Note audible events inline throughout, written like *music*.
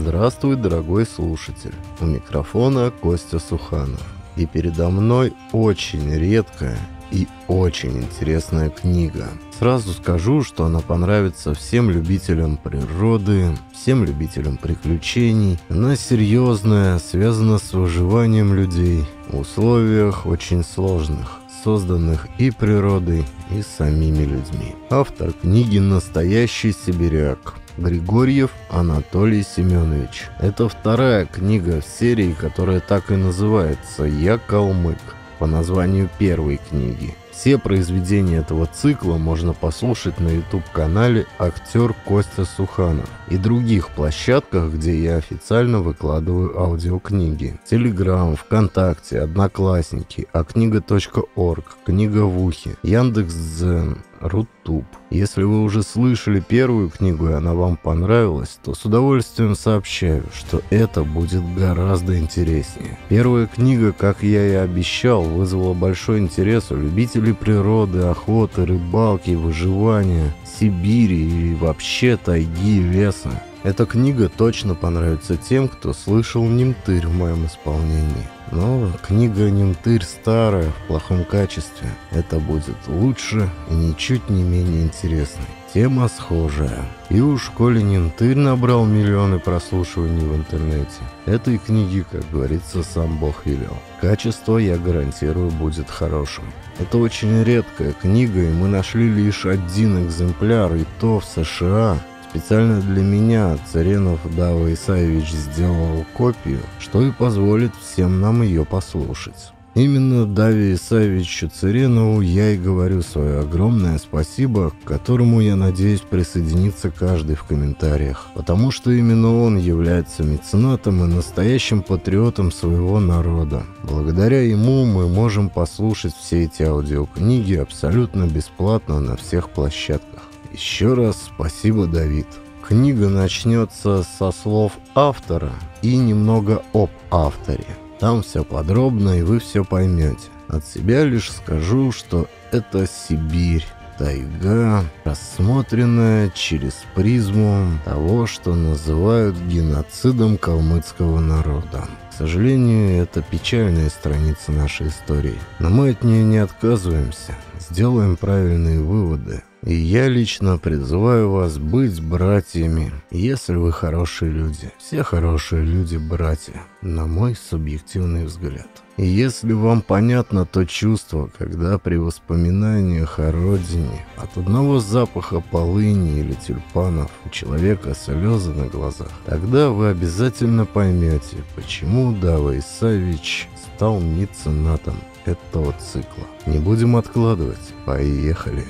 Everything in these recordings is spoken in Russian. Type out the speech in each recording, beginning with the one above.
Здравствуй, дорогой слушатель. У микрофона Костя Суханов. И передо мной очень редкая и очень интересная книга. Сразу скажу, что она понравится всем любителям природы, всем любителям приключений. Она серьезная, связана с выживанием людей в условиях очень сложных созданных и природой, и самими людьми. Автор книги «Настоящий сибиряк» Григорьев Анатолий Семенович. Это вторая книга в серии, которая так и называется «Я калмык» по названию первой книги. Все произведения этого цикла можно послушать на YouTube-канале «Актер Костя Суханов» и других площадках, где я официально выкладываю аудиокниги. Телеграм, ВКонтакте, Одноклассники, акнига.орг, Книга в ухе, Яндекс.Дзен, Рутуб. Если вы уже слышали первую книгу и она вам понравилась, то с удовольствием сообщаю, что это будет гораздо интереснее. Первая книга, как я и обещал, вызвала большой интерес у любителей природы, охоты, рыбалки, выживания, Сибири и вообще тайги и леса. Эта книга точно понравится тем, кто слышал «Немтырь» в моем исполнении. Но книга «Немтырь» старая, в плохом качестве. Это будет лучше и ничуть не менее интересной. Тема схожая. И уж коли Нинтырь набрал миллионы прослушиваний в интернете, этой книги, как говорится, сам Бог велел. Качество, я гарантирую, будет хорошим. Это очень редкая книга, и мы нашли лишь один экземпляр, и то в США. Специально для меня Царенов Дава Исаевич сделал копию, что и позволит всем нам ее послушать. Именно Даве Исаевичу Церенову я и говорю свое огромное спасибо, к которому я надеюсь присоединиться каждый в комментариях, потому что именно он является меценатом и настоящим патриотом своего народа. Благодаря ему мы можем послушать все эти аудиокниги абсолютно бесплатно на всех площадках. Еще раз спасибо, Давид. Книга начнется со слов автора и немного об авторе. Там все подробно, и вы все поймете. От себя лишь скажу, что это Сибирь. Тайга, рассмотренная через призму того, что называют геноцидом калмыцкого народа. К сожалению, это печальная страница нашей истории. Но мы от нее не отказываемся. Сделаем правильные выводы. И я лично призываю вас быть братьями, если вы хорошие люди. Все хорошие люди – братья, на мой субъективный взгляд. И если вам понятно то чувство, когда при воспоминаниях о родине от одного запаха полыни или тюльпанов у человека слезы на глазах, тогда вы обязательно поймете, почему Дава Исаевич стал меценатом этого цикла. Не будем откладывать, поехали.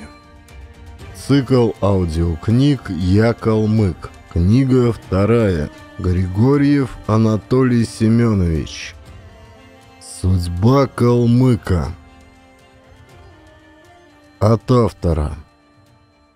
Цикл аудиокниг «Я калмык». Книга вторая. Григорьев Анатолий Семенович. Судьба калмыка. От автора.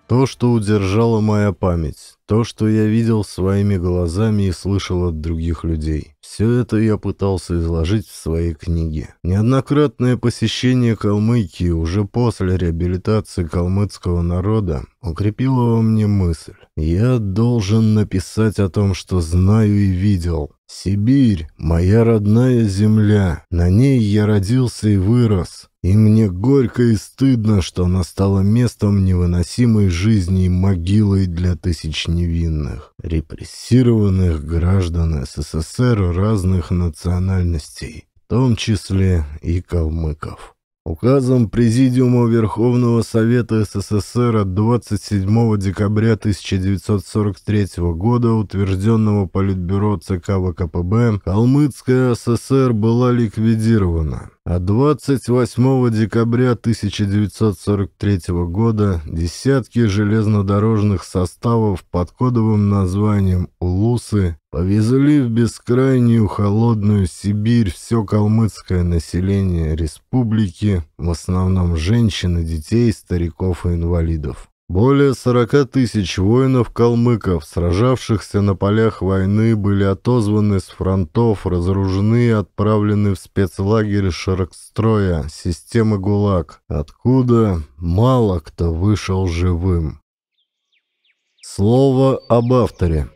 То, что удержала моя память. То, что я видел своими глазами и слышал от других людей. Все это я пытался изложить в своей книге. Неоднократное посещение Калмыкии уже после реабилитации калмыцкого народа укрепило во мне мысль. Я должен написать о том, что знаю и видел, Сибирь, моя родная земля, на ней я родился и вырос, и мне горько и стыдно, что она стала местом невыносимой жизни и могилой для тысяч невинных, репрессированных граждан СССР разных национальностей, в том числе и калмыков. Указом Президиума Верховного Совета СССР от 27 декабря 1943 года, утвержденного Политбюро ЦК ВКПБ, Калмыцкая ССР была ликвидирована. А 28 декабря 1943 года десятки железнодорожных составов под кодовым названием «Улусы» повезли в бескрайнюю холодную Сибирь все калмыцкое население республики, в основном женщин и детей, стариков и инвалидов. Более 40 тысяч воинов-калмыков, сражавшихся на полях войны, были отозваны с фронтов, разоружены и отправлены в спецлагерь Шаркстроя, системы ГУЛАГ, откуда мало кто вышел живым. Слово об авторе.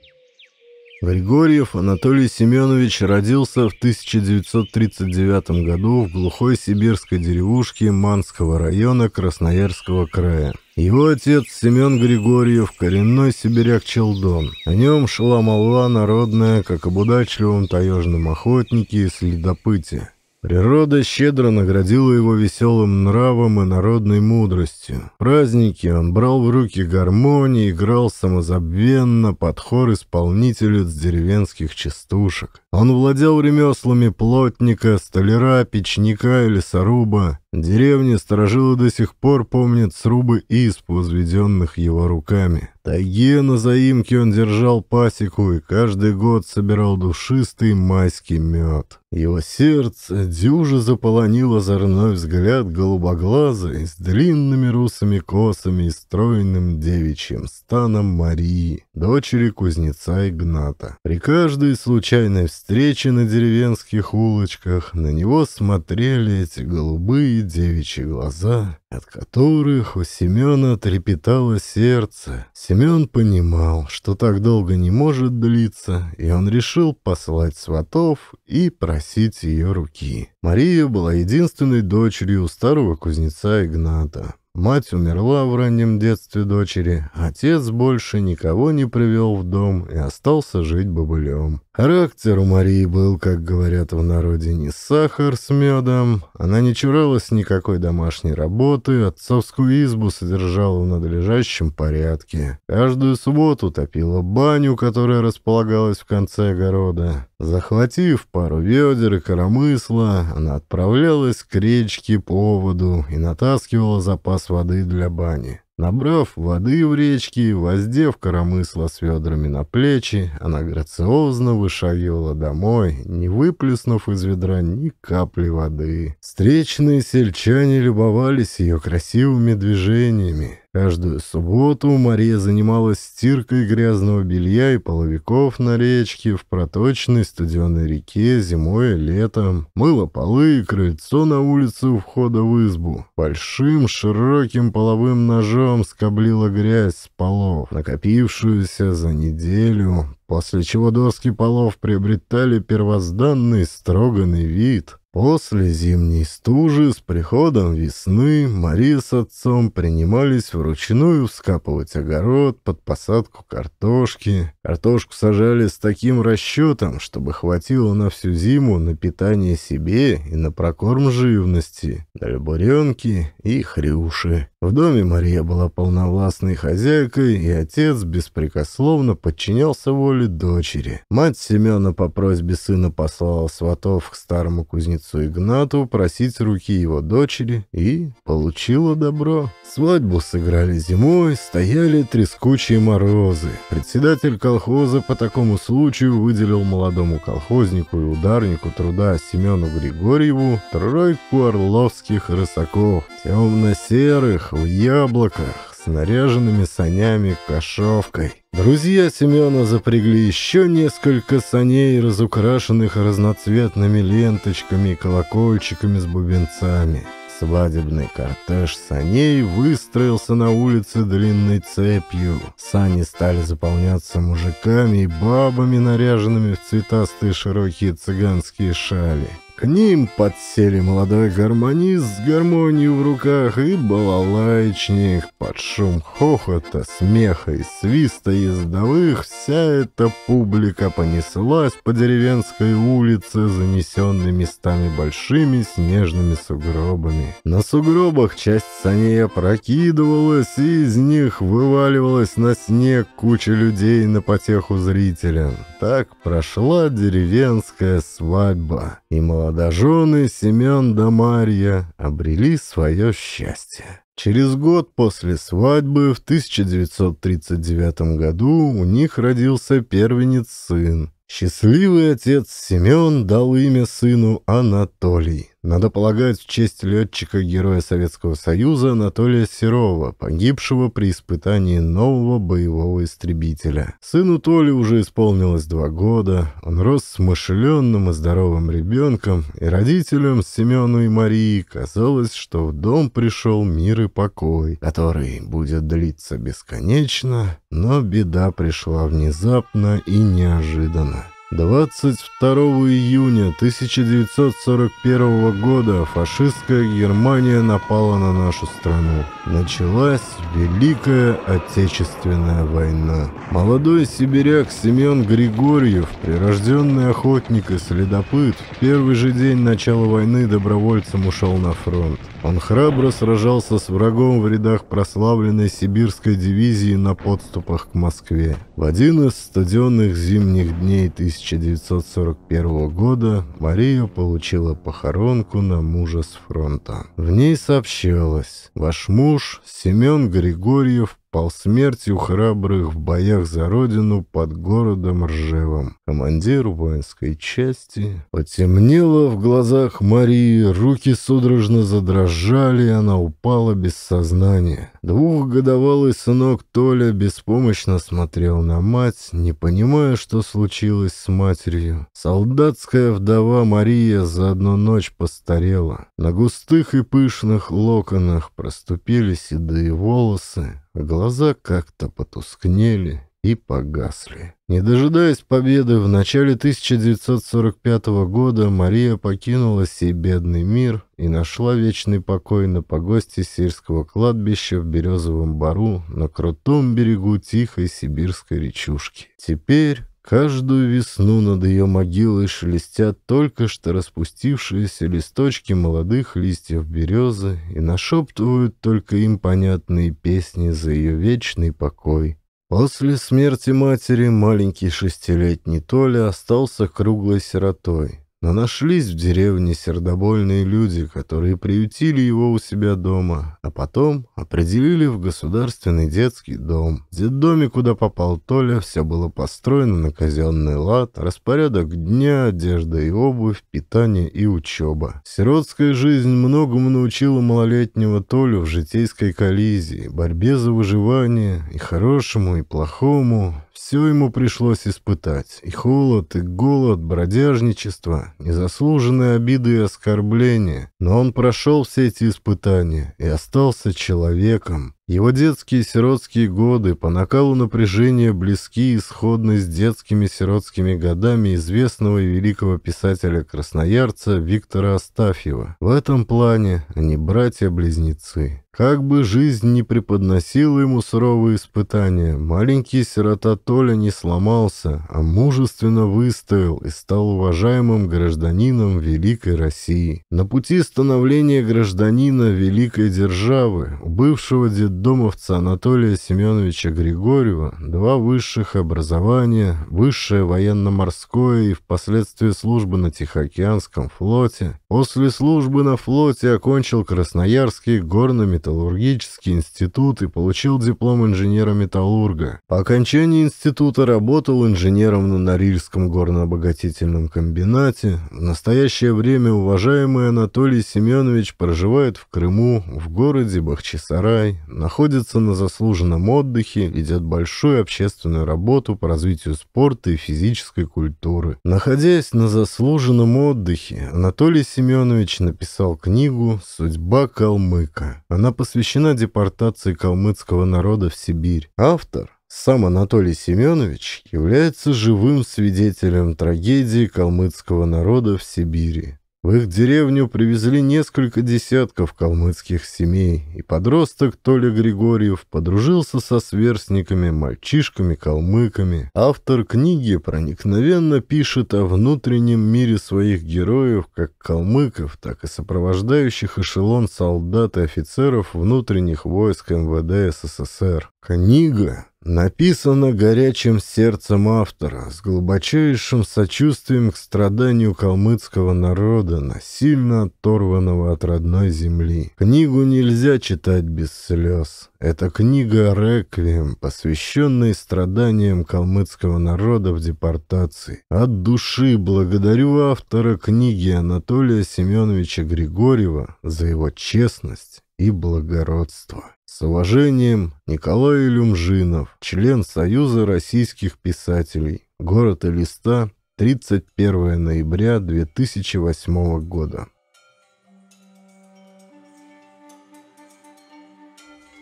Григорьев Анатолий Семенович родился в 1939 году в глухой сибирской деревушке Манского района Красноярского края. Его отец Семен Григорьев – коренной сибиряк-челдон. О нем шла молва народная, как об удачливом таежном охотнике и следопыте. Природа щедро наградила его веселым нравом и народной мудростью. праздники он брал в руки гармонии, играл самозабвенно под хор исполнителю с деревенских частушек. Он владел ремеслами плотника, столяра, печника и лесоруба. Деревни сторожилы до сих пор помнят срубы исп, возведенных его руками. В тайге на заимке он держал пасеку и каждый год собирал душистый майский мед. Его сердце дюже заполонило озорной взгляд голубоглазой с длинными русыми косами и стройным девичьим станом Марии, дочери кузнеца Игната. При каждой случайной встрече встречи на деревенских улочках на него смотрели эти голубые девичьи глаза, от которых у Семена трепетало сердце. Семен понимал, что так долго не может длиться, и он решил послать сватов и просить ее руки. Мария была единственной дочерью старого кузнеца Игната. Мать умерла в раннем детстве дочери, отец больше никого не привел в дом и остался жить бобылем. Характер у Марии был, как говорят в народе, не сахар с медом. Она не чуралась никакой домашней работы, отцовскую избу содержала в надлежащем порядке. Каждую субботу топила баню, которая располагалась в конце огорода. Захватив пару ведер и коромысла, она отправлялась к речке по воду и натаскивала запас воды для бани. Набрав воды в речке, воздев коромысла с ведрами на плечи, она грациозно вышагивала домой, не выплеснув из ведра ни капли воды. Встречные сельчане любовались ее красивыми движениями, Каждую субботу Мария занималась стиркой грязного белья и половиков на речке, в проточной стадионной реке, зимой и летом. Мыла полы и крыльцо на улице у входа в избу. Большим широким половым ножом скоблила грязь с полов, накопившуюся за неделю, после чего доски полов приобретали первозданный строганный вид. После зимней стужи с приходом весны Мария с отцом принимались вручную вскапывать огород под посадку картошки. Картошку сажали с таким расчетом, чтобы хватило на всю зиму на питание себе и на прокорм живности, на любуренки и хрюши. В доме Мария была полновластной хозяйкой, и отец беспрекословно подчинялся воле дочери. Мать Семена по просьбе сына послала сватов к старому кузнецу Игнату просить руки его дочери и получила добро. Свадьбу сыграли зимой, стояли трескучие морозы. Председатель колхоза по такому случаю выделил молодому колхознику и ударнику труда Семену Григорьеву тройку орловских рысаков, темно-серых, кустах, в яблоках, с наряженными санями, кошовкой. Друзья Семена запрягли еще несколько саней, разукрашенных разноцветными ленточками и колокольчиками с бубенцами. Свадебный кортеж саней выстроился на улице длинной цепью. Сани стали заполняться мужиками и бабами, наряженными в цветастые широкие цыганские шали. К ним подсели молодой гармонист с гармонией в руках и балалайчник. Под шум хохота, смеха и свиста ездовых вся эта публика понеслась по деревенской улице, занесенной местами большими снежными сугробами. На сугробах часть саней опрокидывалась, и из них вываливалась на снег куча людей на потеху зрителям. Так прошла деревенская свадьба, и молодой молодожены Семен да Марья обрели свое счастье. Через год после свадьбы в 1939 году у них родился первенец сын. Счастливый отец Семен дал имя сыну Анатолий надо полагать, в честь летчика-героя Советского Союза Анатолия Серова, погибшего при испытании нового боевого истребителя. Сыну Толи уже исполнилось два года, он рос смышленным и здоровым ребенком, и родителям Семену и Марии казалось, что в дом пришел мир и покой, который будет длиться бесконечно, но беда пришла внезапно и неожиданно. 22 июня 1941 года фашистская Германия напала на нашу страну. Началась Великая Отечественная война. Молодой сибиряк Семен Григорьев, прирожденный охотник и следопыт, в первый же день начала войны добровольцем ушел на фронт. Он храбро сражался с врагом в рядах прославленной сибирской дивизии на подступах к Москве. В один из стадионных зимних дней 1941 года Мария получила похоронку на мужа с фронта. В ней сообщалось «Ваш муж Семен Григорьев пал смертью храбрых в боях за родину под городом Ржевом. Командир воинской части потемнело в глазах Марии, руки судорожно задрожали, и она упала без сознания. Двухгодовалый сынок Толя беспомощно смотрел на мать, не понимая, что случилось с матерью. Солдатская вдова Мария за одну ночь постарела. На густых и пышных локонах проступили седые волосы, глаза как-то потускнели и погасли. Не дожидаясь победы, в начале 1945 года Мария покинула сей бедный мир и нашла вечный покой на погосте сельского кладбища в Березовом Бару на крутом берегу тихой сибирской речушки. Теперь... Каждую весну над ее могилой шелестят только что распустившиеся листочки молодых листьев березы и нашептывают только им понятные песни за ее вечный покой После смерти матери маленький шестилетний Толя остался круглой сиротой. Но нашлись в деревне сердобольные люди, которые приютили его у себя дома, а потом определили в государственный детский дом. В детдоме, куда попал Толя, все было построено на казенный лад, распорядок дня, одежда и обувь, питание и учеба. Сиротская жизнь многому научила малолетнего Толю в житейской коллизии, борьбе за выживание и хорошему, и плохому, все ему пришлось испытать. И холод, и голод, бродяжничество, незаслуженные обиды и оскорбления. Но он прошел все эти испытания и остался человеком. Его детские сиротские годы по накалу напряжения близки и сходны с детскими сиротскими годами известного и великого писателя-красноярца Виктора Астафьева. В этом плане они братья-близнецы. Как бы жизнь не преподносила ему суровые испытания, маленький сирота Толя не сломался, а мужественно выстоял и стал уважаемым гражданином Великой России. На пути становления гражданина Великой Державы у бывшего деда детдомовца Анатолия Семеновича Григорьева два высших образования, высшее военно-морское и впоследствии служба на Тихоокеанском флоте. После службы на флоте окончил Красноярский горно-металлургический институт и получил диплом инженера-металлурга. По окончании института работал инженером на Норильском горно-обогатительном комбинате. В настоящее время уважаемый Анатолий Семенович проживает в Крыму, в городе Бахчисарай, на находится на заслуженном отдыхе, ведет большую общественную работу по развитию спорта и физической культуры. Находясь на заслуженном отдыхе, Анатолий Семенович написал книгу «Судьба калмыка». Она посвящена депортации калмыцкого народа в Сибирь. Автор сам Анатолий Семенович является живым свидетелем трагедии калмыцкого народа в Сибири. В их деревню привезли несколько десятков калмыцких семей, и подросток Толя Григорьев подружился со сверстниками, мальчишками-калмыками. Автор книги проникновенно пишет о внутреннем мире своих героев, как калмыков, так и сопровождающих эшелон солдат и офицеров внутренних войск МВД СССР. Книга Написано горячим сердцем автора, с глубочайшим сочувствием к страданию калмыцкого народа, насильно оторванного от родной земли. Книгу нельзя читать без слез. Это книга «Реквием», посвященная страданиям калмыцкого народа в депортации. От души благодарю автора книги Анатолия Семеновича Григорьева за его честность и благородство. С уважением, Николай Илюмжинов, член Союза российских писателей, город Элиста, 31 ноября 2008 года.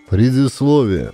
Предисловие.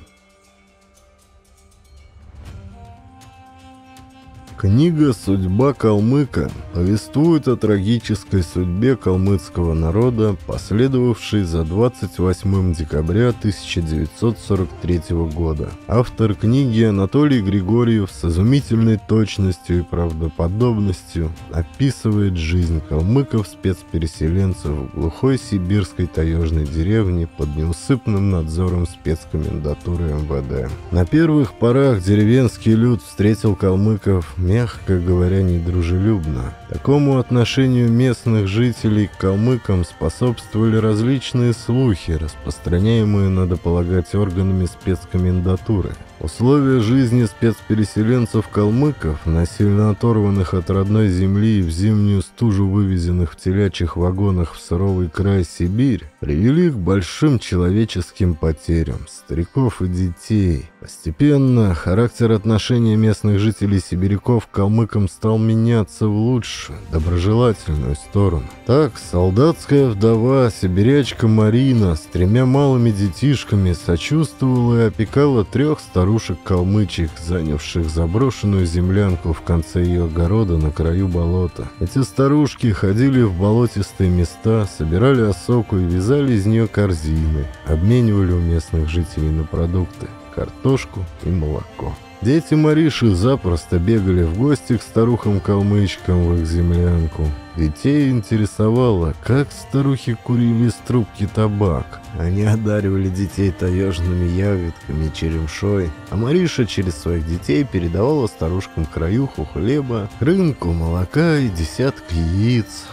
Книга «Судьба калмыка» повествует о трагической судьбе калмыцкого народа, последовавшей за 28 декабря 1943 года. Автор книги Анатолий Григорьев с изумительной точностью и правдоподобностью описывает жизнь калмыков-спецпереселенцев в глухой сибирской таежной деревне под неусыпным надзором спецкомендатуры МВД. На первых порах деревенский люд встретил калмыков мягко говоря, недружелюбно. Такому отношению местных жителей к калмыкам способствовали различные слухи, распространяемые, надо полагать, органами спецкомендатуры. Условия жизни спецпереселенцев-калмыков, насильно оторванных от родной земли и в зимнюю стужу вывезенных в телячьих вагонах в суровый край Сибирь, привели к большим человеческим потерям стариков и детей. Постепенно характер отношения местных жителей сибиряков к калмыкам стал меняться в лучшее хорошую, доброжелательную сторону. Так, солдатская вдова, сибирячка Марина с тремя малыми детишками сочувствовала и опекала трех старушек-калмычек, занявших заброшенную землянку в конце ее огорода на краю болота. Эти старушки ходили в болотистые места, собирали осоку и вязали из нее корзины, обменивали у местных жителей на продукты – картошку и молоко. Дети Мариши запросто бегали в гости к старухам-калмычкам в их землянку. Детей интересовало, как старухи курили из трубки табак. Они одаривали детей таежными ягодками и черемшой, а Мариша через своих детей передавала старушкам краюху хлеба, рынку молока и десяток яиц.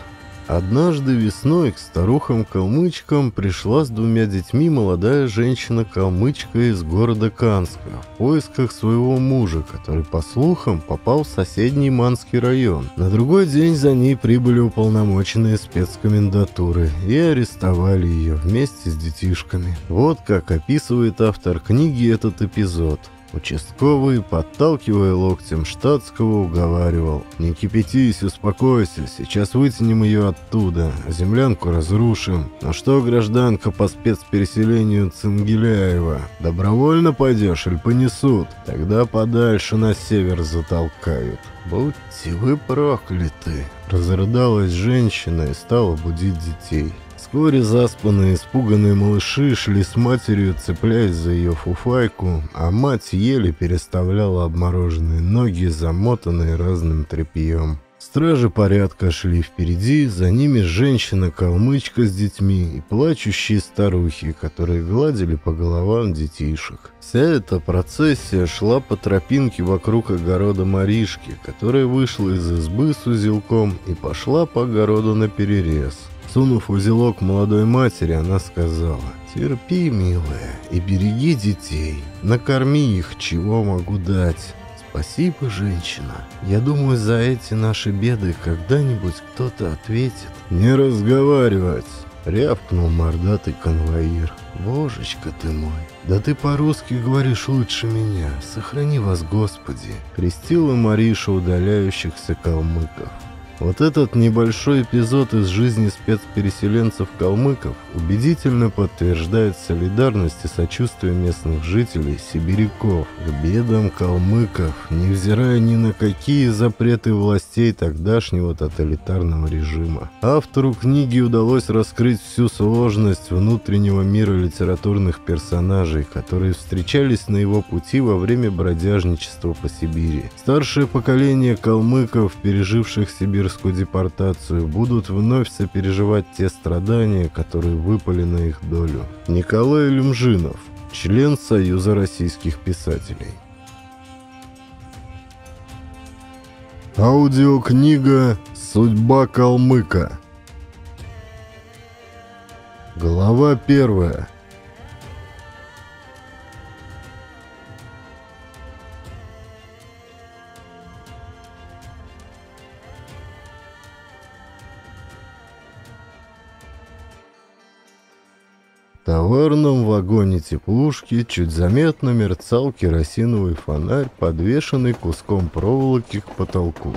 Однажды весной к старухам-калмычкам пришла с двумя детьми молодая женщина-калмычка из города Канска в поисках своего мужа, который, по слухам, попал в соседний Манский район. На другой день за ней прибыли уполномоченные спецкомендатуры и арестовали ее вместе с детишками. Вот как описывает автор книги этот эпизод. Участковый, подталкивая локтем штатского, уговаривал. «Не кипятись, успокойся, сейчас вытянем ее оттуда, землянку разрушим. Ну что, гражданка по спецпереселению Цингеляева, добровольно пойдешь или понесут? Тогда подальше на север затолкают». «Будьте вы прокляты!» Разрыдалась женщина и стала будить детей. Вскоре заспанные, испуганные малыши шли с матерью, цепляясь за ее фуфайку, а мать еле переставляла обмороженные ноги, замотанные разным тряпьем. Стражи порядка шли впереди, за ними женщина-калмычка с детьми и плачущие старухи, которые гладили по головам детишек. Вся эта процессия шла по тропинке вокруг огорода Маришки, которая вышла из избы с узелком и пошла по огороду на перерез. Сунув узелок молодой матери, она сказала, «Терпи, милая, и береги детей. Накорми их, чего могу дать». «Спасибо, женщина. Я думаю, за эти наши беды когда-нибудь кто-то ответит». «Не разговаривать!» — рявкнул мордатый конвоир. «Божечка ты мой! Да ты по-русски говоришь лучше меня. Сохрани вас, Господи!» — крестила Мариша удаляющихся калмыков. Вот этот небольшой эпизод из жизни спецпереселенцев-калмыков убедительно подтверждает солидарность и сочувствие местных жителей сибиряков к бедам калмыков, невзирая ни на какие запреты властей тогдашнего тоталитарного режима. Автору книги удалось раскрыть всю сложность внутреннего мира литературных персонажей, которые встречались на его пути во время бродяжничества по Сибири. Старшее поколение калмыков, переживших Сибирь сибирскую депортацию, будут вновь сопереживать те страдания, которые выпали на их долю. Николай Люмжинов, член Союза российских писателей. Аудиокнига «Судьба калмыка». Глава первая. товарном вагоне теплушки чуть заметно мерцал керосиновый фонарь, подвешенный куском проволоки к потолку.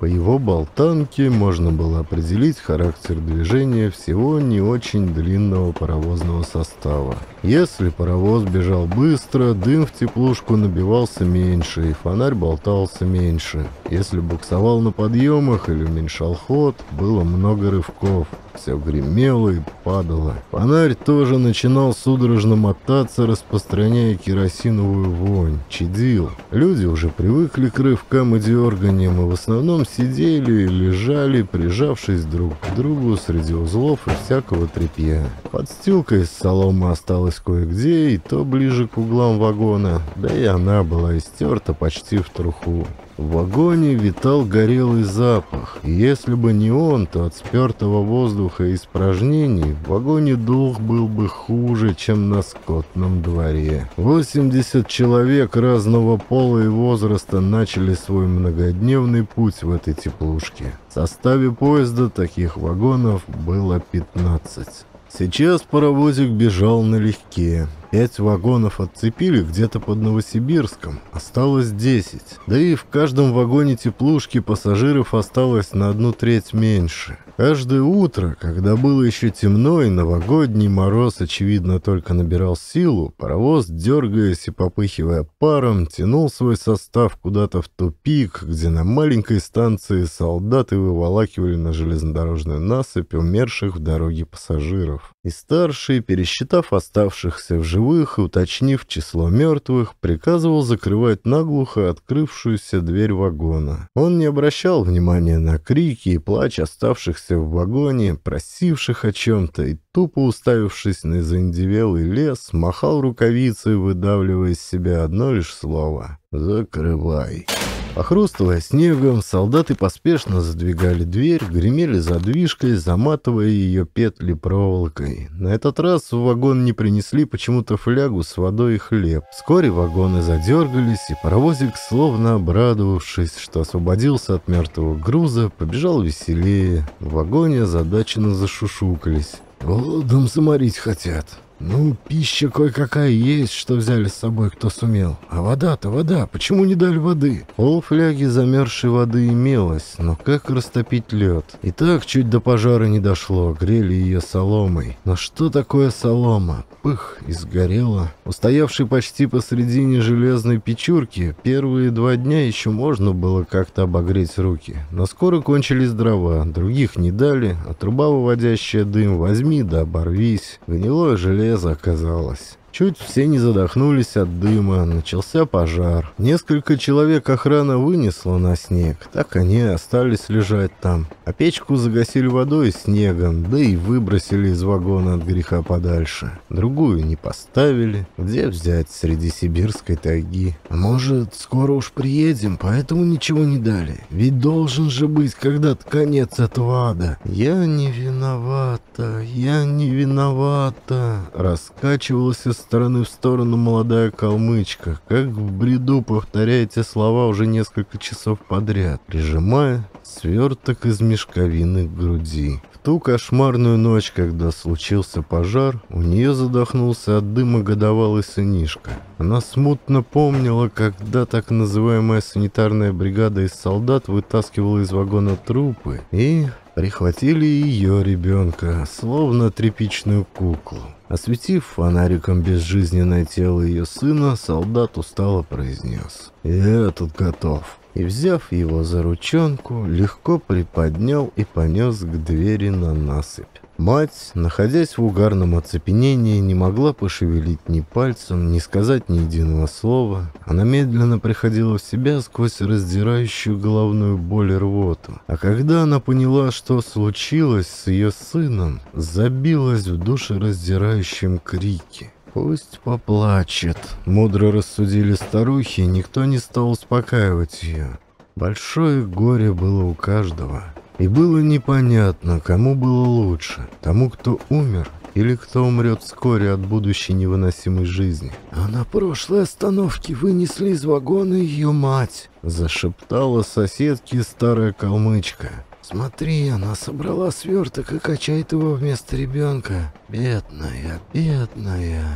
По его болтанке можно было определить характер движения всего не очень длинного паровозного состава. Если паровоз бежал быстро, дым в теплушку набивался меньше и фонарь болтался меньше. Если буксовал на подъемах или уменьшал ход, было много рывков. Все гремело и падало. Фонарь тоже начинал судорожно мотаться, распространяя керосиновую вонь. Чадил. Люди уже привыкли к рывкам и дерганиям и в основном сидели, лежали, прижавшись друг к другу среди узлов и всякого тряпья. Подстилка из соломы осталась кое-где, и то ближе к углам вагона, да и она была истерта почти в труху. В вагоне витал горелый запах. Если бы не он, то от спертого воздуха и испражнений в вагоне дух был бы хуже, чем на скотном дворе. 80 человек разного пола и возраста начали свой многодневный путь в этой теплушке. В составе поезда таких вагонов было 15. Сейчас паровозик бежал налегке. Пять вагонов отцепили где-то под Новосибирском, осталось десять. Да и в каждом вагоне теплушки пассажиров осталось на одну треть меньше. Каждое утро, когда было еще темно и новогодний мороз, очевидно, только набирал силу, паровоз, дергаясь и попыхивая паром, тянул свой состав куда-то в тупик, где на маленькой станции солдаты выволакивали на железнодорожную насыпь умерших в дороге пассажиров. И старший, пересчитав оставшихся в живых и уточнив число мертвых, приказывал закрывать наглухо открывшуюся дверь вагона. Он не обращал внимания на крики и плач оставшихся в вагоне, просивших о чем-то, и тупо уставившись на заиндевелый лес, махал рукавицей, выдавливая из себя одно лишь слово «Закрывай». Похрустывая снегом, солдаты поспешно задвигали дверь, гремели задвижкой, заматывая ее петли проволокой. На этот раз в вагон не принесли почему-то флягу с водой и хлеб. Вскоре вагоны задергались, и паровозик, словно обрадовавшись, что освободился от мертвого груза, побежал веселее. В вагоне озадаченно зашушукались. «Голодом заморить хотят», ну, пища кое-какая есть, что взяли с собой, кто сумел. А вода-то вода, почему не дали воды? Пол фляги замерзшей воды имелось, но как растопить лед? И так чуть до пожара не дошло, грели ее соломой. Но что такое солома? Пых, и сгорела. Устоявший почти посредине железной печурки, первые два дня еще можно было как-то обогреть руки. Но скоро кончились дрова, других не дали, а труба, выводящая дым, возьми да оборвись. Гнилое железо железо оказалось. Чуть все не задохнулись от дыма, начался пожар. Несколько человек охрана вынесла на снег, так они остались лежать там. А печку загасили водой и снегом, да и выбросили из вагона от греха подальше. Другую не поставили. Где взять среди сибирской тайги? Может, скоро уж приедем, поэтому ничего не дали. Ведь должен же быть когда-то конец этого ада. Я не виновата, я не виновата. Раскачивалась из стороны в сторону молодая калмычка, как в бреду повторяя те слова уже несколько часов подряд, прижимая сверток из мешковины к груди. В ту кошмарную ночь, когда случился пожар, у нее задохнулся от дыма годовалый сынишка. Она смутно помнила, когда так называемая санитарная бригада из солдат вытаскивала из вагона трупы и прихватили ее ребенка, словно тряпичную куклу. Осветив фонариком безжизненное тело ее сына, солдат устало произнес «Я тут готов». И, взяв его за ручонку, легко приподнял и понес к двери на насыпь. Мать, находясь в угарном оцепенении, не могла пошевелить ни пальцем, ни сказать ни единого слова. Она медленно приходила в себя сквозь раздирающую головную боль и рвоту. А когда она поняла, что случилось с ее сыном, забилась в душераздирающем крике. «Пусть поплачет», — мудро рассудили старухи, никто не стал успокаивать ее. Большое горе было у каждого. И было непонятно, кому было лучше, тому, кто умер, или кто умрет вскоре от будущей невыносимой жизни. «А на прошлой остановке вынесли из вагона ее мать», — зашептала соседки старая калмычка. «Смотри, она собрала сверток и качает его вместо ребенка. Бедная, бедная,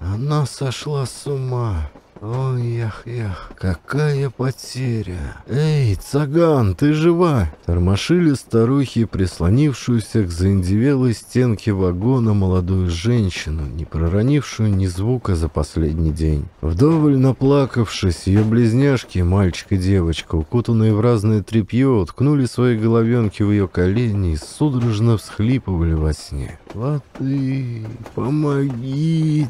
она сошла с ума». Ой, ях, ях, какая потеря. Эй, цаган, ты жива? Тормошили старухи, прислонившуюся к заиндевелой стенке вагона молодую женщину, не проронившую ни звука за последний день. Вдоволь наплакавшись, ее близняшки, мальчик и девочка, укутанные в разное тряпье, уткнули свои головенки в ее колени и судорожно всхлипывали во сне. «Латы, помогите,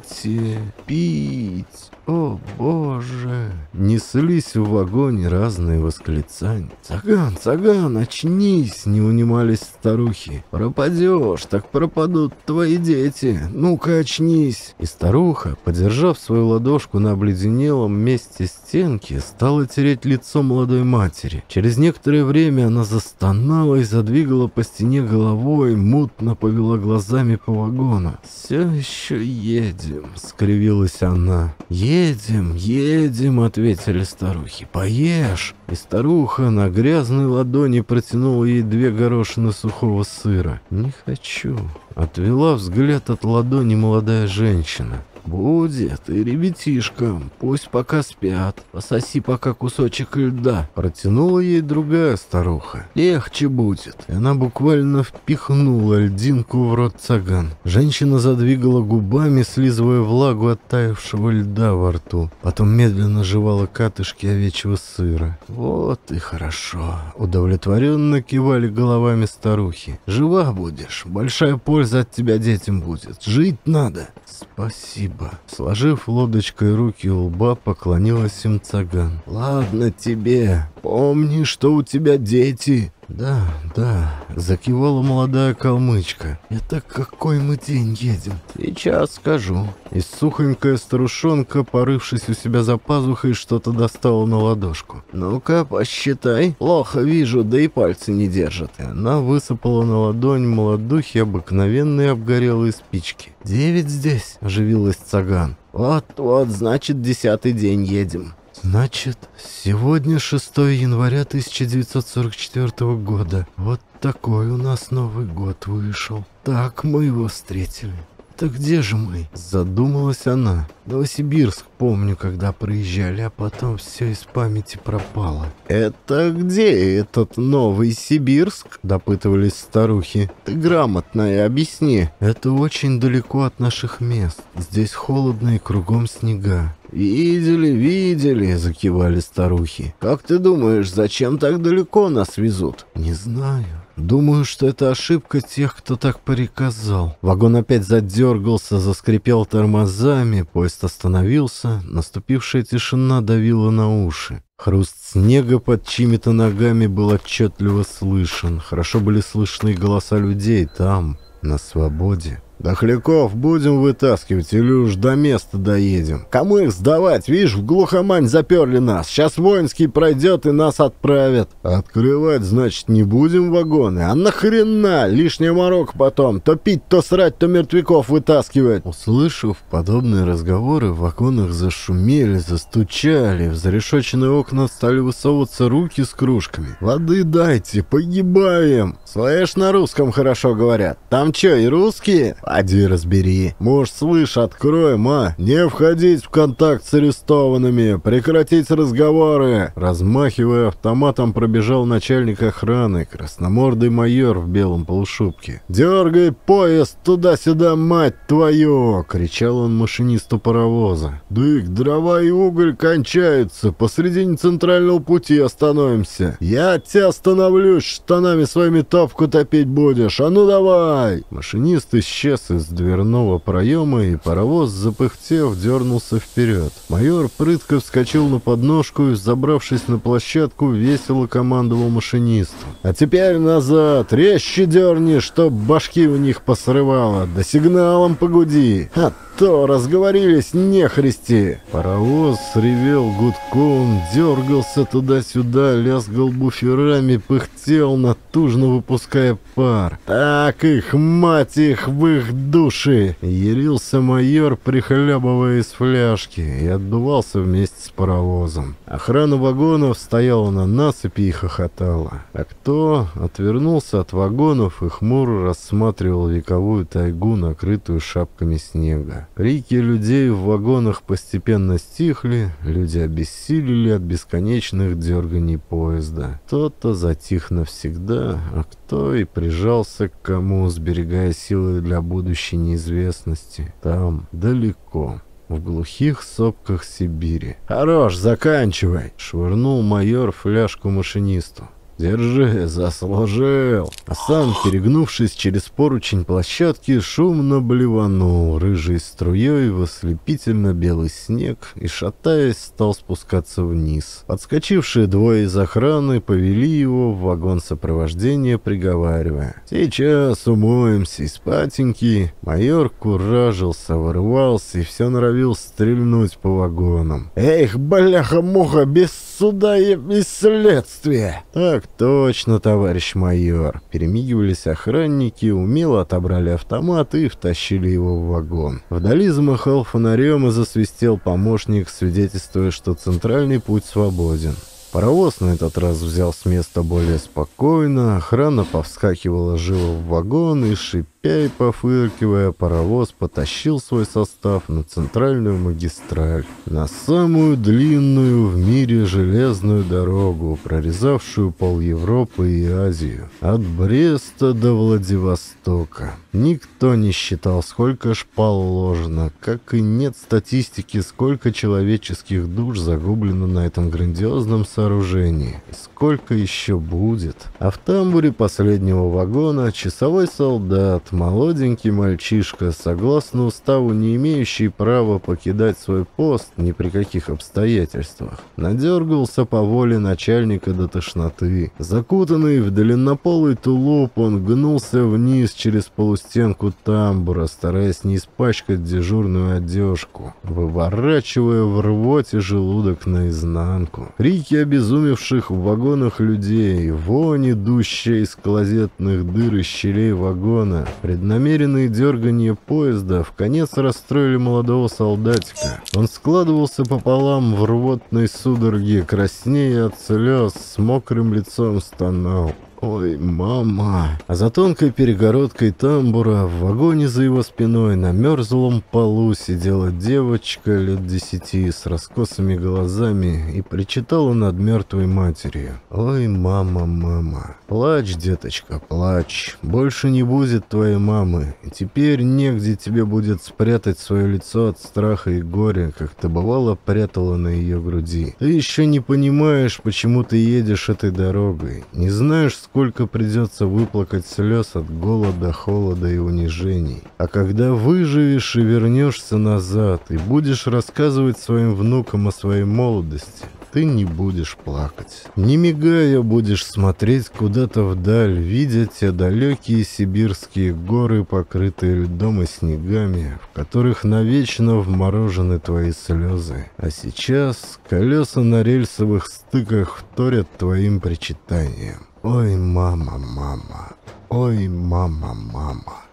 пить!» «О, боже!» Неслись в вагоне разные восклицания. «Цаган, цаган, очнись!» Не унимались старухи. «Пропадешь, так пропадут твои дети! Ну-ка, очнись!» И старуха, подержав свою ладошку на обледенелом месте стенки, стала тереть лицо молодой матери. Через некоторое время она застонала и задвигала по стене головой, мутно повела глазами по вагону. «Все еще едем!» — скривилась она. «Едем!» «Едем, едем», — ответили старухи. «Поешь». И старуха на грязной ладони протянула ей две горошины сухого сыра. «Не хочу». Отвела взгляд от ладони молодая женщина. «Будет, и ребятишкам, пусть пока спят, пососи пока кусочек льда», — протянула ей другая старуха. «Легче будет». И она буквально впихнула льдинку в рот цаган. Женщина задвигала губами, слизывая влагу оттаившего льда во рту. Потом медленно жевала катышки овечьего сыра. «Вот и хорошо», — удовлетворенно кивали головами старухи. «Жива будешь, большая польза от тебя детям будет, жить надо». «Спасибо» спасибо. Сложив лодочкой руки у лба, поклонилась им Цаган. Ладно тебе. Помни, что у тебя дети. «Да, да», — закивала молодая калмычка. «Это какой мы день едем?» «Сейчас скажу». И сухонькая старушонка, порывшись у себя за пазухой, что-то достала на ладошку. «Ну-ка, посчитай. Плохо вижу, да и пальцы не держат». И она высыпала на ладонь молодухи обыкновенные обгорелые спички. «Девять здесь?» — оживилась Цаган. «Вот-вот, значит, десятый день едем». Значит, сегодня 6 января 1944 года. Вот такой у нас Новый год вышел. Так мы его встретили. «Так где же мы?» – задумалась она. «Новосибирск, помню, когда проезжали, а потом все из памяти пропало». «Это где этот Новый Сибирск?» – допытывались старухи. «Ты грамотная, объясни». «Это очень далеко от наших мест. Здесь холодно и кругом снега. «Видели, видели», — закивали старухи. «Как ты думаешь, зачем так далеко нас везут?» «Не знаю. Думаю, что это ошибка тех, кто так приказал. Вагон опять задергался, заскрипел тормозами, поезд остановился, наступившая тишина давила на уши. Хруст снега под чьими-то ногами был отчетливо слышен. Хорошо были слышны голоса людей там, на свободе. «Дохляков будем вытаскивать или уж до места доедем? Кому их сдавать? Видишь, в глухомань заперли нас. Сейчас воинский пройдет и нас отправят. Открывать, значит, не будем вагоны? А нахрена? Лишняя морок потом. То пить, то срать, то мертвяков вытаскивать». Услышав подобные разговоры, в вагонах, зашумели, застучали. В зарешоченные окна стали высовываться руки с кружками. «Воды дайте, погибаем!» «Слышь, на русском хорошо говорят. Там что, и русские?» Поди разбери. Может, слышь, откроем, а? Не входить в контакт с арестованными, прекратить разговоры. Размахивая автоматом, пробежал начальник охраны, красномордый майор в белом полушубке. «Дергай поезд туда-сюда, мать твою!» — кричал он машинисту паровоза. «Дык, дрова и уголь кончаются, посредине центрального пути остановимся. Я тебя остановлюсь, штанами своими топку топить будешь, а ну давай!» Машинист исчез исчез из дверного проема, и паровоз, запыхтев, дернулся вперед. Майор прытко вскочил на подножку и, забравшись на площадку, весело командовал машинисту. «А теперь назад! Резче дерни, чтоб башки у них посрывало! Да сигналом погуди! А то разговорились нехристи!» Паровоз ревел гудком, дергался туда-сюда, лязгал буферами, пыхтел, натужно выпуская пар. «Так их, мать их, в их их души!» Ярился майор, прихлебывая из фляжки, и отдувался вместе с паровозом. Охрана вагонов стояла на насыпи и хохотала. А кто отвернулся от вагонов и хмуро рассматривал вековую тайгу, накрытую шапками снега. Рики людей в вагонах постепенно стихли, люди обессилели от бесконечных дерганий поезда. Кто-то затих навсегда, а кто и прижался к кому, сберегая силы для боя будущей неизвестности. Там, далеко, в глухих сопках Сибири. «Хорош, заканчивай!» — швырнул майор фляжку машинисту. «Держи, заслужил!» А сам, перегнувшись через поручень площадки, шумно блеванул рыжей струей в ослепительно-белый снег и, шатаясь, стал спускаться вниз. Подскочившие двое из охраны повели его в вагон сопровождения, приговаривая. «Сейчас умоемся и спатеньки!» Майор куражился, вырывался и все норовил стрельнуть по вагонам. «Эх, бляха-муха, без суда и без следствия!» «Так точно, товарищ майор!» Перемигивались охранники, умело отобрали автомат и втащили его в вагон. Вдали замахал фонарем и засвистел помощник, свидетельствуя, что центральный путь свободен. Паровоз на этот раз взял с места более спокойно, охрана повскакивала живо в вагон и, шипя и пофыркивая, паровоз потащил свой состав на центральную магистраль, на самую длинную в мире железную дорогу, прорезавшую пол Европы и Азию, от Бреста до Владивостока. Никто не считал, сколько шпал ложно, как и нет статистики, сколько человеческих душ загублено на этом грандиозном событии сооружений. Сколько еще будет? А в тамбуре последнего вагона часовой солдат, молоденький мальчишка, согласно уставу не имеющий права покидать свой пост ни при каких обстоятельствах, надергался по воле начальника до тошноты. Закутанный в длиннополый тулуп, он гнулся вниз через полустенку тамбура, стараясь не испачкать дежурную одежку, выворачивая в рвоте желудок наизнанку. Крики обезьяны обезумевших в вагонах людей, вонь, идущая из клозетных дыр и щелей вагона, преднамеренные дергания поезда в конец расстроили молодого солдатика. Он складывался пополам в рвотной судороге, краснея от слез, с мокрым лицом стонал. Ой, мама. А за тонкой перегородкой тамбура в вагоне за его спиной на мерзлом полу сидела девочка лет десяти с раскосыми глазами и причитала над мертвой матерью. Ой, мама, мама. Плачь, деточка, плачь. Больше не будет твоей мамы. И теперь негде тебе будет спрятать свое лицо от страха и горя, как ты бывало прятала на ее груди. Ты еще не понимаешь, почему ты едешь этой дорогой. Не знаешь, сколько сколько придется выплакать слез от голода, холода и унижений. А когда выживешь и вернешься назад, и будешь рассказывать своим внукам о своей молодости, ты не будешь плакать. Не мигая будешь смотреть куда-то вдаль, видя те далекие сибирские горы, покрытые льдом и снегами, в которых навечно вморожены твои слезы. А сейчас колеса на рельсовых стыках вторят твоим причитанием. Oi, mama, mama. Oi, mama, mama.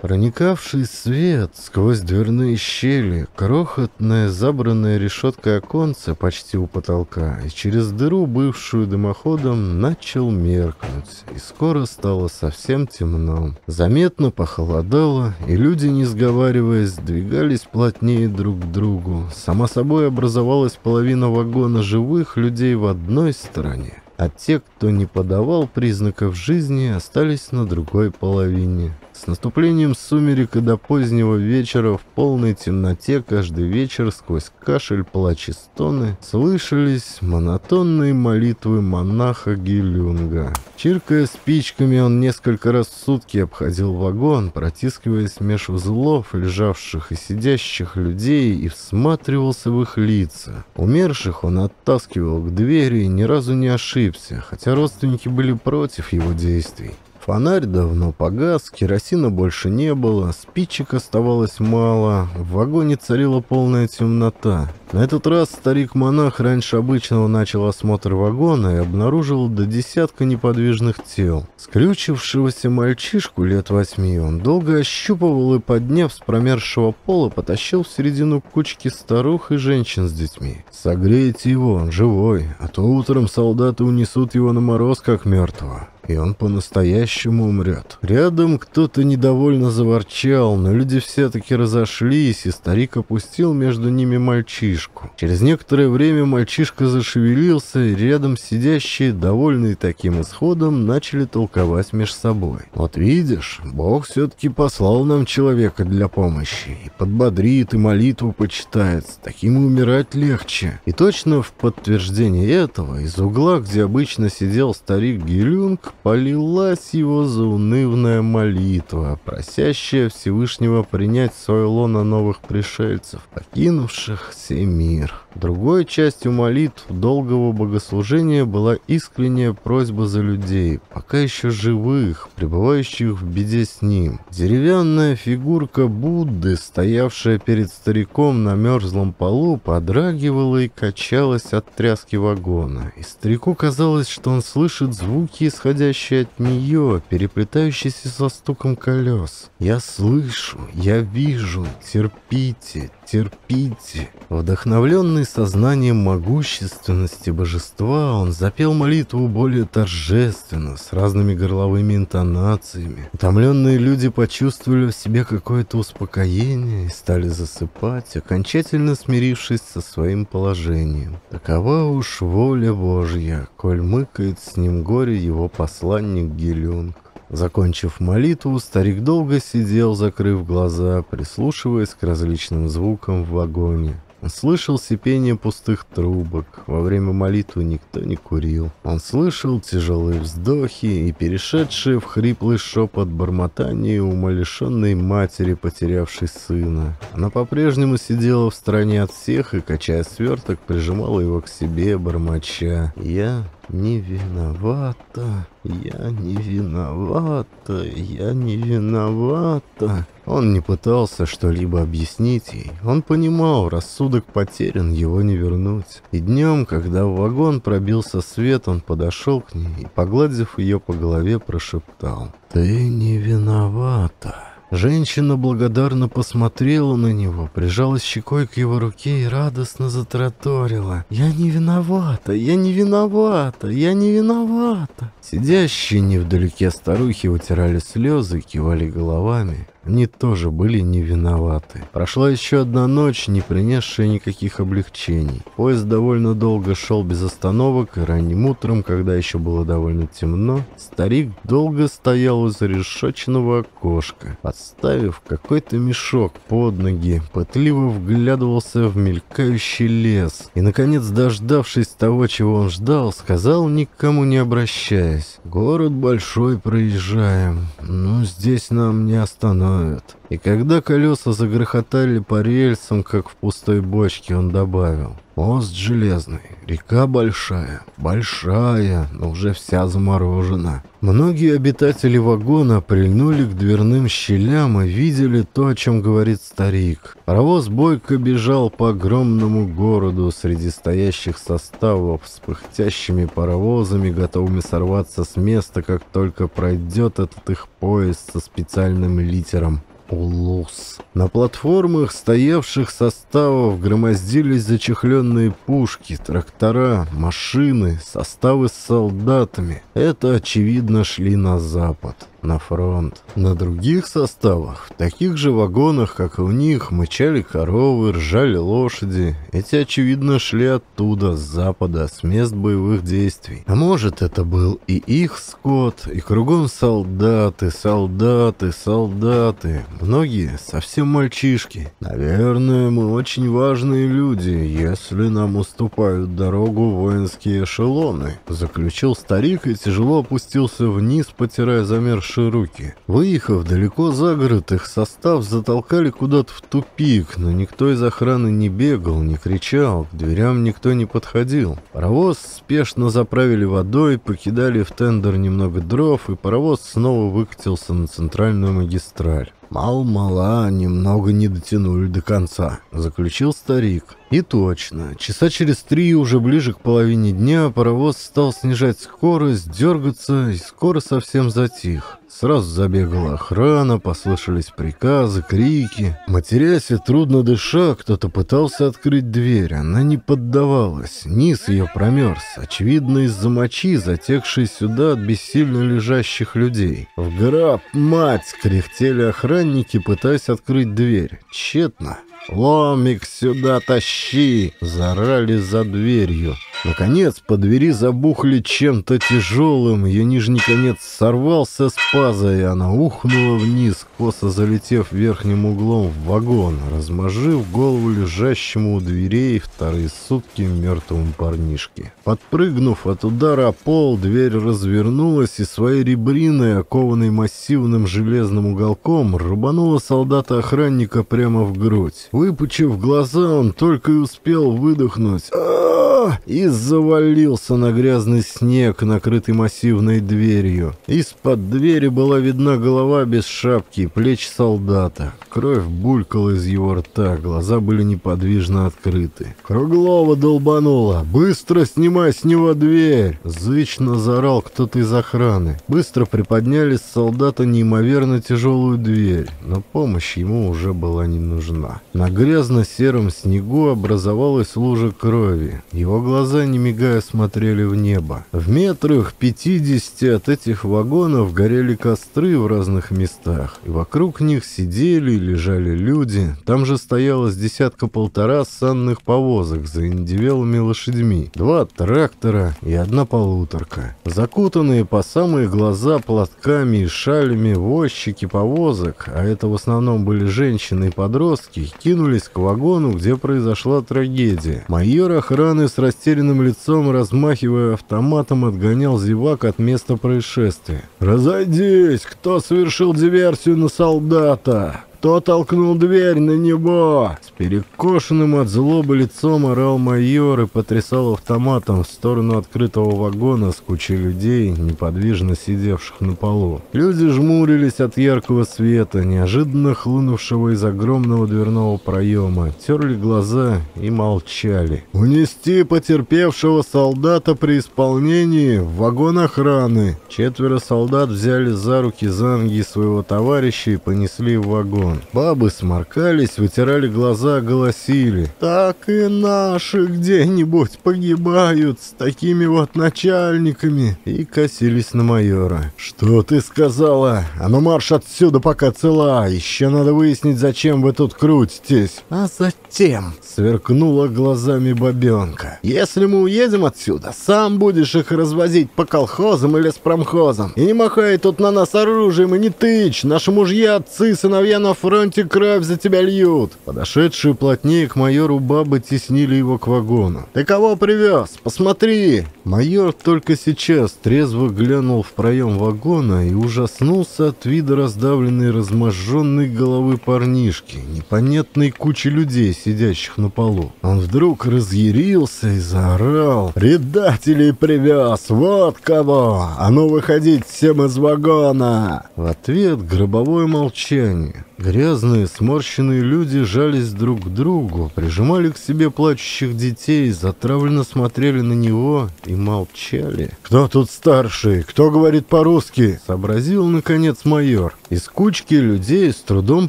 Проникавший свет сквозь дверные щели, крохотная забранная решеткой оконца почти у потолка, и через дыру, бывшую дымоходом, начал меркнуть, и скоро стало совсем темно. Заметно похолодало, и люди, не сговариваясь, двигались плотнее друг к другу. Само собой образовалась половина вагона живых людей в одной стороне, а те, кто не подавал признаков жизни, остались на другой половине. С наступлением сумерек и до позднего вечера в полной темноте каждый вечер сквозь кашель, плач и стоны слышались монотонные молитвы монаха Гилюнга. Чиркая спичками, он несколько раз в сутки обходил вагон, протискиваясь меж узлов, лежавших и сидящих людей, и всматривался в их лица. Умерших он оттаскивал к двери и ни разу не ошибся, хотя родственники были против его действий. Фонарь давно погас, керосина больше не было, спичек оставалось мало, в вагоне царила полная темнота. На этот раз старик-монах раньше обычного начал осмотр вагона и обнаружил до десятка неподвижных тел. Скрючившегося мальчишку лет восьми он долго ощупывал и, подняв с промерзшего пола, потащил в середину кучки старух и женщин с детьми. «Согрейте его, он живой, а то утром солдаты унесут его на мороз, как мертвого» и он по-настоящему умрет. Рядом кто-то недовольно заворчал, но люди все-таки разошлись, и старик опустил между ними мальчишку мальчишку. Через некоторое время мальчишка зашевелился, и рядом сидящие, довольные таким исходом, начали толковать меж собой. «Вот видишь, Бог все-таки послал нам человека для помощи, и подбодрит, и молитву почитает, с таким умирать легче». И точно в подтверждение этого из угла, где обычно сидел старик Гелюнг, полилась его заунывная молитва, просящая Всевышнего принять лоно новых пришельцев, покинувших семь мир. Другой частью молитв долгого богослужения была искренняя просьба за людей, пока еще живых, пребывающих в беде с ним. Деревянная фигурка Будды, стоявшая перед стариком на мерзлом полу, подрагивала и качалась от тряски вагона. И старику казалось, что он слышит звуки, исходящие от нее, переплетающиеся со стуком колес. «Я слышу, я вижу, терпите, терпите». Вдохновляя Вдохновленный сознанием могущественности божества, он запел молитву более торжественно, с разными горловыми интонациями. Утомленные люди почувствовали в себе какое-то успокоение и стали засыпать, окончательно смирившись со своим положением. Такова уж воля Божья, коль мыкает с ним горе его посланник Гелюнг. Закончив молитву, старик долго сидел, закрыв глаза, прислушиваясь к различным звукам в вагоне слышал сипение пустых трубок. Во время молитвы никто не курил. Он слышал тяжелые вздохи и перешедшие в хриплый шепот бормотания умалишенной матери, потерявшей сына. Она по-прежнему сидела в стороне от всех и, качая сверток, прижимала его к себе, бормоча. «Я не виновата, я не виновата, я не виновата. Он не пытался что-либо объяснить ей. Он понимал, рассудок потерян, его не вернуть. И днем, когда в вагон пробился свет, он подошел к ней и, погладив ее по голове, прошептал. «Ты не виновата». Женщина благодарно посмотрела на него, прижалась щекой к его руке и радостно затраторила. «Я не виновата! Я не виновата! Я не виновата!» Сидящие невдалеке старухи вытирали слезы и кивали головами. Они тоже были не виноваты. Прошла еще одна ночь, не принесшая никаких облегчений. Поезд довольно долго шел без остановок, и ранним утром, когда еще было довольно темно, старик долго стоял у зарешеченного окошка, подставив какой-то мешок под ноги, пытливо вглядывался в мелькающий лес и, наконец, дождавшись того, чего он ждал, сказал, никому не обращаясь, «Город большой, проезжаем, но ну, здесь нам не останавливаться» знают. И когда колеса загрохотали по рельсам, как в пустой бочке, он добавил. Мост железный, река большая, большая, но уже вся заморожена. Многие обитатели вагона прильнули к дверным щелям и видели то, о чем говорит старик. Паровоз бойко бежал по огромному городу среди стоящих составов с пыхтящими паровозами, готовыми сорваться с места, как только пройдет этот их поезд со специальным литером. Улус. На платформах стоявших составов громоздились зачехленные пушки, трактора, машины, составы с солдатами. Это, очевидно, шли на запад на фронт. На других составах, в таких же вагонах, как и у них, мычали коровы, ржали лошади. Эти, очевидно, шли оттуда, с запада, с мест боевых действий. А может, это был и их скот, и кругом солдаты, солдаты, солдаты. Многие совсем мальчишки. Наверное, мы очень важные люди, если нам уступают дорогу воинские эшелоны. Заключил старик и тяжело опустился вниз, потирая замерзшие наши руки. Выехав далеко за город, их состав затолкали куда-то в тупик, но никто из охраны не бегал, не кричал, к дверям никто не подходил. Паровоз спешно заправили водой, покидали в тендер немного дров, и паровоз снова выкатился на центральную магистраль. «Мал-мала, немного не дотянули до конца», — заключил старик. И точно, часа через три, уже ближе к половине дня, паровоз стал снижать скорость, дергаться и скоро совсем затих. Сразу забегала охрана, послышались приказы, крики. Матерясь и трудно дыша, кто-то пытался открыть дверь. Она не поддавалась. Низ ее промерз. Очевидно, из-за мочи, затекшей сюда от бессильно лежащих людей. «В граб, мать!» — кряхтели охранники, пытаясь открыть дверь. Тщетно. «Ломик сюда тащи!» — зарали за дверью. Наконец, по двери забухли чем-то тяжелым, ее нижний конец сорвался с паза, и она ухнула вниз, косо залетев верхним углом в вагон, размажив голову лежащему у дверей вторые сутки мертвому парнишке. Подпрыгнув от удара пол, дверь развернулась, и своей ребриной, окованной массивным железным уголком, рубанула солдата-охранника прямо в грудь. Выпучив глаза, он только и успел выдохнуть. А -а -а и завалился на грязный снег, накрытый массивной дверью. Из-под двери была видна голова без шапки и плечи солдата. Кровь булькала из его рта, глаза были неподвижно открыты. Круглова долбанула. «Быстро снимай с него дверь!» Зычно заорал кто-то из охраны. Быстро приподняли с солдата неимоверно тяжелую дверь, но помощь ему уже была не нужна. На на грязно-сером снегу образовалась лужа крови. Его глаза, не мигая, смотрели в небо. В метрах пятидесяти от этих вагонов горели костры в разных местах. И вокруг них сидели и лежали люди. Там же стоялось десятка-полтора санных повозок за индивелыми лошадьми. Два трактора и одна полуторка. Закутанные по самые глаза платками и шалями возчики повозок, а это в основном были женщины и подростки, кинули двинулись к вагону, где произошла трагедия. Майор охраны с растерянным лицом, размахивая автоматом, отгонял зевак от места происшествия. «Разойдись! Кто совершил диверсию на солдата?» Кто толкнул дверь на него? С перекошенным от злобы лицом орал майор и потрясал автоматом в сторону открытого вагона с кучей людей, неподвижно сидевших на полу. Люди жмурились от яркого света, неожиданно хлынувшего из огромного дверного проема, терли глаза и молчали. «Унести потерпевшего солдата при исполнении в вагон охраны!» Четверо солдат взяли за руки занги своего товарища и понесли в вагон он. Бабы сморкались, вытирали глаза, голосили. «Так и наши где-нибудь погибают с такими вот начальниками!» И косились на майора. «Что ты сказала? А ну марш отсюда, пока цела! Еще надо выяснить, зачем вы тут крутитесь!» «А затем!» — сверкнула глазами бабенка. «Если мы уедем отсюда, сам будешь их развозить по колхозам или с промхозом. И не махай тут на нас оружием и не тычь! Наши мужья, отцы, сыновья на фронте кровь за тебя льют!» Подошедшие плотнее к майору бабы теснили его к вагону. «Ты кого привез? Посмотри!» Майор только сейчас трезво глянул в проем вагона и ужаснулся от вида раздавленной разможженной головы парнишки, непонятной кучи людей, сидящих на полу. Он вдруг разъярился и заорал. «Предателей привез! Вот кого! А ну выходить всем из вагона!» В ответ гробовое молчание. Грязные, сморщенные люди жались друг к другу, прижимали к себе плачущих детей, затравленно смотрели на него и молчали. «Кто тут старший? Кто говорит по-русски?» — сообразил, наконец, майор. Из кучки людей с трудом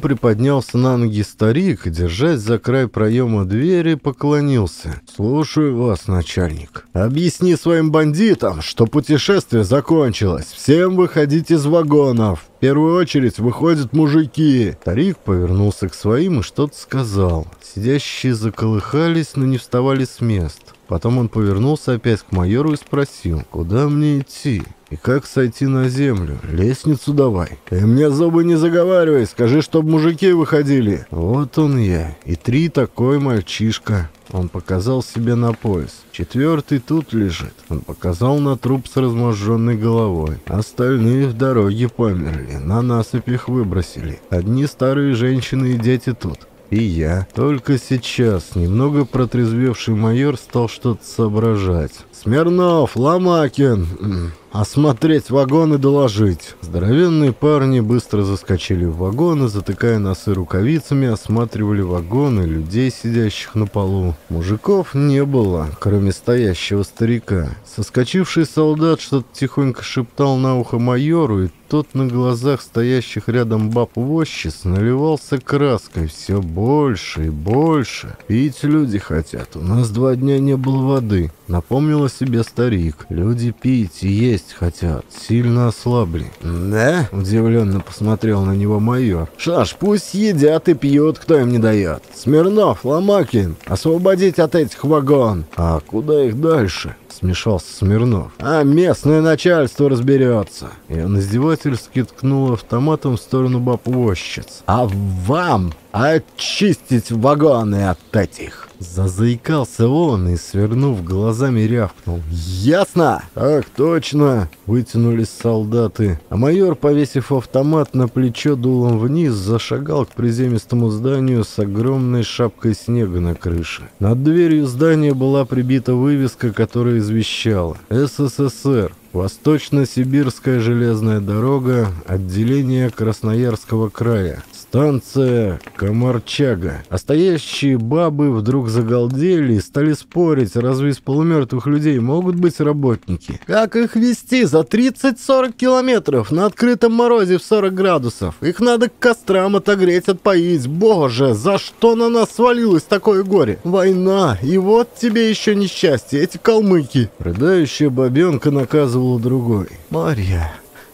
приподнялся на ноги старик держась за край проема двери, поклонился. «Слушаю вас, начальник. Объясни своим бандитам, что путешествие закончилось. Всем выходить из вагонов!» В первую очередь выходят мужики!» Тарик повернулся к своим и что-то сказал. Сидящие заколыхались, но не вставали с мест. Потом он повернулся опять к майору и спросил, «Куда мне идти?» «И как сойти на землю? Лестницу давай». «Ты мне зубы не заговаривай, скажи, чтобы мужики выходили». «Вот он я, и три такой мальчишка». Он показал себе на пояс. Четвертый тут лежит. Он показал на труп с разможженной головой. Остальные в дороге померли. На насыпь их выбросили. Одни старые женщины и дети тут. И я. Только сейчас немного протрезвевший майор стал что-то соображать. «Смирнов! Ломакин!» осмотреть вагон и доложить. Здоровенные парни быстро заскочили в вагоны, затыкая носы рукавицами, осматривали вагоны, людей, сидящих на полу. Мужиков не было, кроме стоящего старика. Соскочивший солдат что-то тихонько шептал на ухо майору, и тот на глазах стоящих рядом баб-возчиц наливался краской все больше и больше. «Пить люди хотят. У нас два дня не было воды», — напомнил о себе старик. «Люди пить и есть хотят. Сильно ослабли». «Да?» — удивленно посмотрел на него майор. «Шаш, пусть едят и пьют, кто им не дает. Смирнов, Ломакин, освободить от этих вагон. А куда их дальше?» Смешался Смирнов. А местное начальство разберется. И он издевательски ткнул автоматом в сторону баб А вам очистить вагоны от этих. Зазаикался он и, свернув глазами, рявкнул. «Ясно!» «Ах, точно!» — вытянулись солдаты. А майор, повесив автомат на плечо дулом вниз, зашагал к приземистому зданию с огромной шапкой снега на крыше. Над дверью здания была прибита вывеска, которая извещала «СССР». Восточно-сибирская железная дорога, отделение Красноярского края, Станция Комарчага. А бабы вдруг загалдели и стали спорить, разве из полумертвых людей могут быть работники? Как их вести за 30-40 километров на открытом морозе в 40 градусов? Их надо к кострам отогреть, отпоить. Боже, за что на нас свалилось такое горе? Война, и вот тебе еще несчастье, эти калмыки. Рыдающая бабенка наказывала другой. Марья,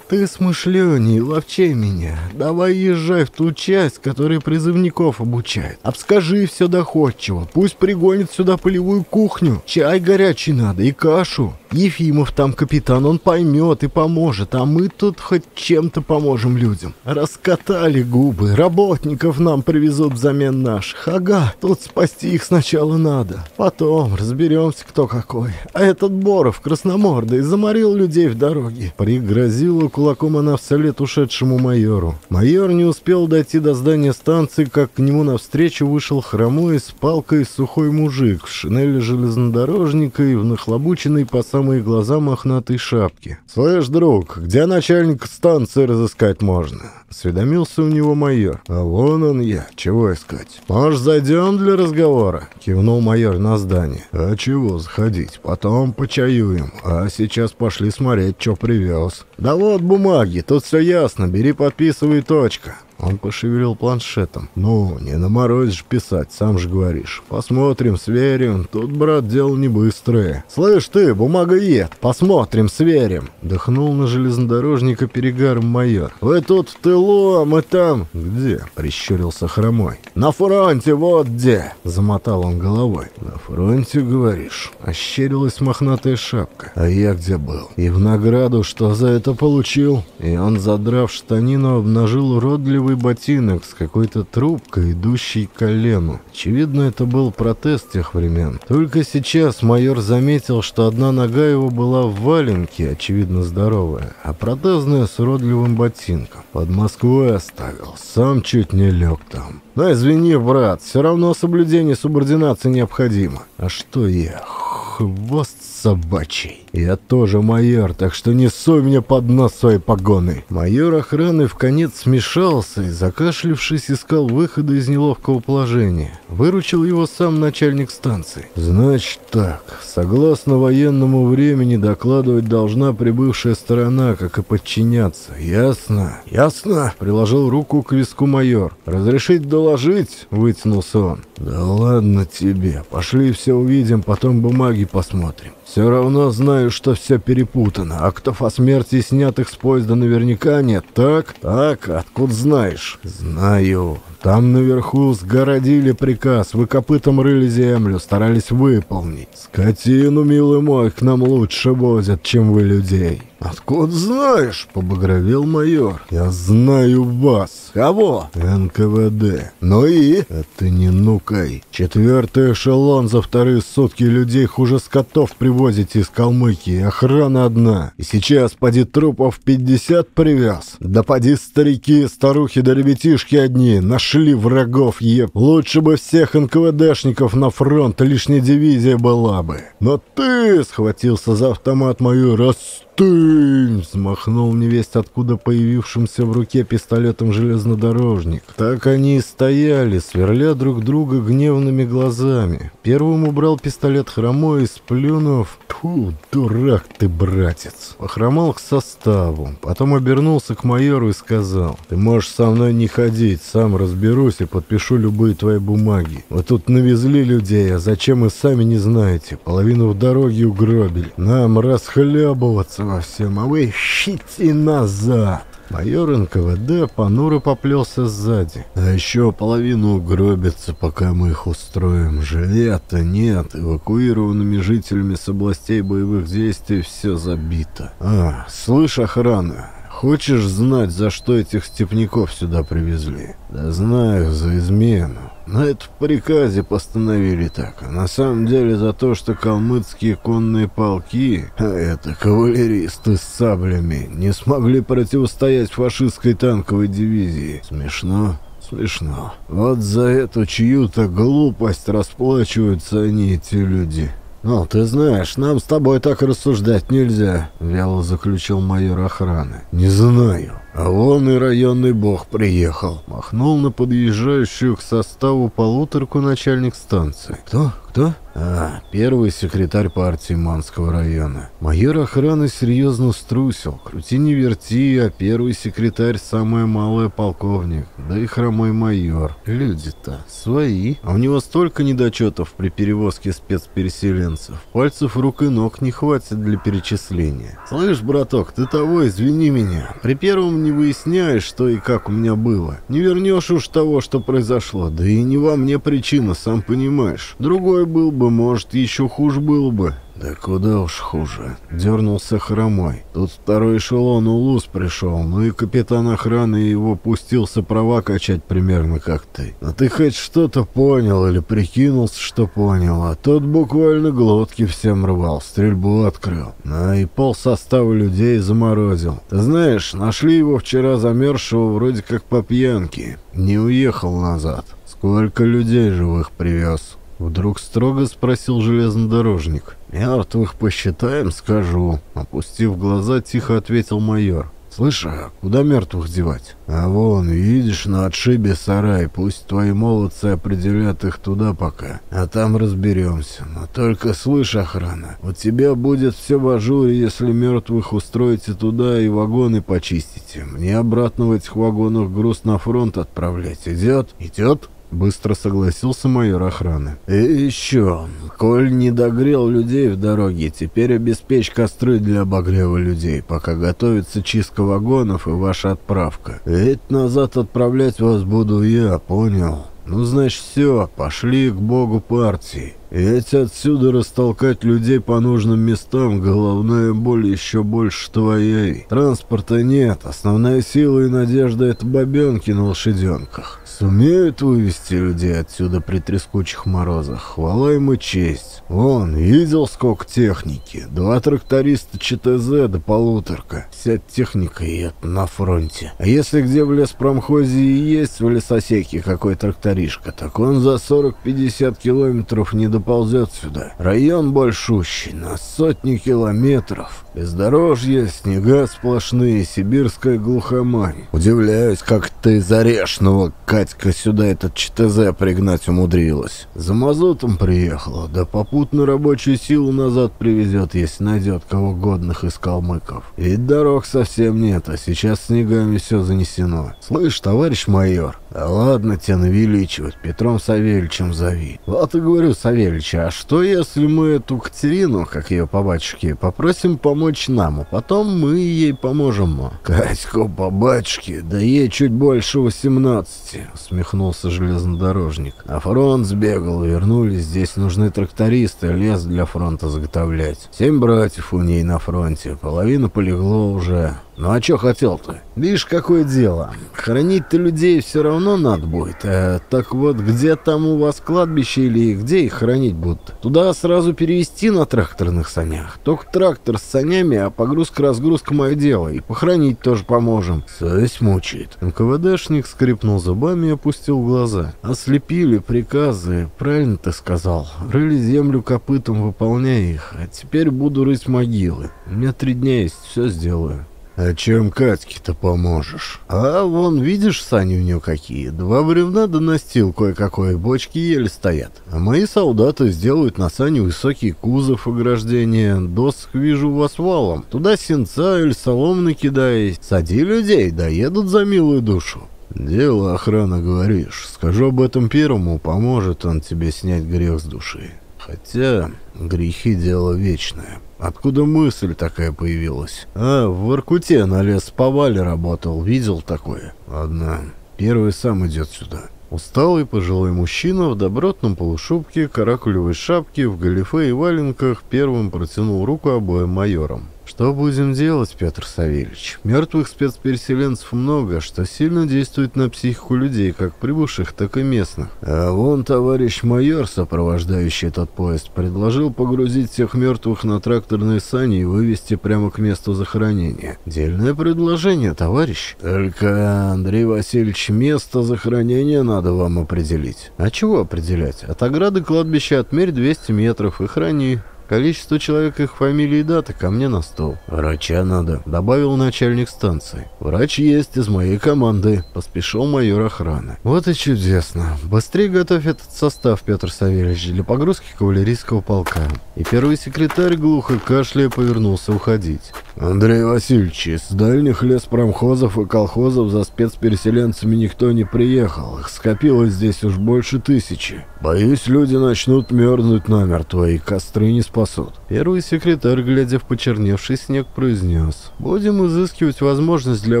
ты смышленый, ловчей меня. Давай езжай в ту часть, которая призывников обучает. Обскажи все доходчиво. Пусть пригонит сюда полевую кухню. Чай горячий надо и кашу. Ефимов там капитан, он поймет и поможет. А мы тут хоть чем-то поможем людям. Раскатали губы. Работников нам привезут взамен наших. Ага, тут спасти их сначала надо. Потом разберемся, кто какой. А этот Боров, красномордый, заморил людей в дороге. Пригрозил кулаком она вслед ушедшему майору. Майор не успел дойти до здания станции, как к нему навстречу вышел хромой с палкой сухой мужик в шинели железнодорожника и в нахлобученной по самые глаза мохнатой шапке. «Слышь, друг, где начальник станции разыскать можно?» Осведомился у него майор. «А вон он я. Чего искать?» «Может, зайдем для разговора?» Кивнул майор на здание. «А чего заходить? Потом почаюем. А сейчас пошли смотреть, что привез». «Да вот бумаги. Тут все ясно. Бери, подписывай, точка». Он пошевелил планшетом. «Ну, не наморозишь писать, сам же говоришь. Посмотрим, сверим. Тут, брат, дело не быстрое. Слышь ты, бумага бумагоед, посмотрим, сверим!» Дыхнул на железнодорожника перегар майор. «Вы тут в тылу, а мы там...» «Где?» — прищурился хромой. «На фронте, вот где!» — замотал он головой. «На фронте, говоришь?» — ощерилась мохнатая шапка. «А я где был? И в награду что за это получил?» И он, задрав штанину, обнажил уродливый голубой ботинок с какой-то трубкой, идущей к колену. Очевидно, это был протест тех времен. Только сейчас майор заметил, что одна нога его была в валенке, очевидно здоровая, а протезная с уродливым ботинком. Под Москвой оставил, сам чуть не лег там. Да извини, брат, все равно соблюдение субординации необходимо. А что я, хвост собачий. Я тоже майор, так что не суй мне под нос свои погоны. Майор охраны в конец смешался и, закашлившись, искал выхода из неловкого положения. Выручил его сам начальник станции. Значит так, согласно военному времени докладывать должна прибывшая сторона, как и подчиняться. Ясно? Ясно? Приложил руку к виску майор. Разрешить доложить? Вытянулся он. Да ладно тебе. Пошли все увидим, потом бумаги посмотрим. Все равно знаю, что все перепутано. Актов о смерти, снятых с поезда, наверняка нет. Так? Так, откуда знаешь? Знаю. Там наверху сгородили приказ, вы копытом рыли землю, старались выполнить. Скотину, милый мой, к нам лучше возят, чем вы людей. Откуда знаешь? Побагровел майор. Я знаю вас. Кого? НКВД. Ну и? Это не нукай. Четвертый эшелон за вторые сутки людей хуже скотов привозите из Калмыкии. Охрана одна. И сейчас поди трупов 50 привез. Да поди старики, старухи да ребятишки одни. Наши нашли врагов, еб. Лучше бы всех НКВДшников на фронт, лишняя дивизия была бы. Но ты схватился за автомат мою, раз «Ты!» — смахнул невесть, откуда появившимся в руке пистолетом железнодорожник. Так они и стояли, сверля друг друга гневными глазами. Первым убрал пистолет хромой, сплюнув. «Тьфу, дурак ты, братец!» Похромал к составу, потом обернулся к майору и сказал. «Ты можешь со мной не ходить, сам разберусь и подпишу любые твои бумаги. Вы тут навезли людей, а зачем и сами не знаете. Половину в дороге угробили. Нам расхлебываться!» совсем, а вы ищите назад!» Майор НКВД понуро поплелся сзади. «А еще половину угробится, пока мы их устроим. Жилета нет, эвакуированными жителями с областей боевых действий все забито. А, слышь, охрана, хочешь знать, за что этих степняков сюда привезли?» «Да знаю, за измену. Но это в приказе постановили так. А на самом деле за то, что калмыцкие конные полки, а это кавалеристы с саблями, не смогли противостоять фашистской танковой дивизии. Смешно? Смешно. Вот за эту чью-то глупость расплачиваются они, эти люди. «Ну, ты знаешь, нам с тобой так рассуждать нельзя», — вяло заключил майор охраны. «Не знаю. А вон и районный бог приехал», — махнул на подъезжающую к составу полуторку начальник станции. «Кто? Кто?» А, первый секретарь партии Манского района. Майор охраны серьезно струсил. Крути не верти, а первый секретарь самое малое полковник, да и хромой майор. Люди-то свои. А у него столько недочетов при перевозке спецпереселенцев. Пальцев рук и ног не хватит для перечисления. Слышь, браток, ты того, извини меня. При первом не выясняешь, что и как у меня было. Не вернешь уж того, что произошло. Да и не во мне причина, сам понимаешь. Другой был бы бы, может, еще хуже было бы. Да куда уж хуже. Дернулся хромой. Тут второй эшелон Улус пришел, ну и капитан охраны его пустился права качать примерно как ты. А ты хоть что-то понял или прикинулся, что понял, а тот буквально глотки всем рвал, стрельбу открыл. А и пол состава людей заморозил. Ты знаешь, нашли его вчера замерзшего вроде как по пьянке. Не уехал назад. Сколько людей живых привез. Вдруг строго спросил железнодорожник. «Мертвых посчитаем, скажу». Опустив глаза, тихо ответил майор. «Слышь, а куда мертвых девать?» «А вон, видишь, на отшибе сарай. Пусть твои молодцы определят их туда пока. А там разберемся. Но только слышь, охрана, у тебя будет все в ажуре, если мертвых устроите туда и вагоны почистите. Мне обратно в этих вагонах груз на фронт отправлять. Идет?» «Идет?» Быстро согласился майор охраны. «И еще, коль не догрел людей в дороге, теперь обеспечь костры для обогрева людей, пока готовится чистка вагонов и ваша отправка. Ведь назад отправлять вас буду я, понял?» «Ну, значит, все, пошли к богу партии. Ведь отсюда растолкать людей по нужным местам, головная боль еще больше твоей. Транспорта нет, основная сила и надежда — это бабенки на лошаденках. Сумеют вывести людей отсюда при трескучих морозах. Хвала им и честь. Вон, видел сколько техники. Два тракториста ЧТЗ до полуторка. Вся техника и это на фронте. А если где в леспромхозе и есть в лесосеке какой тракторишка, так он за 40-50 километров не доползет сюда. Район большущий, на сотни километров. Бездорожье, снега сплошные, сибирская глухомань. Удивляюсь, как ты из Орешного, Катька, сюда этот ЧТЗ пригнать умудрилась. За мазотом приехала, да попутно рабочую силу назад привезет, если найдет кого годных из калмыков. И дорог совсем нет, а сейчас снегами все занесено. Слышь, товарищ майор, ладно тебя навеличивать, Петром Савельичем зови. Вот и говорю, Савельич, а что если мы эту Катерину, как ее по батюшке, попросим помочь нам, а потом мы ей поможем? Катько по батюшке, да ей чуть больше восемнадцати. усмехнулся железнодорожник. А фронт сбегал, вернулись, здесь нужны трактористы, лес для фронта заготовлять. Семь братьев у ней на фронте, половина полегло уже. «Ну а чё хотел ты? Видишь, какое дело. Хранить-то людей все равно надо будет. Э, так вот, где там у вас кладбище или где их хранить будут? Туда сразу перевести на тракторных санях. Только трактор с санями, а погрузка-разгрузка мое дело. И похоронить тоже поможем». Совесть мучает. НКВДшник скрипнул зубами и опустил глаза. «Ослепили приказы. Правильно ты сказал. Рыли землю копытом, выполняя их. А теперь буду рыть могилы. У меня три дня есть, все сделаю». А чем Катьке-то поможешь? А вон, видишь, сани у нее какие. Два бревна до настил кое-какой, бочки еле стоят. А мои солдаты сделают на сани высокий кузов ограждения. Досок вижу у вас валом. Туда сенца или солом накидай. Сади людей, доедут за милую душу. Дело охрана, говоришь. Скажу об этом первому, поможет он тебе снять грех с души. Хотя грехи дело вечное. Откуда мысль такая появилась? А, в Иркуте на лес повале работал, видел такое? Ладно, Первый сам идет сюда. Усталый пожилой мужчина в добротном полушубке, каракулевой шапке, в галифе и валенках первым протянул руку обоим майорам. Что будем делать, Петр Савельевич? Мертвых спецпереселенцев много, что сильно действует на психику людей, как прибывших, так и местных. А вон товарищ майор, сопровождающий этот поезд, предложил погрузить всех мертвых на тракторные сани и вывести прямо к месту захоронения. Дельное предложение, товарищ. Только, Андрей Васильевич, место захоронения надо вам определить. А чего определять? От ограды кладбища отмерь 200 метров и храни. Количество человек, их фамилии и даты ко мне на стол. Врача надо, добавил начальник станции. Врач есть из моей команды, поспешил майор охраны. Вот и чудесно. Быстрее готовь этот состав, Петр Савельевич, для погрузки кавалерийского полка. И первый секретарь глухо кашляя повернулся уходить. Андрей Васильевич, из дальних лес промхозов и колхозов за спецпереселенцами никто не приехал. Их скопилось здесь уж больше тысячи. Боюсь, люди начнут мерзнуть намертво, и костры не спрятались спасут. Первый секретарь, глядя в почерневший снег, произнес. «Будем изыскивать возможность для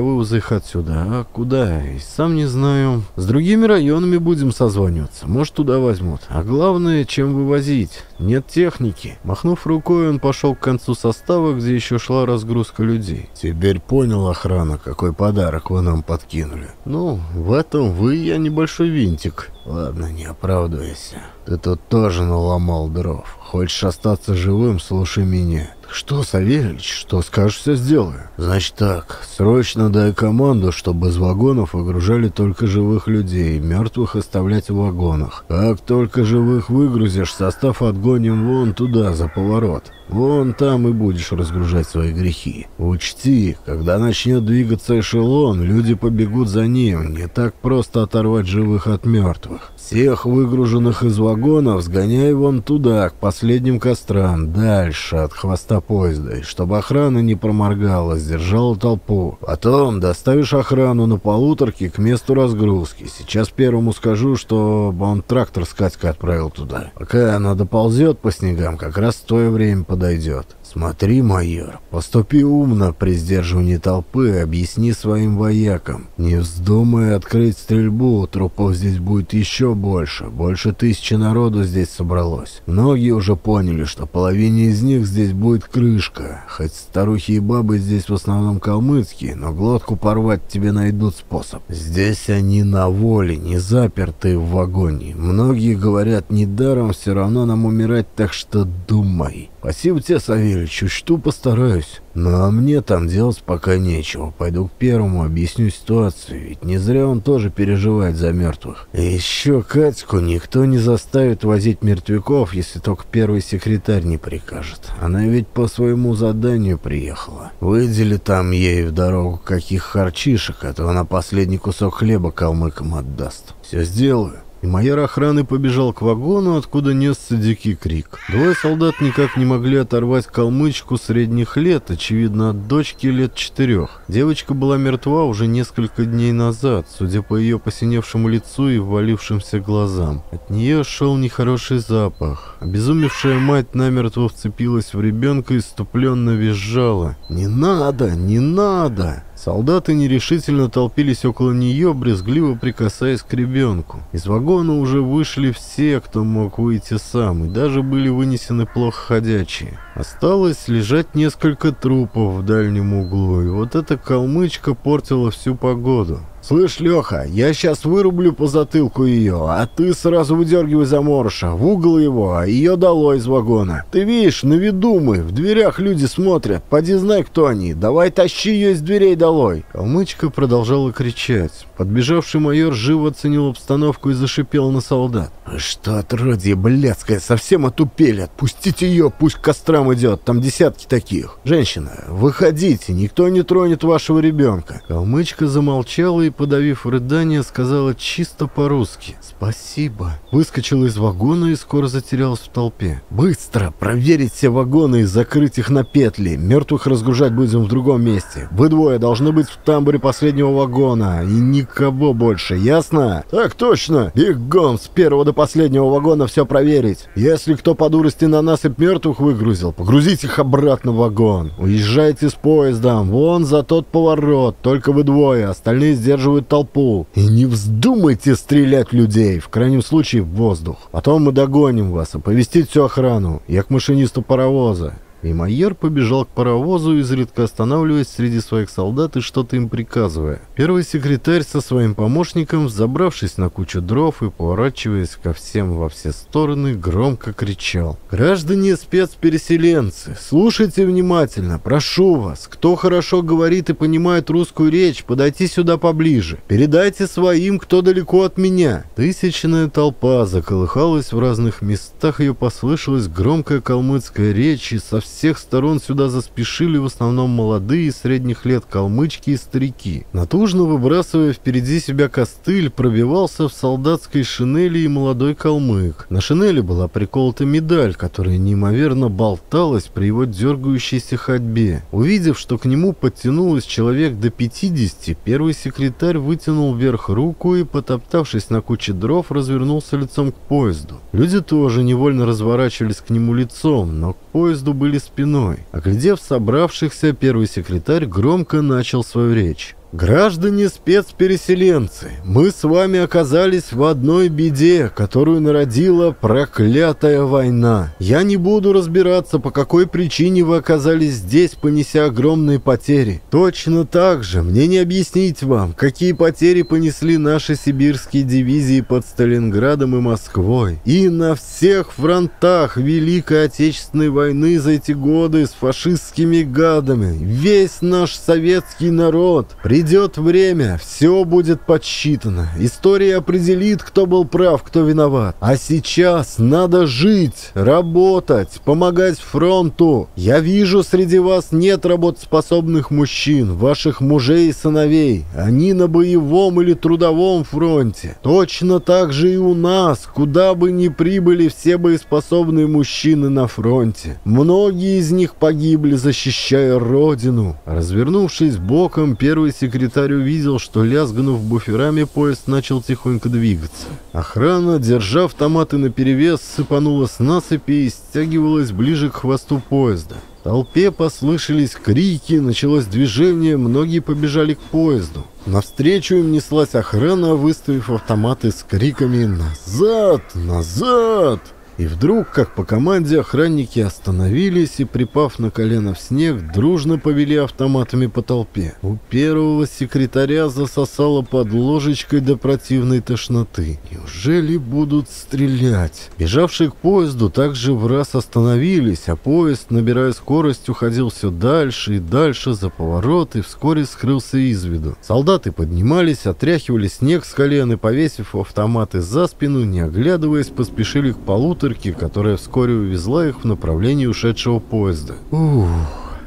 вывоза их отсюда. А куда? И сам не знаю. С другими районами будем созваниваться. Может, туда возьмут. А главное, чем вывозить. Нет техники. Махнув рукой, он пошел к концу состава, где еще шла разгрузка людей. Теперь понял охрана, какой подарок вы нам подкинули. Ну, в этом вы я небольшой винтик. Ладно, не оправдывайся. Ты тут тоже наломал дров. Хочешь остаться живым, слушай меня. Что, Савельич, что скажешь, все сделаю. Значит так, срочно дай команду, чтобы из вагонов выгружали только живых людей, мертвых оставлять в вагонах. Как только живых выгрузишь, состав отгоним вон туда, за поворот. Вон там и будешь разгружать свои грехи. Учти, когда начнет двигаться эшелон, люди побегут за ним. Не так просто оторвать живых от мертвых. Всех выгруженных из вагонов сгоняй вон туда, к последним кострам, дальше от хвоста поезда, чтобы охрана не проморгалась, держала толпу. Потом доставишь охрану на полуторке к месту разгрузки. Сейчас первому скажу, что он трактор с Катькой отправил туда. Пока она доползет по снегам, как раз в то время подойдет. «Смотри, майор, поступи умно при сдерживании толпы, объясни своим воякам. Не вздумай открыть стрельбу, трупов здесь будет еще больше. Больше тысячи народу здесь собралось. Многие уже поняли, что половине из них здесь будет крышка. Хоть старухи и бабы здесь в основном калмыцкие, но глотку порвать тебе найдут способ. Здесь они на воле, не заперты в вагоне. Многие говорят, недаром все равно нам умирать, так что думай. Спасибо тебе, Савелий. Иванович, что постараюсь. Но а мне там делать пока нечего. Пойду к первому, объясню ситуацию, ведь не зря он тоже переживает за мертвых. И еще Катьку никто не заставит возить мертвяков, если только первый секретарь не прикажет. Она ведь по своему заданию приехала. Выдели там ей в дорогу каких харчишек, а то она последний кусок хлеба калмыкам отдаст. Все сделаю и майор охраны побежал к вагону, откуда несся дикий крик. Двое солдат никак не могли оторвать калмычку средних лет, очевидно, от дочки лет четырех. Девочка была мертва уже несколько дней назад, судя по ее посиневшему лицу и ввалившимся глазам. От нее шел нехороший запах. Обезумевшая мать намертво вцепилась в ребенка и ступленно визжала. «Не надо! Не надо!» Солдаты нерешительно толпились около нее, брезгливо прикасаясь к ребенку. Из вагона уже вышли все, кто мог выйти сам, и даже были вынесены плохо ходячие. Осталось лежать несколько трупов в дальнем углу, и вот эта калмычка портила всю погоду. «Слышь, Леха, я сейчас вырублю по затылку ее, а ты сразу выдергивай заморыша, в угол его, а ее долой из вагона. Ты видишь, на виду мы, в дверях люди смотрят, поди знай, кто они, давай тащи ее из дверей долой!» Калмычка продолжала кричать. Подбежавший майор живо оценил обстановку и зашипел на солдат. «Что отродье блядское, совсем отупели, отпустите ее, пусть к кострам идет, там десятки таких!» «Женщина, выходите, никто не тронет вашего ребенка!» Калмычка замолчала и подавив рыдание, сказала чисто по-русски «Спасибо». Выскочил из вагона и скоро затерялась в толпе. «Быстро! Проверить все вагоны и закрыть их на петли! Мертвых разгружать будем в другом месте! Вы двое должны быть в тамбуре последнего вагона! И никого больше, ясно?» «Так точно! Бегом! С первого до последнего вагона все проверить! Если кто по дурости на нас и мертвых выгрузил, погрузить их обратно в вагон! Уезжайте с поездом! Вон за тот поворот! Только вы двое! Остальные сдерживаются!» сдерживают толпу. И не вздумайте стрелять людей, в крайнем случае в воздух. Потом а мы догоним вас, оповестить всю охрану. Я к машинисту паровоза. И Майер побежал к паровозу, изредка останавливаясь среди своих солдат и что-то им приказывая. Первый секретарь со своим помощником, забравшись на кучу дров и поворачиваясь ко всем во все стороны, громко кричал. «Граждане спецпереселенцы, слушайте внимательно, прошу вас, кто хорошо говорит и понимает русскую речь, подойти сюда поближе. Передайте своим, кто далеко от меня». Тысячная толпа заколыхалась в разных местах, ее послышалась громкая калмыцкая речь и совсем всех сторон сюда заспешили в основном молодые средних лет калмычки и старики. Натужно выбрасывая впереди себя костыль, пробивался в солдатской шинели и молодой калмык. На шинели была приколота медаль, которая неимоверно болталась при его дергающейся ходьбе. Увидев, что к нему подтянулось человек до 50, первый секретарь вытянул вверх руку и, потоптавшись на куче дров, развернулся лицом к поезду. Люди тоже невольно разворачивались к нему лицом, но к поезду были спиной. Оглядев собравшихся, первый секретарь громко начал свою речь. Граждане спецпереселенцы, мы с вами оказались в одной беде, которую народила проклятая война. Я не буду разбираться, по какой причине вы оказались здесь, понеся огромные потери. Точно так же мне не объяснить вам, какие потери понесли наши сибирские дивизии под Сталинградом и Москвой. И на всех фронтах Великой Отечественной войны за эти годы с фашистскими гадами весь наш советский народ Придет время, все будет подсчитано. История определит, кто был прав, кто виноват. А сейчас надо жить, работать, помогать фронту. Я вижу, среди вас нет работоспособных мужчин, ваших мужей и сыновей. Они на боевом или трудовом фронте. Точно так же и у нас, куда бы ни прибыли все боеспособные мужчины на фронте. Многие из них погибли, защищая Родину. Развернувшись боком, первый секретарь Секретарь увидел, что, лязгнув буферами, поезд начал тихонько двигаться. Охрана, держа автоматы наперевес, сыпанула с насыпи и стягивалась ближе к хвосту поезда. В толпе послышались крики, началось движение, многие побежали к поезду. Навстречу им неслась охрана, выставив автоматы с криками «Назад! Назад!». И вдруг, как по команде, охранники остановились и, припав на колено в снег, дружно повели автоматами по толпе. У первого секретаря засосало под ложечкой до противной тошноты. Неужели будут стрелять? Бежавшие к поезду также в раз остановились, а поезд, набирая скорость, уходил все дальше и дальше за поворот и вскоре скрылся из виду. Солдаты поднимались, отряхивали снег с колен и, повесив автоматы за спину, не оглядываясь, поспешили к полуту кутерки, которая вскоре увезла их в направлении ушедшего поезда. Ух,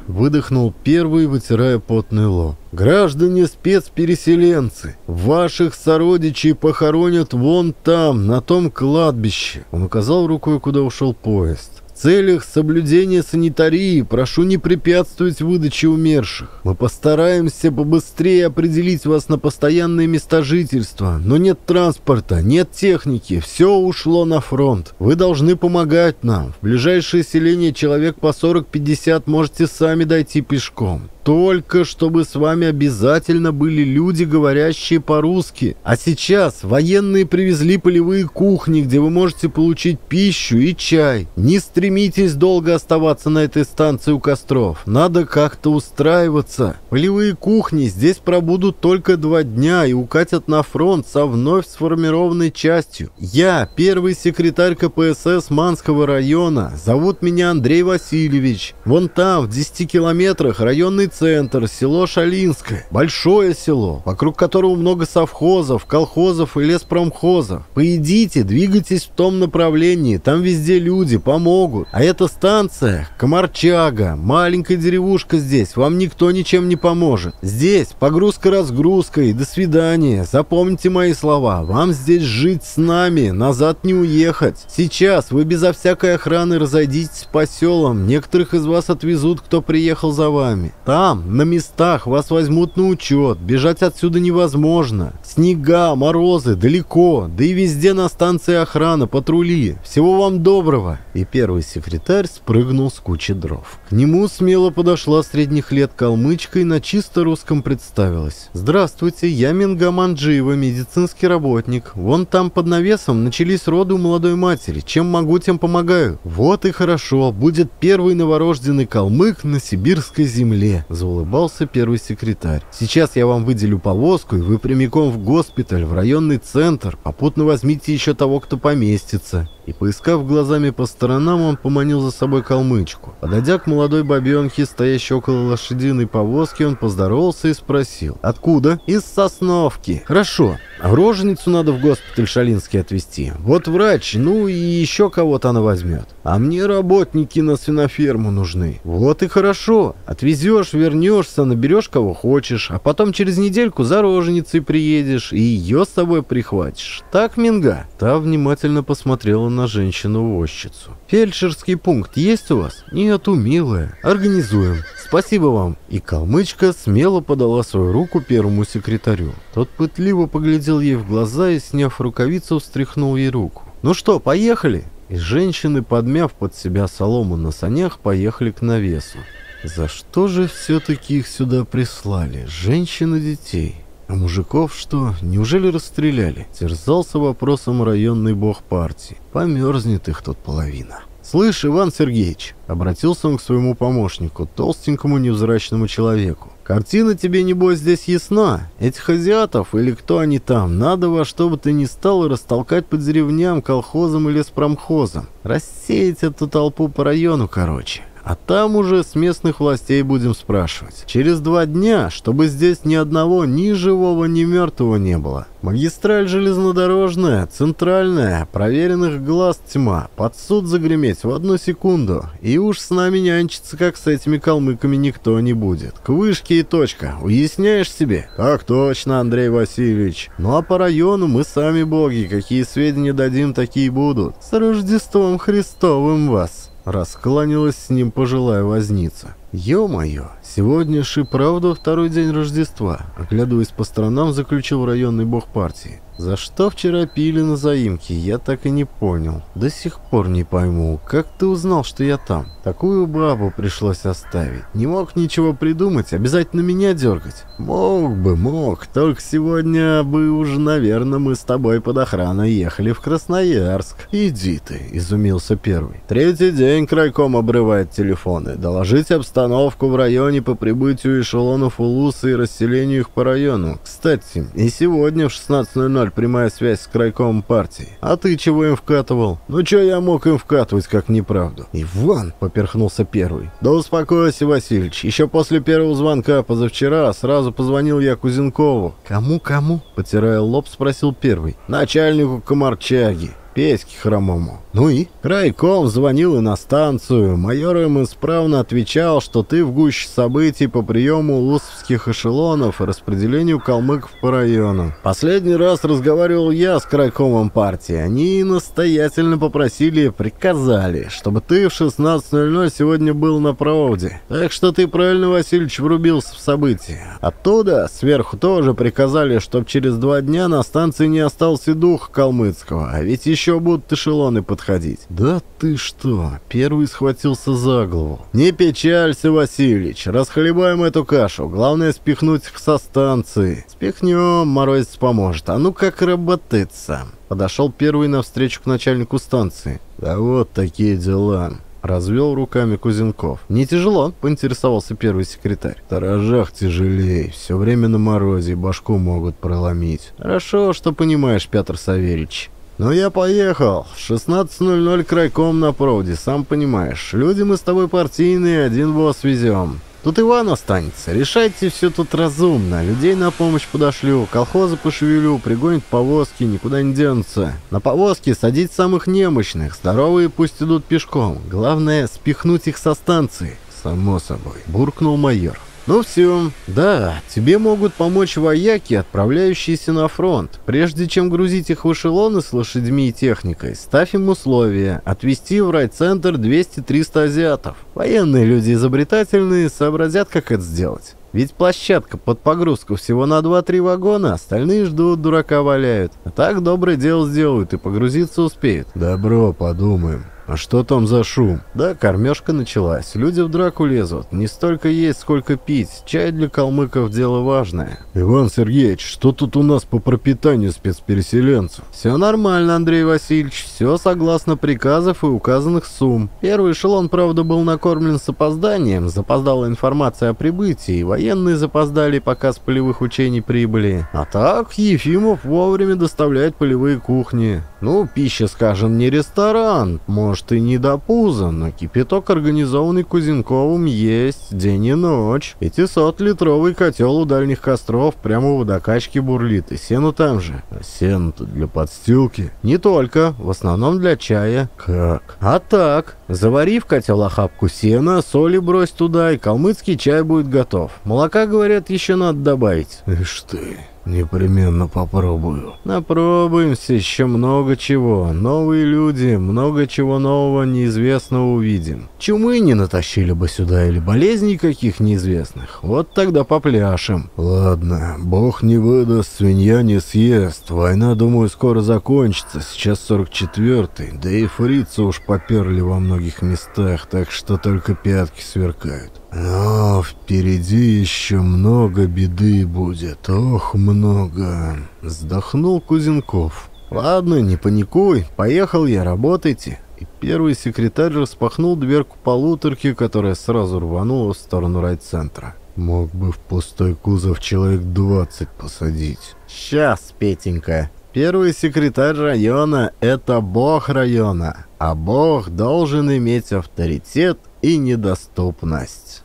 выдохнул первый, вытирая потный лоб. «Граждане спецпереселенцы, ваших сородичей похоронят вон там, на том кладбище!» Он указал рукой, куда ушел поезд целях соблюдения санитарии прошу не препятствовать выдаче умерших. Мы постараемся побыстрее определить вас на постоянные места жительства, но нет транспорта, нет техники, все ушло на фронт. Вы должны помогать нам. В ближайшее селение человек по 40-50 можете сами дойти пешком только чтобы с вами обязательно были люди, говорящие по-русски. А сейчас военные привезли полевые кухни, где вы можете получить пищу и чай. Не стремитесь долго оставаться на этой станции у костров. Надо как-то устраиваться. Полевые кухни здесь пробудут только два дня и укатят на фронт со вновь сформированной частью. Я первый секретарь КПСС Манского района. Зовут меня Андрей Васильевич. Вон там, в 10 километрах, районный центр, село Шалинское. Большое село, вокруг которого много совхозов, колхозов и леспромхозов. Поедите, двигайтесь в том направлении, там везде люди, помогут. А эта станция, Комарчага, маленькая деревушка здесь, вам никто ничем не поможет. Здесь погрузка-разгрузка и до свидания. Запомните мои слова, вам здесь жить с нами, назад не уехать. Сейчас вы безо всякой охраны разойдитесь по селам, некоторых из вас отвезут, кто приехал за вами. Там там, на местах, вас возьмут на учет, бежать отсюда невозможно. Снега, морозы, далеко, да и везде на станции охрана, патрули. Всего вам доброго!» И первый секретарь спрыгнул с кучи дров. К нему смело подошла средних лет калмычка и на чисто русском представилась. «Здравствуйте, я Мингаман Джиева, медицинский работник. Вон там под навесом начались роды у молодой матери. Чем могу, тем помогаю. Вот и хорошо, будет первый новорожденный калмык на сибирской земле». Заулыбался первый секретарь. «Сейчас я вам выделю повозку, и вы прямиком в госпиталь, в районный центр. Попутно возьмите еще того, кто поместится и, поискав глазами по сторонам, он поманил за собой калмычку. Подойдя к молодой бабенке, стоящей около лошадиной повозки, он поздоровался и спросил. «Откуда?» «Из Сосновки». «Хорошо. А роженицу надо в госпиталь Шалинский отвезти. Вот врач, ну и еще кого-то она возьмет. А мне работники на свиноферму нужны». «Вот и хорошо. Отвезешь, вернешься, наберешь кого хочешь, а потом через недельку за роженицей приедешь и ее с собой прихватишь. Так, Минга?» Та внимательно посмотрела на на женщину-возчицу. «Фельдшерский пункт есть у вас?» «Нету, милая. Организуем. Спасибо вам». И калмычка смело подала свою руку первому секретарю. Тот пытливо поглядел ей в глаза и, сняв рукавицу, встряхнул ей руку. «Ну что, поехали?» И женщины, подмяв под себя солому на санях, поехали к навесу. За что же все-таки их сюда прислали? женщины и детей? А мужиков что, неужели расстреляли? Терзался вопросом районный бог партии. Померзнет их тут половина. «Слышь, Иван Сергеевич!» — обратился он к своему помощнику, толстенькому невзрачному человеку. «Картина тебе, небось, здесь ясна. Этих азиатов или кто они там, надо во что бы ты ни стал растолкать по деревням, колхозам или спромхозам. Рассеять эту толпу по району, короче. А там уже с местных властей будем спрашивать. Через два дня, чтобы здесь ни одного ни живого, ни мертвого не было. Магистраль железнодорожная, центральная, проверенных глаз тьма. Под суд загреметь в одну секунду. И уж с нами нянчиться, как с этими калмыками, никто не будет. К вышке и точка. Уясняешь себе? Так точно, Андрей Васильевич. Ну а по району мы сами боги. Какие сведения дадим, такие будут. С Рождеством Христовым вас! раскланялась с ним пожилая возница. Ё-моё, сегодня ж правда второй день Рождества, оглядываясь по сторонам, заключил районный бог партии. За что вчера пили на заимке, я так и не понял. До сих пор не пойму, как ты узнал, что я там? Такую бабу пришлось оставить. Не мог ничего придумать, обязательно меня дергать. Мог бы, мог, только сегодня бы уже, наверное, мы с тобой под охраной ехали в Красноярск. Иди ты, изумился первый. Третий день крайком обрывает телефоны. Доложить обстоятельства обстановку в районе по прибытию эшелонов Улуса и расселению их по району. Кстати, и сегодня в 16.00 прямая связь с крайком партии. А ты чего им вкатывал? Ну чё я мог им вкатывать, как неправду? Иван, поперхнулся первый. Да успокойся, Васильевич. Еще после первого звонка позавчера сразу позвонил я Кузенкову. Кому-кому? Потирая лоб, спросил первый. Начальнику Комарчаги. Петьке Хромому. Ну и? Райком звонил и на станцию. Майор им исправно отвечал, что ты в гуще событий по приему лусовских эшелонов и распределению калмыков по району. Последний раз разговаривал я с Крайкомом партии. Они настоятельно попросили и приказали, чтобы ты в 16.00 сегодня был на проводе. Так что ты правильно, Васильевич, врубился в события. Оттуда сверху тоже приказали, чтобы через два дня на станции не остался дух калмыцкого. А ведь еще еще будут эшелоны подходить. Да ты что? Первый схватился за голову. Не печалься, Васильевич, расхлебаем эту кашу. Главное спихнуть их со станции. Спихнем, Морозец поможет. А ну как работается? Подошел первый навстречу к начальнику станции. Да вот такие дела. Развел руками Кузенков. «Не тяжело?» – поинтересовался первый секретарь. «В торожах тяжелее. Все время на морозе башку могут проломить». «Хорошо, что понимаешь, Петр Савельевич». Ну я поехал. 16.00 крайком на проводе, сам понимаешь. Люди мы с тобой партийные, один босс везем. Тут Иван останется. Решайте все тут разумно. Людей на помощь подошлю, колхозы пошевелю, пригонят повозки, никуда не денутся. На повозки садить самых немощных, здоровые пусть идут пешком. Главное, спихнуть их со станции. Само собой, буркнул майор. Ну все, да, тебе могут помочь вояки, отправляющиеся на фронт. Прежде чем грузить их в эшелоны с лошадьми и техникой, ставь им условия. Отвезти в райцентр 200-300 азиатов. Военные люди изобретательные, сообразят, как это сделать. Ведь площадка под погрузку всего на 2-3 вагона, остальные ждут, дурака валяют. А так доброе дело сделают и погрузиться успеют. Добро, подумаем. А что там за шум? Да, кормежка началась. Люди в драку лезут. Не столько есть, сколько пить. Чай для калмыков дело важное. Иван Сергеевич, что тут у нас по пропитанию спецпереселенцев? Все нормально, Андрей Васильевич. Все согласно приказов и указанных сумм. Первый эшелон, правда, был накормлен с опозданием. Запоздала информация о прибытии. Военные запоздали, пока с полевых учений прибыли. А так, Ефимов вовремя доставляет полевые кухни. Ну, пища, скажем, не ресторан. Может, может и не до пуза, но кипяток, организованный Кузенковым, есть день и ночь. 500-литровый котел у дальних костров прямо у водокачки бурлит, и сено там же. А сено-то для подстилки? Не только, в основном для чая. Как? А так, Завари в котел охапку сена, соли брось туда, и калмыцкий чай будет готов. Молока, говорят, еще надо добавить. Ишь ты, непременно попробую. Напробуемся еще много чего. Новые люди, много чего нового неизвестного увидим. Чумы не натащили бы сюда или болезней каких неизвестных. Вот тогда попляшем. Ладно, бог не выдаст, свинья не съест. Война, думаю, скоро закончится. Сейчас 44-й, да и фрицы уж поперли во много многих местах, так что только пятки сверкают. Но впереди еще много беды будет, ох, много. Вздохнул Кузенков. Ладно, не паникуй, поехал я, работайте. И первый секретарь распахнул дверку полуторки, которая сразу рванула в сторону райцентра. Мог бы в пустой кузов человек 20 посадить. Сейчас, Петенька, Первый секретарь района – это бог района, а бог должен иметь авторитет и недоступность.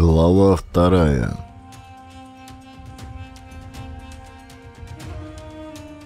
Глава вторая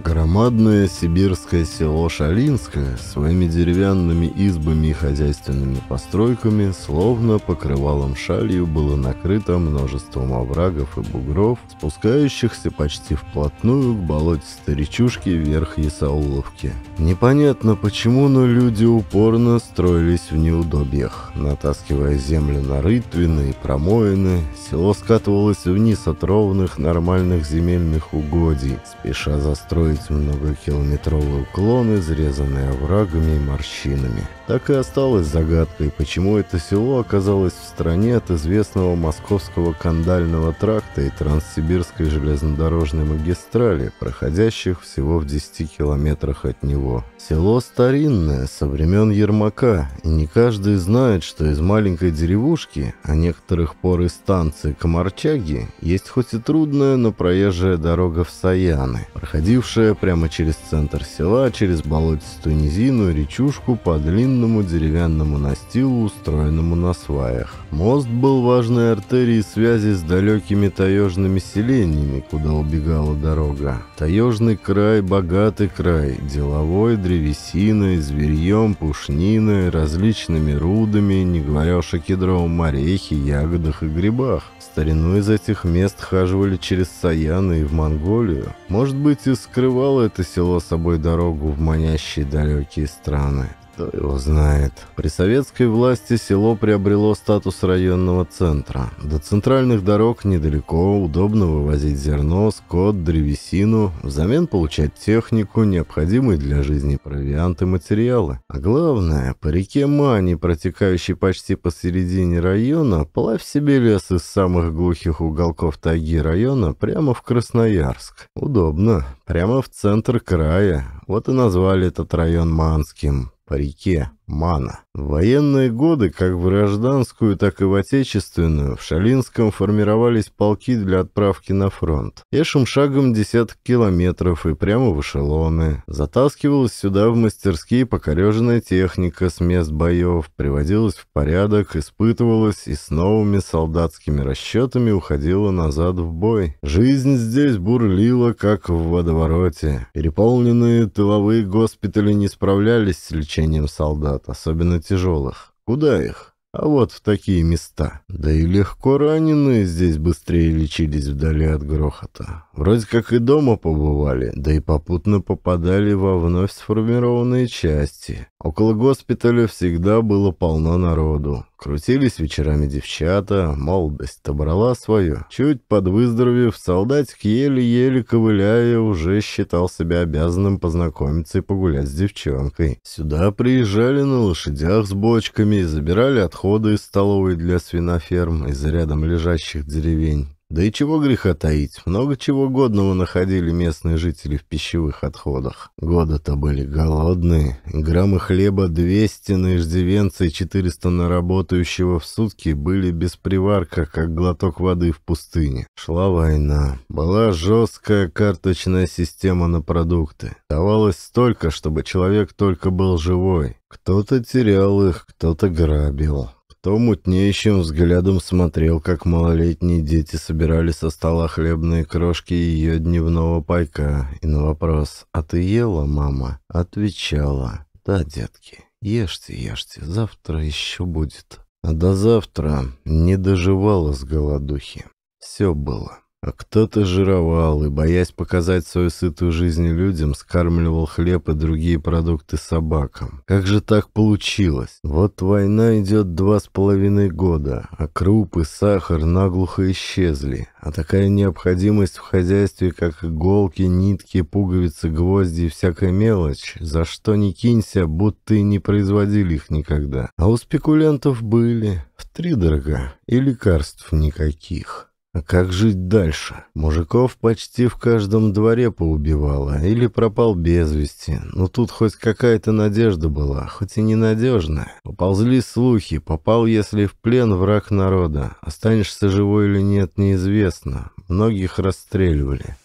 Громадное сибирское село Шалинское своими деревянными избами и хозяйственными постройками, словно покрывалом шалью, было накрыто множеством оврагов и бугров, спускающихся почти вплотную к болотистой речушке вверх Ясауловки. Непонятно почему, но люди упорно строились в неудобьях. Натаскивая землю на рытвины и промоины, село скатывалось вниз от ровных нормальных земельных угодий, спеша застроить преодолеть многокилометровые уклоны, изрезанные оврагами и морщинами. Так и осталось загадкой, почему это село оказалось в стране от известного московского кандального тракта и транссибирской железнодорожной магистрали, проходящих всего в 10 километрах от него. Село старинное, со времен Ермака, и не каждый знает, что из маленькой деревушки, а некоторых пор и станции Комарчаги, есть хоть и трудная, но проезжая дорога в Саяны, проходившая прямо через центр села, через болотистую низину речушку по длинному деревянному настилу, устроенному на сваях. Мост был важной артерией связи с далекими таежными селениями, куда убегала дорога. Таежный край – богатый край, деловой, древний древесиной, зверьем, пушниной, различными рудами, не говоря уж о кедровом орехе, ягодах и грибах. Старину из этих мест хаживали через Саяны и в Монголию. Может быть, и скрывало это село собой дорогу в манящие далекие страны. Кто его знает. При советской власти село приобрело статус районного центра. До центральных дорог недалеко, удобно вывозить зерно, скот, древесину, взамен получать технику, необходимые для жизни провианты, материалы. А главное, по реке Мани, протекающей почти посередине района, плавь себе лес из самых глухих уголков тайги района прямо в Красноярск. Удобно. Прямо в центр края. Вот и назвали этот район Манским по реке, мана. В военные годы, как в гражданскую, так и в отечественную, в Шалинском формировались полки для отправки на фронт. Пешим шагом десяток километров и прямо в эшелоны. Затаскивалась сюда в мастерские покореженная техника с мест боев, приводилась в порядок, испытывалась и с новыми солдатскими расчетами уходила назад в бой. Жизнь здесь бурлила, как в водовороте. Переполненные тыловые госпитали не справлялись с лечением солдат солдат, особенно тяжелых. Куда их? А вот в такие места. Да и легко раненые здесь быстрее лечились вдали от грохота. Вроде как и дома побывали, да и попутно попадали во вновь сформированные части. Около госпиталя всегда было полно народу. Крутились вечерами девчата, молодость-то брала свою. Чуть подвыздоровев, солдатик еле-еле ковыляя уже считал себя обязанным познакомиться и погулять с девчонкой. Сюда приезжали на лошадях с бочками и забирали отходы из столовой для свиноферм из рядом лежащих деревень. Да и чего греха таить, много чего годного находили местные жители в пищевых отходах. Годы-то были голодные, граммы хлеба 200 на иждивенца и 400 на работающего в сутки были без приварка, как глоток воды в пустыне. Шла война, была жесткая карточная система на продукты. Давалось столько, чтобы человек только был живой. Кто-то терял их, кто-то грабил то мутнеющим взглядом смотрел, как малолетние дети собирали со стола хлебные крошки ее дневного пайка, и на вопрос «А ты ела, мама?» отвечала «Да, детки, ешьте, ешьте, завтра еще будет». А до завтра не доживала с голодухи. Все было. А кто-то жировал и, боясь показать свою сытую жизнь людям, скармливал хлеб и другие продукты собакам. Как же так получилось? Вот война идет два с половиной года, а крупы, сахар наглухо исчезли. А такая необходимость в хозяйстве, как иголки, нитки, пуговицы, гвозди и всякая мелочь, за что не кинься, будто и не производили их никогда. А у спекулянтов были, в три втридорога, и лекарств никаких. А как жить дальше? Мужиков почти в каждом дворе поубивало или пропал без вести. Но ну, тут хоть какая-то надежда была, хоть и ненадежная. Поползли слухи, попал, если в плен враг народа. Останешься живой или нет, неизвестно. Многих расстреливали.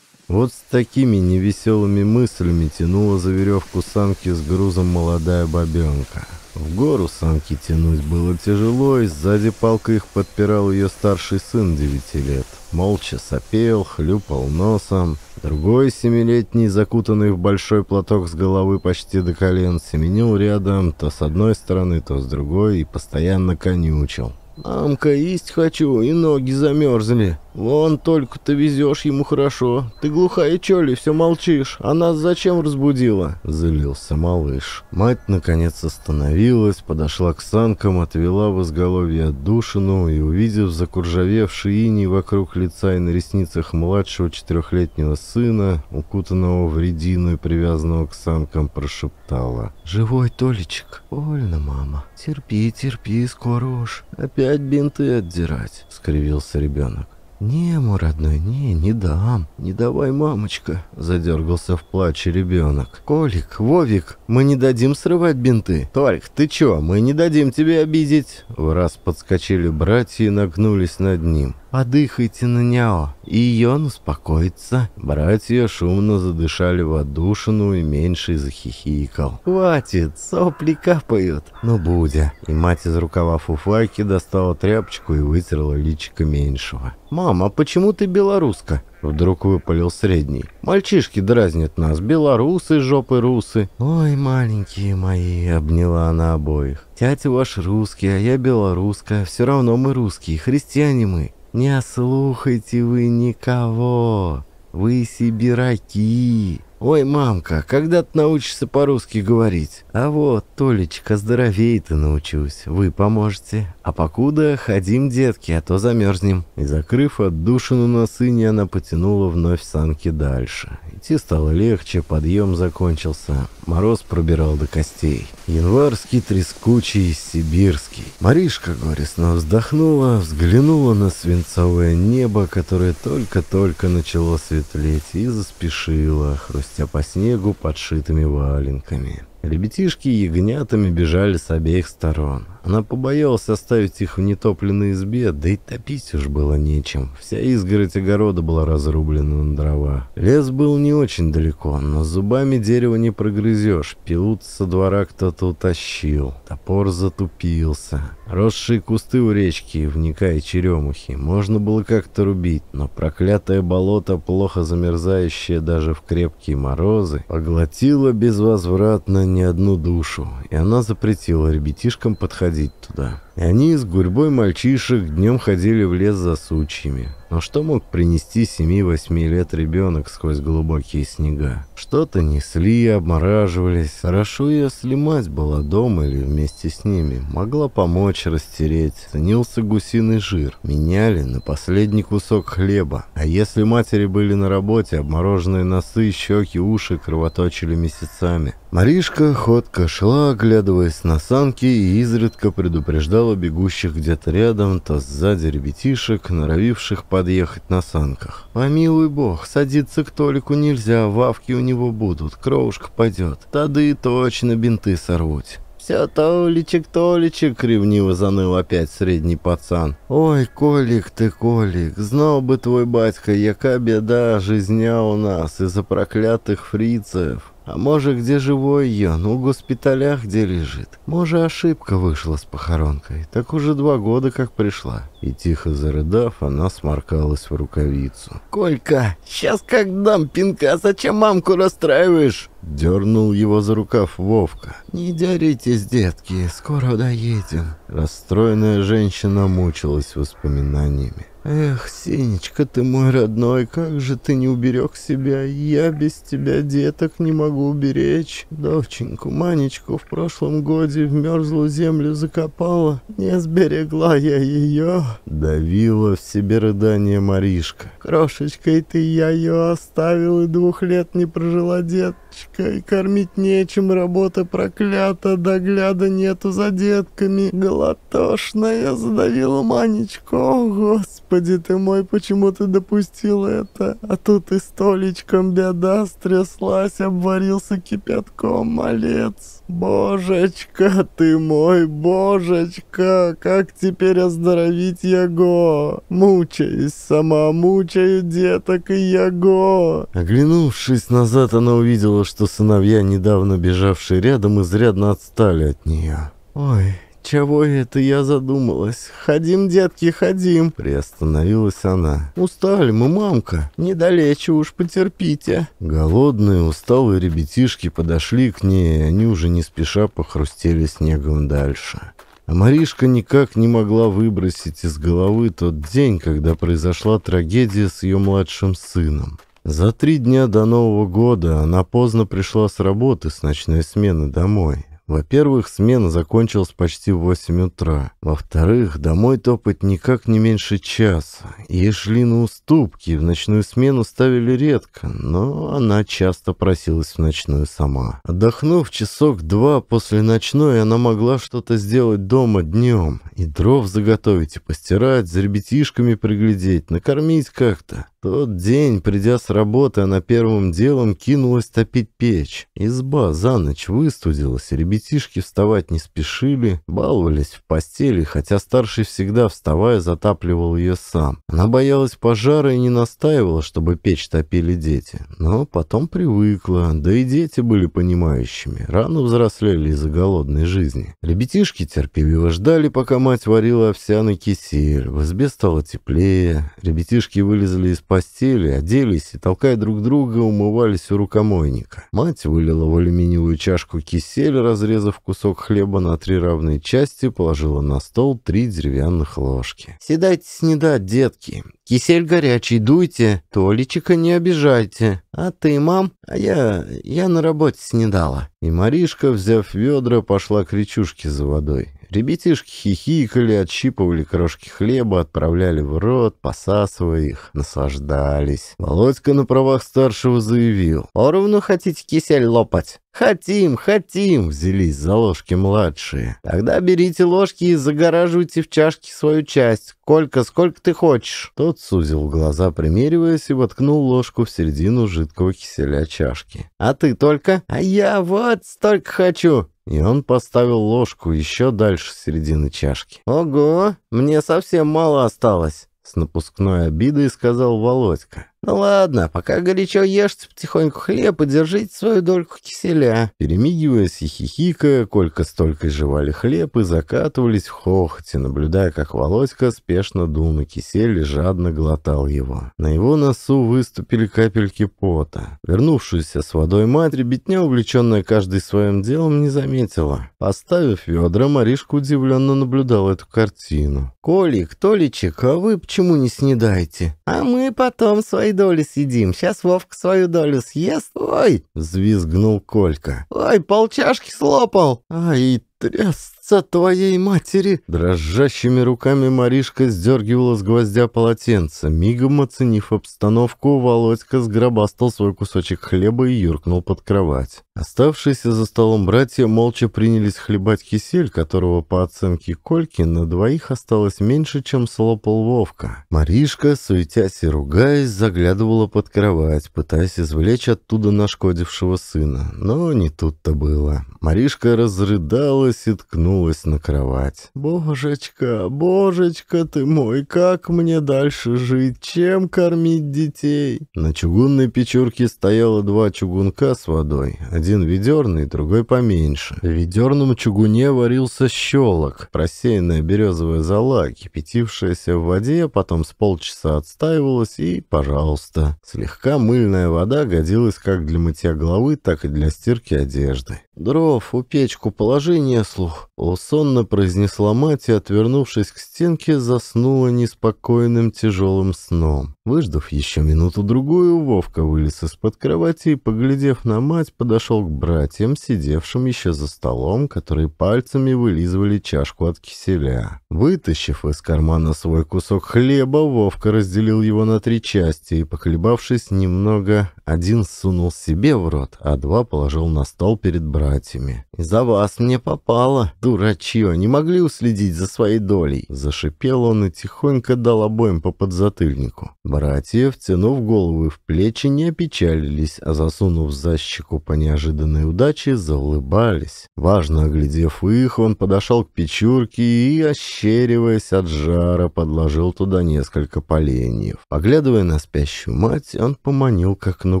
Вот с такими невеселыми мыслями тянула за веревку санки с грузом молодая бабенка. В гору санки тянуть было тяжело, и сзади палкой их подпирал ее старший сын девяти лет. Молча сопел, хлюпал носом. Другой семилетний, закутанный в большой платок с головы почти до колен, семенил рядом то с одной стороны, то с другой и постоянно конючил. «Мамка, есть хочу, и ноги замерзли». «Вон ты везешь ему хорошо. Ты глухая, чё ли, все молчишь? А нас зачем разбудила?» Залился малыш. Мать, наконец, остановилась, подошла к санкам, отвела в изголовье отдушину и, увидев закуржавевший иней вокруг лица и на ресницах младшего четырехлетнего сына, укутанного в редину и привязанного к санкам, прошептала. «Живой, Толечек? Больно, мама. Терпи, терпи, скоро уж. Опять бинты отдирать», — скривился ребенок. «Не, мой родной, не, не дам. Не давай, мамочка!» Задергался в плаче ребенок. «Колик, Вовик, мы не дадим срывать бинты. Толик, ты чё, мы не дадим тебе обидеть!» В раз подскочили братья и нагнулись над ним. Подыхайте на Няо, и он успокоится». Братья шумно задышали в отдушину и меньший захихикал. «Хватит, сопли капают». «Ну, Будя». И мать из рукава фуфайки достала тряпочку и вытерла личико меньшего. «Мама, почему ты белоруска?» Вдруг выпалил средний. «Мальчишки дразнят нас, белорусы, жопы русы». «Ой, маленькие мои», — обняла она обоих. «Тятя ваш русский, а я белорусская. Все равно мы русские, христиане мы». Не ослухайте вы никого, вы сибираки. «Ой, мамка, когда ты научишься по-русски говорить?» «А вот, Толечка, здоровей ты научусь. Вы поможете. А покуда ходим, детки, а то замерзнем». И, закрыв отдушину на сыне, она потянула вновь санки дальше. Идти стало легче, подъем закончился. Мороз пробирал до костей. Январский, трескучий, сибирский. Маришка горестно вздохнула, взглянула на свинцовое небо, которое только-только начало светлеть, и заспешила, хрустя шерсть, по снегу подшитыми валенками. Ребятишки ягнятами бежали с обеих сторон. Она побоялась оставить их в нетопленной избе, да и топить уж было нечем. Вся изгородь огорода была разрублена на дрова. Лес был не очень далеко, но зубами дерево не прогрызешь. Пилут со двора кто-то утащил. Топор затупился. Росшие кусты у речки, вника и черемухи, можно было как-то рубить, но проклятое болото, плохо замерзающее даже в крепкие морозы, поглотило безвозвратно ни одну душу, и она запретила ребятишкам подходить туда. Они с гурьбой мальчишек днем ходили в лес за сучьями. Но что мог принести 7-8 лет ребенок сквозь глубокие снега? Что-то несли, и обмораживались. Хорошо, если мать была дома или вместе с ними. Могла помочь растереть. Ценился гусиный жир. Меняли на последний кусок хлеба. А если матери были на работе, обмороженные носы, щеки, уши кровоточили месяцами. Маришка ходко шла, оглядываясь на санки и изредка предупреждала, увидала бегущих где-то рядом, то сзади ребятишек, норовивших подъехать на санках. «Помилуй а бог, садиться к Толику нельзя, вавки у него будут, кровушка пойдет. Тады точно бинты сорвуть». «Все, Толичек, Толичек!» — ревниво заныл опять средний пацан. «Ой, Колик ты, Колик, знал бы твой батька, яка беда, жизня у нас из-за проклятых фрицев!» А може, где живой Ну в госпиталях где лежит. Може, ошибка вышла с похоронкой. Так уже два года как пришла». И тихо зарыдав, она сморкалась в рукавицу. «Колька, сейчас как дам пинка, а зачем мамку расстраиваешь?» Дернул его за рукав Вовка. «Не деритесь, детки, скоро доедем». Расстроенная женщина мучилась воспоминаниями. Эх, Сенечка, ты мой родной, как же ты не уберег себя. Я без тебя деток не могу уберечь. Доченьку, Манечку в прошлом годе в мерзлую землю закопала. Не сберегла я ее. Давила в себе рыдание Маришка. Крошечкой ты я ее оставил и двух лет не прожила детка. Деточка, и кормить нечем, работа проклята, догляда нету за детками. Голотошная задавила Манечку. О, Господи ты мой, почему ты допустил это? А тут и столечком беда стряслась, обварился кипятком, малец. «Божечка ты мой, божечка, как теперь оздоровить яго? Мучаюсь сама, мучаю деток и яго!» Оглянувшись назад, она увидела, что сыновья, недавно бежавшие рядом, изрядно отстали от нее. «Ой, «Чего это я задумалась? Ходим, детки, ходим!» Приостановилась она. «Устали мы, мамка. Недалече уж, потерпите». Голодные, усталые ребятишки подошли к ней, и они уже не спеша похрустели снегом дальше. А Маришка никак не могла выбросить из головы тот день, когда произошла трагедия с ее младшим сыном. За три дня до Нового года она поздно пришла с работы с ночной смены домой. Во-первых, смена закончилась почти в 8 утра. Во-вторых, домой топать никак не меньше часа. И шли на уступки, в ночную смену ставили редко, но она часто просилась в ночную сама. Отдохнув часок-два после ночной, она могла что-то сделать дома днем. И дров заготовить, и постирать, за ребятишками приглядеть, накормить как-то тот день, придя с работы, она первым делом кинулась топить печь. Изба за ночь выстудилась, ребятишки вставать не спешили, баловались в постели, хотя старший всегда, вставая, затапливал ее сам. Она боялась пожара и не настаивала, чтобы печь топили дети. Но потом привыкла, да и дети были понимающими, рано взрослели из-за голодной жизни. Ребятишки терпеливо ждали, пока мать варила овсяный кисель. В избе стало теплее, ребятишки вылезли из постели, оделись и, толкая друг друга, умывались у рукомойника. Мать вылила в алюминиевую чашку кисель, разрезав кусок хлеба на три равные части, положила на стол три деревянных ложки. «Седайте снеда, детки. Кисель горячий, дуйте. Толичика не обижайте. А ты, мам? А я... я на работе снедала». И Маришка, взяв ведра, пошла к речушке за водой. Ребятишки хихикали, отщипывали крошки хлеба, отправляли в рот, посасывая их, наслаждались. Володька на правах старшего заявил. «Ровно хотите кисель лопать?» «Хотим, хотим!» — взялись за ложки младшие. «Тогда берите ложки и загораживайте в чашке свою часть. Колька, сколько ты хочешь?» Тот сузил глаза, примериваясь, и воткнул ложку в середину жидкого киселя чашки. «А ты только?» «А я вот столько хочу!» И он поставил ложку еще дальше середины чашки. «Ого, мне совсем мало осталось!» С напускной обидой сказал Володька. «Ну ладно, пока горячо ешьте потихоньку хлеб и держите свою дольку киселя». Перемигиваясь и хихикая, Колька столько жевали хлеб и закатывались в хохоте, наблюдая, как Володька спешно дул на кисель и жадно глотал его. На его носу выступили капельки пота. Вернувшуюся с водой мать, ребятня, увлеченная каждый своим делом, не заметила. Поставив ведра, Маришка удивленно наблюдала эту картину. «Колик, Толичек, а вы почему не снедаете?» «А мы потом свои своей доле сидим. Сейчас Вовка свою долю съест. Ой!» — взвизгнул Колька. «Ой, полчашки слопал! Ай, трясца твоей матери!» Дрожащими руками Маришка сдергивала с гвоздя полотенце. Мигом оценив обстановку, Володька сгробастал свой кусочек хлеба и юркнул под кровать. Оставшиеся за столом братья молча принялись хлебать кисель, которого, по оценке Кольки, на двоих осталось меньше, чем слопал Вовка. Маришка, суетясь и ругаясь, заглядывала под кровать, пытаясь извлечь оттуда нашкодившего сына. Но не тут-то было. Маришка разрыдалась, разрыдалась и ткнулась на кровать. «Божечка, божечка ты мой, как мне дальше жить? Чем кормить детей?» На чугунной печурке стояло два чугунка с водой, один ведерный, другой поменьше. В ведерном чугуне варился щелок, просеянная березовая зола, кипятившаяся в воде, потом с полчаса отстаивалась и, пожалуйста. Слегка мыльная вода годилась как для мытья головы, так и для стирки одежды. «Дров у печку положи не слух», — усонно произнесла мать и, отвернувшись к стенке, заснула неспокойным тяжелым сном. Выждав еще минуту-другую, Вовка вылез из-под кровати и, поглядев на мать, подошел к братьям, сидевшим еще за столом, которые пальцами вылизывали чашку от киселя. Вытащив из кармана свой кусок хлеба, Вовка разделил его на три части и, поколебавшись немного, один сунул себе в рот, а два положил на стол перед братьями. «За вас мне попало, дурачье, не могли уследить за своей долей!» Зашипел он и тихонько дал обоим по подзатыльнику. Братья, втянув головы в плечи, не опечалились, а засунув за щеку по неожиданной удаче, заулыбались. Важно оглядев их, он подошел к печурке и, ощериваясь от жара, подложил туда несколько поленьев. Поглядывая на спящую мать, он поманил к окну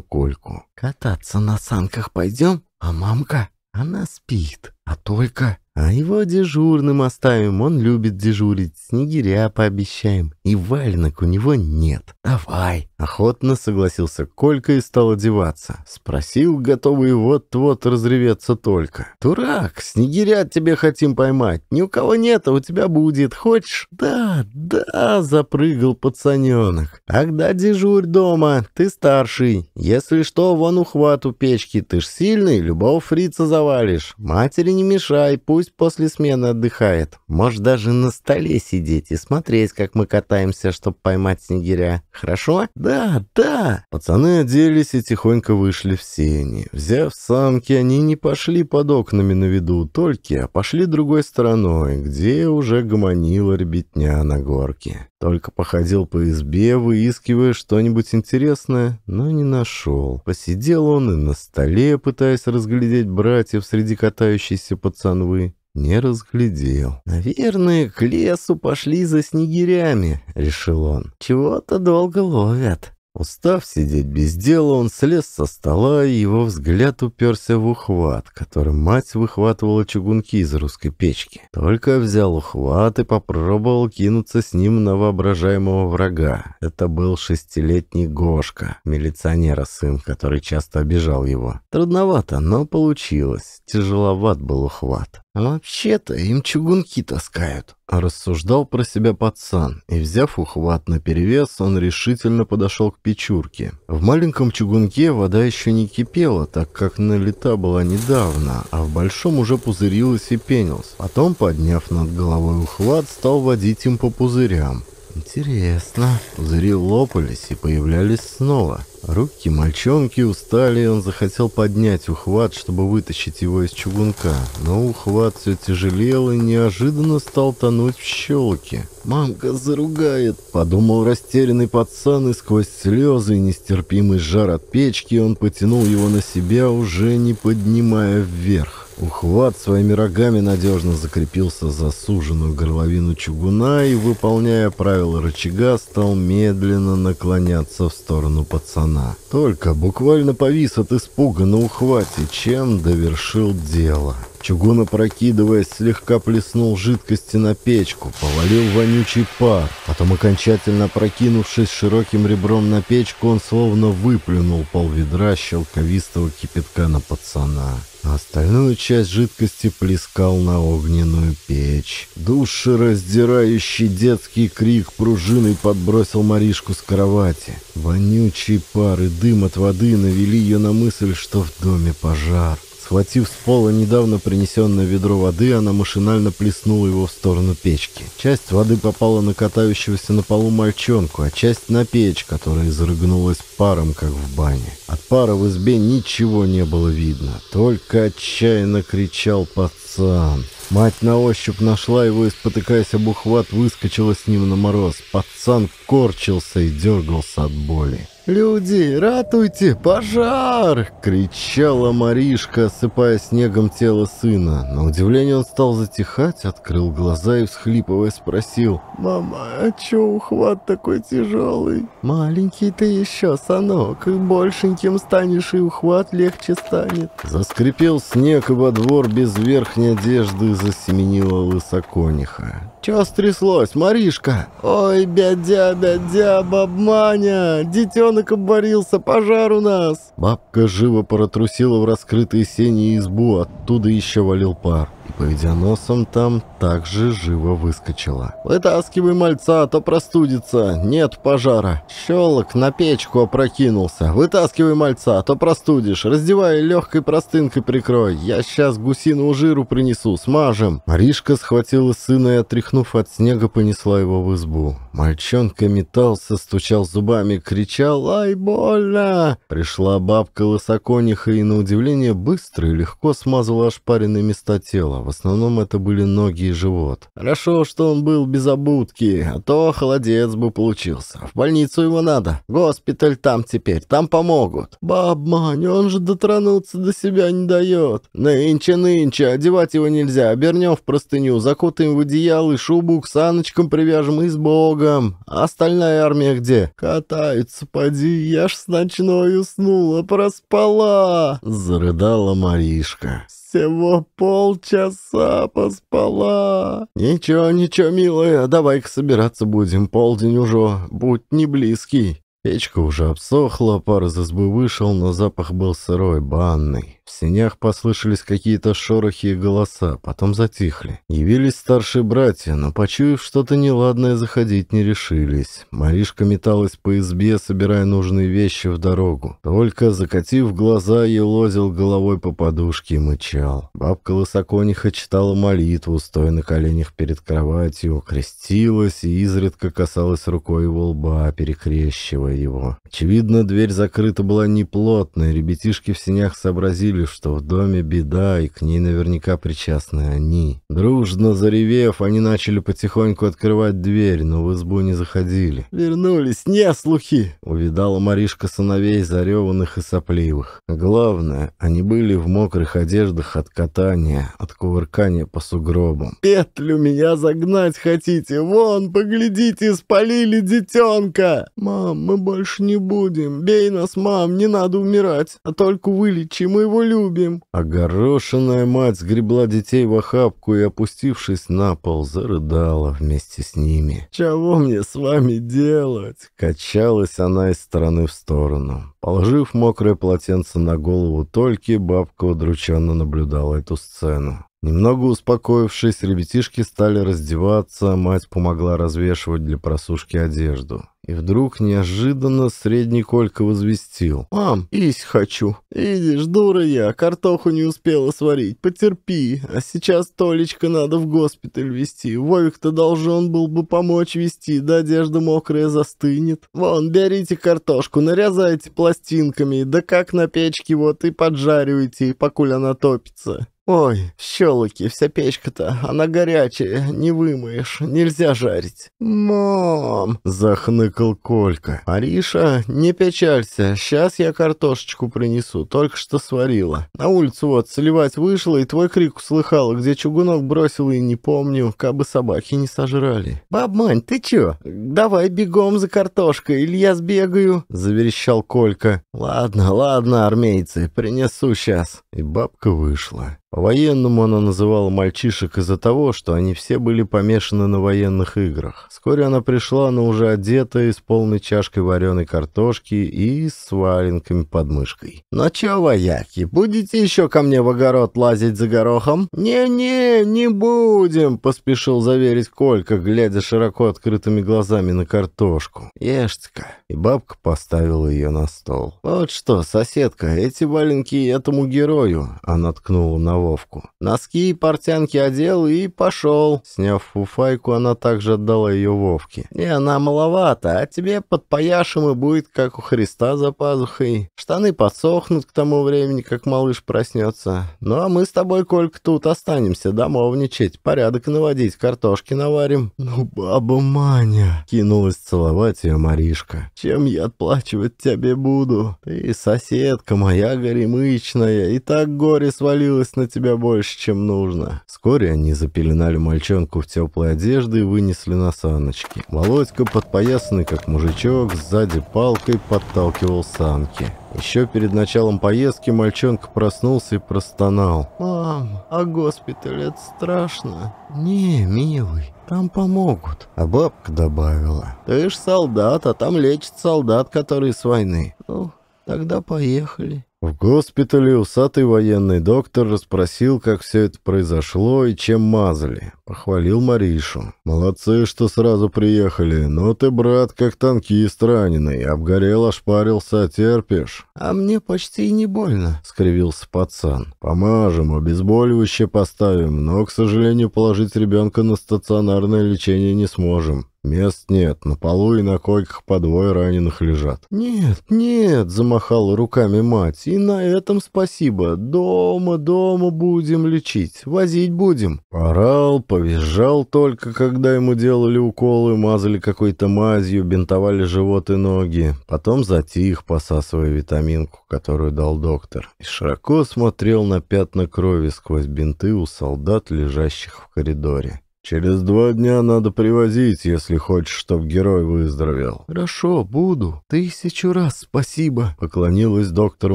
Кольку. «Кататься на санках пойдем? А мамка? Она спит». А только... А его дежурным оставим, он любит дежурить, снегиря пообещаем, и валенок у него нет. Давай!» Охотно согласился Колька и стал одеваться. Спросил, готовый вот-вот разреветься только. «Дурак, снегиря тебе хотим поймать, ни у кого нет, а у тебя будет, хочешь?» «Да, да!» — запрыгал пацаненок. «Тогда дежурь дома, ты старший. Если что, вон ухват у печки, ты ж сильный, любого фрица завалишь. Матери не не мешай, пусть после смены отдыхает. Можешь даже на столе сидеть и смотреть, как мы катаемся, чтобы поймать снегиря. Хорошо? Да, да!» Пацаны оделись и тихонько вышли в сени. Взяв самки, они не пошли под окнами на виду Тольки, а пошли другой стороной, где уже гомонила ребятня на горке. Только походил по избе, выискивая что-нибудь интересное, но не нашел. Посидел он и на столе, пытаясь разглядеть братьев среди катающейся пацанвы. Не разглядел. «Наверное, к лесу пошли за снегирями», — решил он. «Чего-то долго ловят». Устав сидеть без дела, он слез со стола, и его взгляд уперся в ухват, которым мать выхватывала чугунки из русской печки. Только взял ухват и попробовал кинуться с ним на воображаемого врага. Это был шестилетний Гошка, милиционера сын, который часто обижал его. Трудновато, но получилось. Тяжеловат был ухват. А «Вообще-то им чугунки таскают», — рассуждал про себя пацан, и, взяв ухват на перевес, он решительно подошел к печурке. В маленьком чугунке вода еще не кипела, так как налита была недавно, а в большом уже пузырилась и пенилась. Потом, подняв над головой ухват, стал водить им по пузырям. «Интересно». Пузыри лопались и появлялись снова. Руки мальчонки устали, и он захотел поднять ухват, чтобы вытащить его из чугунка. Но ухват все тяжелел и неожиданно стал тонуть в щелке. «Мамка заругает!» – подумал растерянный пацан, и сквозь слезы и нестерпимый жар от печки он потянул его на себя, уже не поднимая вверх. Ухват своими рогами надежно закрепился за суженную горловину чугуна и, выполняя правила рычага, стал медленно наклоняться в сторону пацана. Только буквально повис от испуга на ухвате, чем довершил дело. — Чугун, опрокидываясь, слегка плеснул жидкости на печку, повалил вонючий пар. Потом, окончательно прокинувшись широким ребром на печку, он словно выплюнул полведра щелковистого кипятка на пацана. А остальную часть жидкости плескал на огненную печь. Душераздирающий детский крик пружиной подбросил Маришку с кровати. Вонючий пар и дым от воды навели ее на мысль, что в доме пожар. Схватив с пола недавно принесенное ведро воды, она машинально плеснула его в сторону печки. Часть воды попала на катающегося на полу мальчонку, а часть на печь, которая зарыгнулась паром, как в бане. От пара в избе ничего не было видно, только отчаянно кричал пацан. Мать на ощупь нашла его и, спотыкаясь об ухват, выскочила с ним на мороз. Пацан корчился и дергался от боли. «Люди, ратуйте! Пожар!» — кричала Маришка, осыпая снегом тело сына. На удивление он стал затихать, открыл глаза и, всхлипывая, спросил. «Мама, а чё ухват такой тяжелый? Маленький ты еще, сынок, большеньким станешь и ухват легче станет». Заскрипел снег, и во двор без верхней одежды засеменила лысокониха. Чё стряслось, Маришка? Ой, бядя, бядя, бабманя! Детенок обморился, пожар у нас!» Бабка живо протрусила в раскрытые сени избу, оттуда ещё валил пар и, поведя носом там, также живо выскочила. «Вытаскивай мальца, а то простудится! Нет пожара!» Щелок на печку опрокинулся. «Вытаскивай мальца, а то простудишь! Раздевай легкой простынкой прикрой! Я сейчас гусину жиру принесу, смажем!» Маришка схватила сына и, отряхнув от снега, понесла его в избу. Мальчонка метался, стучал зубами, кричал «Ай, больно!» Пришла бабка лысокониха и, на удивление, быстро и легко смазала ошпаренные места тела тело, в основном это были ноги и живот. Хорошо, что он был без обутки, а то холодец бы получился. В больницу его надо, госпиталь там теперь, там помогут. Баб Мань, он же дотронуться до себя не дает. Нынче-нынче, одевать его нельзя, обернем в простыню, закутаем в одеяло и шубу, к саночкам привяжем и с Богом. А остальная армия где? Катаются, поди, я ж с ночной уснула, проспала. Зарыдала Маришка всего полчаса поспала. Ничего, ничего, милая, давай-ка собираться будем, полдень уже, будь не близкий. Печка уже обсохла, пар из избы вышел, но запах был сырой, банный. В сенях послышались какие-то шорохи и голоса, потом затихли. Явились старшие братья, но, почуяв что-то неладное, заходить не решились. Маришка металась по избе, собирая нужные вещи в дорогу. Только, закатив глаза, елозил головой по подушке и мычал. Бабка Лысакониха читала молитву, стоя на коленях перед кроватью, крестилась и изредка касалась рукой его лба, перекрещивая его. Очевидно, дверь закрыта была неплотно, ребятишки в сенях сообразили, сообразили, что в доме беда, и к ней наверняка причастны они. Дружно заревев, они начали потихоньку открывать дверь, но в избу не заходили. «Вернулись, не слухи!» — увидала Маришка сыновей, зареванных и сопливых. Главное, они были в мокрых одеждах от катания, от кувыркания по сугробам. «Петлю меня загнать хотите? Вон, поглядите, спалили детенка!» «Мам, мы больше не будем. Бей нас, мам, не надо умирать, а только вылечи его его любим!» Огорошенная мать сгребла детей в охапку и, опустившись на пол, зарыдала вместе с ними. «Чего мне с вами делать?» Качалась она из стороны в сторону. Положив мокрое полотенце на голову Тольки, бабка удрученно наблюдала эту сцену. Немного успокоившись, ребятишки стали раздеваться, мать помогла развешивать для просушки одежду. И вдруг неожиданно средний Колька возвестил. «Мам, есть хочу. Видишь, дура я, картоху не успела сварить. Потерпи. А сейчас Толечка надо в госпиталь вести. Вовик-то должен был бы помочь вести, да одежда мокрая застынет. Вон, берите картошку, нарезайте пластинками, да как на печке вот и поджаривайте, покуль она топится. «Ой, щелоки, вся печка-то, она горячая, не вымоешь, нельзя жарить». «Мам!» — захныкал Колька. «Ариша, не печалься, сейчас я картошечку принесу, только что сварила. На улицу вот сливать вышла, и твой крик услыхала, где чугунок бросил и не помню, кабы собаки не сожрали». «Баб ты чё? Давай бегом за картошкой, или я сбегаю?» — заверещал Колька. «Ладно, ладно, армейцы, принесу сейчас». И бабка вышла. По-военному она называла мальчишек из-за того, что они все были помешаны на военных играх. Вскоре она пришла, но уже одетая, с полной чашкой вареной картошки и с валенками под мышкой. «Ну чё, вояки, будете еще ко мне в огород лазить за горохом?» «Не-не, не будем», — поспешил заверить Колька, глядя широко открытыми глазами на картошку. «Ешьте-ка». И бабка поставила ее на стол. «Вот что, соседка, эти валенки этому герою», — она ткнула на мышеловку. Носки и портянки одел и пошел. Сняв фуфайку, она также отдала ее Вовке. Не, она маловато, а тебе под пояшем и будет, как у Христа за пазухой. Штаны подсохнут к тому времени, как малыш проснется. Ну а мы с тобой, кольк тут останемся домовничать, порядок наводить, картошки наварим. Ну, баба Маня, кинулась целовать ее Маришка. Чем я отплачивать тебе буду? Ты соседка моя горемычная, и так горе свалилось на тебя больше, чем нужно». Вскоре они запеленали мальчонку в теплой одежды и вынесли на саночки. Володька, подпоясанный как мужичок, сзади палкой подталкивал санки. Еще перед началом поездки мальчонка проснулся и простонал. «Мам, а госпиталь это страшно?» «Не, милый, там помогут». А бабка добавила. «Ты ж солдат, а там лечат солдат, которые с войны». «Ну, тогда поехали». В госпитале усатый военный доктор расспросил, как все это произошло и чем мазали. Похвалил Маришу. «Молодцы, что сразу приехали, но ты, брат, как танкист раненый, обгорел, ошпарился, терпишь». «А мне почти и не больно», — скривился пацан. «Помажем, обезболивающее поставим, но, к сожалению, положить ребенка на стационарное лечение не сможем. Мест нет, на полу и на койках по двое раненых лежат. «Нет, нет!» — замахала руками мать. «И на этом спасибо. Дома, дома будем лечить, возить будем». Орал, повизжал только, когда ему делали уколы, мазали какой-то мазью, бинтовали живот и ноги. Потом затих, посасывая витаминку, которую дал доктор, и широко смотрел на пятна крови сквозь бинты у солдат, лежащих в коридоре. «Через два дня надо привозить, если хочешь, чтоб герой выздоровел». «Хорошо, буду. Тысячу раз спасибо», — поклонилась доктору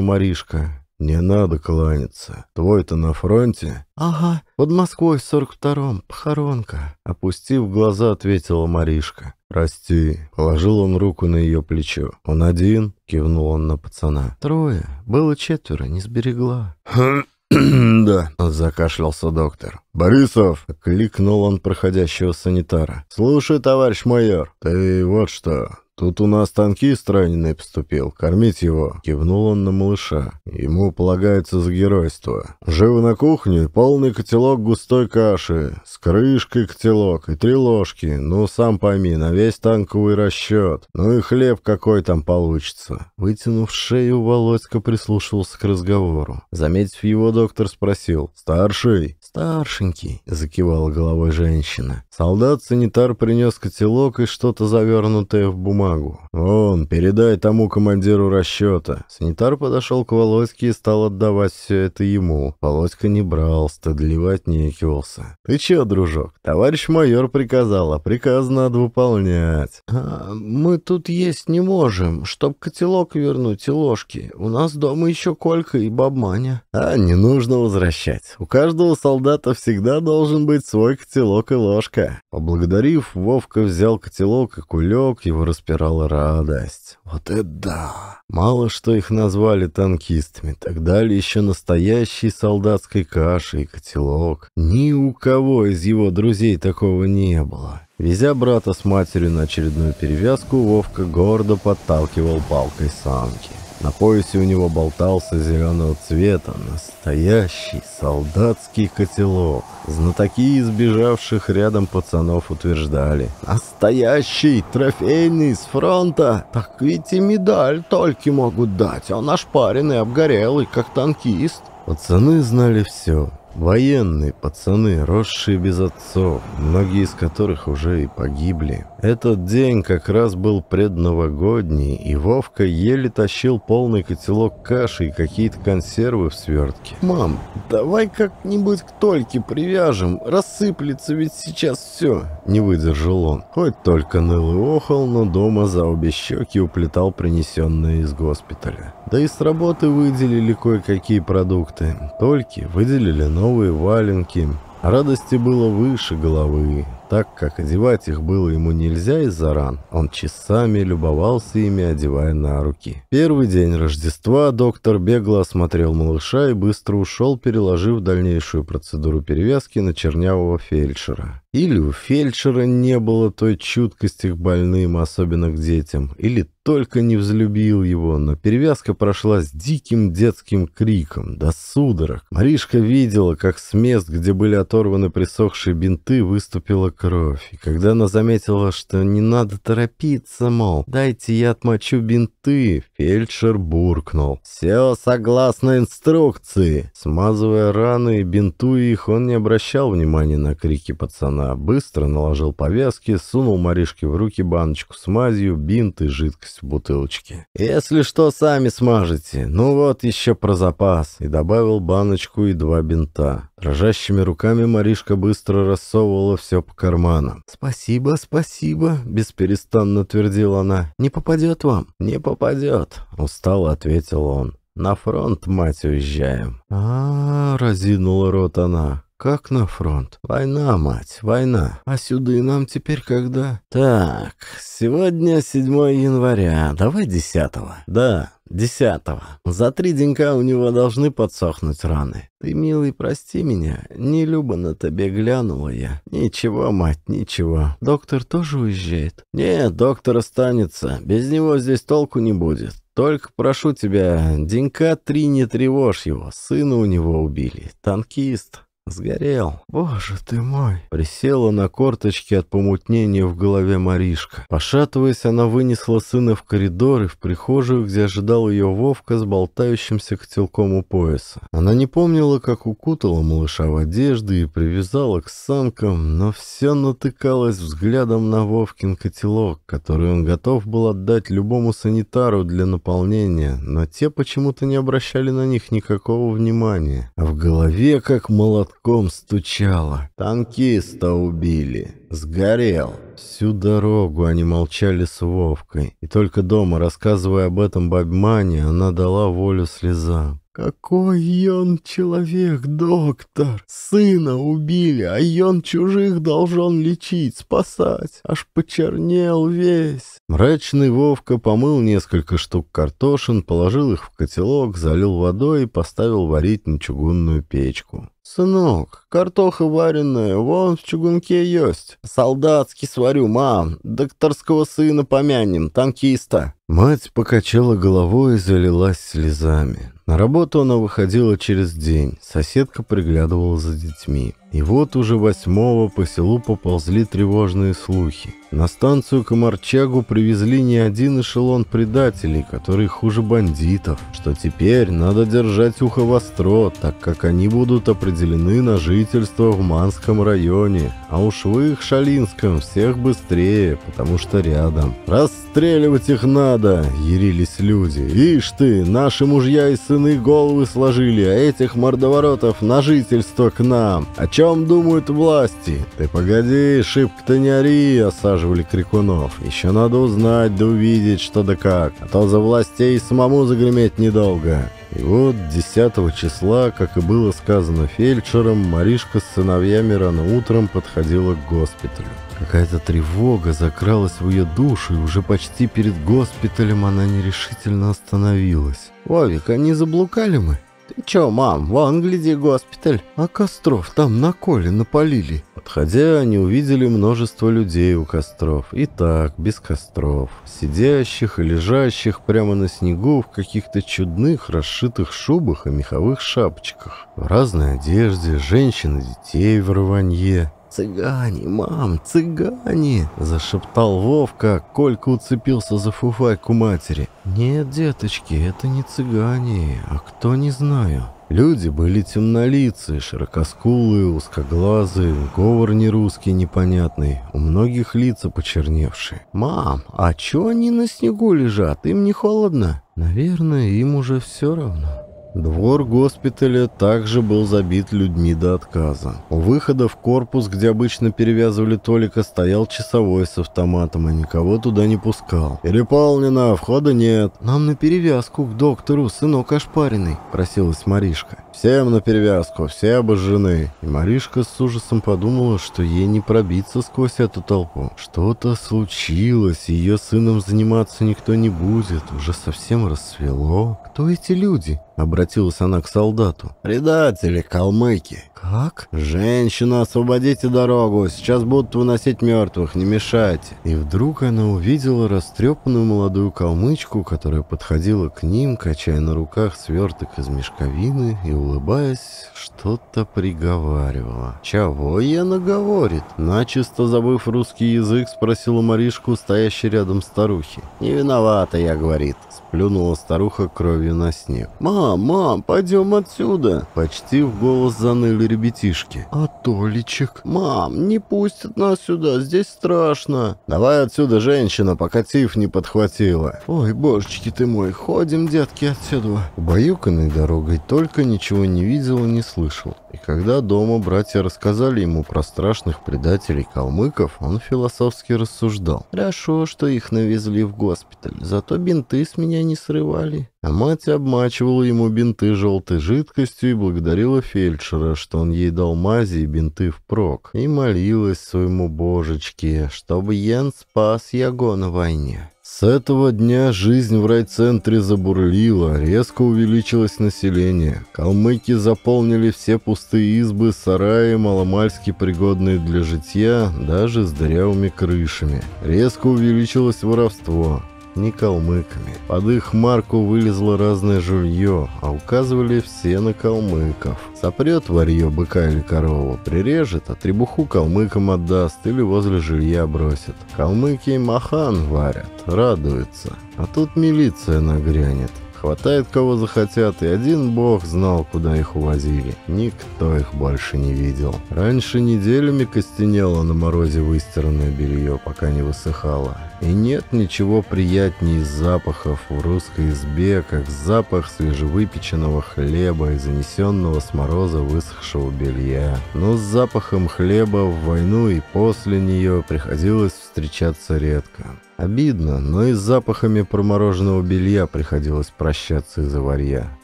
Маришка. «Не надо кланяться. Твой-то на фронте?» «Ага, под Москвой в сорок втором, похоронка», — опустив глаза, ответила Маришка. «Прости», — положил он руку на ее плечо. «Он один?» — кивнул он на пацана. «Трое. Было четверо, не сберегла». *clears throat* *clears throat* да», — закашлялся доктор. «Борисов!» — кликнул он проходящего санитара. «Слушай, товарищ майор, ты вот что, «Тут у нас танкист раненый поступил. Кормить его!» Кивнул он на малыша. «Ему полагается за геройство. Живо на кухню, полный котелок густой каши, с крышкой котелок и три ложки. Ну, сам пойми, на весь танковый расчет. Ну и хлеб какой там получится». Вытянув шею, Володька прислушивался к разговору. Заметив его, доктор спросил. «Старший, «Старшенький», — закивала головой женщина. Солдат-санитар принес котелок и что-то завернутое в бумагу. «Он, передай тому командиру расчета». Санитар подошел к Володьке и стал отдавать все это ему. Володька не брал, стыдливо отнекивался. «Ты че, дружок, товарищ майор приказал, а приказ надо выполнять». А, «Мы тут есть не можем, чтоб котелок вернуть и ложки. У нас дома еще Колька и баб Маня». «А, не нужно возвращать. У каждого солдата солдата всегда должен быть свой котелок и ложка. Поблагодарив, Вовка взял котелок и кулек, его распирала радость. Вот это да! Мало что их назвали танкистами, так дали еще настоящей солдатской кашей котелок. Ни у кого из его друзей такого не было. Везя брата с матерью на очередную перевязку, Вовка гордо подталкивал палкой санки. На поясе у него болтался зеленого цвета настоящий солдатский котелок. Знатоки избежавших рядом пацанов утверждали. «Настоящий, трофейный, с фронта! Так ведь и медаль только могут дать, он а ошпаренный, обгорелый, как танкист!» Пацаны знали все. Военные пацаны, росшие без отцов, многие из которых уже и погибли. Этот день как раз был предновогодний, и Вовка еле тащил полный котелок каши и какие-то консервы в свертке. «Мам, давай как-нибудь к Тольке привяжем, рассыплется ведь сейчас все!» Не выдержал он. Хоть только ныл и охал, но дома за обе щеки уплетал принесенные из госпиталя. Да и с работы выделили кое-какие продукты. Тольке выделили новые новые валенки. Радости было выше головы. Так как одевать их было ему нельзя из-за ран, он часами любовался ими, одевая на руки. Первый день Рождества доктор бегло осмотрел малыша и быстро ушел, переложив дальнейшую процедуру перевязки на чернявого фельдшера. Или у фельдшера не было той чуткости к больным, особенно к детям, или только не взлюбил его, но перевязка прошла с диким детским криком, до судорог. Маришка видела, как с мест, где были оторваны присохшие бинты, выступила кровь, и когда она заметила, что не надо торопиться, мол, дайте я отмочу бинты, фельдшер буркнул. «Все согласно инструкции!» Смазывая раны и бинтуя их, он не обращал внимания на крики пацана, а быстро наложил повязки, сунул Маришке в руки баночку с мазью, бинты, жидкость в бутылочке. «Если что, сами смажете. Ну вот еще про запас». И добавил баночку и два бинта. Дрожащими руками Маришка быстро рассовывала все по карманам. «Спасибо, спасибо», — бесперестанно твердила она. «Не попадет вам?» «Не попадет», — устало ответил он. «На фронт, мать, уезжаем». «А-а-а», — разинула рот она. «Как на фронт? Война, мать, война. А сюды нам теперь когда?» «Так, сегодня 7 января, давай 10 -го. «Да, 10 -го. За три денька у него должны подсохнуть раны. Ты, милый, прости меня. Не люба на тебе глянула я. Ничего, мать, ничего. Доктор тоже уезжает?» «Нет, доктор останется. Без него здесь толку не будет. Только прошу тебя, денька три не тревожь его. Сына у него убили. Танкист». Сгорел. Боже ты мой. Присела на корточки от помутнения в голове Маришка. Пошатываясь, она вынесла сына в коридор и в прихожую, где ожидал ее Вовка с болтающимся котелком у пояса. Она не помнила, как укутала малыша в одежды и привязала к санкам, но все натыкалось взглядом на Вовкин котелок, который он готов был отдать любому санитару для наполнения, но те почему-то не обращали на них никакого внимания. А в голове, как молоток, кулаком стучала. «Танкиста убили! Сгорел!» Всю дорогу они молчали с Вовкой. И только дома, рассказывая об этом бабьмане, она дала волю слезам. «Какой он человек, доктор! Сына убили, а он чужих должен лечить, спасать! Аж почернел весь!» Мрачный Вовка помыл несколько штук картошин, положил их в котелок, залил водой и поставил варить на чугунную печку. «Сынок, картоха вареная, вон в чугунке есть. Солдатский сварю, мам. Докторского сына помянем, танкиста». Мать покачала головой и залилась слезами. На работу она выходила через день, соседка приглядывала за детьми. И вот уже восьмого по селу поползли тревожные слухи. На станцию Комарчагу привезли не один эшелон предателей, которые хуже бандитов, что теперь надо держать ухо востро, так как они будут определены на жительство в Манском районе, а уж в их Шалинском всех быстрее, потому что рядом. «Расстреливать их надо!» — ярились люди. «Ишь ты, наши мужья и сыны головы сложили, а этих мордоворотов на жительство к нам!» чем думают власти? Ты погоди, шибко-то не ори, осаживали крикунов. Еще надо узнать да увидеть, что да как, а то за властей самому загреметь недолго. И вот 10 числа, как и было сказано фельдшером, Маришка с сыновьями рано утром подходила к госпиталю. Какая-то тревога закралась в ее душу, и уже почти перед госпиталем она нерешительно остановилась. «Вовик, а не заблукали мы?» «Ты чё, мам, вон, гляди, госпиталь!» «А костров там на коле напалили!» Подходя, они увидели множество людей у костров. И так, без костров. Сидящих и лежащих прямо на снегу в каких-то чудных расшитых шубах и меховых шапочках. В разной одежде, женщин и детей в рванье. «Цыгане, мам, цыгане!» – зашептал Вовка. Колька уцепился за фуфайку матери. «Нет, деточки, это не цыгане, а кто не знаю». Люди были темнолицые, широкоскулые, узкоглазые, говор не русский, непонятный, у многих лица почерневшие. «Мам, а чё они на снегу лежат? Им не холодно?» «Наверное, им уже все равно». Двор госпиталя также был забит людьми до отказа. У выхода в корпус, где обычно перевязывали Толика, стоял часовой с автоматом и никого туда не пускал. «Переполнено, а входа нет». «Нам на перевязку к доктору, сынок ошпаренный», – просилась Маришка. Всем на перевязку, все обожжены. И Маришка с ужасом подумала, что ей не пробиться сквозь эту толпу. Что-то случилось, ее сыном заниматься никто не будет. Уже совсем рассвело. Кто эти люди? Обратилась она к солдату. Предатели, калмыки. «Как?» «Женщина, освободите дорогу! Сейчас будут выносить мертвых, не мешайте!» И вдруг она увидела растрепанную молодую калмычку, которая подходила к ним, качая на руках сверток из мешковины и, улыбаясь, что-то приговаривала. «Чего Ена говорит?» Начисто забыв русский язык, спросила Маришку, стоящей рядом старухи. «Не виновата я, — говорит. Плюнула старуха кровью на снег. «Мам, мам, пойдем отсюда!» Почти в голос заныли ребятишки. «А Толичек?» «Мам, не пустят нас сюда, здесь страшно!» «Давай отсюда, женщина, пока Тиф не подхватила!» «Ой, божечки ты мой, ходим, детки, отсюда!» Убаюканной дорогой только ничего не видел и не слышал. И когда дома братья рассказали ему про страшных предателей калмыков, он философски рассуждал. «Хорошо, что их навезли в госпиталь, зато бинты с меня меня не срывали. А мать обмачивала ему бинты желтой жидкостью и благодарила фельдшера, что он ей дал мази и бинты впрок, и молилась своему божечке, чтобы Ян спас Яго на войне. С этого дня жизнь в райцентре забурлила, резко увеличилось население. Калмыки заполнили все пустые избы, сараи, маломальски пригодные для житья, даже с дырявыми крышами. Резко увеличилось воровство ни калмыками. Под их марку вылезло разное жилье, а указывали все на калмыков. Сопрет варье быка или корову, прирежет, а требуху калмыкам отдаст или возле жилья бросит. Калмыки махан варят, радуются. А тут милиция нагрянет. Хватает кого захотят, и один бог знал, куда их увозили. Никто их больше не видел. Раньше неделями костенело на морозе выстиранное белье, пока не высыхало. И нет ничего приятнее запахов в русской избе, как запах свежевыпеченного хлеба и занесенного с мороза высохшего белья. Но с запахом хлеба в войну и после нее приходилось встречаться редко. Обидно, но и с запахами промороженного белья приходилось прощаться из-за варья.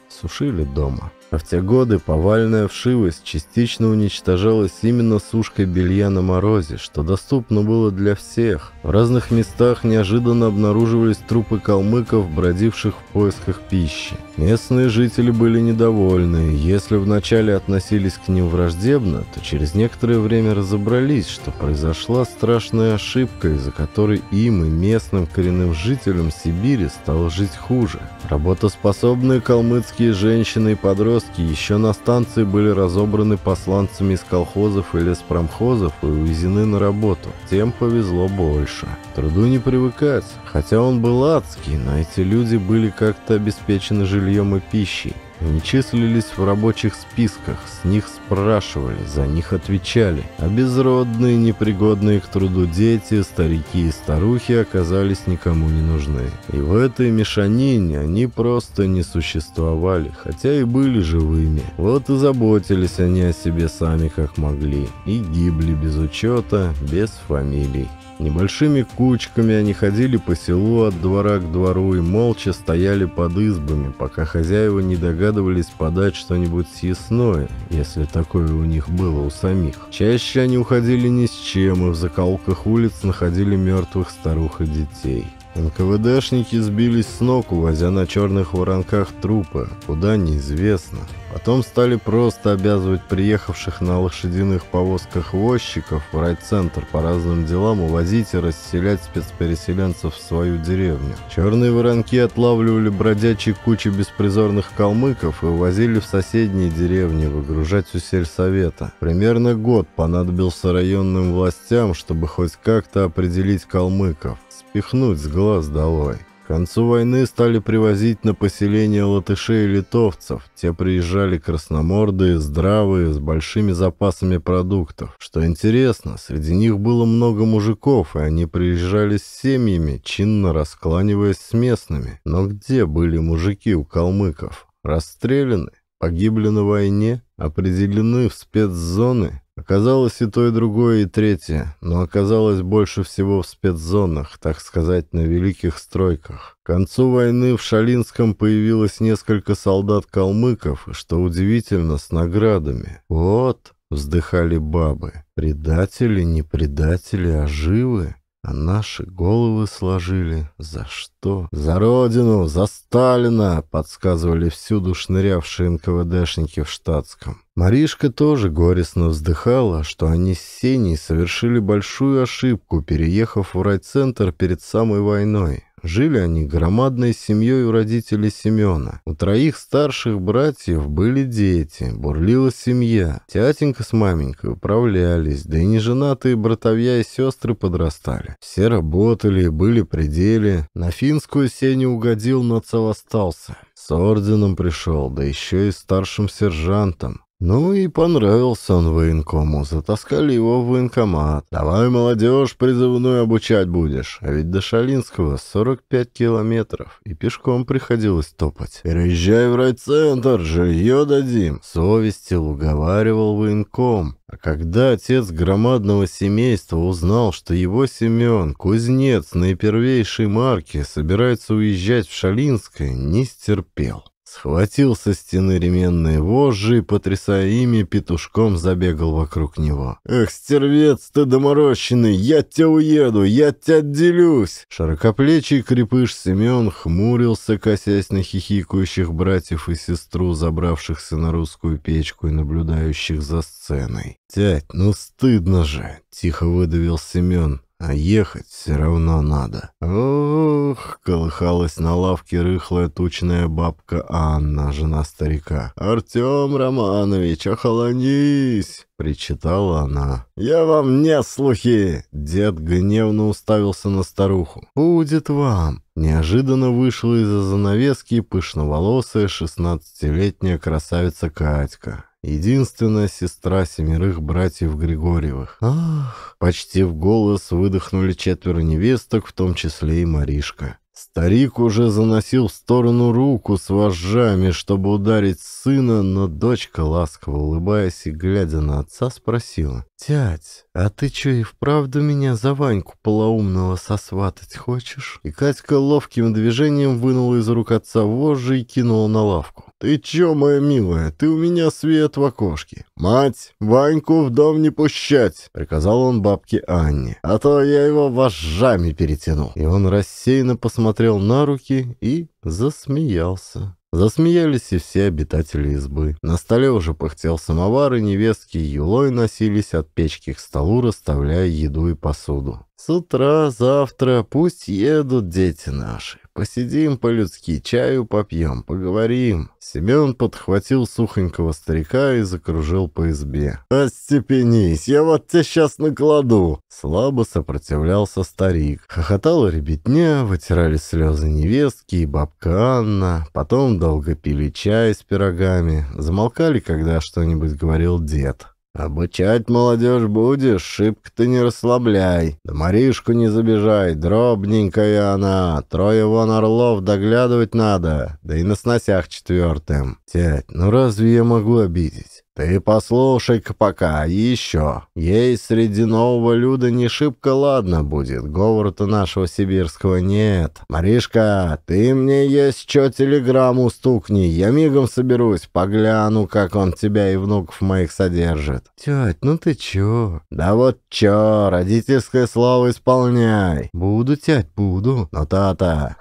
Сушили дома. В те годы повальная вшивость частично уничтожалась именно сушкой белья на морозе, что доступно было для всех. В разных местах неожиданно обнаруживались трупы калмыков, бродивших в поисках пищи. Местные жители были недовольны, если вначале относились к ним враждебно, то через некоторое время разобрались, что произошла страшная ошибка, из-за которой им и местным коренным жителям Сибири стало жить хуже. Работоспособные калмыцкие женщины и подростки повозки еще на станции были разобраны посланцами из колхозов или спромхозов и увезены на работу. Тем повезло больше. Труду не привыкать, хотя он был адский, но эти люди были как-то обеспечены жильем и пищей не числились в рабочих списках, с них спрашивали, за них отвечали. А безродные, непригодные к труду дети, старики и старухи оказались никому не нужны. И в этой мешанине они просто не существовали, хотя и были живыми. Вот и заботились они о себе сами как могли, и гибли без учета, без фамилий. Небольшими кучками они ходили по селу от двора к двору и молча стояли под избами, пока хозяева не догадывались подать что-нибудь съестное, если такое у них было у самих. Чаще они уходили ни с чем, и в закоулках улиц находили мертвых старух и детей. НКВДшники сбились с ног, увозя на черных воронках трупы, куда неизвестно. Потом стали просто обязывать приехавших на лошадиных повозках возчиков в райцентр по разным делам увозить и расселять спецпереселенцев в свою деревню. Черные воронки отлавливали бродячие кучи беспризорных калмыков и увозили в соседние деревни выгружать у сельсовета. Примерно год понадобился районным властям, чтобы хоть как-то определить калмыков, спихнуть с глаз долой. К концу войны стали привозить на поселение латышей и литовцев. Те приезжали красномордые, здравые, с большими запасами продуктов. Что интересно, среди них было много мужиков, и они приезжали с семьями, чинно раскланиваясь с местными. Но где были мужики у калмыков? Расстреляны? Погибли на войне? Определены в спецзоны? Оказалось и то, и другое, и третье, но оказалось больше всего в спецзонах, так сказать, на великих стройках. К концу войны в Шалинском появилось несколько солдат-калмыков, что удивительно, с наградами. «Вот», — вздыхали бабы, — «предатели, не предатели, а живы». А наши головы сложили. За что? За родину! За Сталина! Подсказывали всюду шнырявшие НКВДшники в штатском. Маришка тоже горестно вздыхала, что они с Сеней совершили большую ошибку, переехав в райцентр перед самой войной. Жили они громадной семьей у родителей Семена. У троих старших братьев были дети, бурлила семья. Тятенька с маменькой управлялись, да и неженатые братовья и сестры подрастали. Все работали были пределы. На финскую Сеня угодил, но целостался. С орденом пришел, да еще и старшим сержантом. Ну и понравился он военкому, затаскали его в военкомат. «Давай, молодежь, призывную обучать будешь». А ведь до Шалинского 45 километров, и пешком приходилось топать. «Переезжай в райцентр, жилье дадим». Совести уговаривал военком. А когда отец громадного семейства узнал, что его Семен, кузнец наипервейшей марки, собирается уезжать в Шалинское, не стерпел схватил со стены ременные вожжи и, потрясая ими, петушком забегал вокруг него. «Эх, стервец ты доморощенный! Я от тебя уеду! Я от тебя отделюсь!» Широкоплечий крепыш Семен хмурился, косясь на хихикающих братьев и сестру, забравшихся на русскую печку и наблюдающих за сценой. «Тять, ну стыдно же!» — тихо выдавил Семен а ехать все равно надо. Ох, колыхалась на лавке рыхлая тучная бабка Анна, жена старика. «Артем Романович, охолонись!» — причитала она. «Я вам не слухи!» Дед гневно уставился на старуху. «Будет вам!» Неожиданно вышла из-за занавески пышноволосая шестнадцатилетняя красавица Катька единственная сестра семерых братьев Григорьевых. Ах! Почти в голос выдохнули четверо невесток, в том числе и Маришка. Старик уже заносил в сторону руку с вожжами, чтобы ударить сына, но дочка, ласково улыбаясь и глядя на отца, спросила. «Тять, «А ты чё и вправду меня за Ваньку полоумного сосватать хочешь?» И Катька ловким движением вынула из рук отца вожжи и кинула на лавку. «Ты чё, моя милая, ты у меня свет в окошке!» «Мать, Ваньку в дом не пущать!» — приказал он бабке Анне. «А то я его вожжами перетяну!» И он рассеянно посмотрел на руки и засмеялся. Засмеялись и все обитатели избы. На столе уже пыхтел самовар, и невестки юлой носились от печки к столу, расставляя еду и посуду. «С утра, завтра пусть едут дети наши. Посидим по-людски, чаю попьем, поговорим». Семен подхватил сухонького старика и закружил по избе. «Остепенись, я вот тебя сейчас накладу!» Слабо сопротивлялся старик. Хохотала ребятня, вытирали слезы невестки и бабка Анна. Потом долго пили чай с пирогами. Замолкали, когда что-нибудь говорил дед. «Обучать молодежь будешь, шибко ты не расслабляй. Да Маришку не забежай, дробненькая она. Трое вон орлов доглядывать надо, да и на сносях четвертым. Тять, ну разве я могу обидеть?» «Ты послушай-ка пока, еще. Ей среди нового люда не шибко ладно будет, говору-то нашего сибирского нет. Маришка, ты мне есть что телеграмму стукни, я мигом соберусь, погляну, как он тебя и внуков моих содержит». «Теть, ну ты чё?» «Да вот чё, родительское слово исполняй». «Буду, тять, буду». «Ну, та-та,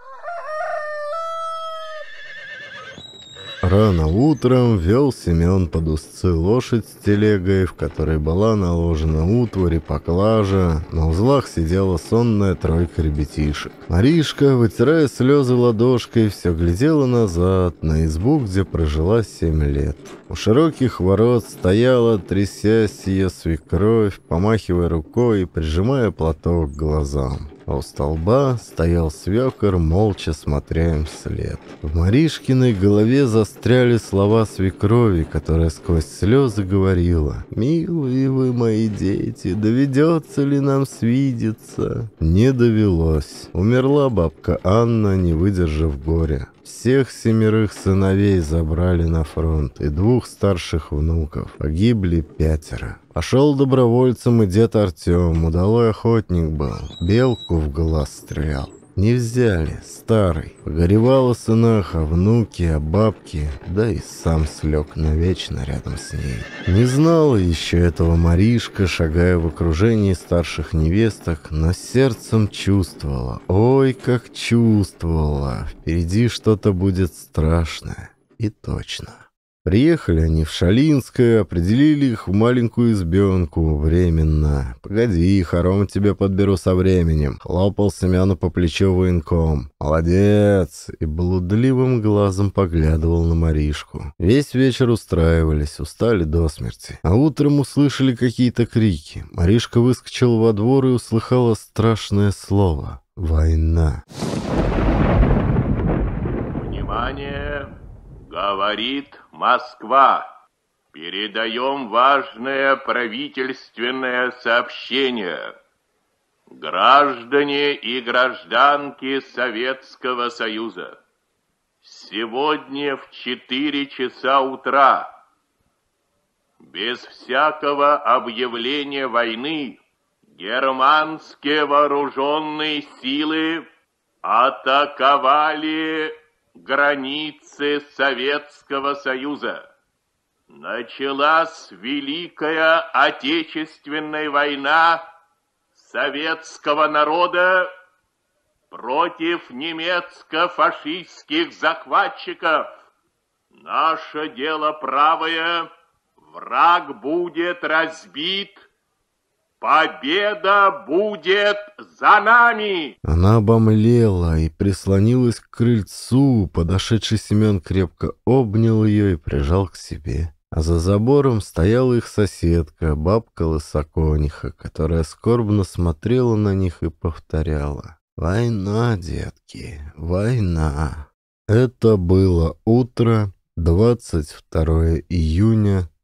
Рано утром вел Семен под узцы лошадь с телегой, в которой была наложена утварь и поклажа. На узлах сидела сонная тройка ребятишек. Маришка, вытирая слезы ладошкой, все глядела назад, на избу, где прожила семь лет. У широких ворот стояла, трясясь ее свекровь, помахивая рукой и прижимая платок к глазам у столба стоял свекор, молча смотря им вслед. В Маришкиной голове застряли слова свекрови, которая сквозь слезы говорила «Милые вы мои дети, доведется ли нам свидеться?» Не довелось. Умерла бабка Анна, не выдержав горя. Всех семерых сыновей забрали на фронт и двух старших внуков. Погибли пятеро. Пошел добровольцем и дед Артем, удалой охотник был, белку в глаз стрелял. Не взяли, старый. Погоревал о сынах, о внуке, о бабке, да и сам слег навечно рядом с ней. Не знала еще этого Маришка, шагая в окружении старших невесток, но сердцем чувствовала, ой, как чувствовала, впереди что-то будет страшное. И точно. Приехали они в Шалинское, определили их в маленькую избенку, временно. «Погоди, хором тебе подберу со временем», — хлопал Семяну по плечу военком. «Молодец!» — и блудливым глазом поглядывал на Маришку. Весь вечер устраивались, устали до смерти. А утром услышали какие-то крики. Маришка выскочила во двор и услыхала страшное слово — «Война». «Внимание!» Говорит Москва. Передаем важное правительственное сообщение. Граждане и гражданки Советского Союза, сегодня в 4 часа утра без всякого объявления войны германские вооруженные силы атаковали границы Советского Союза. Началась Великая Отечественная война советского народа против немецко-фашистских захватчиков. Наше дело правое, враг будет разбит, «Победа будет за нами!» Она обомлела и прислонилась к крыльцу. Подошедший Семен крепко обнял ее и прижал к себе. А за забором стояла их соседка, бабка Лысакониха, которая скорбно смотрела на них и повторяла. «Война, детки, война!» Это было утро 22 июня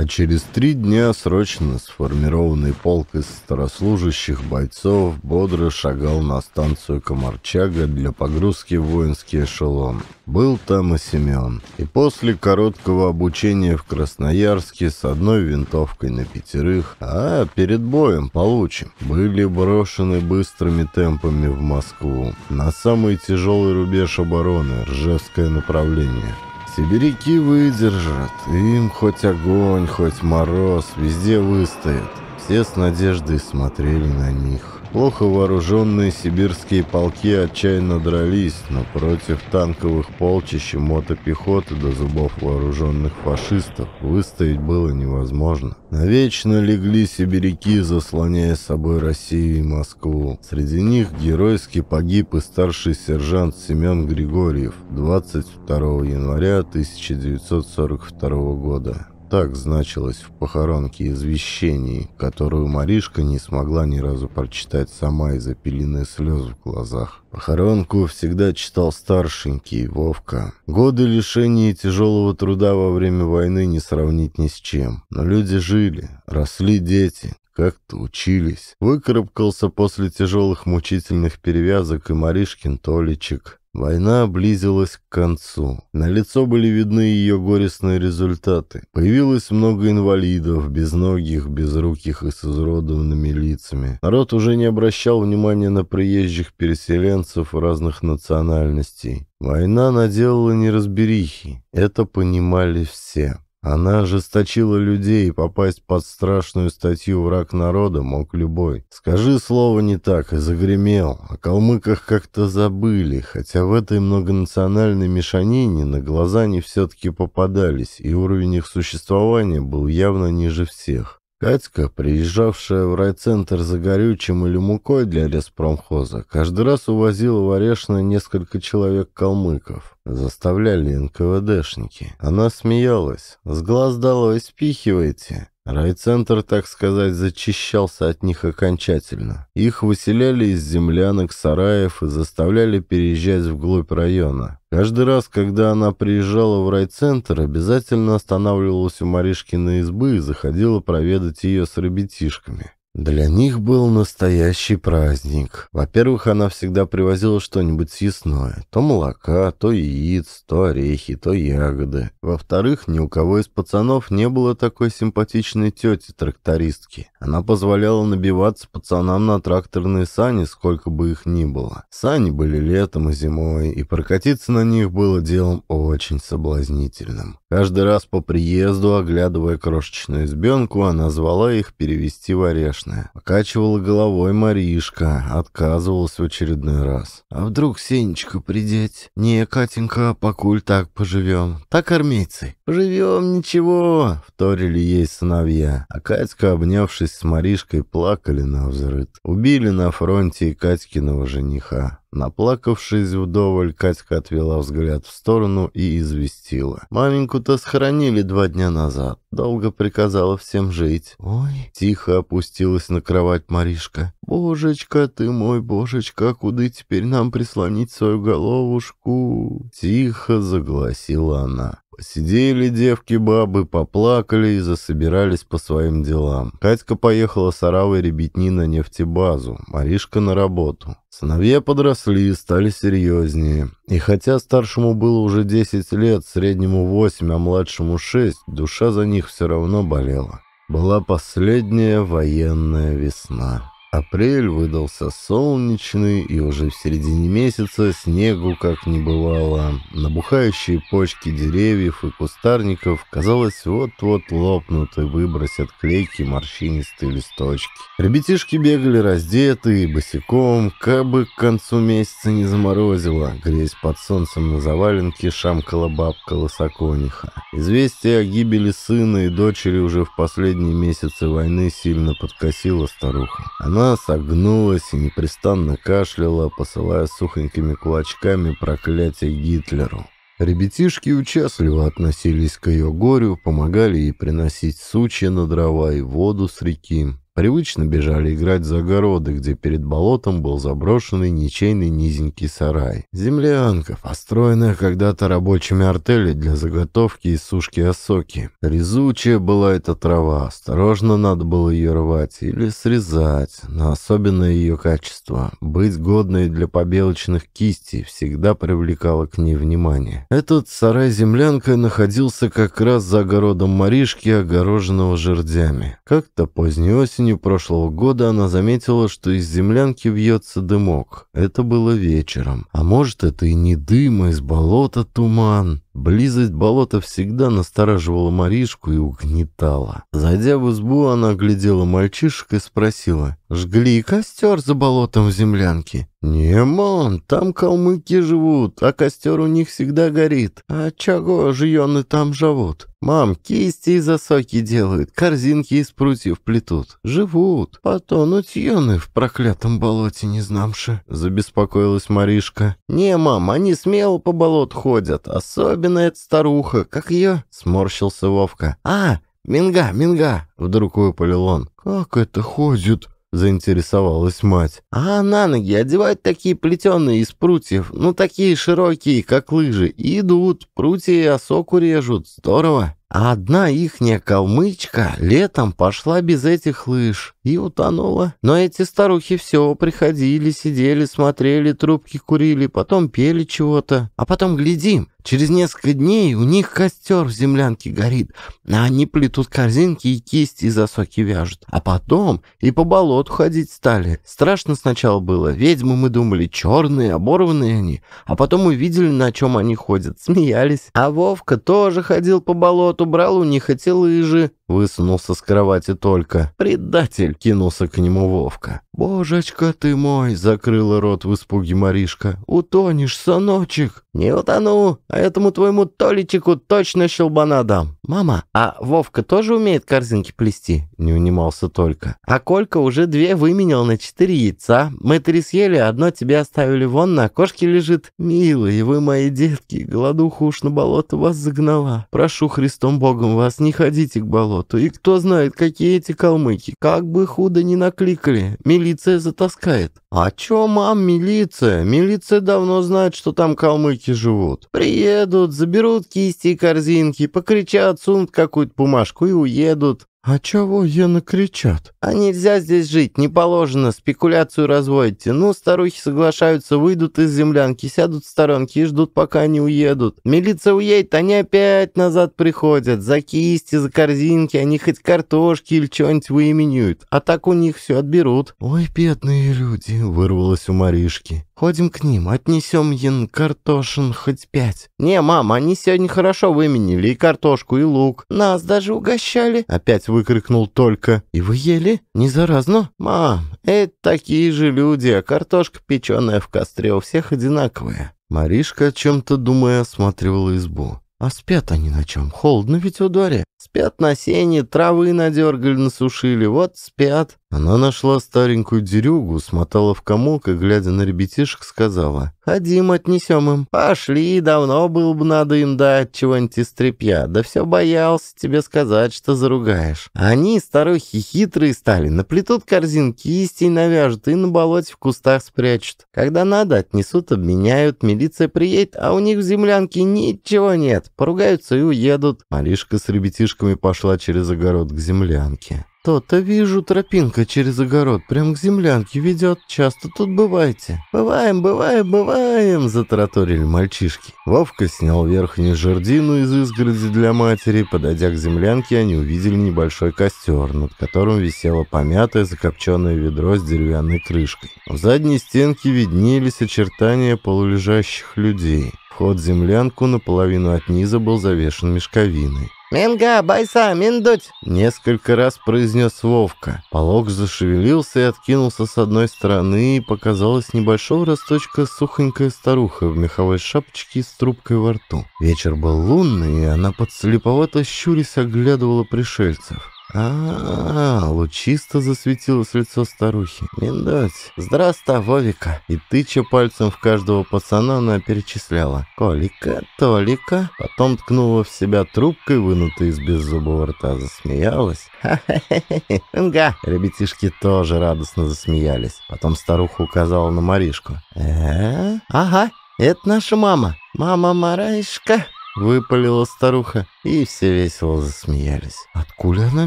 а через три дня срочно сформированный полк из старослужащих бойцов бодро шагал на станцию Комарчага для погрузки в воинский эшелон. Был там и Семен. И после короткого обучения в Красноярске с одной винтовкой на пятерых, а перед боем получим, были брошены быстрыми темпами в Москву, на самый тяжелый рубеж обороны, Ржевское направление. Сибиряки выдержат, им хоть огонь, хоть мороз, везде выстоят. Все с надеждой смотрели на них. Плохо вооруженные сибирские полки отчаянно дрались, но против танковых полчищ и мотопехоты до зубов вооруженных фашистов выстоять было невозможно. Навечно легли сибиряки, заслоняя собой Россию и Москву. Среди них геройски погиб и старший сержант Семен Григорьев 22 января 1942 года так значилось в похоронке извещений, которую Маришка не смогла ни разу прочитать сама из-за пелены слез в глазах. Похоронку всегда читал старшенький, Вовка. Годы лишения тяжелого труда во время войны не сравнить ни с чем. Но люди жили, росли дети, как-то учились. Выкарабкался после тяжелых мучительных перевязок и Маришкин Толичек. Война близилась к концу. На лицо были видны ее горестные результаты. Появилось много инвалидов, безногих, безруких и с изуродованными лицами. Народ уже не обращал внимания на приезжих переселенцев разных национальностей. Война наделала неразберихи. Это понимали все. Она ожесточила людей, и попасть под страшную статью «Враг народа» мог любой. Скажи слово не так, и загремел. О калмыках как-то забыли, хотя в этой многонациональной мешанине на глаза они все-таки попадались, и уровень их существования был явно ниже всех. Катька, приезжавшая в райцентр за горючим или мукой для леспромхоза, каждый раз увозила в Орешино несколько человек-калмыков. Заставляли НКВДшники. Она смеялась. «С глаз долой спихивайте!» Райцентр, так сказать, зачищался от них окончательно. Их выселяли из землянок, сараев и заставляли переезжать вглубь района. Каждый раз, когда она приезжала в райцентр, обязательно останавливалась у Маришкиной избы и заходила проведать ее с ребятишками. Для них был настоящий праздник. Во-первых, она всегда привозила что-нибудь съестное. То молока, то яиц, то орехи, то ягоды. Во-вторых, ни у кого из пацанов не было такой симпатичной тети-трактористки. Она позволяла набиваться пацанам на тракторные сани, сколько бы их ни было. Сани были летом и зимой, и прокатиться на них было делом очень соблазнительным. Каждый раз по приезду, оглядывая крошечную избенку, она звала их перевести в Орешное. Покачивала головой Маришка, отказывалась в очередной раз. «А вдруг Сенечка придеть? Не, Катенька, покуль так поживем. Так армейцы». «Живем, ничего!» — вторили ей сыновья. А Катька, обнявшись с Маришкой, плакали на взрыв. Убили на фронте и Катькиного жениха. Наплакавшись вдоволь, Катька отвела взгляд в сторону и известила. «Маменьку-то схоронили два дня назад. Долго приказала всем жить». «Ой!» — тихо опустилась на кровать Маришка. «Божечка ты мой, божечка, куда теперь нам прислонить свою головушку?» Тихо загласила она. Сидели девки-бабы, поплакали и засобирались по своим делам. Катька поехала с Аравой ребятни на нефтебазу, Маришка на работу. Сыновья подросли, стали серьезнее. И хотя старшему было уже 10 лет, среднему 8, а младшему 6, душа за них все равно болела. Была последняя военная весна. Апрель выдался солнечный, и уже в середине месяца снегу как не бывало. Набухающие почки деревьев и кустарников, казалось, вот-вот лопнут и выбросят клейкие морщинистые листочки. Ребятишки бегали раздетые, босиком, как бы к концу месяца не заморозило, грязь под солнцем на заваленке шамкала бабка лосакониха. Известие о гибели сына и дочери уже в последние месяцы войны сильно подкосило старуху. Она она согнулась и непрестанно кашляла, посылая сухонькими кулачками проклятие Гитлеру. Ребятишки участливо относились к ее горю, помогали ей приносить сучья на дрова и воду с реки. Привычно бежали играть за огороды, где перед болотом был заброшенный ничейный низенький сарай. Землянка, построенная когда-то рабочими артели для заготовки и сушки осоки. Резучая была эта трава, осторожно надо было ее рвать или срезать, но особенное ее качество. Быть годной для побелочных кистей всегда привлекало к ней внимание. Этот сарай-землянка находился как раз за огородом Маришки, огороженного жердями. Как-то поздней осенью осенью прошлого года она заметила, что из землянки вьется дымок. Это было вечером. А может, это и не дым, а из болота туман. Близость болота всегда настораживала Маришку и угнетала. Зайдя в избу, она оглядела мальчишек и спросила, «Жгли костер за болотом в землянке?» «Немон, там калмыки живут, а костер у них всегда горит. А чего жионы там живут? Мам, кисти из осоки делают, корзинки из прутьев плетут. Живут, потонуть а йоны в проклятом болоте не знамши», — забеспокоилась Маришка. «Не, мам, они смело по болоту ходят, особенно особенно эта старуха. Как ее?» — сморщился Вовка. «А, Минга, Минга!» — вдруг выпалил он. «Как это ходит?» — заинтересовалась мать. «А на ноги одевают такие плетеные из прутьев, ну такие широкие, как лыжи, и идут, прутья и осоку режут, здорово!» А одна ихняя калмычка летом пошла без этих лыж и утонула. Но эти старухи все приходили, сидели, смотрели, трубки курили, потом пели чего-то. А потом, глядим, через несколько дней у них костер в землянке горит, а они плетут корзинки и кисти за соки вяжут. А потом и по болоту ходить стали. Страшно сначала было. Ведьмы мы думали, черные, оборванные они. А потом увидели, на чем они ходят, смеялись. А Вовка тоже ходил по болоту убрал у них эти лыжи. Высунулся с кровати только. Предатель! Кинулся к нему Вовка. Божечка ты мой! Закрыла рот в испуге Маришка. Утонешь, соночек! «Не утону, а этому твоему Толичику точно щелбана дам. Мама, а Вовка тоже умеет корзинки плести?» Не унимался только. «А Колька уже две выменял на четыре яйца. Мы три съели, а одно тебе оставили вон на окошке лежит. Милые вы мои детки, голодуха уж на болото вас загнала. Прошу Христом Богом вас, не ходите к болоту. И кто знает, какие эти калмыки. Как бы худо не накликали, милиция затаскает». «А чё, мам, милиция? Милиция давно знает, что там калмыки кролики живут. Приедут, заберут кисти и корзинки, покричат, сунут какую-то бумажку и уедут. «А чего я кричат? «А нельзя здесь жить, не положено, спекуляцию разводите. Ну, старухи соглашаются, выйдут из землянки, сядут в сторонке и ждут, пока они уедут. Милиция уедет, они опять назад приходят. За кисти, за корзинки, они хоть картошки или что-нибудь выименюют. А так у них все отберут». «Ой, бедные люди», — вырвалось у Маришки. Ходим к ним, отнесем ян картошин хоть пять. Не, мама, они сегодня хорошо выменили и картошку, и лук. Нас даже угощали. Опять выкрикнул только. И вы ели? Не заразно? Мам, это такие же люди, а картошка печеная в костре у всех одинаковая. Маришка, о чем-то думая, осматривала избу. А спят они на чем? Холодно ведь во дворе. Спят на сене, травы надергали, насушили, вот спят». Она нашла старенькую дерюгу, смотала в комок и, глядя на ребятишек, сказала. «Ходим, отнесем им». «Пошли, давно было бы надо им дать чего-нибудь из тряпья. Да все боялся тебе сказать, что заругаешь». Они, старухи, хитрые стали, наплетут корзинки, кистей навяжут и на болоте в кустах спрячут. Когда надо, отнесут, обменяют, милиция приедет, а у них в землянке ничего нет. Поругаются и уедут. Маришка с ребятишками мальчишками пошла через огород к землянке. «То-то вижу, тропинка через огород, прям к землянке ведет. Часто тут бываете?» «Бываем, бываем, бываем!» – затараторили мальчишки. Вовка снял верхнюю жердину из изгороди для матери. Подойдя к землянке, они увидели небольшой костер, над которым висело помятое закопченное ведро с деревянной крышкой. В задней стенке виднелись очертания полулежащих людей. Вход в землянку наполовину от низа был завешен мешковиной. «Минга, байса, миндуть!» — несколько раз произнес Вовка. Полок зашевелился и откинулся с одной стороны, и показалась небольшого росточка сухонькая старуха в меховой шапочке с трубкой во рту. Вечер был лунный, и она подслеповато щурясь оглядывала пришельцев. А, -а, а лучисто засветилось лицо старухи. «Миндоть, здравствуй, Вовика!» И тыча пальцем в каждого пацана она перечисляла. «Колика, Толика!» Потом ткнула в себя трубкой, вынутой из беззубого рта, засмеялась. «Ха-ха-ха-ха! Ребятишки тоже радостно засмеялись. Потом старуха указала на Маришку. «Э-э? Ага, это наша мама! Мама-марайшка!» — выпалила старуха, и все весело засмеялись. «Откуда она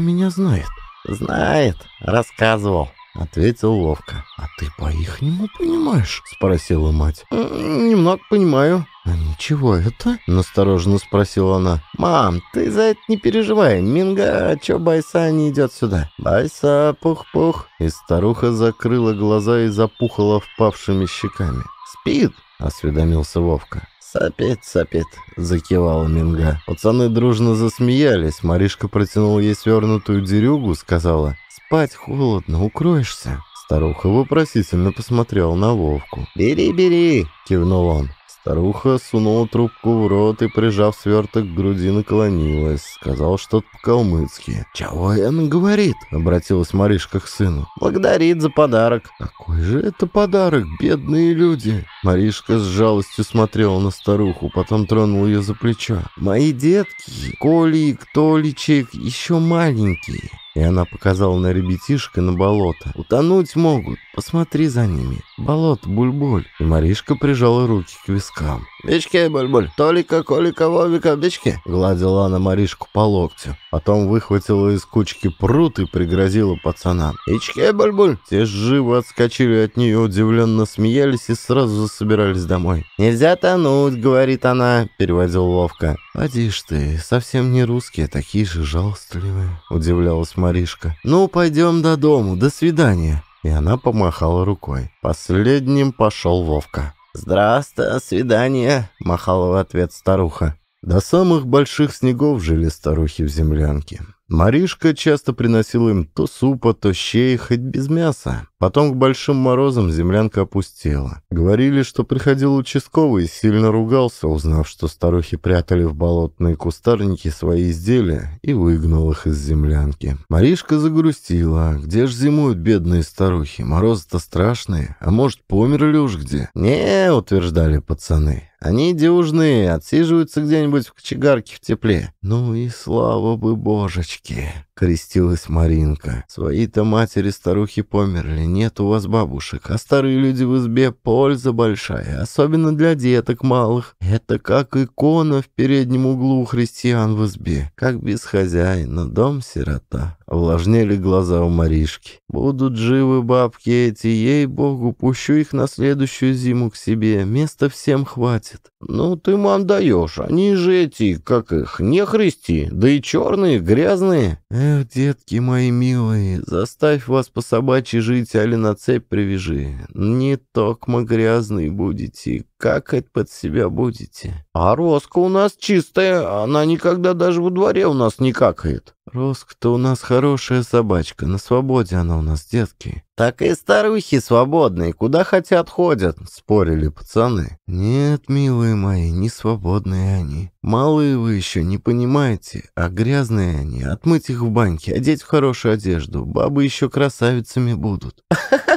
меня знает?» «Знает, рассказывал», — ответил Ловко. «А ты по-ихнему понимаешь?» — спросила мать. «Немного понимаю». «А ничего это?» — настороженно спросила она. «Мам, ты за это не переживай. Минга, чё Байса не идёт сюда?» «Байса, пух-пух». И старуха закрыла глаза и запухала впавшими щеками. «Спит?» — осведомился Вовка. «Сопит, сопит», — закивала Минга. Пацаны дружно засмеялись. Маришка протянула ей свернутую дерюгу, сказала «Спать холодно, укроешься». Старуха вопросительно посмотрела на Вовку. «Бери, бери!» — кивнул он. Старуха сунула трубку в рот и, прижав сверток к груди, наклонилась. Сказал что-то по-калмыцки. «Чего он говорит?» — обратилась Маришка к сыну. «Благодарит за подарок». «Какой же это подарок, бедные люди?» Маришка с жалостью смотрела на старуху, потом тронула ее за плечо. «Мои детки, Колик, Толичек, еще маленькие. И она показала на ребятишек и на болото. «Утонуть могут, посмотри за ними. Болото, буль-буль». И Маришка прижала руки к вискам. «Бички, буль-буль, Толика, Колика, Вовика, бички!» Гладила она Маришку по локтю. Потом выхватила из кучки прут и пригрозила пацанам. «Ички, буль-буль!» Те живо отскочили от нее, удивленно смеялись и сразу засобирались домой. «Нельзя тонуть», — говорит она, — переводил ловко. «Адишь ты, совсем не русские, а такие же жалостливые», — удивлялась Маришка. Маришка. «Ну, пойдем до дому, до свидания». И она помахала рукой. Последним пошел Вовка. «Здравствуй, свидание», — махала в ответ старуха. До самых больших снегов жили старухи в землянке. Маришка часто приносила им то супа, то щей, хоть без мяса. Потом к большим морозам землянка опустела. Говорили, что приходил участковый и сильно ругался, узнав, что старухи прятали в болотные кустарники свои изделия и выгнал их из землянки. Маришка загрустила. Где ж зимуют бедные старухи? Морозы-то страшные. А может, померли уж где? «Не», — утверждали пацаны. Они дюжные, отсиживаются где-нибудь в кочегарке в тепле. Ну и слава бы божечки. — крестилась Маринка. «Свои-то матери старухи померли, нет у вас бабушек, а старые люди в избе — польза большая, особенно для деток малых. Это как икона в переднем углу христиан в избе, как без хозяина, дом-сирота». Увлажнели глаза у Маришки. «Будут живы бабки эти, ей-богу, пущу их на следующую зиму к себе, места всем хватит». «Ну ты, мам, даешь, они же эти, как их, не христи, да и черные, грязные». «Эх, детки мои милые, заставь вас по собачьи жить, али на цепь привяжи. Не токмо грязный будете, какать под себя будете. А Роска у нас чистая, она никогда даже во дворе у нас не какает». Роск-то у нас хорошая собачка, на свободе она у нас, детки. Так и старухи свободные, куда хотят ходят, спорили пацаны. Нет, милые мои, не свободные они. Малые вы еще, не понимаете, а грязные они. Отмыть их в баньке, одеть в хорошую одежду, бабы еще красавицами будут.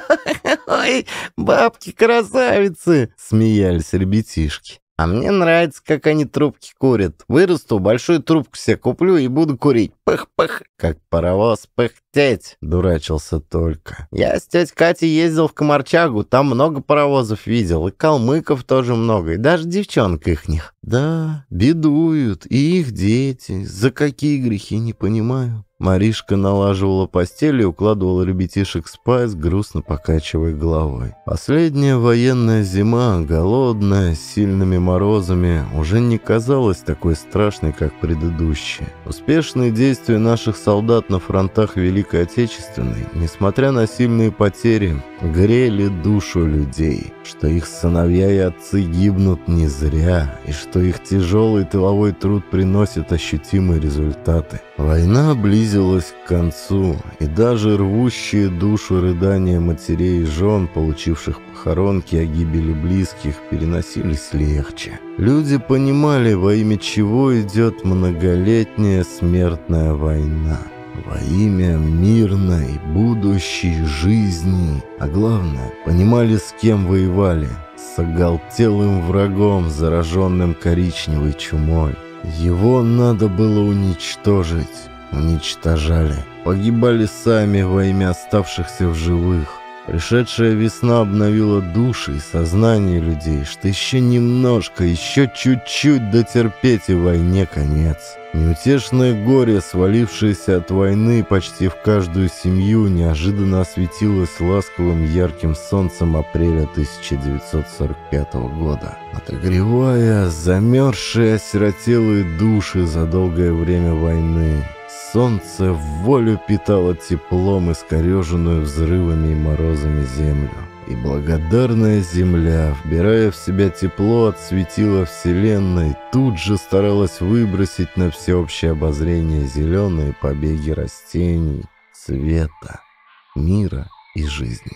*laughs* «Ой, бабки-красавицы!» — смеялись ребятишки. А мне нравится, как они трубки курят. Вырасту, большую трубку себе куплю и буду курить. Пых-пых, как паровоз пыхтеть. Дурачился только. Я с тетей Катей ездил в Комарчагу, там много паровозов видел. И калмыков тоже много, и даже девчонок ихних. Да, бедуют, и их дети. За какие грехи, не понимаю. Маришка налаживала постель и укладывала ребятишек спать, грустно покачивая головой. Последняя военная зима, голодная, с сильными морозами, уже не казалась такой страшной, как предыдущая. Успешные действия наших солдат на фронтах Великой Отечественной, несмотря на сильные потери, грели душу людей, что их сыновья и отцы гибнут не зря, и что их тяжелый тыловой труд приносит ощутимые результаты. Война близится близилось к концу, и даже рвущие душу рыдания матерей и жен, получивших похоронки о гибели близких, переносились легче. Люди понимали, во имя чего идет многолетняя смертная война. Во имя мирной будущей жизни. А главное, понимали, с кем воевали. С оголтелым врагом, зараженным коричневой чумой. Его надо было уничтожить уничтожали. Погибали сами во имя оставшихся в живых. Пришедшая весна обновила души и сознание людей, что еще немножко, еще чуть-чуть дотерпеть и войне конец. Неутешное горе, свалившееся от войны почти в каждую семью, неожиданно осветилось ласковым ярким солнцем апреля 1945 года, отогревая замерзшие осиротелые души за долгое время войны солнце в волю питало теплом искореженную взрывами и морозами землю. И благодарная земля, вбирая в себя тепло от светила Вселенной, тут же старалась выбросить на всеобщее обозрение зеленые побеги растений, света, мира и жизни.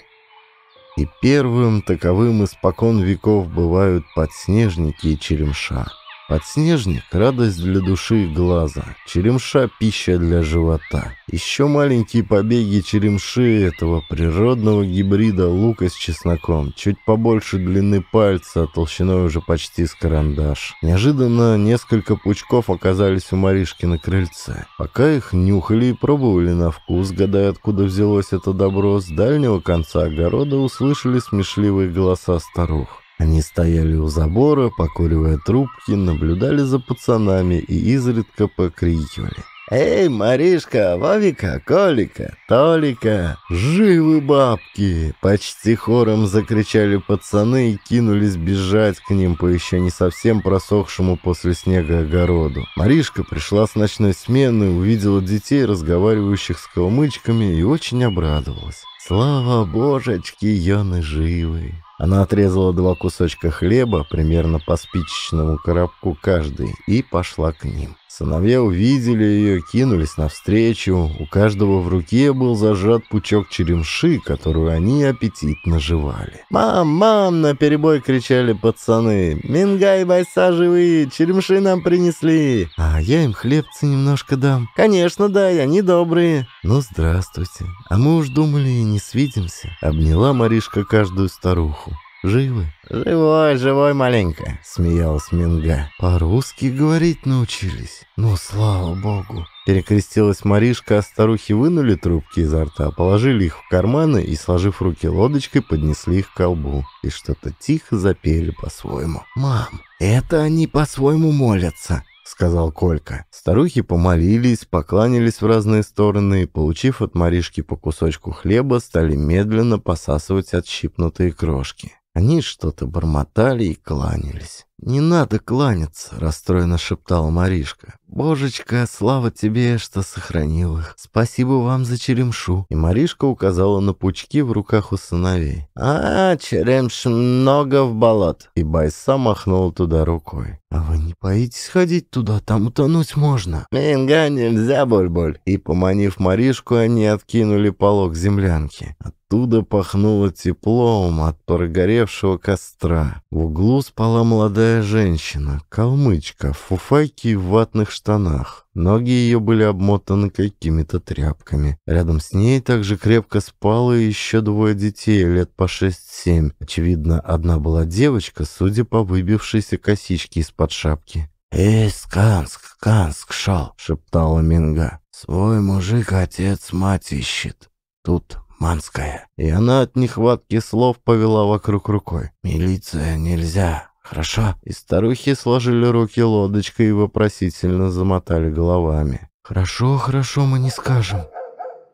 И первым таковым испокон веков бывают подснежники и черемша – Подснежник — радость для души и глаза, черемша — пища для живота. Еще маленькие побеги черемши этого природного гибрида лука с чесноком, чуть побольше длины пальца, а толщиной уже почти с карандаш. Неожиданно несколько пучков оказались у Маришки на крыльце. Пока их нюхали и пробовали на вкус, гадая, откуда взялось это добро, с дальнего конца огорода услышали смешливые голоса старух. Они стояли у забора, покуривая трубки, наблюдали за пацанами и изредка покрикивали. «Эй, Маришка, Вовика, Колика, Толика, живы бабки!» Почти хором закричали пацаны и кинулись бежать к ним по еще не совсем просохшему после снега огороду. Маришка пришла с ночной смены, увидела детей, разговаривающих с калмычками, и очень обрадовалась. «Слава божечки, ёны живы!» Она отрезала два кусочка хлеба, примерно по спичечному коробку каждый, и пошла к ним. Сыновья увидели ее, кинулись навстречу. У каждого в руке был зажат пучок черемши, которую они аппетитно жевали. «Мам, мам!» — наперебой кричали пацаны. «Мингай, байса живые! Черемши нам принесли!» «А я им хлебцы немножко дам». «Конечно, да, я не добрые». «Ну, здравствуйте. А мы уж думали, не свидимся». Обняла Маришка каждую старуху. Живы?» «Живой, живой маленько», маленькая, смеялась Минга. «По-русски говорить научились? Ну, слава богу». Перекрестилась Маришка, а старухи вынули трубки изо рта, положили их в карманы и, сложив руки лодочкой, поднесли их к колбу. И что-то тихо запели по-своему. «Мам, это они по-своему молятся», — сказал Колька. Старухи помолились, покланялись в разные стороны и, получив от Маришки по кусочку хлеба, стали медленно посасывать отщипнутые крошки. Они что-то бормотали и кланялись. «Не надо кланяться», — расстроенно шептала Маришка. «Божечка, слава тебе, что сохранил их. Спасибо вам за черемшу». И Маришка указала на пучки в руках у сыновей. «А, черемш много в болот». И Байса махнул туда рукой. «А вы не боитесь ходить туда? Там утонуть можно». «Минга нельзя, Боль-Боль». И, поманив Маришку, они откинули полог землянки. Оттуда пахнуло теплом от прогоревшего костра. В углу спала молодая женщина, калмычка, в фуфайке и в ватных штанах. Ноги ее были обмотаны какими-то тряпками. Рядом с ней также крепко спало еще двое детей, лет по шесть-семь. Очевидно, одна была девочка, судя по выбившейся косичке из-под шапки. «Эй, Сканск, Канск, шал!» — шептала Минга. «Свой мужик отец мать ищет. Тут Манская. И она от нехватки слов повела вокруг рукой. «Милиция нельзя, хорошо?» И старухи сложили руки лодочкой и вопросительно замотали головами. «Хорошо, хорошо, мы не скажем»,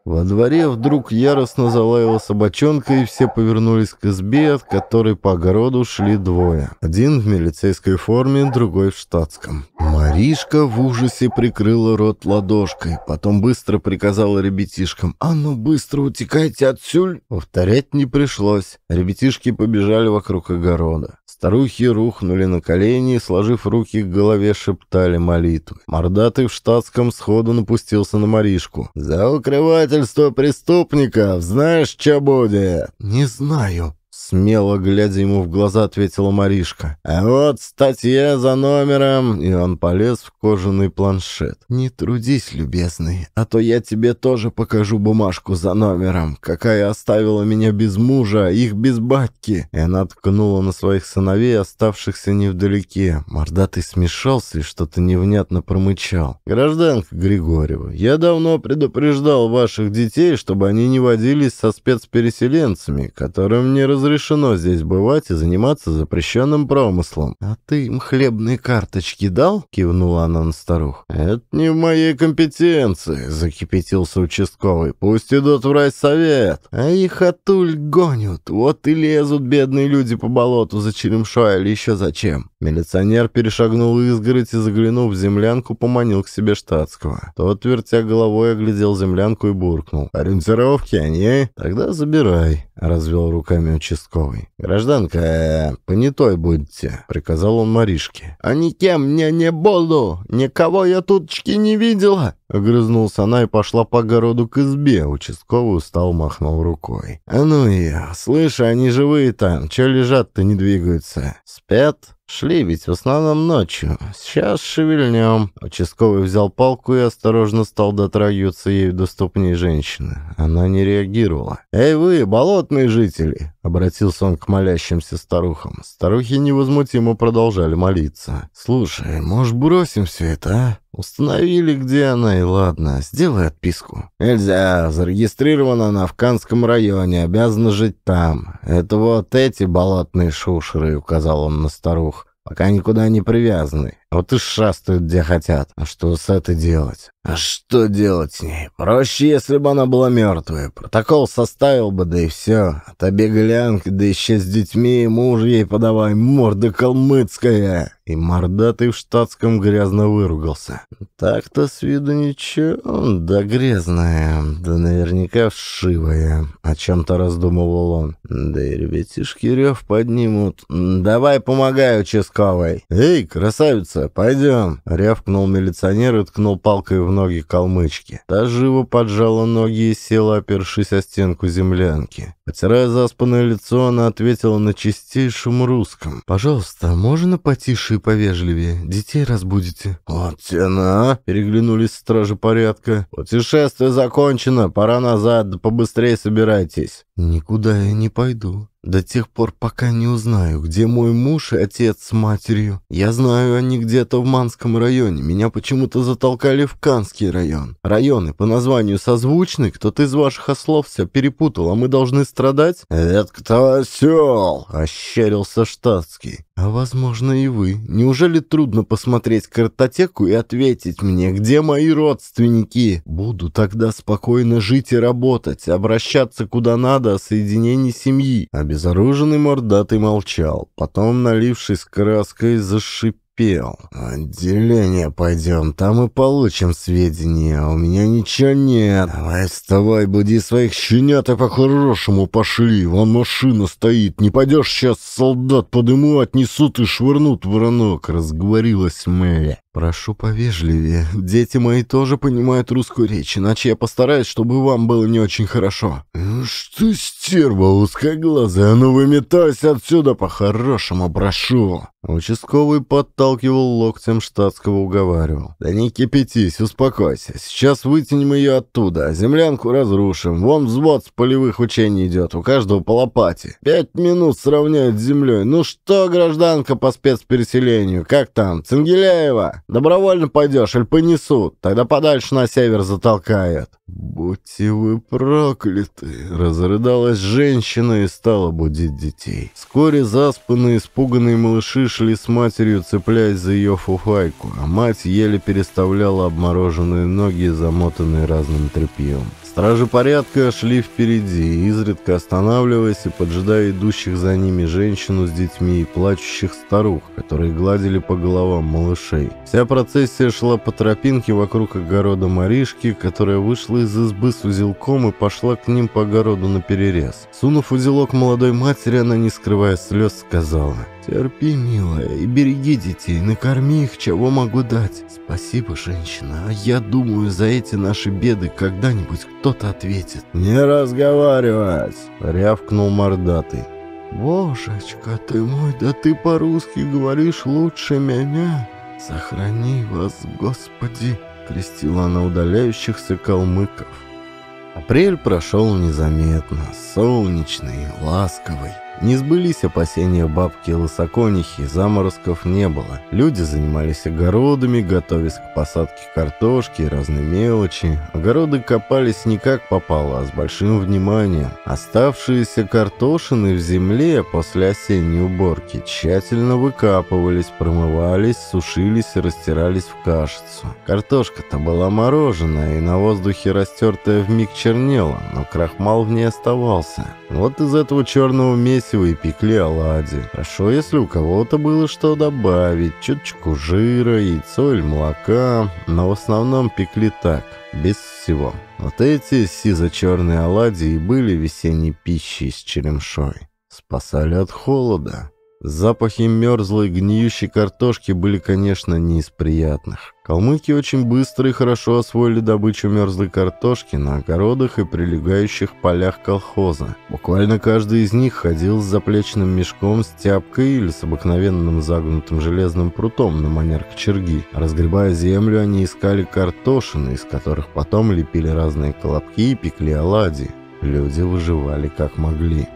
во дворе вдруг яростно залаяла собачонка, и все повернулись к избе, от которой по огороду шли двое. Один в милицейской форме, другой в штатском. Маришка в ужасе прикрыла рот ладошкой, потом быстро приказала ребятишкам «А ну быстро утекайте отсюль!» Повторять не пришлось. Ребятишки побежали вокруг огорода. Старухи рухнули на колени и, сложив руки к голове, шептали молитвы. Мордатый в штатском сходу напустился на Маришку. «За укрыватель свидетельство преступников. Знаешь, что будет?» «Не знаю», Смело глядя ему в глаза, ответила Маришка. «А вот статья за номером!» И он полез в кожаный планшет. «Не трудись, любезный, а то я тебе тоже покажу бумажку за номером, какая оставила меня без мужа, их без батьки!» И она ткнула на своих сыновей, оставшихся невдалеке. Мордатый смешался и что-то невнятно промычал. «Гражданка Григорьева, я давно предупреждал ваших детей, чтобы они не водились со спецпереселенцами, которым не разрешили разрешено здесь бывать и заниматься запрещенным промыслом». «А ты им хлебные карточки дал?» — кивнула она на старух. «Это не в моей компетенции», — закипятился участковый. «Пусть идут в райсовет». «А их отуль гонят. Вот и лезут бедные люди по болоту за черемшой или еще зачем». Милиционер перешагнул изгородь и, заглянув в землянку, поманил к себе штатского. Тот, вертя головой, оглядел землянку и буркнул. «Ориентировки они? Тогда забирай», — развел руками участковый. «Гражданка, понятой будете», — приказал он Маришке. «А никем мне не буду! Никого я туточки не видела!» Огрызнулась она и пошла по городу к избе. Участковый устал махнул рукой. «А ну ее! Слышь, они живые там. Че лежат-то, не двигаются? Спят?» «Шли ведь в основном ночью. Сейчас шевельнем». Участковый взял палку и осторожно стал дотрагиваться ей до ступней женщины. Она не реагировала. «Эй вы, болотные жители!» — обратился он к молящимся старухам. Старухи невозмутимо продолжали молиться. «Слушай, может, бросим все это, а?» Установили, где она, и ладно, сделай отписку. Нельзя, зарегистрирована она в Канском районе, обязана жить там. Это вот эти болотные шушеры, указал он на старух, пока никуда не привязаны. А вот и шастают, где хотят. А что с этой делать? А что делать с ней? Проще, если бы она была мертвой. Протокол составил бы, да и все. А та беглянка, да еще с детьми, муж ей подавай, морда калмыцкая. И мордатый в штатском грязно выругался. Так-то с виду ничего, да грязная, да наверняка вшивая. О чем-то раздумывал он. Да и ребятишки рев поднимут. Давай помогай, участковый. Эй, красавица, придется. Пойдем!» — рявкнул милиционер и ткнул палкой в ноги калмычки. Та живо поджала ноги и села, опершись о стенку землянки. Потирая заспанное лицо, она ответила на чистейшем русском. «Пожалуйста, можно потише и повежливее? Детей разбудите». «Вот тяна!» — переглянулись стражи порядка. «Путешествие закончено, пора назад, да побыстрее собирайтесь». «Никуда я не пойду. До тех пор, пока не узнаю, где мой муж и отец с матерью. Я знаю, они где-то в Манском районе. Меня почему-то затолкали в Канский район. Районы по названию созвучны. Кто-то из ваших ослов все перепутал, а мы должны страдать?» «Это кто осел?» — ощерился штатский. «А возможно и вы. Неужели трудно посмотреть картотеку и ответить мне, где мои родственники? Буду тогда спокойно жить и работать, обращаться куда надо, доклада о соединении семьи. Обезоруженный мордатый молчал. Потом, налившись краской, зашипел. «Отделение пойдем, там и получим сведения. У меня ничего нет. Давай вставай, буди своих щенят и по-хорошему пошли. Вон машина стоит. Не пойдешь сейчас, солдат подыму, отнесут и швырнут в воронок», — разговорилась Мэри. «Прошу повежливее. Дети мои тоже понимают русскую речь, иначе я постараюсь, чтобы вам было не очень хорошо». «Что, стерва узкоглазая, ну выметайся отсюда по-хорошему, прошу!» Участковый подталкивал локтем штатского, уговаривал. «Да не кипятись, успокойся. Сейчас вытянем ее оттуда, а землянку разрушим. Вон взвод с полевых учений идет, у каждого по лопате. Пять минут сравняют с землей. Ну что, гражданка по спецпереселению, как там, Цингеляева? Добровольно пойдешь или понесут, тогда подальше на север затолкают». «Будьте вы прокляты!» — разрыдалась женщина и стала будить детей. Вскоре заспанные, испуганные малыши шли с матерью, цепляясь за ее фуфайку, а мать еле переставляла обмороженные ноги, замотанные разным тряпьем. Стражи порядка шли впереди, изредка останавливаясь и поджидая идущих за ними женщину с детьми и плачущих старух, которые гладили по головам малышей. Вся процессия шла по тропинке вокруг огорода Маришки, которая вышла из избы с узелком и пошла к ним по огороду на перерез. Сунув узелок молодой матери, она, не скрывая слез, сказала «Терпи, милая, и береги детей, накорми их, чего могу дать. Спасибо, женщина, а я думаю, за эти наши беды когда-нибудь кто что-то ответит. «Не разговаривать!» — рявкнул мордатый. «Божечка ты мой, да ты по-русски говоришь лучше меня! Сохрани вас, Господи!» — крестила она удаляющихся калмыков. Апрель прошел незаметно, солнечный, ласковый. Не сбылись опасения бабки лысоконихи, заморозков не было. Люди занимались огородами, готовясь к посадке картошки и разной мелочи. Огороды копались не как попало, а с большим вниманием. Оставшиеся картошины в земле после осенней уборки тщательно выкапывались, промывались, сушились и растирались в кашицу. Картошка-то была мороженая и на воздухе растертая миг чернела, но крахмал в ней оставался. Вот из этого черного месяца месиво и пекли оладьи. Хорошо, если у кого-то было что добавить, чуточку жира, яйцо или молока, но в основном пекли так, без всего. Вот эти сизо-черные оладьи и были весенней пищей с черемшой. Спасали от холода. Запахи мерзлой гниющей картошки были, конечно, не из приятных. Калмыки очень быстро и хорошо освоили добычу мерзлой картошки на огородах и прилегающих полях колхоза. Буквально каждый из них ходил с заплечным мешком, с тяпкой или с обыкновенным загнутым железным прутом на манер кочерги. Разгребая землю, они искали картошины, из которых потом лепили разные колобки и пекли оладьи. Люди выживали как могли.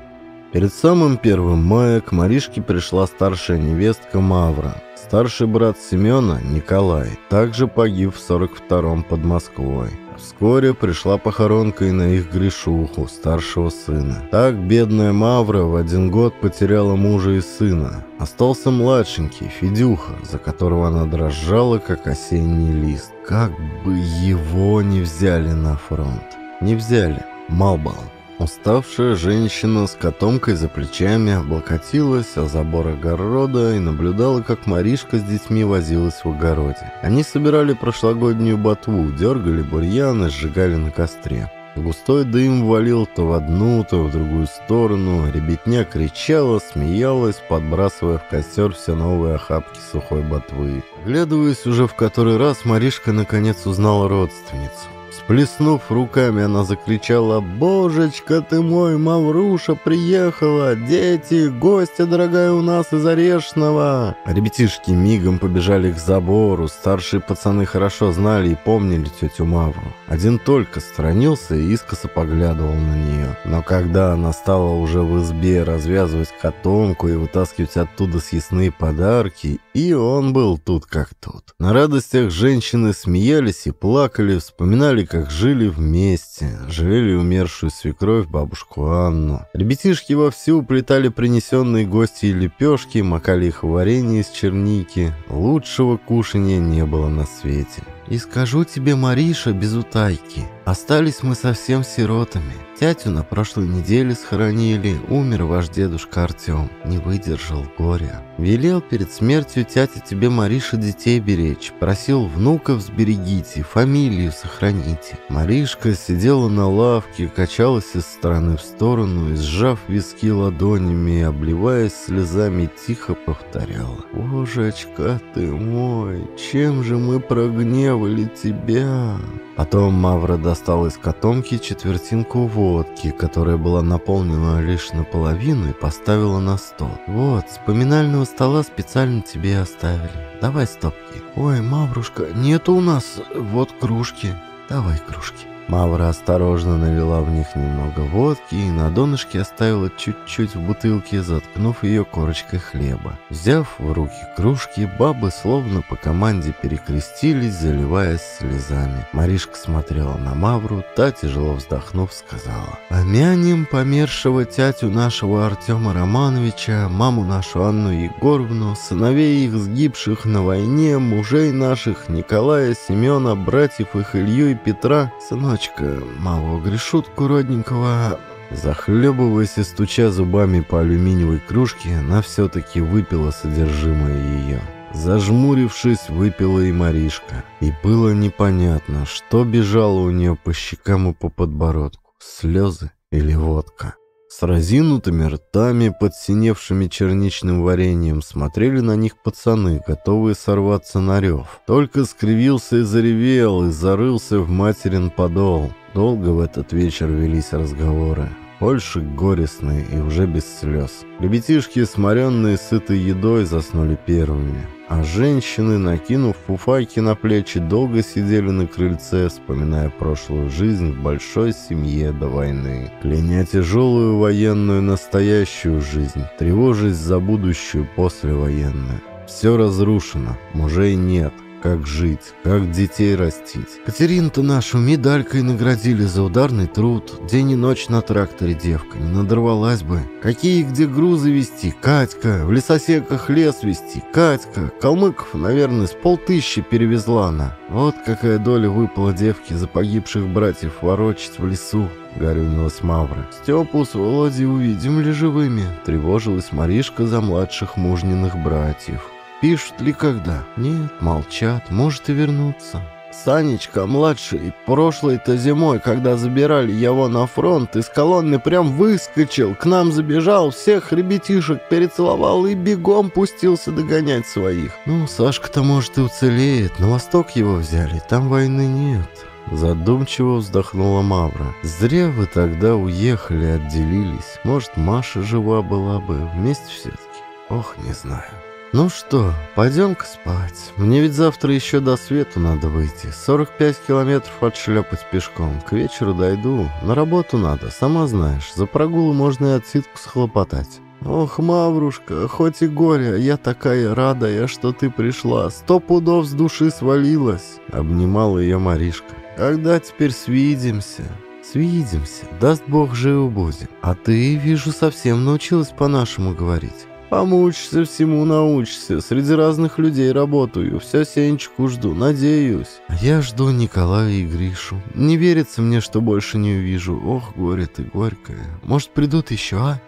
Перед самым первым мая к Маришке пришла старшая невестка Мавра. Старший брат Семена, Николай, также погиб в 42-м под Москвой. Вскоре пришла похоронка и на их грешуху старшего сына. Так бедная Мавра в один год потеряла мужа и сына. Остался младшенький, Федюха, за которого она дрожала, как осенний лист. Как бы его не взяли на фронт. Не взяли. малбал. Уставшая женщина с котомкой за плечами облокотилась о забор огорода и наблюдала, как Маришка с детьми возилась в огороде. Они собирали прошлогоднюю ботву, дергали бурьян и сжигали на костре. Густой дым валил то в одну, то в другую сторону. Ребятня кричала, смеялась, подбрасывая в костер все новые охапки сухой ботвы. Глядываясь уже в который раз, Маришка наконец узнала родственницу. Плеснув руками, она закричала «Божечка ты мой, Мавруша приехала! Дети, гостья дорогая у нас из Орешного!» Ребятишки мигом побежали к забору, старшие пацаны хорошо знали и помнили тетю Мавру. Один только сторонился и искоса поглядывал на нее. Но когда она стала уже в избе развязывать котомку и вытаскивать оттуда съестные подарки, и он был тут как тут. На радостях женщины смеялись и плакали, вспоминали, как бараках жили вместе, жалели умершую свекровь, бабушку Анну. Ребятишки вовсю уплетали принесенные гости и лепешки, макали их в варенье из черники. Лучшего кушания не было на свете. И скажу тебе, Мариша, без утайки, остались мы совсем сиротами. Тятю на прошлой неделе схоронили, умер ваш дедушка Артем, не выдержал горя. Велел перед смертью тятя тебе, Мариша, детей беречь, просил внуков сберегите, фамилию сохраните. Маришка сидела на лавке, качалась из стороны в сторону, и, сжав виски ладонями и обливаясь слезами, тихо повторяла. «Божечка ты мой, чем же мы прогневали? плавали тебя». Потом Мавра достал из котомки четвертинку водки, которая была наполнена лишь наполовину и поставила на стол. «Вот, с поминального стола специально тебе оставили. Давай стопки». «Ой, Маврушка, нету у нас вот кружки. Давай кружки». Мавра осторожно налила в них немного водки и на донышке оставила чуть-чуть в бутылке, заткнув ее корочкой хлеба. Взяв в руки кружки, бабы словно по команде перекрестились, заливаясь слезами. Маришка смотрела на Мавру, та, тяжело вздохнув, сказала. «Помянем «А помершего тятю нашего Артема Романовича, маму нашу Анну Егоровну, сыновей их сгибших на войне, мужей наших Николая, Семена, братьев их Илью и Петра, сыночек девочка, малого грешутку родненького, захлебываясь и стуча зубами по алюминиевой кружке, она все-таки выпила содержимое ее. Зажмурившись, выпила и Маришка. И было непонятно, что бежало у нее по щекам и по подбородку, слезы или водка. С разинутыми ртами, подсиневшими черничным вареньем, смотрели на них пацаны, готовые сорваться на рев. Только скривился и заревел, и зарылся в материн подол. Долго в этот вечер велись разговоры. Больше горестные и уже без слез. Ребятишки, сморенные сытой едой, заснули первыми. А женщины, накинув фуфайки на плечи, долго сидели на крыльце, вспоминая прошлую жизнь в большой семье до войны. Кляня тяжелую военную настоящую жизнь, тревожась за будущую послевоенную. Все разрушено, мужей нет, как жить, как детей растить. Катерину-то нашу медалькой наградили за ударный труд, день и ночь на тракторе девка, не надорвалась бы. Какие где грузы вести, Катька, в лесосеках лес вести, Катька, калмыков, наверное, с полтыщи перевезла она. Вот какая доля выпала девке за погибших братьев ворочать в лесу, горюнилась Мавра. «Степу с Володей увидим ли живыми?» — тревожилась Маришка за младших мужниных братьев. Пишут ли когда? Нет, молчат, может и вернуться. Санечка, младший, прошлой-то зимой, когда забирали его на фронт, из колонны прям выскочил, к нам забежал, всех ребятишек перецеловал и бегом пустился догонять своих. Ну, Сашка-то, может, и уцелеет, на восток его взяли, там войны нет. Задумчиво вздохнула Мавра. «Зря вы тогда уехали, отделились. Может, Маша жива была бы. Вместе все-таки? Ох, не знаю». «Ну что, пойдем-ка спать. Мне ведь завтра еще до свету надо выйти. 45 километров отшлепать пешком. К вечеру дойду. На работу надо, сама знаешь. За прогулы можно и отсидку схлопотать». «Ох, Маврушка, хоть и горе, я такая рада, я что ты пришла. Сто пудов с души свалилась», — обнимала ее Маришка. «Когда теперь свидимся?» «Свидимся, даст Бог, живо будем. А ты, вижу, совсем научилась по-нашему говорить». Помучься, всему научься. Среди разных людей работаю. Вся Сенечку жду, надеюсь. А Я жду Николая и Гришу. Не верится мне, что больше не увижу. Ох, горе ты горькое. Может, придут еще, а?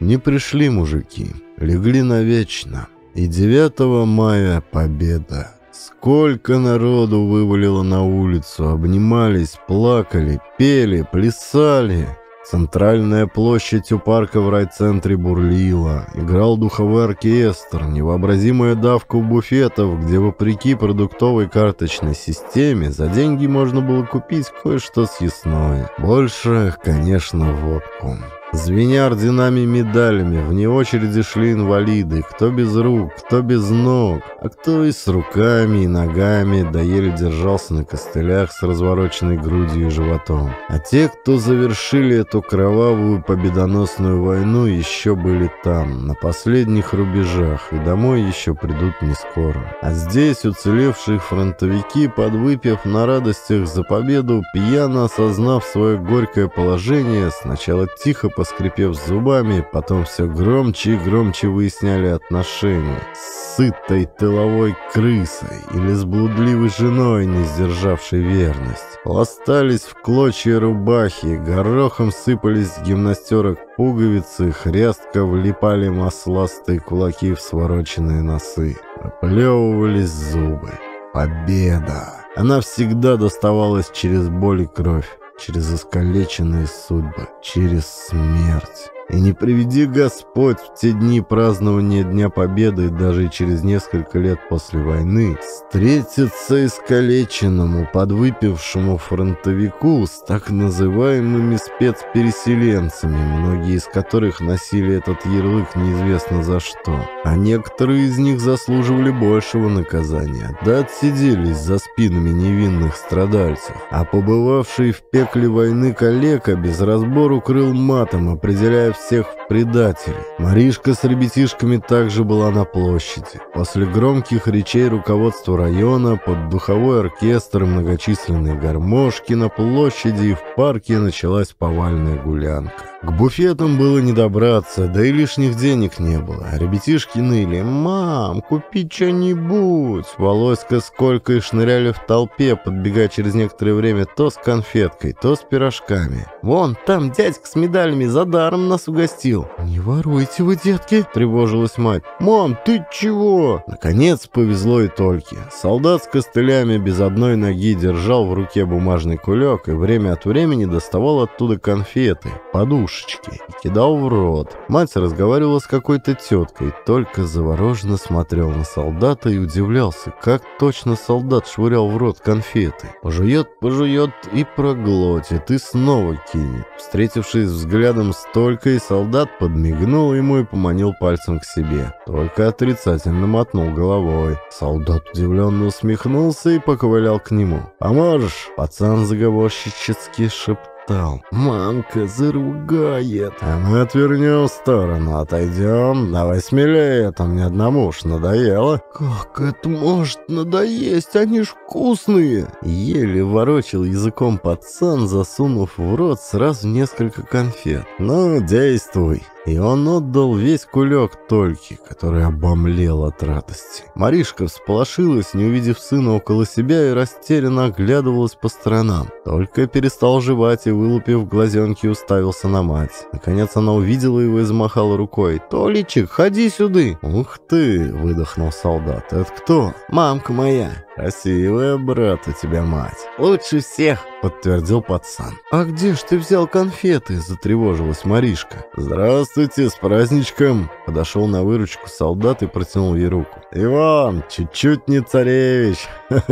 Не пришли мужики. Легли навечно. И 9 мая победа. Сколько народу вывалило на улицу. Обнимались, плакали, пели, плясали. Центральная площадь у парка в райцентре бурлила. Играл духовой оркестр, невообразимая давка у буфетов, где вопреки продуктовой карточной системе за деньги можно было купить кое-что съестное. Больше, конечно, водку. Звеня орденами и медалями, вне очереди шли инвалиды, кто без рук, кто без ног, а кто и с руками, и ногами, да еле держался на костылях с развороченной грудью и животом. А те, кто завершили эту кровавую победоносную войну, еще были там, на последних рубежах, и домой еще придут не скоро. А здесь уцелевшие фронтовики, подвыпив на радостях за победу, пьяно осознав свое горькое положение, сначала тихо поскрипев зубами, потом все громче и громче выясняли отношения с сытой тыловой крысой или с блудливой женой, не сдержавшей верность. Ластались в клочья рубахи, горохом сыпались с гимнастерок пуговицы, хрестко влипали масластые кулаки в свороченные носы. Оплевывались зубы. Победа! Она всегда доставалась через боль и кровь через искалеченные судьбы, через смерть. И не приведи Господь в те дни празднования Дня Победы, даже через несколько лет после войны, встретиться искалеченному, подвыпившему фронтовику с так называемыми спецпереселенцами, многие из которых носили этот ярлык неизвестно за что. А некоторые из них заслуживали большего наказания, да отсиделись за спинами невинных страдальцев. А побывавший в пекле войны коллега без разбору крыл матом, определяя всех в предателей. Маришка с ребятишками также была на площади. После громких речей руководства района под духовой оркестр и многочисленные гармошки на площади и в парке началась повальная гулянка. К буфетам было не добраться, да и лишних денег не было. Ребятишки ныли «Мам, купи что-нибудь!» Волоська сколько и шныряли в толпе, подбегая через некоторое время то с конфеткой, то с пирожками. «Вон, там дядька с медалями за даром нас угостил!» «Не воруйте вы, детки!» – тревожилась мать. «Мам, ты чего?» Наконец повезло и только. Солдат с костылями без одной ноги держал в руке бумажный кулек и время от времени доставал оттуда конфеты, подушки и Кидал в рот. Мать разговаривала с какой-то теткой, только завороженно смотрел на солдата и удивлялся, как точно солдат швырял в рот конфеты. Пожует, пожует и проглотит, и снова кинет. Встретившись взглядом столько, и солдат подмигнул ему и поманил пальцем к себе. Только отрицательно мотнул головой. Солдат удивленно усмехнулся и поковылял к нему. «Поможешь?» «А Пацан заговорщически шептал прошептал. «Мамка заругает!» а «Мы отвернем в сторону, отойдем. Давай смелее, а там мне одному уж надоело». «Как это может надоесть? Они ж вкусные!» Еле ворочил языком пацан, засунув в рот сразу несколько конфет. «Ну, действуй!» И он отдал весь кулек Тольке, который обомлел от радости. Маришка всполошилась, не увидев сына около себя, и растерянно оглядывалась по сторонам. Только перестал жевать и, вылупив глазенки, уставился на мать. Наконец она увидела его и замахала рукой. «Толичек, ходи сюда!» «Ух ты!» — выдохнул солдат. «Это кто?» «Мамка моя!» «Красивая, брат, у тебя мать. Лучше всех!» — подтвердил пацан. «А где ж ты взял конфеты?» — затревожилась Маришка. «Здравствуйте, с праздничком!» — подошел на выручку солдат и протянул ей руку. «Иван, чуть-чуть не царевич!» *laughs*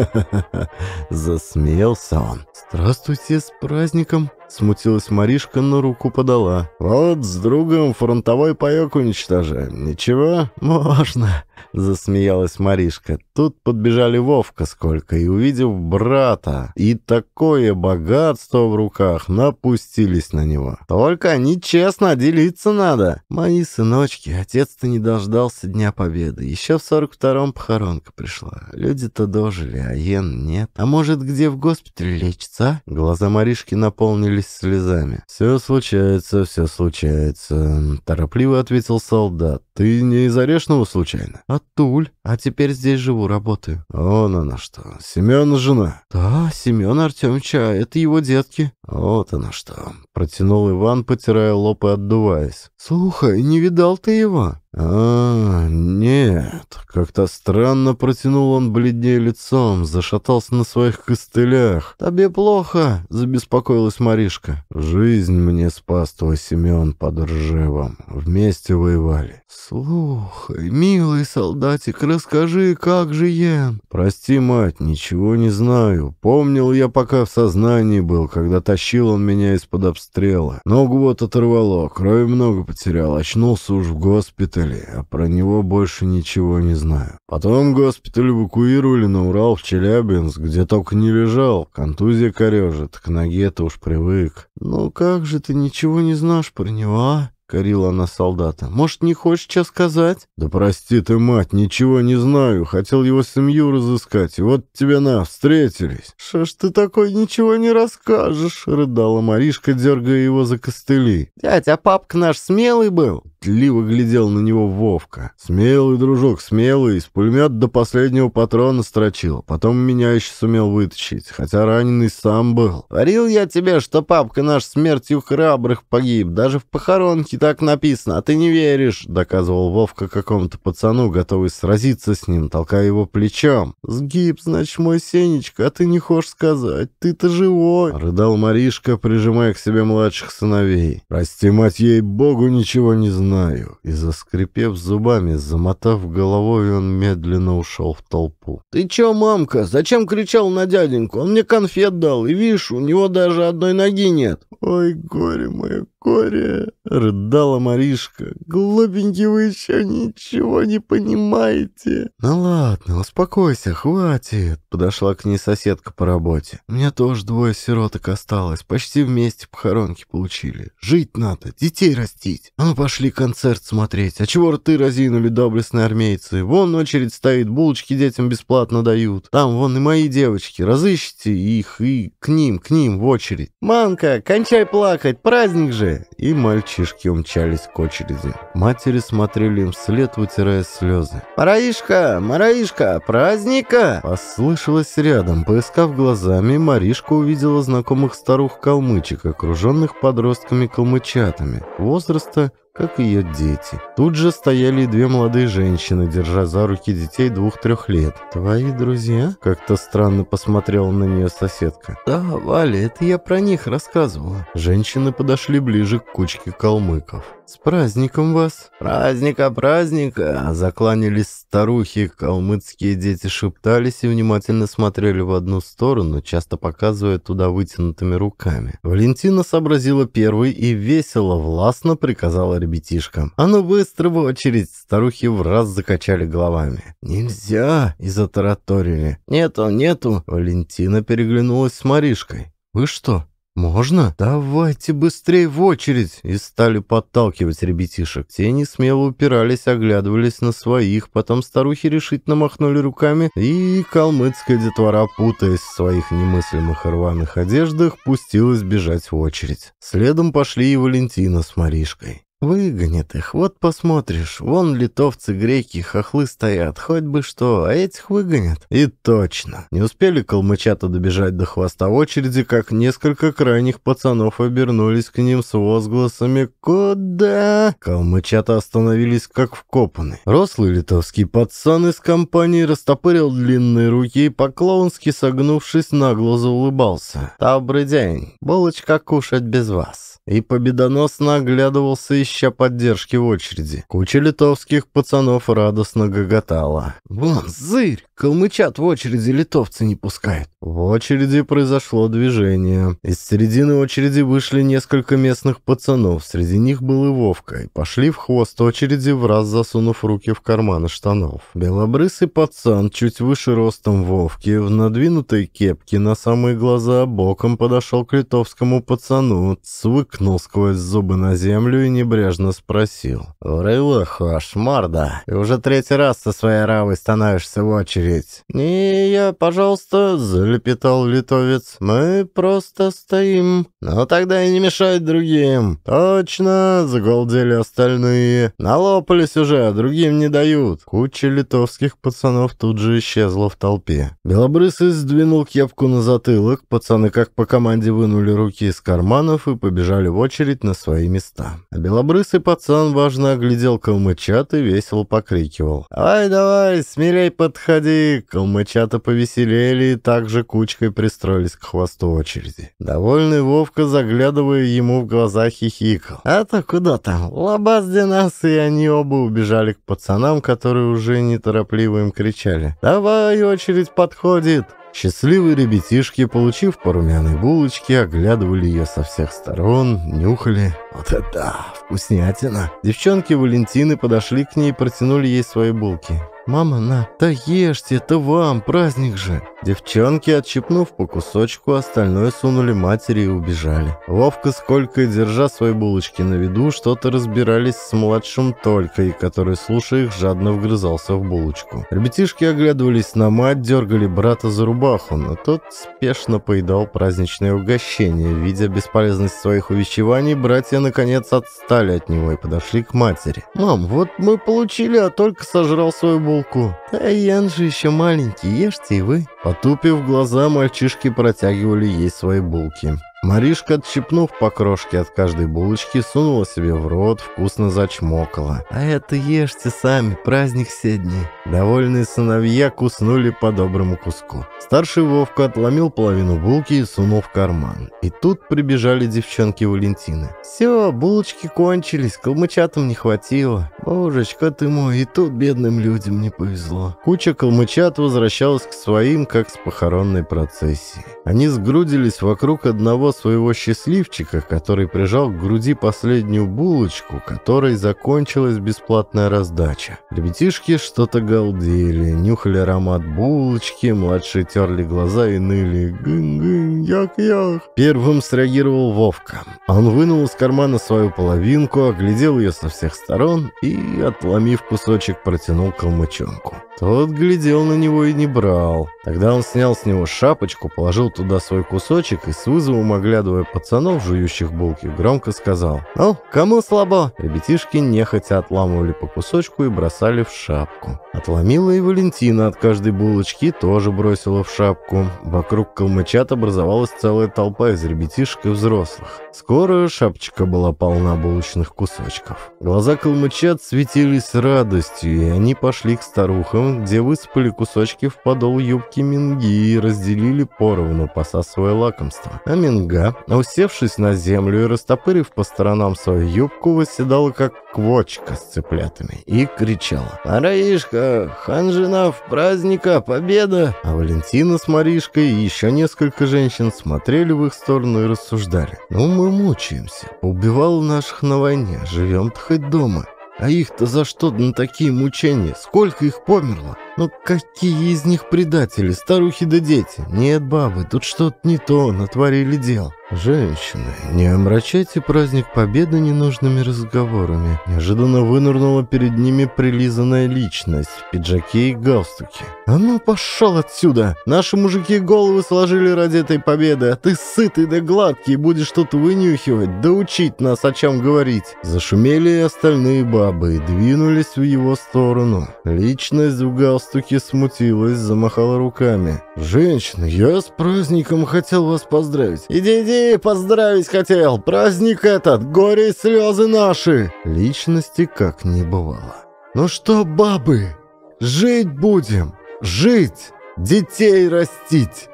Засмеялся он. «Здравствуйте, с праздником!» Смутилась Маришка, но руку подала. «Вот с другом фронтовой паёк уничтожаем. Ничего?» «Можно!» — засмеялась Маришка. Тут подбежали Вовка сколько, и, увидев брата и такое богатство в руках, напустились на него. «Только нечестно, делиться надо!» «Мои сыночки, отец-то не дождался Дня Победы. Еще в сорок втором похоронка пришла. Люди-то дожили, а Йен нет. А может, где в госпитале лечится?» а?» Глаза Маришки наполнились слезами. «Все случается, все случается», — торопливо ответил солдат. «Ты не из Орешного, случайно?» «От Туль. А теперь здесь живу, работаю». «Он она что. Семена жена?» «Да, Семена Артемовича. А это его детки». «Вот она что». Протянул Иван, потирая лоб и отдуваясь. «Слухай, не видал ты его?» «А, нет!» — как-то странно протянул он бледнее лицом, зашатался на своих костылях. «Тебе плохо?» — забеспокоилась Маришка. «Жизнь мне спас твой Семен под Ржевом. Вместе воевали». «Слухай, милый солдатик, расскажи, как же ем? «Прости, мать, ничего не знаю. Помнил я, пока в сознании был, когда тащил он меня из-под обстрела. Ногу вот оторвало, крови много потерял, очнулся уж в госпитале выписали, а про него больше ничего не знаю. Потом госпиталь эвакуировали на Урал в Челябинск, где только не лежал. Контузия корежит, к ноге-то уж привык. «Ну как же ты ничего не знаешь про него, а?» — корила она солдата. «Может, не хочешь сейчас сказать?» «Да прости ты, мать, ничего не знаю. Хотел его семью разыскать, и вот тебе на, встретились». «Что ж ты такой ничего не расскажешь?» — рыдала Маришка, дергая его за костыли. «Дядь, а папка наш смелый был?» пытливо глядел на него Вовка. «Смелый, дружок, смелый, из пулемет до последнего патрона строчил, потом меня еще сумел вытащить, хотя раненый сам был. Говорил я тебе, что папка наш смертью храбрых погиб, даже в похоронке так написано, а ты не веришь», — доказывал Вовка какому-то пацану, готовый сразиться с ним, толкая его плечом. «Сгиб, значит, мой Сенечка, а ты не хочешь сказать, ты-то живой», — рыдал Маришка, прижимая к себе младших сыновей. «Прости, мать ей, богу, ничего не знаю» знаю». И заскрипев зубами, замотав головой, он медленно ушел в толпу. «Ты че, мамка, зачем кричал на дяденьку? Он мне конфет дал, и видишь, у него даже одной ноги нет». «Ой, горе мое, горе!» — рыдала Маришка. «Глупенький, вы еще ничего не понимаете!» «Ну ладно, успокойся, хватит!» — подошла к ней соседка по работе. «У меня тоже двое сироток осталось, почти вместе похоронки получили. Жить надо, детей растить. А ну пошли концерт смотреть. А чего рты разинули доблестные армейцы? Вон очередь стоит, булочки детям бесплатно дают. Там вон и мои девочки, разыщите их и к ним, к ним в очередь». Манка, кончай плакать, праздник же!» и мальчишки умчались к очереди. Матери смотрели им вслед, вытирая слезы. «Мараишка! Мараишка! Праздника!» Послышалось рядом. Поискав глазами, Маришка увидела знакомых старух калмычек, окруженных подростками-калмычатами. Возраста как и ее дети. Тут же стояли и две молодые женщины, держа за руки детей двух-трех лет. «Твои друзья?» – как-то странно посмотрела на нее соседка. «Да, Валя, это я про них рассказывала». Женщины подошли ближе к кучке калмыков. «С праздником вас!» «Праздника, праздника!» Закланялись старухи, калмыцкие дети шептались и внимательно смотрели в одну сторону, часто показывая туда вытянутыми руками. Валентина сообразила первой и весело, властно приказала ребятишкам. «А ну быстро в очередь!» Старухи в раз закачали головами. «Нельзя!» — и затараторили. «Нету, нету!» Валентина переглянулась с Маришкой. «Вы что, «Можно? Давайте быстрее в очередь!» И стали подталкивать ребятишек. Те не смело упирались, оглядывались на своих, потом старухи решительно махнули руками, и калмыцкая детвора, путаясь в своих немыслимых рваных одеждах, пустилась бежать в очередь. Следом пошли и Валентина с Маришкой. Выгонят их, вот посмотришь, вон литовцы, греки, хохлы стоят, хоть бы что, а этих выгонят. И точно. Не успели калмычата добежать до хвоста в очереди, как несколько крайних пацанов обернулись к ним с возгласами «Куда?». Калмычата остановились как вкопаны. Рослый литовский пацан из компании растопырил длинные руки и по-клоунски согнувшись нагло заулыбался. «Добрый день, булочка кушать без вас». И победоносно оглядывался ища поддержки в очереди. Куча литовских пацанов радостно гоготала. «Вон, зырь! Калмычат в очереди литовцы не пускают. В очереди произошло движение. Из середины очереди вышли несколько местных пацанов, среди них был и Вовка, и пошли в хвост очереди, в раз засунув руки в карманы штанов. Белобрысый пацан, чуть выше ростом Вовки, в надвинутой кепке на самые глаза боком подошел к литовскому пацану, свыкнул сквозь зубы на землю и небрежно спросил. «Врыло, хаш, морда, ты уже третий раз со своей равой становишься в очередь». «Не, я, пожалуйста, залез пролепетал литовец. «Мы просто стоим. Но тогда и не мешать другим». «Точно!» — загалдели остальные. «Налопались уже, другим не дают». Куча литовских пацанов тут же исчезла в толпе. Белобрысый сдвинул кепку на затылок, пацаны как по команде вынули руки из карманов и побежали в очередь на свои места. А белобрысый пацан важно оглядел калмычат и весело покрикивал. «Давай, давай, смелей подходи!» Калмычата повеселели и также кучкой пристроились к хвосту очереди. Довольный Вовка, заглядывая ему в глаза, хихикал. «А то куда там? Лобазди нас!» И они оба убежали к пацанам, которые уже неторопливо им кричали. «Давай, очередь подходит!» Счастливые ребятишки, получив по румяной булочке, оглядывали ее со всех сторон, нюхали. Вот это да, вкуснятина! Девчонки Валентины подошли к ней и протянули ей свои булки. «Мама, на, да ешьте, это вам, праздник же!» Девчонки, отщипнув по кусочку, остальное сунули матери и убежали. Ловко, сколько и держа свои булочки на виду, что-то разбирались с младшим Толькой, который, слушая их, жадно вгрызался в булочку. Ребятишки оглядывались на мать, дергали брата за рубаху, но тот спешно поедал праздничное угощение. Видя бесполезность своих увещеваний, братья, наконец, отстали от него и подошли к матери. «Мам, вот мы получили, а только сожрал свою булочку толку? А Ян же еще маленький, ешьте и вы». Потупив глаза, мальчишки протягивали ей свои булки. Маришка, отщипнув по крошке от каждой булочки, сунула себе в рот, вкусно зачмокала. «А это ешьте сами, праздник седни!» Довольные сыновья куснули по доброму куску. Старший Вовка отломил половину булки и сунул в карман. И тут прибежали девчонки Валентины. «Все, булочки кончились, калмычатам не хватило. Божечка ты мой, и тут бедным людям не повезло». Куча калмычат возвращалась к своим, как с похоронной процессии. Они сгрудились вокруг одного своего счастливчика, который прижал к груди последнюю булочку, которой закончилась бесплатная раздача. Ребятишки что-то галдели, нюхали аромат булочки, младшие терли глаза и ныли «гын-гын, як ях Первым среагировал Вовка. Он вынул из кармана свою половинку, оглядел ее со всех сторон и, отломив кусочек, протянул калмычонку. Тот глядел на него и не брал. Тогда он снял с него шапочку, положил туда свой кусочек и с вызовом оглядывая пацанов, жующих булки, громко сказал «Ну, кому слабо?» Ребятишки нехотя отламывали по кусочку и бросали в шапку. Отломила и Валентина от каждой булочки, тоже бросила в шапку. Вокруг калмычат образовалась целая толпа из ребятишек и взрослых. Скоро шапочка была полна булочных кусочков. Глаза калмычат светились радостью, и они пошли к старухам, где высыпали кусочки в подол юбки Минги и разделили поровну, посасывая лакомство. А Минги Инга, усевшись на землю и растопырив по сторонам свою юбку, выседала как квочка с цыплятами и кричала «Араишка! Ханжинав! Праздника! Победа!» А Валентина с Маришкой и еще несколько женщин смотрели в их сторону и рассуждали «Ну, мы мучаемся. Убивал наших на войне. Живем-то хоть дома. А их-то за что на такие мучения? Сколько их померло? Ну какие из них предатели, старухи да дети? Нет, бабы, тут что-то не то натворили дел. «Женщины, не омрачайте праздник Победы ненужными разговорами». Неожиданно вынырнула перед ними прилизанная личность в пиджаке и галстуке. «А ну, пошел отсюда! Наши мужики головы сложили ради этой победы, а ты сытый да гладкий будешь тут вынюхивать, да учить нас, о чем говорить!» Зашумели и остальные бабы и двинулись в его сторону. Личность в галстуке смутилась, замахала руками. «Женщины, я с праздником хотел вас поздравить. Иди, иди!» людей поздравить хотел! Праздник этот, горе и слезы наши!» Личности как не бывало. «Ну что, бабы, жить будем! Жить! Детей растить!»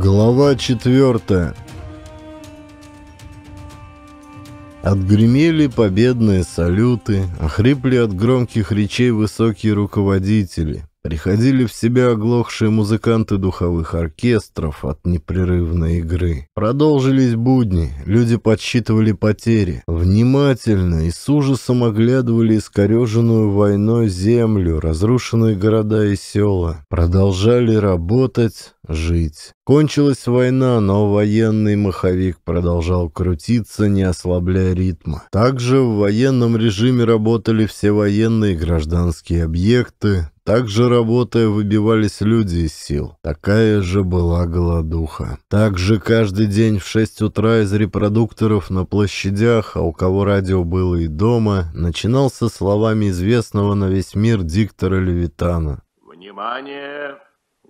Глава четвертая. Отгремели победные салюты, охрипли от громких речей высокие руководители. Приходили в себя оглохшие музыканты духовых оркестров от непрерывной игры. Продолжились будни, люди подсчитывали потери, внимательно и с ужасом оглядывали искореженную войной землю, разрушенные города и села. Продолжали работать, жить. Кончилась война, но военный маховик продолжал крутиться, не ослабляя ритма. Также в военном режиме работали все военные и гражданские объекты, также работая, выбивались люди из сил. Такая же была голодуха. Так же каждый день в 6 утра из репродукторов на площадях, а у кого радио было и дома, начинался словами известного на весь мир диктора Левитана. «Внимание!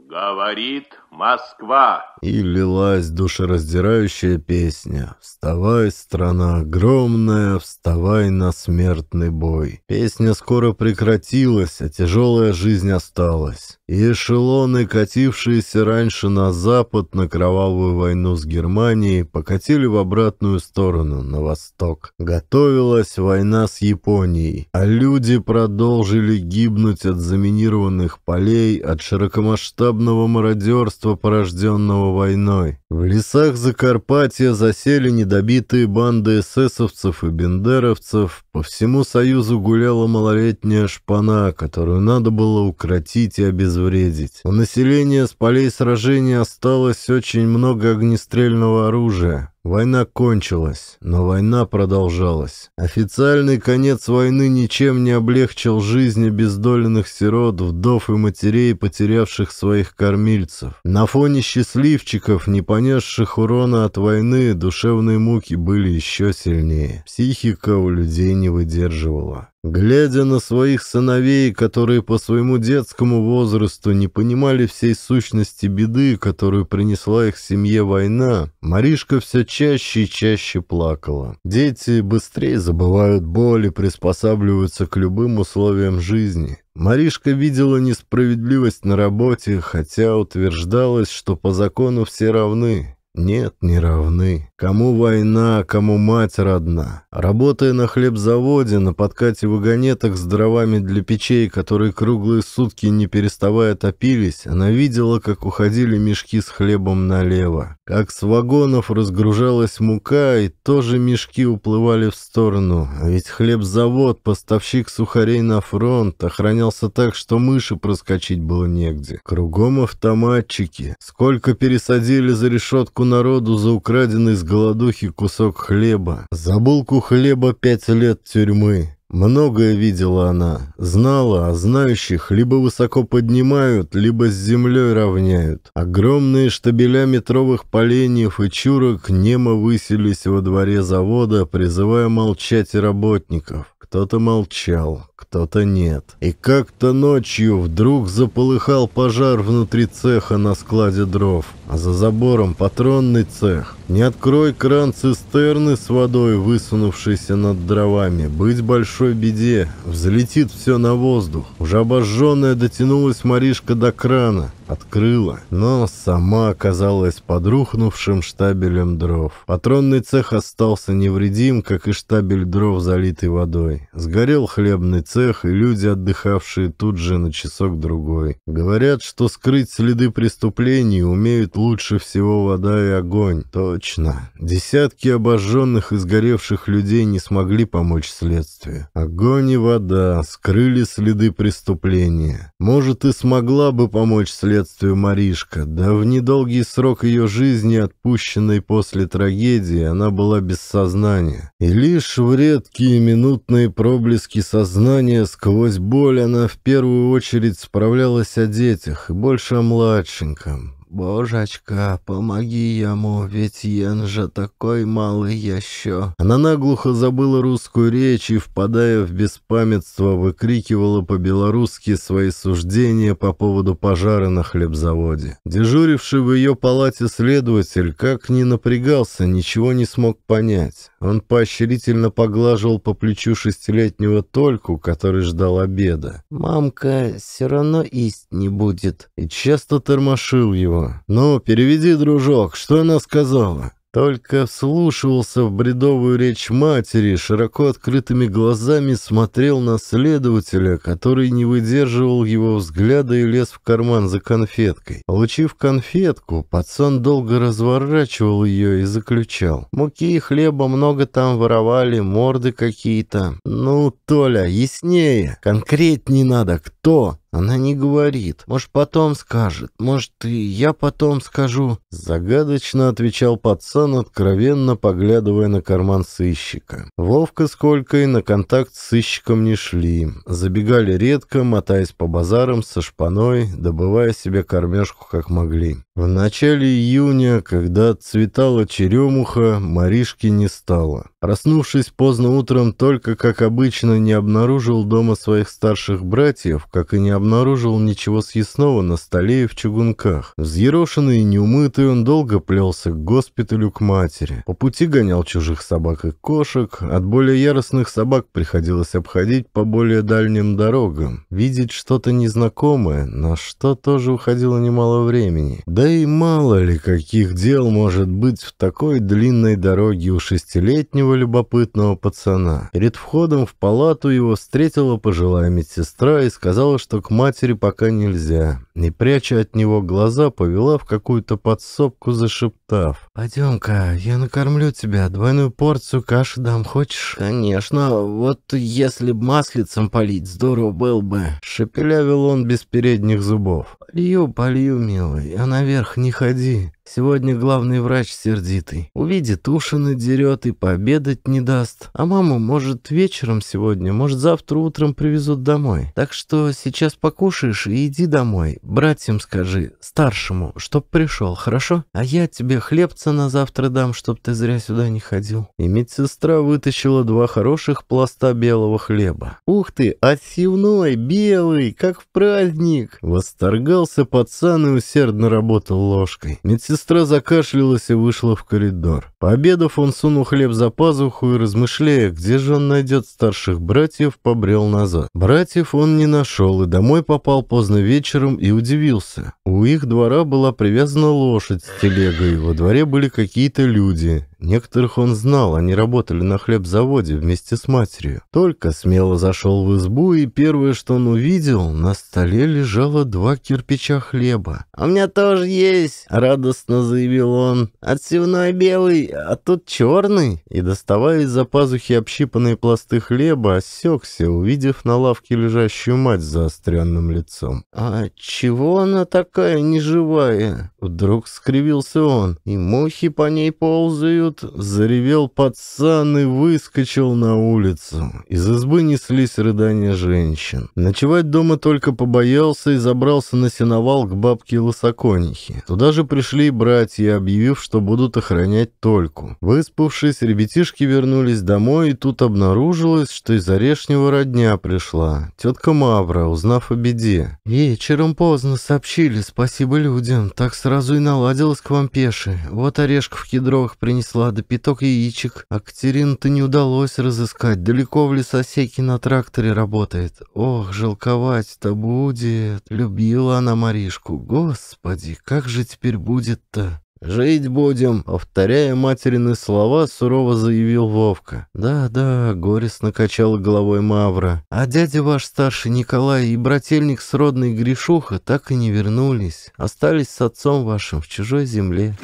Говорит Москва!» И лилась душераздирающая песня. «Вставай, страна огромная, вставай на смертный бой». Песня скоро прекратилась, а тяжелая жизнь осталась. И эшелоны, катившиеся раньше на запад на кровавую войну с Германией, покатили в обратную сторону, на восток. Готовилась война с Японией, а люди продолжили гибнуть от заминированных полей, от широкомасштабного мародерства, бешенства, порожденного войной. В лесах Закарпатья засели недобитые банды эсэсовцев и бендеровцев. По всему Союзу гуляла малолетняя шпана, которую надо было укротить и обезвредить. У населения с полей сражений осталось очень много огнестрельного оружия. Война кончилась, но война продолжалась. Официальный конец войны ничем не облегчил жизни бездоленных сирот, вдов и матерей, потерявших своих кормильцев. На фоне счастливчиков, не понесших урона от войны, душевные муки были еще сильнее. Психика у людей не выдерживала. Глядя на своих сыновей, которые по своему детскому возрасту не понимали всей сущности беды, которую принесла их семье война, Маришка все чаще и чаще плакала. Дети быстрее забывают боль и приспосабливаются к любым условиям жизни. Маришка видела несправедливость на работе, хотя утверждалось, что по закону все равны. Нет, не равны. Кому война, кому мать родна. Работая на хлебзаводе, на подкате вагонеток с дровами для печей, которые круглые сутки не переставая топились, она видела, как уходили мешки с хлебом налево, как с вагонов разгружалась мука, и тоже мешки уплывали в сторону. А ведь хлебзавод, поставщик сухарей на фронт, охранялся так, что мыши проскочить было негде. Кругом автоматчики. Сколько пересадили за решетку народу за украденный с голодухи кусок хлеба, за булку хлеба пять лет тюрьмы. Многое видела она, знала, а знающих либо высоко поднимают, либо с землей равняют. Огромные штабеля метровых поленьев и чурок немо высились во дворе завода, призывая молчать и работников. Кто-то молчал, кто-то нет. И как-то ночью вдруг заполыхал пожар внутри цеха на складе дров, а за забором патронный цех. Не открой кран цистерны с водой, высунувшейся над дровами. Быть большой беде, взлетит все на воздух. Уже обожженная дотянулась Маришка до крана, открыла, но сама оказалась под рухнувшим штабелем дров. Патронный цех остался невредим, как и штабель дров, залитый водой. Сгорел хлебный цех и люди, отдыхавшие тут же на часок-другой. Говорят, что скрыть следы преступлений умеют лучше всего вода и огонь. Точно. Десятки обожженных и сгоревших людей не смогли помочь следствию. Огонь и вода скрыли следы преступления. Может, и смогла бы помочь следствию Маришка, да в недолгий срок ее жизни, отпущенной после трагедии, она была без сознания. И лишь в редкие минутные проблески сознания сквозь боль она в первую очередь справлялась о детях и больше о младшеньком. «Божечка, помоги ему, ведь Йен же такой малый еще». Она наглухо забыла русскую речь и, впадая в беспамятство, выкрикивала по-белорусски свои суждения по поводу пожара на хлебзаводе. Дежуривший в ее палате следователь, как ни напрягался, ничего не смог понять. Он поощрительно поглаживал по плечу шестилетнего Тольку, который ждал обеда. «Мамка все равно есть не будет». И часто тормошил его, его. «Ну, переведи, дружок, что она сказала?» Только вслушивался в бредовую речь матери, широко открытыми глазами смотрел на следователя, который не выдерживал его взгляда и лез в карман за конфеткой. Получив конфетку, пацан долго разворачивал ее и заключал. Муки и хлеба много там воровали, морды какие-то. Ну, Толя, яснее, конкретней надо, кто? Она не говорит. Может, потом скажет. Может, и я потом скажу». Загадочно отвечал пацан, откровенно поглядывая на карман сыщика. Вовка с Колькой на контакт с сыщиком не шли. Забегали редко, мотаясь по базарам со шпаной, добывая себе кормежку как могли. В начале июня, когда цветала черемуха, Маришки не стало. Проснувшись поздно утром, только, как обычно, не обнаружил дома своих старших братьев, как и не обнаружил ничего съестного на столе и в чугунках. Взъерошенный и неумытый он долго плелся к госпиталю к матери. По пути гонял чужих собак и кошек. От более яростных собак приходилось обходить по более дальним дорогам. Видеть что-то незнакомое, на что тоже уходило немало времени. Да и мало ли каких дел может быть в такой длинной дороге у шестилетнего любопытного пацана. Перед входом в палату его встретила пожилая медсестра и сказала, что матери пока нельзя, не пряча от него глаза, повела в какую-то подсобку, зашептав. «Пойдем-ка, я накормлю тебя, двойную порцию каши дам, хочешь?» «Конечно, вот если б маслицем полить, здорово был бы!» Шепелявил он без передних зубов. «Полью, полью, милый, а наверх не ходи!» Сегодня главный врач сердитый. Увидит, уши надерет и пообедать не даст. А маму, может, вечером сегодня, может, завтра утром привезут домой. Так что сейчас покушаешь и иди домой. Братьям скажи, старшему, чтоб пришел, хорошо? А я тебе хлебца на завтра дам, чтоб ты зря сюда не ходил». И медсестра вытащила два хороших пласта белого хлеба. «Ух ты, отсевной, белый, как в праздник!» Восторгался пацан и усердно работал ложкой. Медсестра Медсестра закашлялась и вышла в коридор. Пообедав, он сунул хлеб за пазуху и, размышляя, где же он найдет старших братьев, побрел назад. Братьев он не нашел и домой попал поздно вечером и удивился. У их двора была привязана лошадь с телегой, во дворе были какие-то люди. Некоторых он знал, они работали на хлебзаводе вместе с матерью. Только смело зашел в избу, и первое, что он увидел, на столе лежало два кирпича хлеба. «У меня тоже есть!» — радостно заявил он. «Отсевной белый, а тут черный!» И, доставая из-за пазухи общипанные пласты хлеба, осекся, увидев на лавке лежащую мать с заостренным лицом. «А чего она такая неживая?» Вдруг скривился он, и мухи по ней ползают, вперед, заревел пацан и выскочил на улицу. Из избы неслись рыдания женщин. Ночевать дома только побоялся и забрался на сеновал к бабке Лосоконихе. Туда же пришли братья, объявив, что будут охранять Тольку. Выспавшись, ребятишки вернулись домой, и тут обнаружилось, что из Орешнего родня пришла. Тетка Мавра, узнав о беде. «Вечером поздно сообщили, спасибо людям. Так сразу и наладилось к вам пеши. Вот Орешков в кедровых принесла да пяток яичек. А Катерину-то не удалось разыскать. Далеко в лесосеке на тракторе работает. Ох, жалковать-то будет. Любила она Маришку. Господи, как же теперь будет-то? «Жить будем», — повторяя материны слова, сурово заявил Вовка. «Да-да», — горестно качала головой Мавра. «А дядя ваш старший Николай и брательник с родной Гришуха так и не вернулись. Остались с отцом вашим в чужой земле».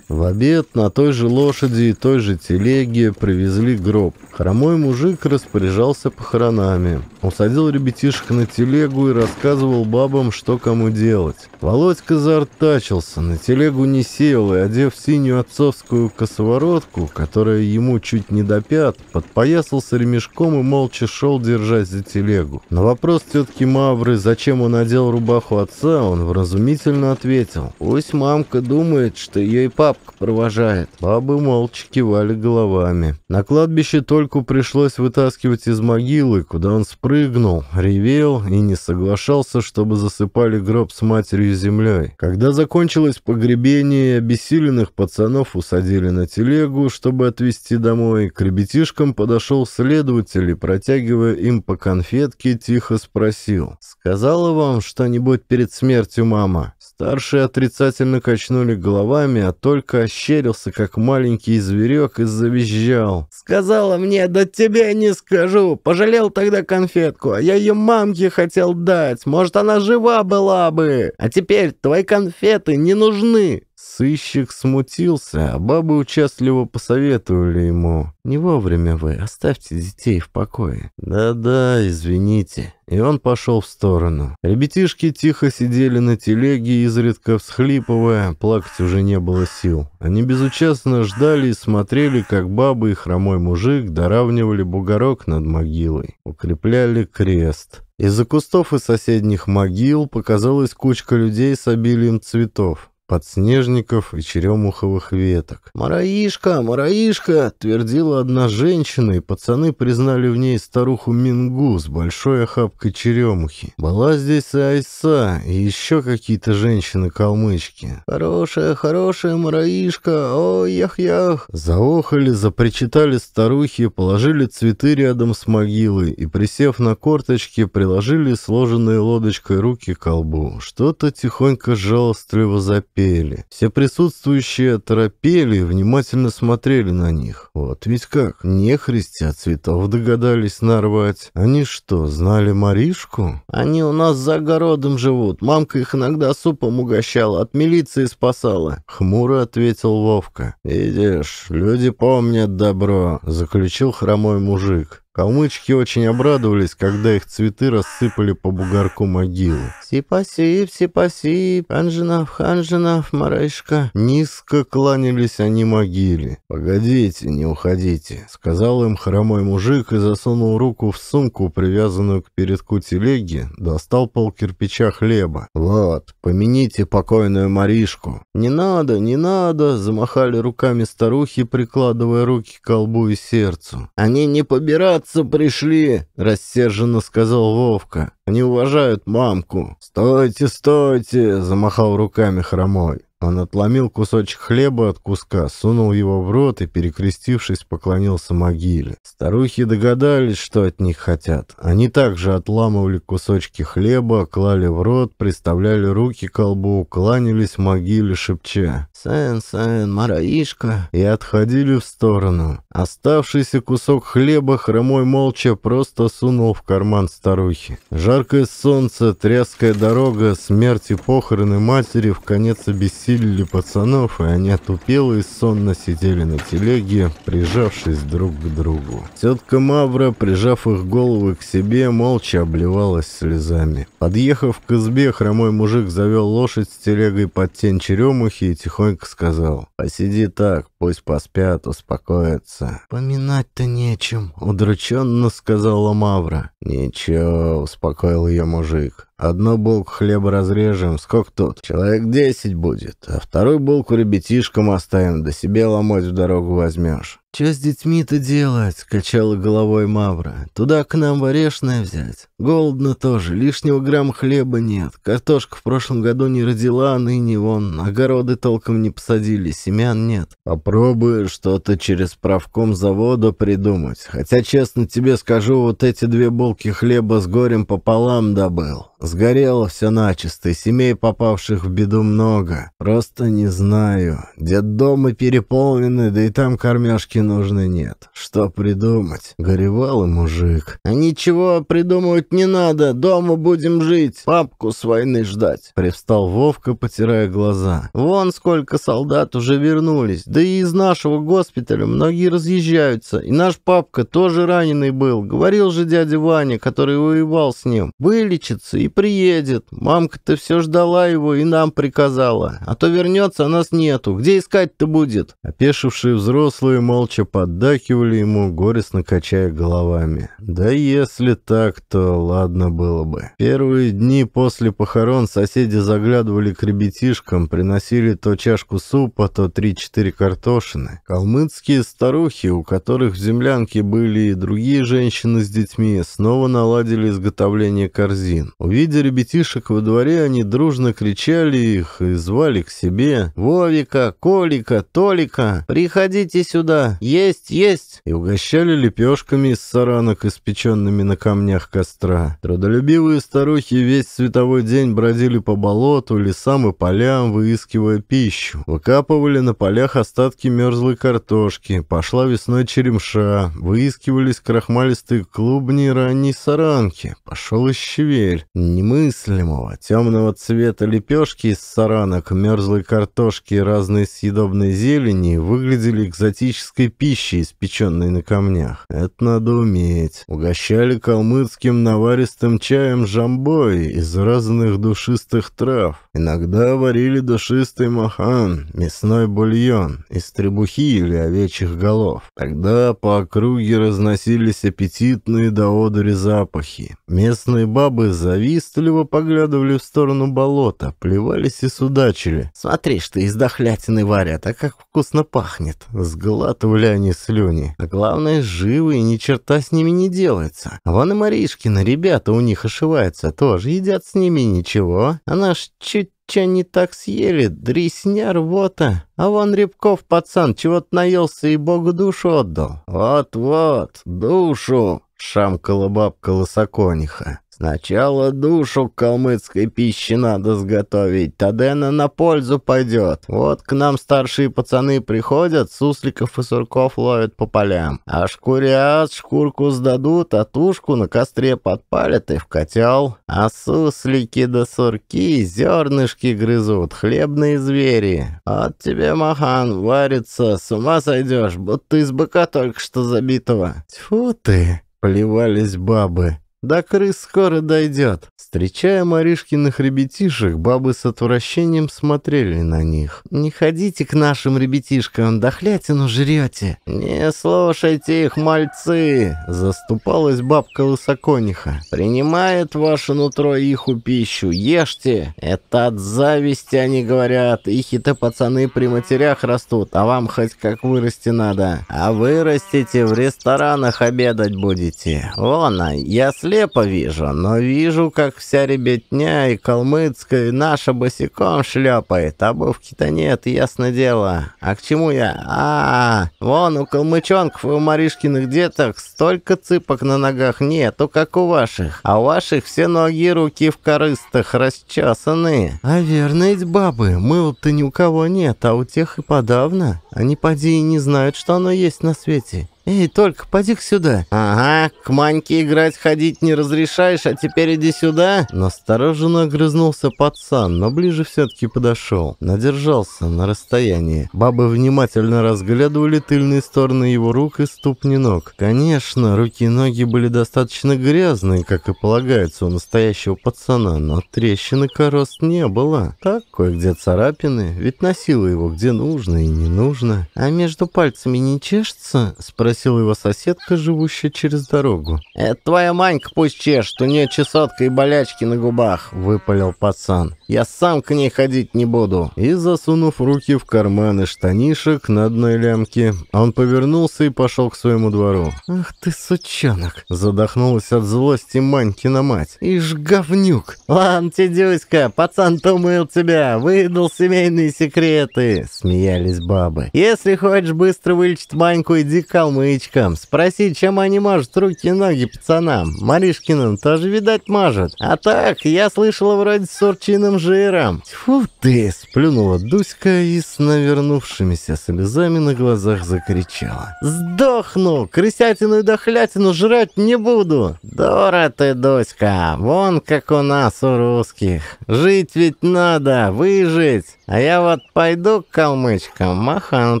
В обед на той же лошади и той же телеге привезли гроб. Хромой мужик распоряжался похоронами. Усадил ребятишек на телегу и рассказывал бабам, что кому делать. Володька заортачился, на телегу не сел и, одев синюю отцовскую косоворотку, которая ему чуть не до пят, подпоясался ремешком и молча шел, держась за телегу. На вопрос тетки Мавры, зачем он надел рубаху отца, он вразумительно ответил. «Пусть мамка думает, что ее и папа бабка провожает». Бабы молча кивали головами. На кладбище только пришлось вытаскивать из могилы, куда он спрыгнул, ревел и не соглашался, чтобы засыпали гроб с матерью землей. Когда закончилось погребение, обессиленных пацанов усадили на телегу, чтобы отвезти домой. К ребятишкам подошел следователь и, протягивая им по конфетке, тихо спросил. «Сказала вам что-нибудь перед смертью мама?» Старшие отрицательно качнули головами, а только ощерился, как маленький зверек, и завизжал. «Сказала мне, да тебе не скажу! Пожалел тогда конфетку, а я ее мамке хотел дать! Может, она жива была бы! А теперь твои конфеты не нужны!» Сыщик смутился, а бабы участливо посоветовали ему. «Не вовремя вы, оставьте детей в покое». «Да-да, извините». И он пошел в сторону. Ребятишки тихо сидели на телеге, изредка всхлипывая, плакать уже не было сил. Они безучастно ждали и смотрели, как бабы и хромой мужик доравнивали бугорок над могилой, укрепляли крест. Из-за кустов и соседних могил показалась кучка людей с обилием цветов подснежников и черемуховых веток. «Мараишка, Мараишка!» — твердила одна женщина, и пацаны признали в ней старуху Мингу с большой охапкой черемухи. Была здесь и Айса, и еще какие-то женщины-калмычки. «Хорошая, хорошая Мараишка! ой, ях-ях!» Заохали, запричитали старухи, положили цветы рядом с могилой и, присев на корточки, приложили сложенные лодочкой руки к колбу. Что-то тихонько жалостливо запели торопели. Все присутствующие торопели и внимательно смотрели на них. Вот ведь как, нехристи от а цветов догадались нарвать. Они что, знали Маришку? Они у нас за огородом живут. Мамка их иногда супом угощала, от милиции спасала. Хмуро ответил Вовка. «Видишь, люди помнят добро», — заключил хромой мужик. Калмычки очень обрадовались, когда их цветы рассыпали по бугорку могилы. «Сипаси, сипаси, ханжинов, ханжинов, марышка!» Низко кланялись они могиле. «Погодите, не уходите», — сказал им хромой мужик и засунул руку в сумку, привязанную к передку телеги, достал пол кирпича хлеба. «Вот, помяните покойную Маришку». «Не надо, не надо», — замахали руками старухи, прикладывая руки к колбу и сердцу. «Они не побирают «Драться пришли!» — рассерженно сказал Вовка. «Они уважают мамку!» «Стойте, стойте!» — замахал руками хромой. Он отломил кусочек хлеба от куска, сунул его в рот и, перекрестившись, поклонился могиле. Старухи догадались, что от них хотят. Они также отламывали кусочки хлеба, клали в рот, приставляли руки к колбу, кланялись могиле, шепча «Сэн, Сэн, Мараишка!» и отходили в сторону. Оставшийся кусок хлеба хромой молча просто сунул в карман старухи. Жаркое солнце, тряская дорога, смерть и похороны матери в конец обессилия усилили пацанов, и они отупело сонно сидели на телеге, прижавшись друг к другу. Тетка Мавра, прижав их головы к себе, молча обливалась слезами. Подъехав к избе, хромой мужик завел лошадь с телегой под тень черемухи и тихонько сказал «Посиди так, пусть поспят, успокоятся». «Поминать-то нечем», — удрученно сказала Мавра. «Ничего», — успокоил ее мужик. Одну булку хлеба разрежем, сколько тут? Человек десять будет, а вторую булку ребятишкам оставим, да себе ломать в дорогу возьмешь». «Чё с детьми-то делать?» — качала головой Мавра. «Туда к нам ворешное взять. Голодно тоже, лишнего грамма хлеба нет. Картошка в прошлом году не родила, а ныне вон. Огороды толком не посадили, семян нет». «Попробую что-то через правком завода придумать. Хотя, честно тебе скажу, вот эти две булки хлеба с горем пополам добыл». Сгорело все начисто, и семей, попавших в беду, много. Просто не знаю. Детдомы переполнены, да и там кормежки нужны нет. Что придумать? Горевал и мужик. А ничего придумывать не надо, дома будем жить, папку с войны ждать. Привстал Вовка, потирая глаза. Вон сколько солдат уже вернулись, да и из нашего госпиталя многие разъезжаются. И наш папка тоже раненый был, говорил же дядя Ваня, который воевал с ним. Вылечится и приедет. Мамка-то все ждала его и нам приказала. А то вернется, а нас нету. Где искать-то будет?» Опешившие взрослые молча поддакивали ему, горестно качая головами. «Да если так, то ладно было бы». Первые дни после похорон соседи заглядывали к ребятишкам, приносили то чашку супа, то три-четыре картошины. Калмыцкие старухи, у которых в землянке были и другие женщины с детьми, снова наладили изготовление корзин. Видя ребятишек во дворе, они дружно кричали их и звали к себе. «Вовика, Колика, Толика, приходите сюда! Есть, есть!» И угощали лепешками из саранок, испеченными на камнях костра. Трудолюбивые старухи весь световой день бродили по болоту, лесам и полям, выискивая пищу. Выкапывали на полях остатки мерзлой картошки, пошла весной черемша, выискивались крахмалистые клубни и ранней саранки, пошел щевель немыслимого, темного цвета лепешки из саранок, мерзлой картошки и разной съедобной зелени выглядели экзотической пищей, испеченной на камнях. Это надо уметь. Угощали калмыцким наваристым чаем жамбой из разных душистых трав. Иногда варили душистый махан, мясной бульон из требухи или овечьих голов. Тогда по округе разносились аппетитные до одури запахи. Местные бабы завистливо поглядывали в сторону болота, плевались и судачили. «Смотри, что из дохлятины варят, а как вкусно пахнет!» Сглатывали они слюни. А главное, живые, ни черта с ними не делается. Вон и Маришкина, ребята у них ошиваются тоже, едят с ними ничего. Она ж чуть че не так съели? Дресня, рвота. А вон Рябков, пацан, чего-то наелся и богу душу отдал. Вот-вот, душу!» — шамкала бабка лосокониха. Сначала душу калмыцкой пищи надо сготовить, Тадена на пользу пойдет. Вот к нам старшие пацаны приходят, сусликов и сурков ловят по полям. А шкурят, шкурку сдадут, а тушку на костре подпалят и в котел. А суслики да сурки зернышки грызут, хлебные звери. От тебе махан варится, с ума сойдешь, будто из быка только что забитого. Тьфу ты, плевались бабы. Да крыс скоро дойдет. Встречая Маришкиных ребятишек, бабы с отвращением смотрели на них. «Не ходите к нашим ребятишкам, дохлятину жрете». «Не слушайте их, мальцы!» — заступалась бабка Лысокониха. «Принимает ваше нутро иху пищу, ешьте. Это от зависти, они говорят. Ихи-то пацаны при матерях растут, а вам хоть как вырасти надо. А вырастите, в ресторанах обедать будете. Вон, я след слепо вижу, но вижу, как вся ребятня и калмыцкая, и наша босиком шлепает. Обувки-то нет, ясно дело. А к чему я? А, -а, а вон у калмычонков и у Маришкиных деток столько цыпок на ногах нету, как у ваших. А у ваших все ноги и руки в корыстах расчесаны. А верно ведь, бабы, мыла-то ни у кого нет, а у тех и подавно. Они поди и не знают, что оно есть на свете. «Эй, только поди сюда». «Ага, к маньке играть ходить не разрешаешь, а теперь иди сюда». Настороженно огрызнулся пацан, но ближе все-таки подошел. Надержался на расстоянии. Бабы внимательно разглядывали тыльные стороны его рук и ступни ног. Конечно, руки и ноги были достаточно грязные, как и полагается у настоящего пацана, но трещины корост не было. Так, кое-где царапины, ведь носила его где нужно и не нужно. «А между пальцами не чешется?» — спросил спросила его соседка, живущая через дорогу. «Это твоя манька пусть чешет, у нее чесотка и болячки на губах», — выпалил пацан. Я сам к ней ходить не буду». И засунув руки в карманы штанишек на одной лямке, он повернулся и пошел к своему двору. «Ах ты, сучонок!» Задохнулась от злости Манькина мать. «Ишь, говнюк!» «Ладно, тедюська, пацан-то умыл тебя, выдал семейные секреты!» Смеялись бабы. «Если хочешь быстро вылечить Маньку, иди к калмычкам. Спроси, чем они мажут руки и ноги пацанам. Маришкиным тоже, видать, мажут. А так, я слышала, вроде с урчиным козлиным жиром. Тьфу ты!» — сплюнула Дуська и с навернувшимися слезами на глазах закричала. «Сдохну! Крысятину и дохлятину жрать не буду!» «Дура ты, Дуська! Вон как у нас, у русских! Жить ведь надо, выжить! А я вот пойду к калмычкам, махан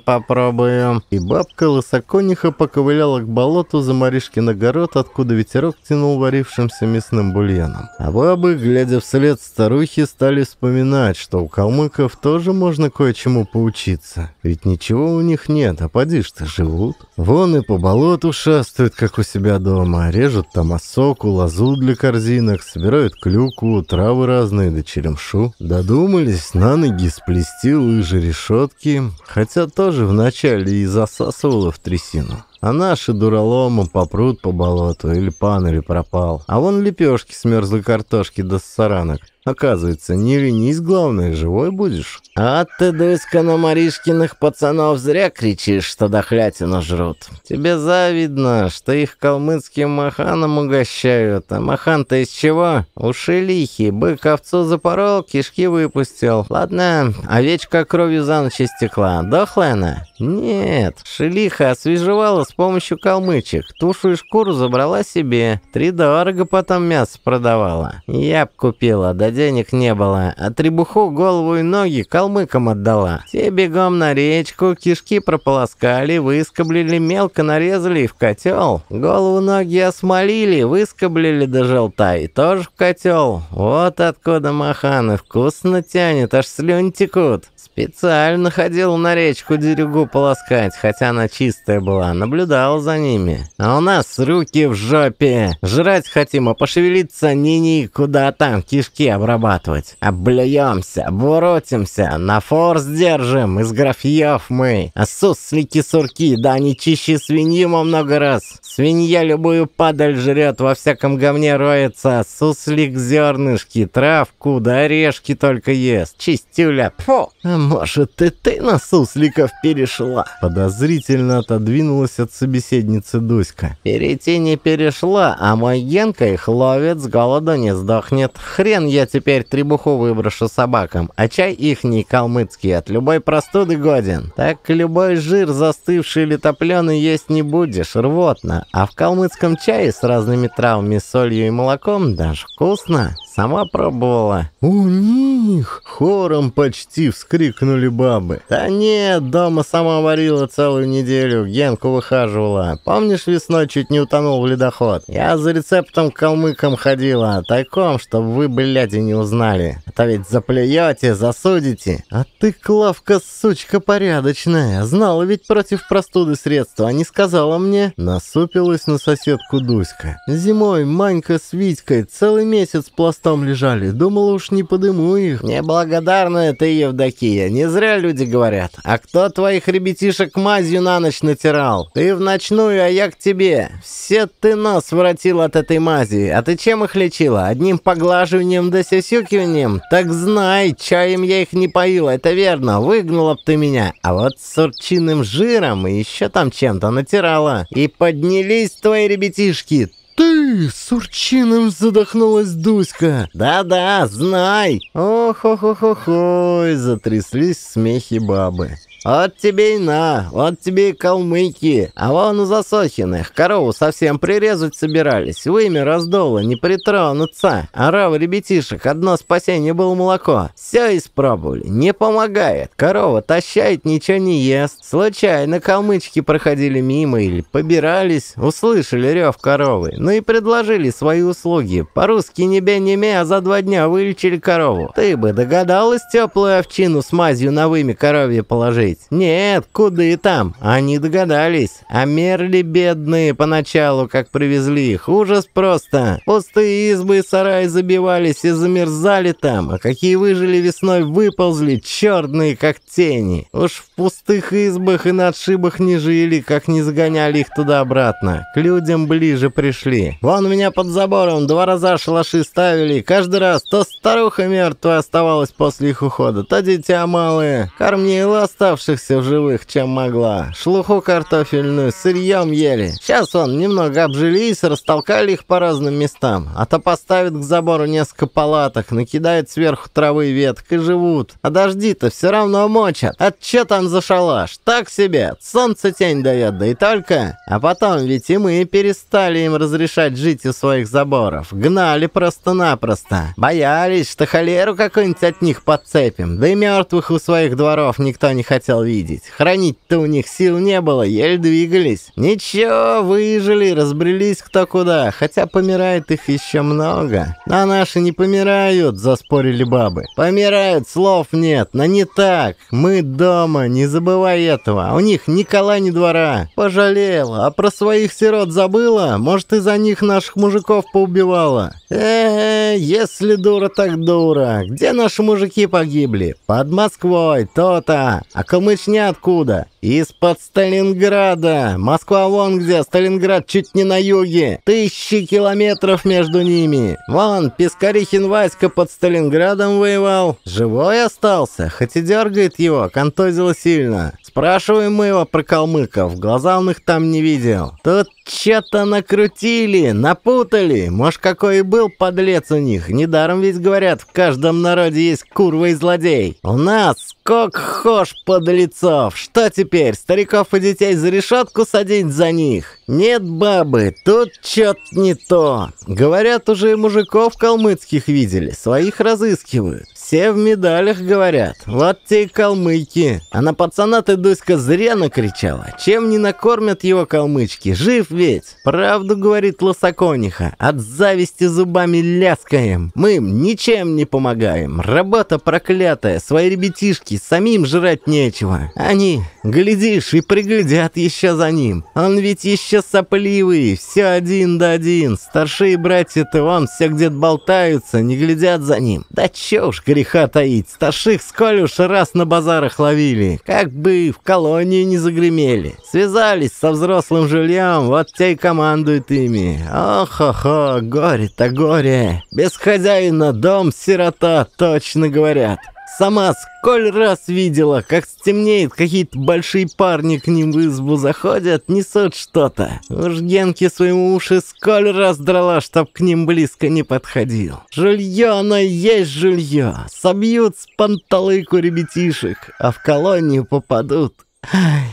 попробую!» И бабка лысокониха поковыляла к болоту за Маришкин огород, откуда ветерок тянул варившимся мясным бульоном. А бабы, глядя вслед старухи, стали стали вспоминать, что у калмыков тоже можно кое-чему поучиться. Ведь ничего у них нет, а поди ж ты, живут. Вон и по болоту шастают, как у себя дома. Режут там осоку, лозу для корзинок, собирают клюку, травы разные да черемшу. Додумались на ноги сплести лыжи решетки, хотя тоже вначале и засасывало в трясину. А наши дураломы попрут по болоту или панове пропал. А вон лепешки с мерзлой картошки до да саранок. Оказывается, не ленись, главное, живой будешь. А ты, дыска, на Маришкиных пацанов зря кричишь, что дохлятину жрут. Тебе завидно, что их калмыцким маханом угощают. А махан-то из чего? Уши лихи, бык овцу запорол, кишки выпустил. Ладно, овечка кровью за ночь истекла. Дохлая она? Нет, шелиха освежевала с помощью калмычек. Тушу и шкуру забрала себе. Три дорого потом мясо продавала. Я б купила, да денег не было. А требуху, голову и ноги калмыкам отдала. Все бегом на речку, кишки прополоскали, выскоблили, мелко нарезали и в котел. Голову, ноги осмолили, выскоблили до желта и тоже в котел. Вот откуда маханы вкусно тянет, аж слюнь текут. Специально ходил на речку дерегу полоскать, хотя она чистая была, наблюдал за ними. А у нас руки в жопе. Жрать хотим, а пошевелиться ни-ни, куда а там кишки обрабатывать. Облюемся, воротимся, на форс держим, из графьев мы. А суслики-сурки, да они чище свиньи во много раз. Свинья любую падаль жрет, во всяком говне роется, а суслик зернышки, травку да орешки только ест. Чистюля, пфу может, ты ты на сусликов перешла?» Подозрительно отодвинулась от собеседницы Дуська. «Перейти не перешла, а мой Генка их ловит, с голода не сдохнет. Хрен я теперь требуху выброшу собакам, а чай их не калмыцкий от любой простуды годен. Так любой жир, застывший или топленый, есть не будешь, рвотно. А в калмыцком чае с разными травами, солью и молоком даже вкусно». Сама пробовала. У них! Хором почти вскрикнули бабы. Да нет, дома сама варила целую неделю, Генку выхаживала. Помнишь, весной чуть не утонул в ледоход? Я за рецептом калмыкам ходила, тайком, чтобы вы, бляди, не узнали. А то ведь заплюете, засудите. А ты, Клавка, сучка порядочная, знала ведь против простуды средства, а не сказала мне. Насупилась на соседку Дуська. Зимой Манька с Витькой целый месяц пластом там лежали. Думала уж не подыму их. Неблагодарная ты, Евдокия. Не зря люди говорят. А кто твоих ребятишек мазью на ночь натирал? Ты в ночную, а я к тебе. Все ты нос воротил от этой мази. А ты чем их лечила? Одним поглаживанием да сюсюкиванием? Так знай, чаем я их не поила. Это верно. Выгнала б ты меня. А вот с урчиным жиром и еще там чем-то натирала. И поднялись твои ребятишки ты!» С урчином задохнулась Дуська. «Да-да, знай!» Ох-ох-ох-ох-ой, затряслись смехи бабы. «Вот тебе и на, вот тебе и калмыки, а вон у засохиных корову совсем прирезать собирались, вымя раздуло, не притронуться, орава а ребятишек, одно спасение было молоко, все испробовали, не помогает, корова тащает, ничего не ест, случайно калмычки проходили мимо или побирались, услышали рев коровы, ну и предложили свои услуги, по-русски не бе не ме, а за два дня вылечили корову, ты бы догадалась теплую овчину с мазью на выме коровье положить?» ответить. Нет, и там, они догадались. А мерли бедные поначалу, как привезли их, ужас просто. Пустые избы и сараи забивались и замерзали там, а какие выжили весной, выползли, черные, как тени. Уж в пустых избах и на отшибах не жили, как не загоняли их туда-обратно. К людям ближе пришли. Вон у меня под забором два раза шалаши ставили, каждый раз то старуха мертвая оставалась после их ухода, то дитя малое. Кормила оставшись оставшихся в живых, чем могла. Шлуху картофельную сырьем ели. Сейчас он немного обжились, растолкали их по разным местам. А то поставит к забору несколько палаток, накидает сверху травы и веток и живут. А дожди-то все равно мочат. А че там за шалаш? Так себе. Солнце тень дает, да и только. А потом ведь и мы перестали им разрешать жить из своих заборов. Гнали просто-напросто. Боялись, что холеру какую-нибудь от них подцепим. Да и мертвых у своих дворов никто не хотел хотел видеть. Хранить-то у них сил не было, еле двигались. Ничего, выжили, разбрелись кто куда, хотя помирает их еще много. А наши не помирают, заспорили бабы. Помирают, слов нет, но не так. Мы дома, не забывай этого. У них ни кола, ни двора. Пожалела, а про своих сирот забыла? Может, из-за них наших мужиков поубивала? Э-э, если дура так дура. Где наши мужики погибли? Под Москвой, то-то. А Хомышня откуда? Из-под Сталинграда. Москва вон где, Сталинград чуть не на юге. Тысячи километров между ними. Вон, Пискарихин Васька под Сталинградом воевал. Живой остался, хоть и дергает его, контузило сильно. Спрашиваем мы его про калмыков, глаза он их там не видел. Тут Че-то накрутили, напутали. Может, какой и был подлец у них. Недаром ведь говорят, в каждом народе есть курва и злодей. У нас скок хошь подлецов. Что теперь, стариков и детей за решетку садить за них? Нет, бабы, тут чё-то не то. Говорят, уже и мужиков калмыцких видели, своих разыскивают. Все в медалях говорят. Вот те и калмыки. А на пацана ты, Дуська, зря накричала. Чем не накормят его калмычки? Жив ведь. Правду говорит лосокониха. От зависти зубами ляскаем. Мы им ничем не помогаем. Работа проклятая. Свои ребятишки. Самим жрать нечего. Они, глядишь, и приглядят еще за ним. Он ведь еще сопливый. Все один да один. Старшие братья-то он все где-то болтаются, не глядят за ним. Да че уж грех греха таить. Старших сколь уж раз на базарах ловили, как бы в колонии не загремели. Связались со взрослым жильем, вот те и командуют ими. Ох-хо-хо, горе-то горе. Без хозяина дом сирота, точно говорят. Сама сколь раз видела, как стемнеет, какие-то большие парни к ним в избу заходят, несут что-то. Уж Генке своему уши сколь раз драла, чтоб к ним близко не подходил. Жилье оно есть жилье. Собьют с панталыку ребятишек, а в колонию попадут. Ай,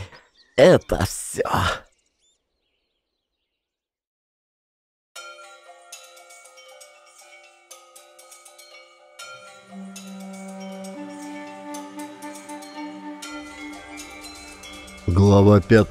это все. Глава 5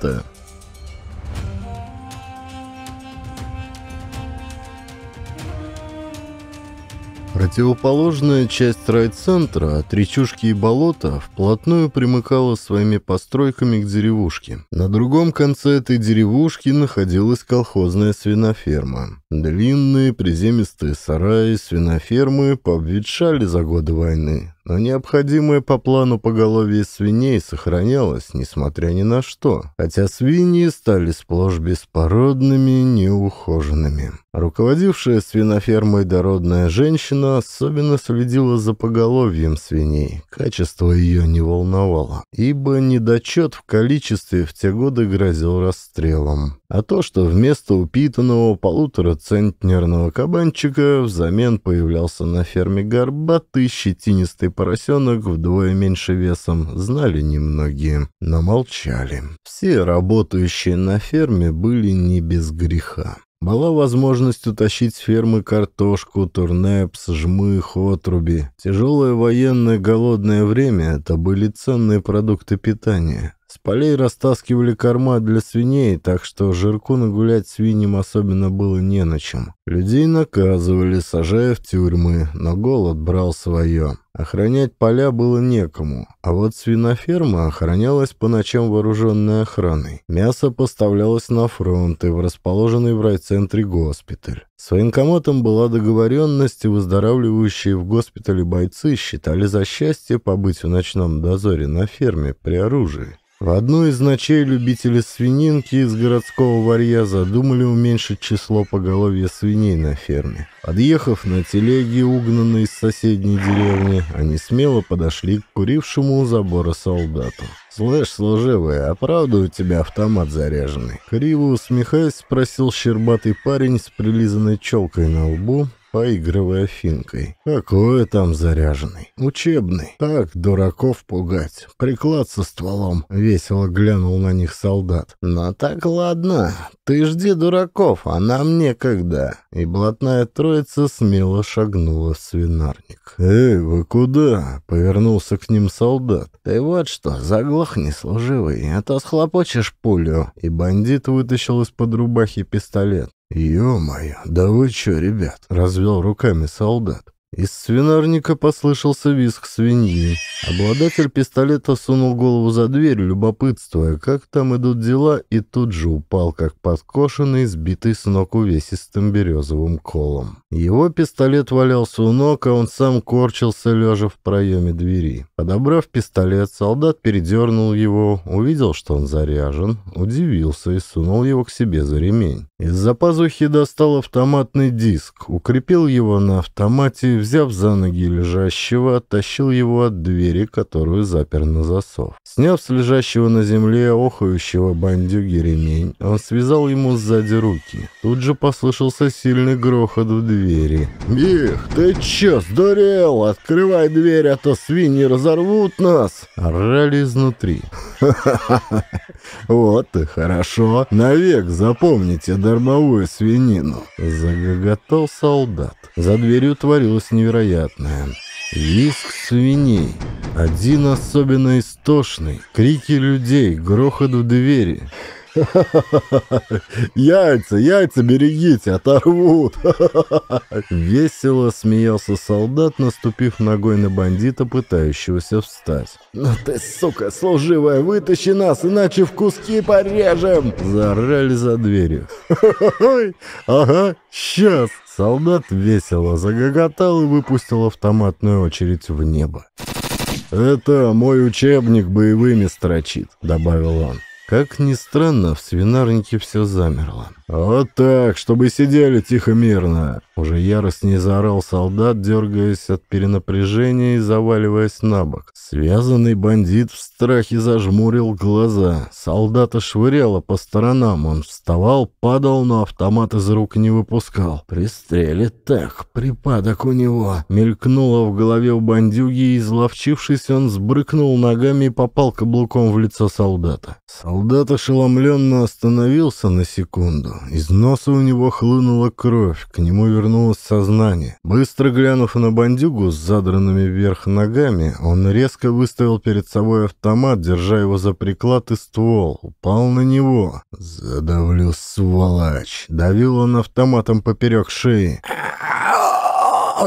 Противоположная часть райцентра от и болота вплотную примыкала своими постройками к деревушке. На другом конце этой деревушки находилась колхозная свиноферма. Длинные приземистые сараи свинофермы пообветшали за годы войны, но необходимое по плану поголовье свиней сохранялось, несмотря ни на что, хотя свиньи стали сплошь беспородными, и неухоженными. Руководившая свинофермой дородная женщина особенно следила за поголовьем свиней. Качество ее не волновало, ибо недочет в количестве в те годы грозил расстрелом а то, что вместо упитанного полуторацентнерного кабанчика взамен появлялся на ферме горбатый щетинистый поросенок вдвое меньше весом, знали немногие, но молчали. Все работающие на ферме были не без греха. Была возможность утащить с фермы картошку, турнепс, жмых, отруби. Тяжелое военное голодное время — это были ценные продукты питания. С полей растаскивали корма для свиней, так что жирку нагулять свиньям особенно было не на чем. Людей наказывали, сажая в тюрьмы, но голод брал свое. Охранять поля было некому, а вот свиноферма охранялась по ночам вооруженной охраной. Мясо поставлялось на фронт и в расположенный в райцентре госпиталь. С военкоматом была договоренность, и выздоравливающие в госпитале бойцы считали за счастье побыть в ночном дозоре на ферме при оружии. В одну из ночей любители свининки из городского варья задумали уменьшить число поголовья свиней на ферме. Подъехав на телеге, угнанной из соседней деревни, они смело подошли к курившему у забора солдату. «Слышь, служивый, а тебя автомат заряженный?» Криво усмехаясь, спросил щербатый парень с прилизанной челкой на лбу, поигрывая финкой. Какой там заряженный? Учебный. Так дураков пугать. Приклад со стволом», — весело глянул на них солдат. «Но ну так ладно. Ты жди дураков, а нам некогда». И блатная троица смело шагнула в свинарник. «Эй, вы куда?» — повернулся к ним солдат. «Ты вот что, заглохни, служивый, а то схлопочешь пулю». И бандит вытащил из-под рубахи пистолет. «Е-мое, да вы чё, ребят?» — развел руками солдат. Из свинарника послышался визг свиньи. Обладатель пистолета сунул голову за дверь, любопытствуя, как там идут дела, и тут же упал, как подкошенный, сбитый с ног увесистым березовым колом. Его пистолет валялся у ног, а он сам корчился, лежа в проеме двери. Подобрав пистолет, солдат передернул его, увидел, что он заряжен, удивился и сунул его к себе за ремень. Из-за пазухи достал автоматный диск, укрепил его на автомате взяв за ноги лежащего, оттащил его от двери, которую запер на засов. Сняв с лежащего на земле охающего бандюги ремень, он связал ему сзади руки. Тут же послышался сильный грохот в двери. «Их, ты чё, сдурел? Открывай дверь, а то свиньи разорвут нас!» Орали изнутри. Вот и хорошо! Навек запомните дармовую свинину!» Загоготал солдат. За дверью творилось творилось невероятное. Виск свиней. Один особенно истошный. Крики людей, грохот в двери. *laughs* Яйца, яйца берегите, оторвут. *laughs* Весело смеялся солдат, наступив ногой на бандита, пытающегося встать. Ну ты, сука, служивая, вытащи нас, иначе в куски порежем. Заорали за дверью. *laughs* Ага, сейчас, Солдат весело загоготал и выпустил автоматную очередь в небо. «Это мой учебник боевыми строчит», — добавил он. Как ни странно, в свинарнике все замерло. «Вот так, чтобы сидели тихо-мирно!» Уже яростнее заорал солдат, дергаясь от перенапряжения и заваливаясь на бок. Связанный бандит в страхе зажмурил глаза. Солдата швыряло по сторонам. Он вставал, падал, но автомат из рук не выпускал. «Пристрелит так, припадок у него!» Мелькнуло в голове у бандюги, и, изловчившись, он сбрыкнул ногами и попал каблуком в лицо солдата. Солдат ошеломленно остановился на секунду. Из носа у него хлынула кровь, к нему вернулось сознание. Быстро глянув на бандюгу с задранными вверх ногами, он резко выставил перед собой автомат, держа его за приклад и ствол. Упал на него. «Задавлю, сволочь!» Давил он автоматом поперек шеи.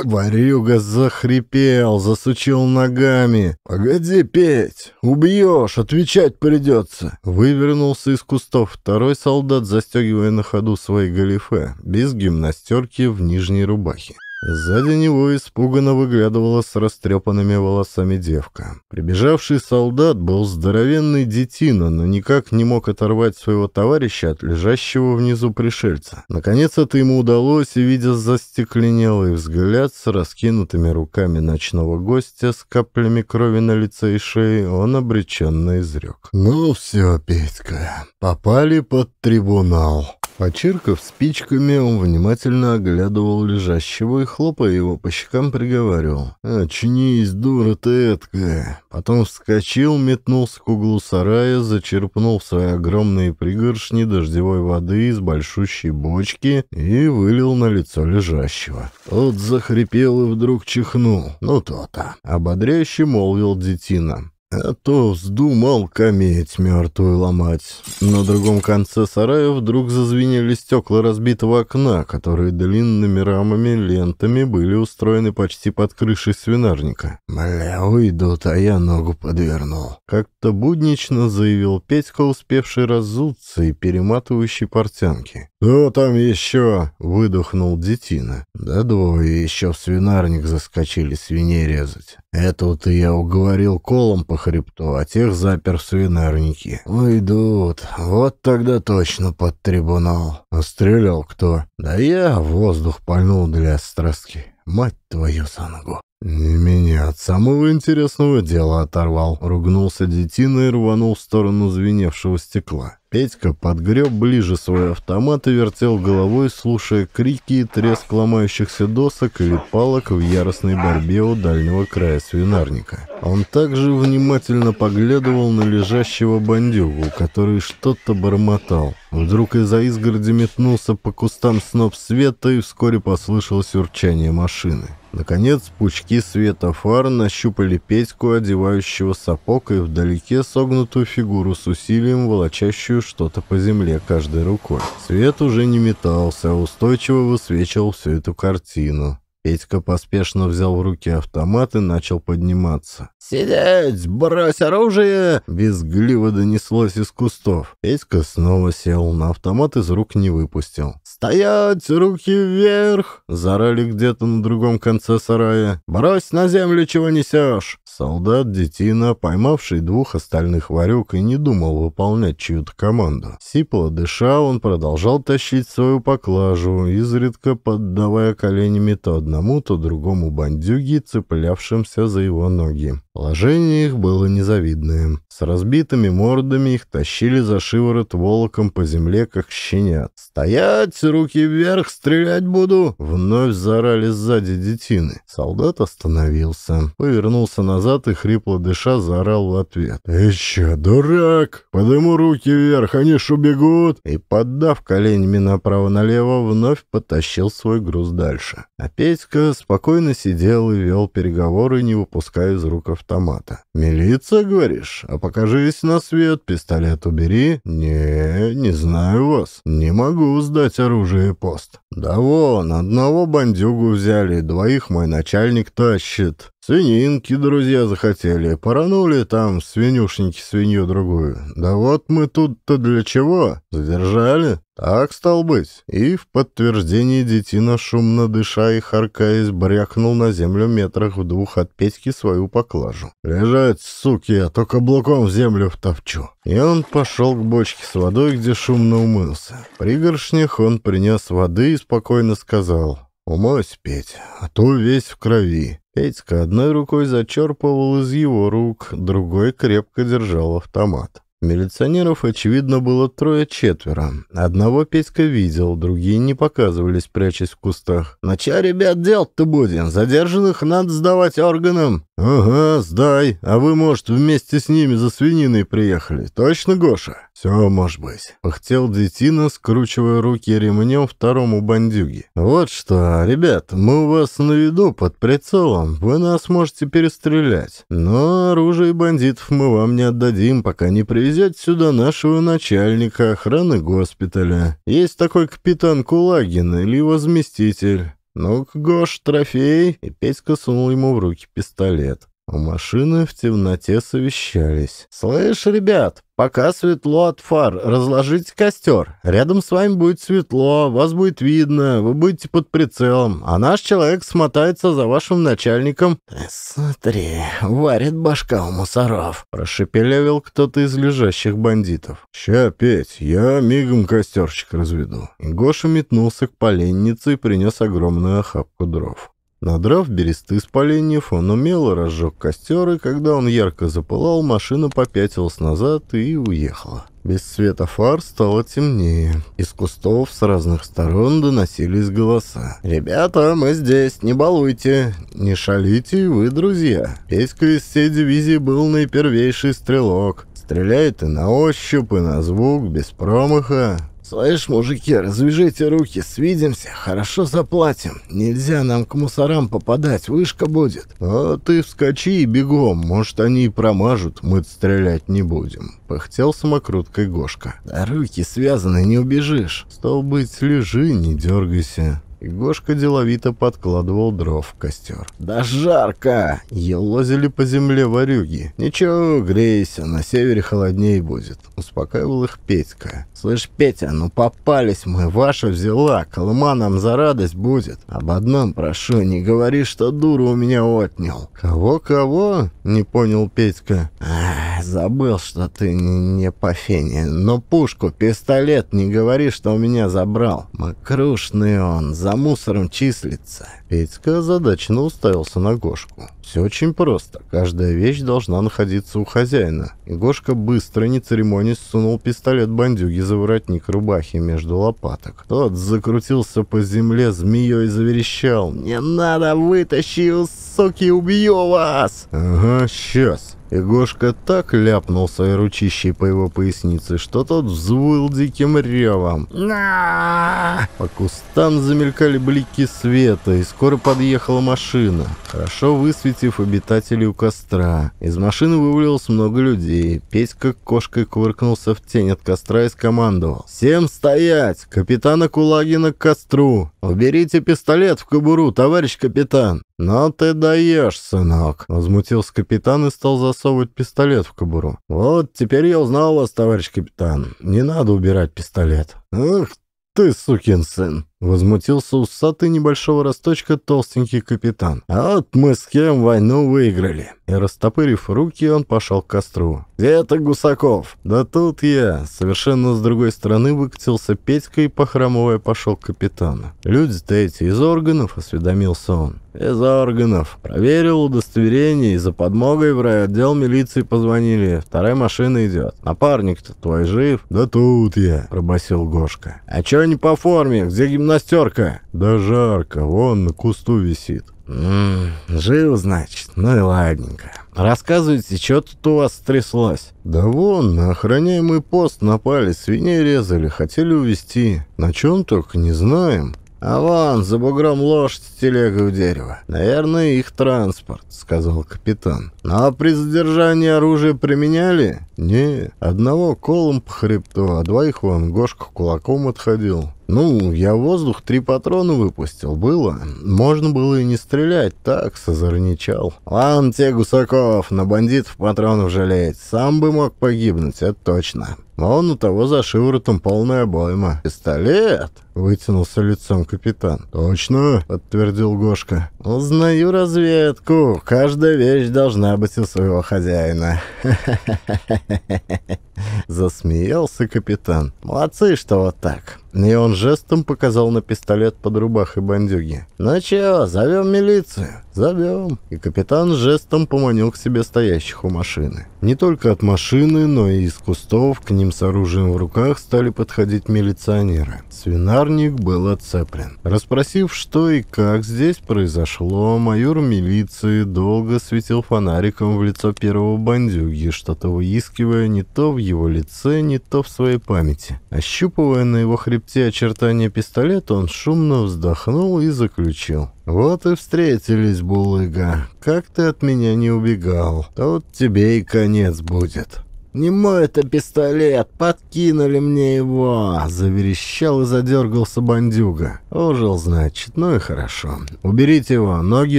Варюга захрипел, засучил ногами. «Погоди, Петь! Убьешь! Отвечать придется!» Вывернулся из кустов второй солдат, застегивая на ходу свои галифе, без гимнастерки в нижней рубахе. Сзади него испуганно выглядывала с растрепанными волосами девка. Прибежавший солдат был здоровенный детина, но никак не мог оторвать своего товарища от лежащего внизу пришельца. Наконец это ему удалось, и, видя застекленелый взгляд с раскинутыми руками ночного гостя с каплями крови на лице и шее, он обреченно изрек. «Ну все, Петька, попали под трибунал». Очирков спичками он внимательно оглядывал лежащего и, хлопая его по щекам, приговаривал. «Очнись, дура ты эткая!» Потом вскочил, метнулся к углу сарая, зачерпнул свои огромные пригоршни дождевой воды из большущей бочки и вылил на лицо лежащего. Тот захрипел и вдруг чихнул. «Ну то-то!» — ободряюще молвил детина. А то вздумал каметь мертвую ломать. На другом конце сарая вдруг зазвенели стекла разбитого окна, которые длинными рамами лентами были устроены почти под крышей свинарника. «Бля, уйдут, а я ногу подвернул». Как-то буднично заявил Петька, успевший разуться и перематывающий портянки. «Кто там еще?» — выдохнул детина. «Да двое еще в свинарник заскочили свиней резать. Это вот я уговорил колом похоронить хребту, а тех запер в свинарники. Уйдут. Вот тогда точно под трибунал. А стрелял кто? Да я воздух пальнул для острастки. Мать твою за ногу. Не «Меня от самого интересного дела оторвал», — ругнулся детина и рванул в сторону звеневшего стекла. Петька подгреб ближе свой автомат и вертел головой, слушая крики и треск ломающихся досок или палок в яростной борьбе у дальнего края свинарника. Он также внимательно поглядывал на лежащего бандюгу, который что-то бормотал. Вдруг из-за изгороди метнулся по кустам сноп света и вскоре послышалось урчание машины. Наконец, пучки света фар нащупали Петьку, одевающего сапог, и вдалеке согнутую фигуру с усилием, волочащую что-то по земле каждой рукой. Свет уже не метался, а устойчиво высвечивал всю эту картину. Петька поспешно взял в руки автомат и начал подниматься. «Сидеть! Брось оружие!» — визгливо донеслось из кустов. Петька снова сел, на автомат из рук не выпустил. «Стоять! Руки вверх!» — зарали где-то на другом конце сарая. «Брось на землю, чего несешь!» Солдат Детина, поймавший двух остальных варюк и не думал выполнять чью-то команду. Сипло дыша, он продолжал тащить свою поклажу, изредка поддавая коленями то одному, то другому бандюги, цеплявшимся за его ноги. Положение их было незавидное. С разбитыми мордами их тащили за шиворот волоком по земле, как щенят. «Стоять! Руки вверх! Стрелять буду!» Вновь заорали сзади детины. Солдат остановился, повернулся назад, назад и, хрипло дыша, заорал в ответ. «Ты дурак? Подыму руки вверх, они ж убегут!» И, поддав коленями направо-налево, вновь потащил свой груз дальше. А Петька спокойно сидел и вел переговоры, не выпуская из рук автомата. «Милиция, говоришь? А покажись на свет, пистолет убери». «Не, не знаю вас. Не могу сдать оружие пост». «Да вон, одного бандюгу взяли, двоих мой начальник тащит. Свининки, друзья, захотели. Поранули там свинюшники свинью другую. Да вот мы тут-то для чего? Задержали? Так, стал быть. И в подтверждение детина, шумно дыша и харкаясь, брякнул на землю метрах в двух от Петьки свою поклажу. «Лежать, суки, я то каблуком в землю втопчу». И он пошел к бочке с водой, где шумно умылся. При горшнях он принес воды и спокойно сказал. «Умойся, Петь, а то весь в крови». Петька одной рукой зачерпывал из его рук, другой крепко держал автомат. Милиционеров, очевидно, было трое-четверо. Одного Петька видел, другие не показывались, прячась в кустах. «Ну чё, ребят, делать-то будем? Задержанных надо сдавать органам!» «Ага, сдай. А вы, может, вместе с ними за свининой приехали? Точно, Гоша?» «Все может быть», — пыхтел детина, скручивая руки ремнем второму бандюге. «Вот что, ребят, мы у вас на виду под прицелом. Вы нас можете перестрелять. Но оружие бандитов мы вам не отдадим, пока не привезете сюда нашего начальника охраны госпиталя. Есть такой капитан Кулагин или его заместитель». «Ну-ка, Гош, трофей!» И Петька сунул ему в руки пистолет. У машины в темноте совещались. «Слышь, ребят, пока светло от фар, разложите костер. Рядом с вами будет светло, вас будет видно, вы будете под прицелом, а наш человек смотается за вашим начальником». «Э, «Смотри, варит башка у мусоров», — прошепелевил кто-то из лежащих бандитов. «Ща, Петь, я мигом костерчик разведу». И Гоша метнулся к поленнице и принес огромную охапку дров. Надрав бересты с поленьев, он умело разжег костер, и когда он ярко запылал, машина попятилась назад и уехала. Без света фар стало темнее. Из кустов с разных сторон доносились голоса. «Ребята, мы здесь, не балуйте! Не шалите вы, друзья!» Петька из всей дивизии был наипервейший стрелок. Стреляет и на ощупь, и на звук, без промаха. «Слышь, мужики, развяжите руки, свидимся, хорошо заплатим. Нельзя нам к мусорам попадать, вышка будет». «А ты вскочи и бегом, может, они и промажут, мы стрелять не будем», — пыхтел самокруткой Гошка. «Да руки связаны, не убежишь». «Стал быть, лежи, не дергайся» и Гошка деловито подкладывал дров в костер. «Да жарко!» — елозили по земле ворюги. «Ничего, грейся, на севере холоднее будет», — успокаивал их Петька. «Слышь, Петя, ну попались мы, ваша взяла, Колыма нам за радость будет. Об одном прошу, не говори, что дуру у меня отнял». «Кого-кого? Не понял Петька. А, забыл, что ты не по фене. Но пушку, пистолет, не говори, что у меня забрал. Макрушный он, за мусором числится. Петька озадаченно уставился на Гошку. Все очень просто. Каждая вещь должна находиться у хозяина. И Гошка быстро, не церемонясь, сунул пистолет бандюги за воротник рубахи между лопаток. Тот закрутился по земле, змеей и заверещал. «Не надо, вытащи, суки, убью вас!» «Ага, сейчас!» И Гошка так ляпнул своей ручищей по его пояснице, что тот взвыл диким ревом. На! По кустам замелькали блики света, и скоро подъехала машина, хорошо высветив обитателей у костра. Из машины вывалилось много людей. Петька кошкой кувыркнулся в тень от костра и скомандовал. «Всем стоять! Капитана Кулагина к костру!» «Уберите пистолет в кобуру, товарищ капитан!» «Но ты даешь, сынок!» Возмутился капитан и стал засовывать пистолет в кобуру. «Вот, теперь я узнал вас, товарищ капитан. Не надо убирать пистолет». «Ах ты, сукин сын!» Возмутился усатый небольшого росточка толстенький капитан. «А вот мы с кем войну выиграли!» И растопырив руки, он пошел к костру. «Где это Гусаков?» «Да тут я!» Совершенно с другой стороны выкатился Петька и, похромовая пошел к капитану. «Люди-то эти из органов?» – осведомился он. «Из органов. Проверил удостоверение и за подмогой в райотдел милиции позвонили. Вторая машина идет. Напарник-то твой жив?» «Да тут я!» – пробасил Гошка. «А че не по форме? Где гимназия?» гимнастерка?» «Да жарко, вон на кусту висит». «Ммм, жив, значит? Ну и ладненько. Рассказывайте, что тут у вас стряслось?» «Да вон, на охраняемый пост напали, свиней резали, хотели увезти. На чем только, не знаем». «А вон, за бугром лошадь телега в дерево, Наверное, их транспорт», — сказал капитан. Ну а при задержании оружие применяли?» «Не, одного колом по хребту, а двоих вон Гошка кулаком отходил. Ну, я в воздух три патрона выпустил. Было. Можно было и не стрелять. Так, созорничал. Ладно те, Гусаков, на бандитов патронов жалеть. Сам бы мог погибнуть, это точно. Вон у того за шиворотом полная обойма. «Пистолет!» — вытянулся лицом капитан. «Точно!» — подтвердил Гошка. «Узнаю разведку. Каждая вещь должна быть у своего хозяина. Ха-ха-ха-ха-ха!» *laughs* *laughs* Засмеялся капитан. «Молодцы, что вот так!» И он жестом показал на пистолет под рубахой бандюги. «Ну чё, зовём милицию?» Зовём. И капитан жестом поманил к себе стоящих у машины. Не только от машины, но и из кустов к ним с оружием в руках стали подходить милиционеры. Свинарник был отцеплен. Распросив, что и как здесь произошло, майор милиции долго светил фонариком в лицо первого бандюги, что-то выискивая не то в его лице, ни то в своей памяти. Ощупывая на его хребте очертания пистолета, он шумно вздохнул и заключил. «Вот и встретились, Булыга. Как ты от меня не убегал? Да вот тебе и конец будет». «Не мой это пистолет! Подкинули мне его!» Заверещал и задергался бандюга. Ожил, значит, ну и хорошо. «Уберите его, ноги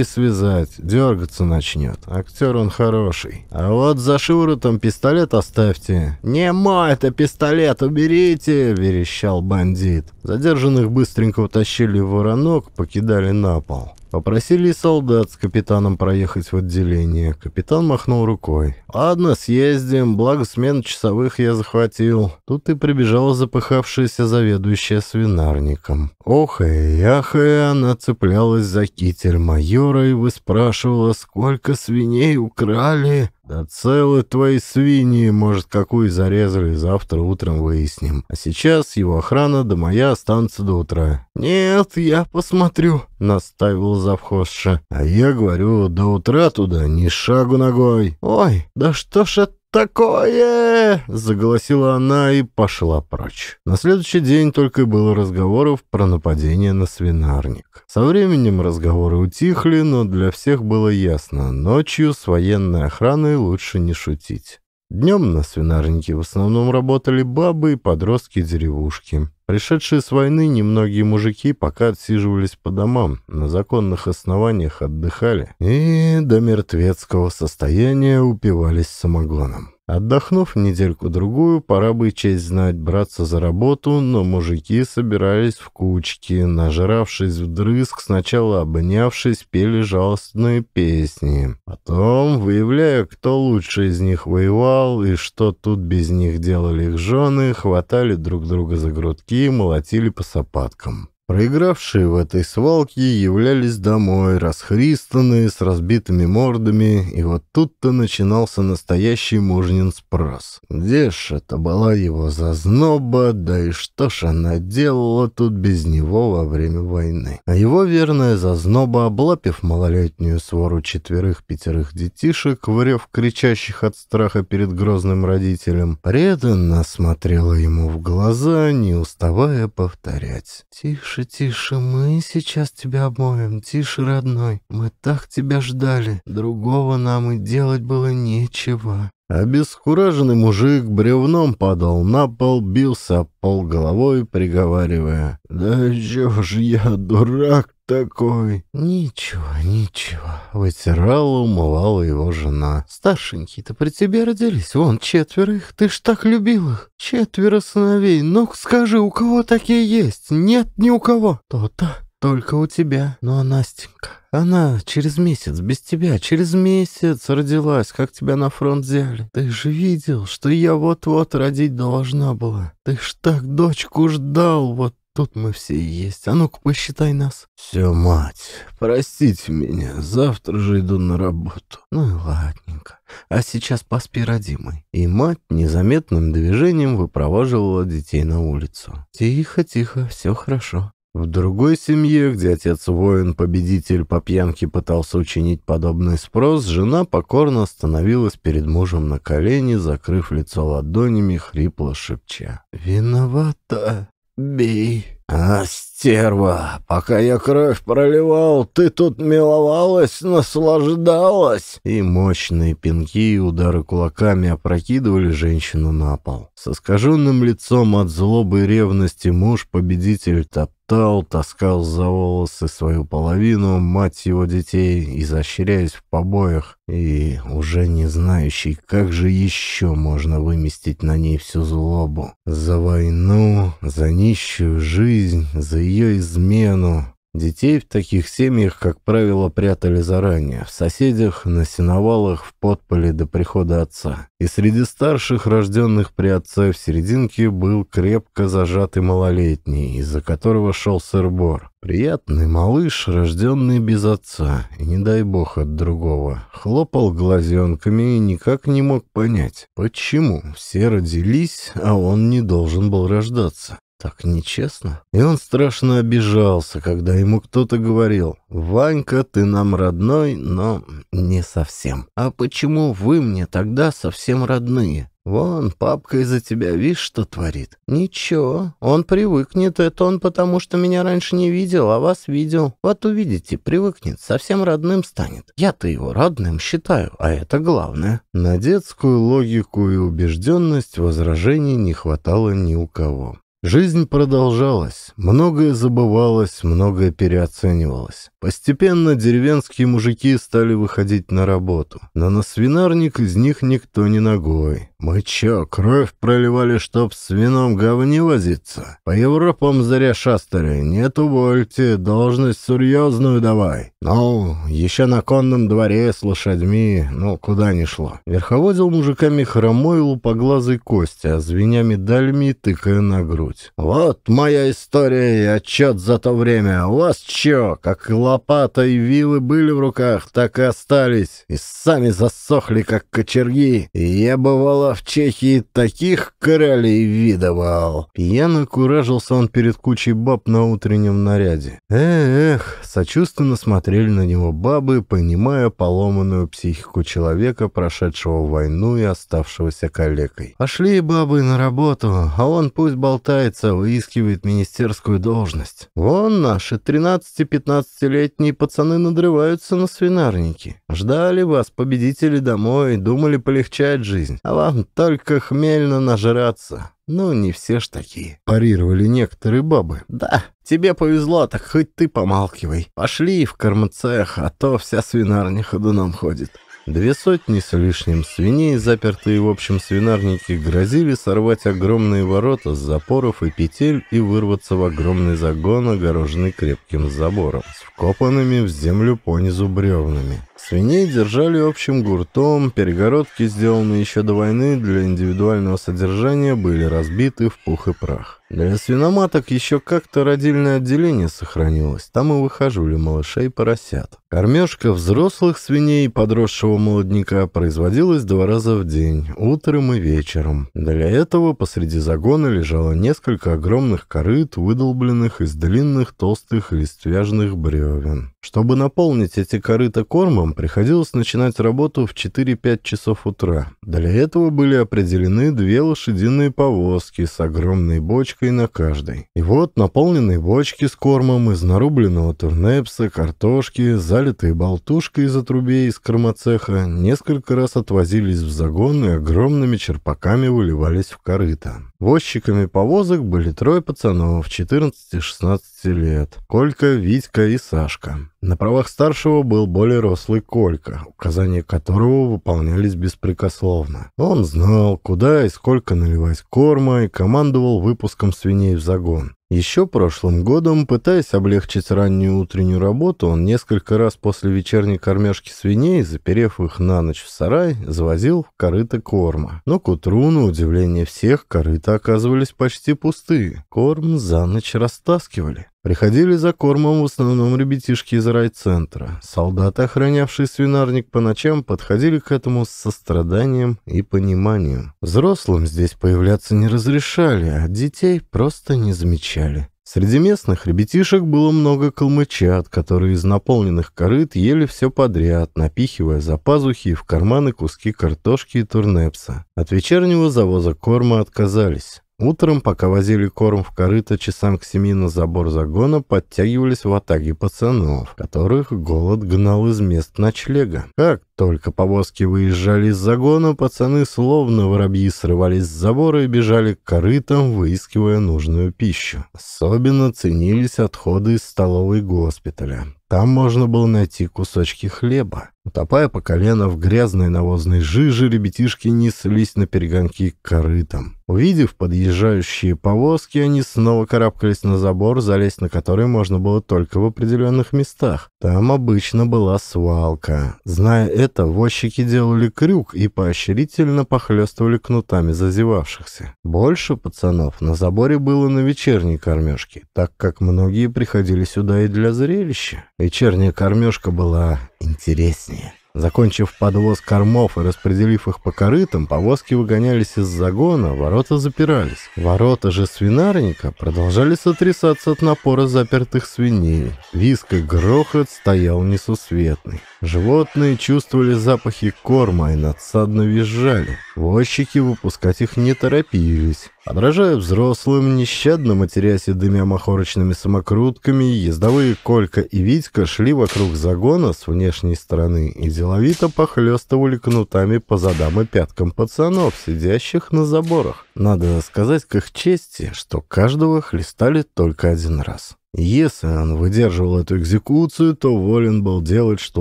связать, дергаться начнет. Актер он хороший. А вот за шиворотом пистолет оставьте». «Не мой это пистолет, уберите!» — верещал бандит. Задержанных быстренько утащили в воронок, покидали на пол. Попросили солдат с капитаном проехать в отделение. Капитан махнул рукой. «Ладно, съездим, благо смен часовых я захватил». Тут и прибежала запыхавшаяся заведующая свинарником. Охая и ахая, она цеплялась за китель майора и выспрашивала, сколько свиней украли. «Да целы твои свиньи, может, какую зарезали, завтра утром выясним. А сейчас его охрана до моя останется до утра». «Нет, я посмотрю», — наставил завхозша. «А я говорю, до утра туда ни шагу ногой». «Ой, да что ж это такое!» — заголосила она и пошла прочь. На следующий день только и было разговоров про нападение на свинарник. Со временем разговоры утихли, но для всех было ясно — ночью с военной охраной лучше не шутить. Днем на свинарнике в основном работали бабы и подростки деревушки. Пришедшие с войны немногие мужики пока отсиживались по домам, на законных основаниях отдыхали и до мертвецкого состояния упивались самогоном. Отдохнув недельку-другую, пора бы честь знать браться за работу, но мужики собирались в кучки, нажравшись вдрызг, сначала обнявшись, пели жалостные песни. Потом, выявляя, кто лучше из них воевал и что тут без них делали их жены, хватали друг друга за грудки и молотили по сапаткам. Проигравшие в этой свалке являлись домой, расхристанные, с разбитыми мордами, и вот тут-то начинался настоящий мужнин спрос. Где ж это была его зазноба, да и что ж она делала тут без него во время войны? А его верная зазноба, облапив малолетнюю свору четверых-пятерых детишек, врев кричащих от страха перед грозным родителем, преданно смотрела ему в глаза, не уставая повторять. «Тише, «Тише, тише, мы сейчас тебя обмоем, тише, родной. Мы так тебя ждали, другого нам и делать было нечего». Обескураженный мужик бревном падал на пол, бился пол головой, приговаривая. «Да чё ж я, дурак, такой». «Ничего, ничего», — вытирала, умывала его жена. «Старшенькие-то при тебе родились, вон четверых, ты ж так любил их. Четверо сыновей, ну скажи, у кого такие есть? Нет ни у кого». «То-то, только у тебя. Ну а Настенька, она через месяц без тебя, через месяц родилась, как тебя на фронт взяли. Ты же видел, что я вот-вот родить должна была. Ты ж так дочку ждал, вот Тут мы все и есть. А ну-ка, посчитай нас. Все, мать, простите меня. Завтра же иду на работу. Ну и ладненько. А сейчас поспи, родимый. И мать незаметным движением выпроваживала детей на улицу. Тихо, тихо, все хорошо. В другой семье, где отец-воин-победитель по пьянке пытался учинить подобный спрос, жена покорно остановилась перед мужем на колени, закрыв лицо ладонями, хрипло шепча. «Виновата!» «Бей!» «А, стерва, пока я кровь проливал, ты тут миловалась, наслаждалась!» И мощные пинки и удары кулаками опрокидывали женщину на пол. С искаженным лицом от злобы и ревности муж-победитель топ шептал, таскал за волосы свою половину, мать его детей, изощряясь в побоях, и уже не знающий, как же еще можно выместить на ней всю злобу. За войну, за нищую жизнь, за ее измену, Детей в таких семьях, как правило, прятали заранее, в соседях, на сеновалах, в подполе до прихода отца. И среди старших, рожденных при отце, в серединке был крепко зажатый малолетний, из-за которого шел сырбор. Приятный малыш, рожденный без отца, и не дай бог от другого, хлопал глазенками и никак не мог понять, почему все родились, а он не должен был рождаться. Так нечестно. И он страшно обижался, когда ему кто-то говорил, «Ванька, ты нам родной, но не совсем». «А почему вы мне тогда совсем родные?» «Вон, папка из-за тебя, видишь, что творит?» «Ничего, он привыкнет, это он потому, что меня раньше не видел, а вас видел. Вот увидите, привыкнет, совсем родным станет. Я-то его родным считаю, а это главное». На детскую логику и убежденность возражений не хватало ни у кого. Жизнь продолжалась, многое забывалось, многое переоценивалось. Постепенно деревенские мужики стали выходить на работу, но на свинарник из них никто не ногой. Мы чё, кровь проливали, чтоб с вином говни возиться? По Европам заря шастали, нет увольте, должность серьезную давай. Ну, еще на конном дворе с лошадьми, ну, куда ни шло. Верховодил мужиками хромой лупоглазый кости, а медалями и тыкая на грудь что-нибудь. «Вот моя история и отчет за то время. У вас чё, как лопата и вилы были в руках, так и остались, и сами засохли, как кочерги. я, бывало, в Чехии таких королей видовал. Пьяно куражился он перед кучей баб на утреннем наряде. Э, эх, сочувственно смотрели на него бабы, понимая поломанную психику человека, прошедшего войну и оставшегося калекой. Пошли бабы на работу, а он пусть болтает катается, выискивает министерскую должность. Вон наши 13-15-летние пацаны надрываются на свинарники. Ждали вас, победители, домой, думали полегчать жизнь. А вам только хмельно нажраться. Ну, не все ж такие. Парировали некоторые бабы. Да, тебе повезло, так хоть ты помалкивай. Пошли в кормцех, а то вся свинарня ходуном ходит. Две сотни с лишним свиней, запертые в общем свинарнике, грозили сорвать огромные ворота с запоров и петель и вырваться в огромный загон, огороженный крепким забором, с вкопанными в землю понизу бревнами. Свиней держали общим гуртом, перегородки, сделанные еще до войны для индивидуального содержания, были разбиты в пух и прах. Для свиноматок еще как-то родильное отделение сохранилось, там и выхаживали малышей поросят. Кормежка взрослых свиней и подросшего молодняка производилась два раза в день, утром и вечером. Для этого посреди загона лежало несколько огромных корыт, выдолбленных из длинных толстых листвяжных бревен. Чтобы наполнить эти корыта кормом, приходилось начинать работу в 4-5 часов утра. Для этого были определены две лошадиные повозки с огромной бочкой на каждой. И вот наполненные бочки с кормом из нарубленного турнепса, картошки, залитые болтушкой из отрубей из кормоцеха, несколько раз отвозились в загон и огромными черпаками выливались в корыто. Возчиками повозок были трое пацанов 14-16 лет. Колька, Витька и Сашка. На правах старшего был более рослый Колька, указания которого выполнялись беспрекословно. Он знал, куда и сколько наливать корма и командовал выпуском свиней в загон. Еще прошлым годом, пытаясь облегчить раннюю утреннюю работу, он несколько раз после вечерней кормежки свиней, заперев их на ночь в сарай, завозил в корыто корма. Но к утру, на удивление всех, корыта оказывались почти пустые. Корм за ночь растаскивали. Приходили за кормом в основном ребятишки из райцентра. Солдаты, охранявшие свинарник по ночам, подходили к этому с состраданием и пониманием. Взрослым здесь появляться не разрешали, а детей просто не замечали. Среди местных ребятишек было много калмычат, которые из наполненных корыт ели все подряд, напихивая за пазухи и в карманы куски картошки и турнепса. От вечернего завоза корма отказались. Утром, пока возили корм в корыто, часам к семи на забор загона подтягивались в атаге пацанов, которых голод гнал из мест ночлега. Как только повозки выезжали из загона, пацаны словно воробьи срывались с забора и бежали к корытам, выискивая нужную пищу. Особенно ценились отходы из столовой госпиталя. Там можно было найти кусочки хлеба. Утопая по колено в грязной навозной жиже, ребятишки неслись на перегонки к корытам. Увидев подъезжающие повозки, они снова карабкались на забор, залезть на который можно было только в определенных местах. Там обычно была свалка. Зная это, возчики делали крюк и поощрительно похлестывали кнутами зазевавшихся. Больше пацанов на заборе было на вечерней кормежке, так как многие приходили сюда и для зрелища. Вечерняя кормежка была интереснее. Закончив подвоз кормов и распределив их по корытам, повозки выгонялись из загона, ворота запирались. Ворота же свинарника продолжали сотрясаться от напора запертых свиней. Виск и грохот стоял несусветный. Животные чувствовали запахи корма и надсадно визжали. Возчики выпускать их не торопились. Подражая взрослым, нещадно матерясь и дымя махорочными самокрутками, ездовые Колька и Витька шли вокруг загона с внешней стороны и деловито похлестывали кнутами по задам и пяткам пацанов, сидящих на заборах. Надо сказать к их чести, что каждого хлестали только один раз. Если он выдерживал эту экзекуцию, то волен был делать что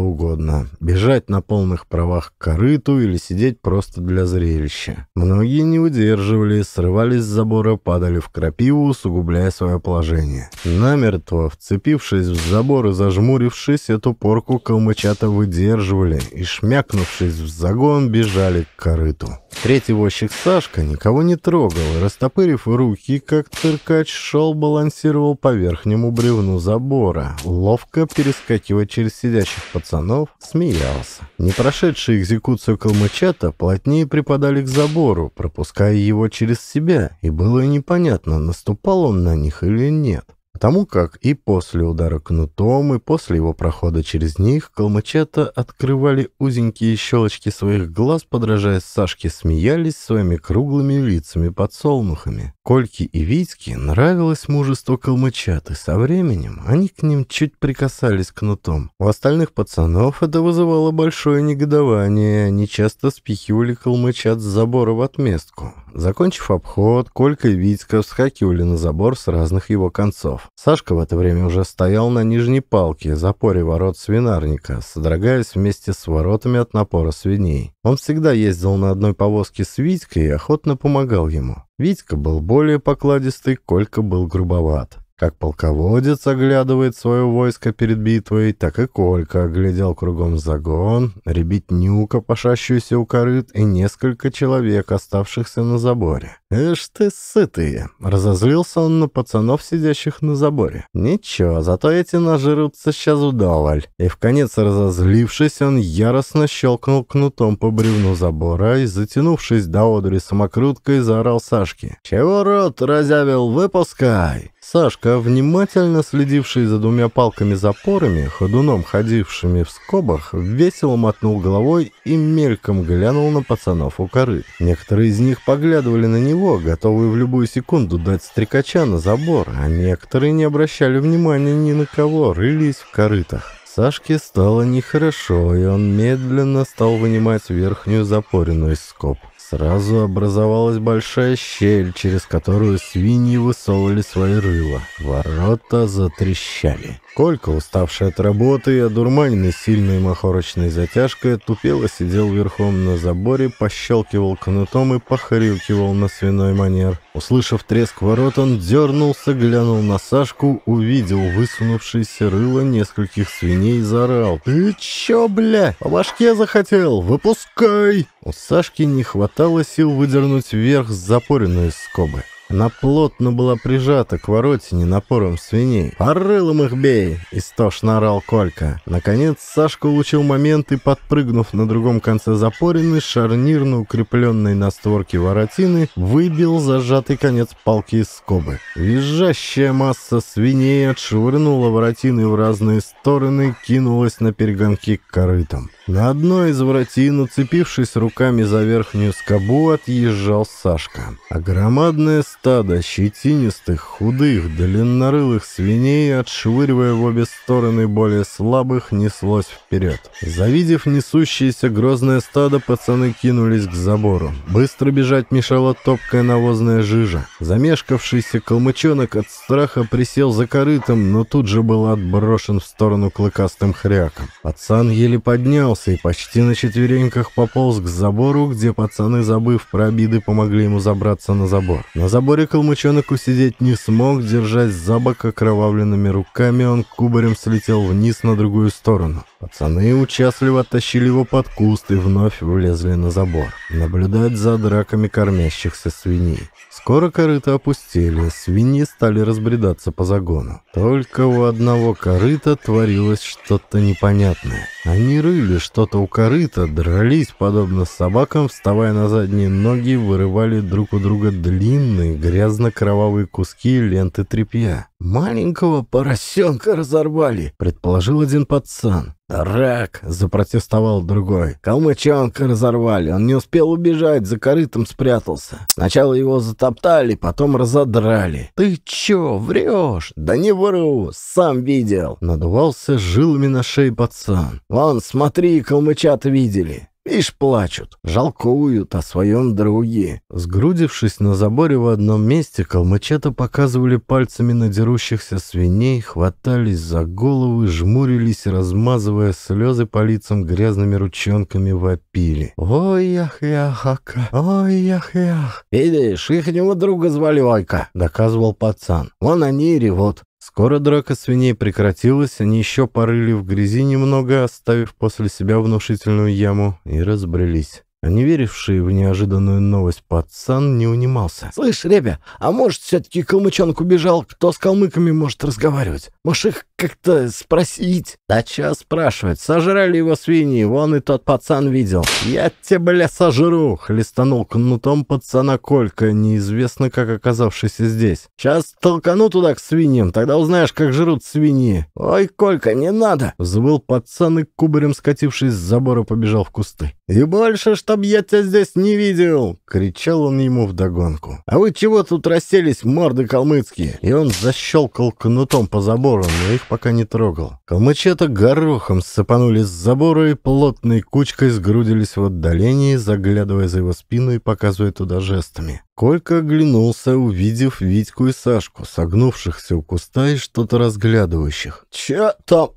угодно. Бежать на полных правах к корыту или сидеть просто для зрелища. Многие не удерживали, срывались с забора, падали в крапиву, усугубляя свое положение. Намертво, вцепившись в забор и зажмурившись, эту порку калмычата выдерживали и, шмякнувшись в загон, бежали к корыту. Третий возчик Сашка никого не трогал, растопырив руки, как циркач шел, балансировал по верхнему правому бревну забора, ловко перескакивая через сидящих пацанов, смеялся. Не прошедшие экзекуцию калмычата плотнее припадали к забору, пропуская его через себя, и было непонятно, наступал он на них или нет. Потому как и после удара кнутом, и после его прохода через них калмычата открывали узенькие щелочки своих глаз, подражая Сашке, смеялись своими круглыми лицами подсолнухами. Кольке и Витьке нравилось мужество Калмычаты, со временем они к ним чуть прикасались кнутом. У остальных пацанов это вызывало большое негодование, они часто спихивали калмычат с забора в отместку. Закончив обход, Колька и Витька вскакивали на забор с разных его концов. Сашка в это время уже стоял на нижней палке, запоре ворот свинарника, содрогаясь вместе с воротами от напора свиней. Он всегда ездил на одной повозке с Витькой и охотно помогал ему. Витька был более покладистый, Колька был грубоват. Как полководец оглядывает свое войско перед битвой, так и Колька оглядел кругом загон, ребятню, копошащуюся у корыт, и несколько человек, оставшихся на заборе. Эш ты, сытые!» — разозлился он на пацанов, сидящих на заборе. «Ничего, зато эти нажирутся сейчас вдоволь». И в конец разозлившись, он яростно щелкнул кнутом по бревну забора и, затянувшись до одури самокруткой, заорал Сашке. «Чего рот разявил, выпускай!» Сашка, внимательно следивший за двумя палками-запорами, ходуном ходившими в скобах, весело мотнул головой и мельком глянул на пацанов у коры. Некоторые из них поглядывали на него, готовые в любую секунду дать стрекача на забор, а некоторые не обращали внимания ни на кого, рылись в корытах. Сашке стало нехорошо, и он медленно стал вынимать верхнюю запоренную из скоб. Сразу образовалась большая щель, через которую свиньи высовывали свои рыла. Ворота затрещали. Колька, уставший от работы и одурманенный сильной махорочной затяжкой, тупело сидел верхом на заборе, пощелкивал кнутом и похрюкивал на свиной манер. Услышав треск ворот, он дернулся, глянул на Сашку, увидел высунувшееся рыло нескольких свиней и заорал. «Ты чё, бля? По башке захотел? Выпускай!» У Сашки не хватало сил выдернуть вверх запоренные скобы. Она плотно была прижата к воротине напором свиней. «Орылом их бей!» – истошно орал Колька. Наконец Сашка улучил момент и, подпрыгнув на другом конце запорины, шарнирно укрепленной на створке воротины, выбил зажатый конец палки из скобы. Визжащая масса свиней отшвырнула воротины в разные стороны, кинулась на перегонки к корытам. На одной из вратин уцепившись руками за верхнюю скобу, отъезжал Сашка. А громадное стадо щетинистых, худых, длиннорылых свиней, отшвыривая в обе стороны более слабых, неслось вперед. Завидев несущееся грозное стадо, пацаны кинулись к забору. Быстро бежать мешала топкая навозная жижа. Замешкавшийся калмычонок от страха присел за корытом, но тут же был отброшен в сторону клыкастым хряком. Пацан еле поднял поднялся и почти на четвереньках пополз к забору, где пацаны, забыв про обиды, помогли ему забраться на забор. На заборе калмычонок усидеть не смог, держась за бок окровавленными руками, он кубарем слетел вниз на другую сторону. Пацаны участливо оттащили его под куст и вновь влезли на забор, наблюдать за драками кормящихся свиней. Скоро корыто опустили, свиньи стали разбредаться по загону. Только у одного корыта творилось что-то непонятное. Они рыли что-то у корыта, дрались, подобно собакам, вставая на задние ноги, вырывали друг у друга длинные, грязно-кровавые куски ленты тряпья. «Маленького поросенка разорвали», — предположил один пацан. «Рак!» — запротестовал другой. «Калмычонка разорвали. Он не успел убежать, за корытом спрятался. Сначала его затоптали, потом разодрали». «Ты чё, врешь? «Да не вру, сам видел!» Надувался жилами на шее пацан. «Вон, смотри, калмычата видели!» Ишь плачут, жалкуют о своем друге. Сгрудившись на заборе в одном месте, калмычата показывали пальцами на дерущихся свиней, хватались за головы, жмурились, размазывая слезы по лицам грязными ручонками вопили. «Ой, ях, ях, ака! Ой, ях, ях!» «Видишь, ихнего друга звали Ойка!» — доказывал пацан. «Вон они и ревут. Скоро драка свиней прекратилась, они еще порыли в грязи немного, оставив после себя внушительную яму, и разбрелись. А не веривший в неожиданную новость пацан не унимался. «Слышь, Ребя, а может, все-таки калмычонок убежал? Кто с калмыками может разговаривать? Можешь их как-то спросить?» «Да че спрашивать? Сожрали его свиньи, вон и тот пацан видел». «Я тебя, бля, сожру!» — хлестанул кнутом пацана Колька, неизвестно как оказавшийся здесь. «Сейчас толкану туда к свиньям, тогда узнаешь, как жрут свиньи». «Ой, Колька, не надо!» — взвыл пацан и кубарем скатившись с забора побежал в кусты. «И больше что чтоб я тебя здесь не видел!» — кричал он ему вдогонку. «А вы чего тут расселись, морды калмыцкие?» И он защелкал кнутом по забору, но их пока не трогал. Калмычи это горохом сыпанули с забора и плотной кучкой сгрудились в отдалении, заглядывая за его спину и показывая туда жестами. Колька оглянулся, увидев Витьку и Сашку, согнувшихся у куста и что-то разглядывающих. «Че там?»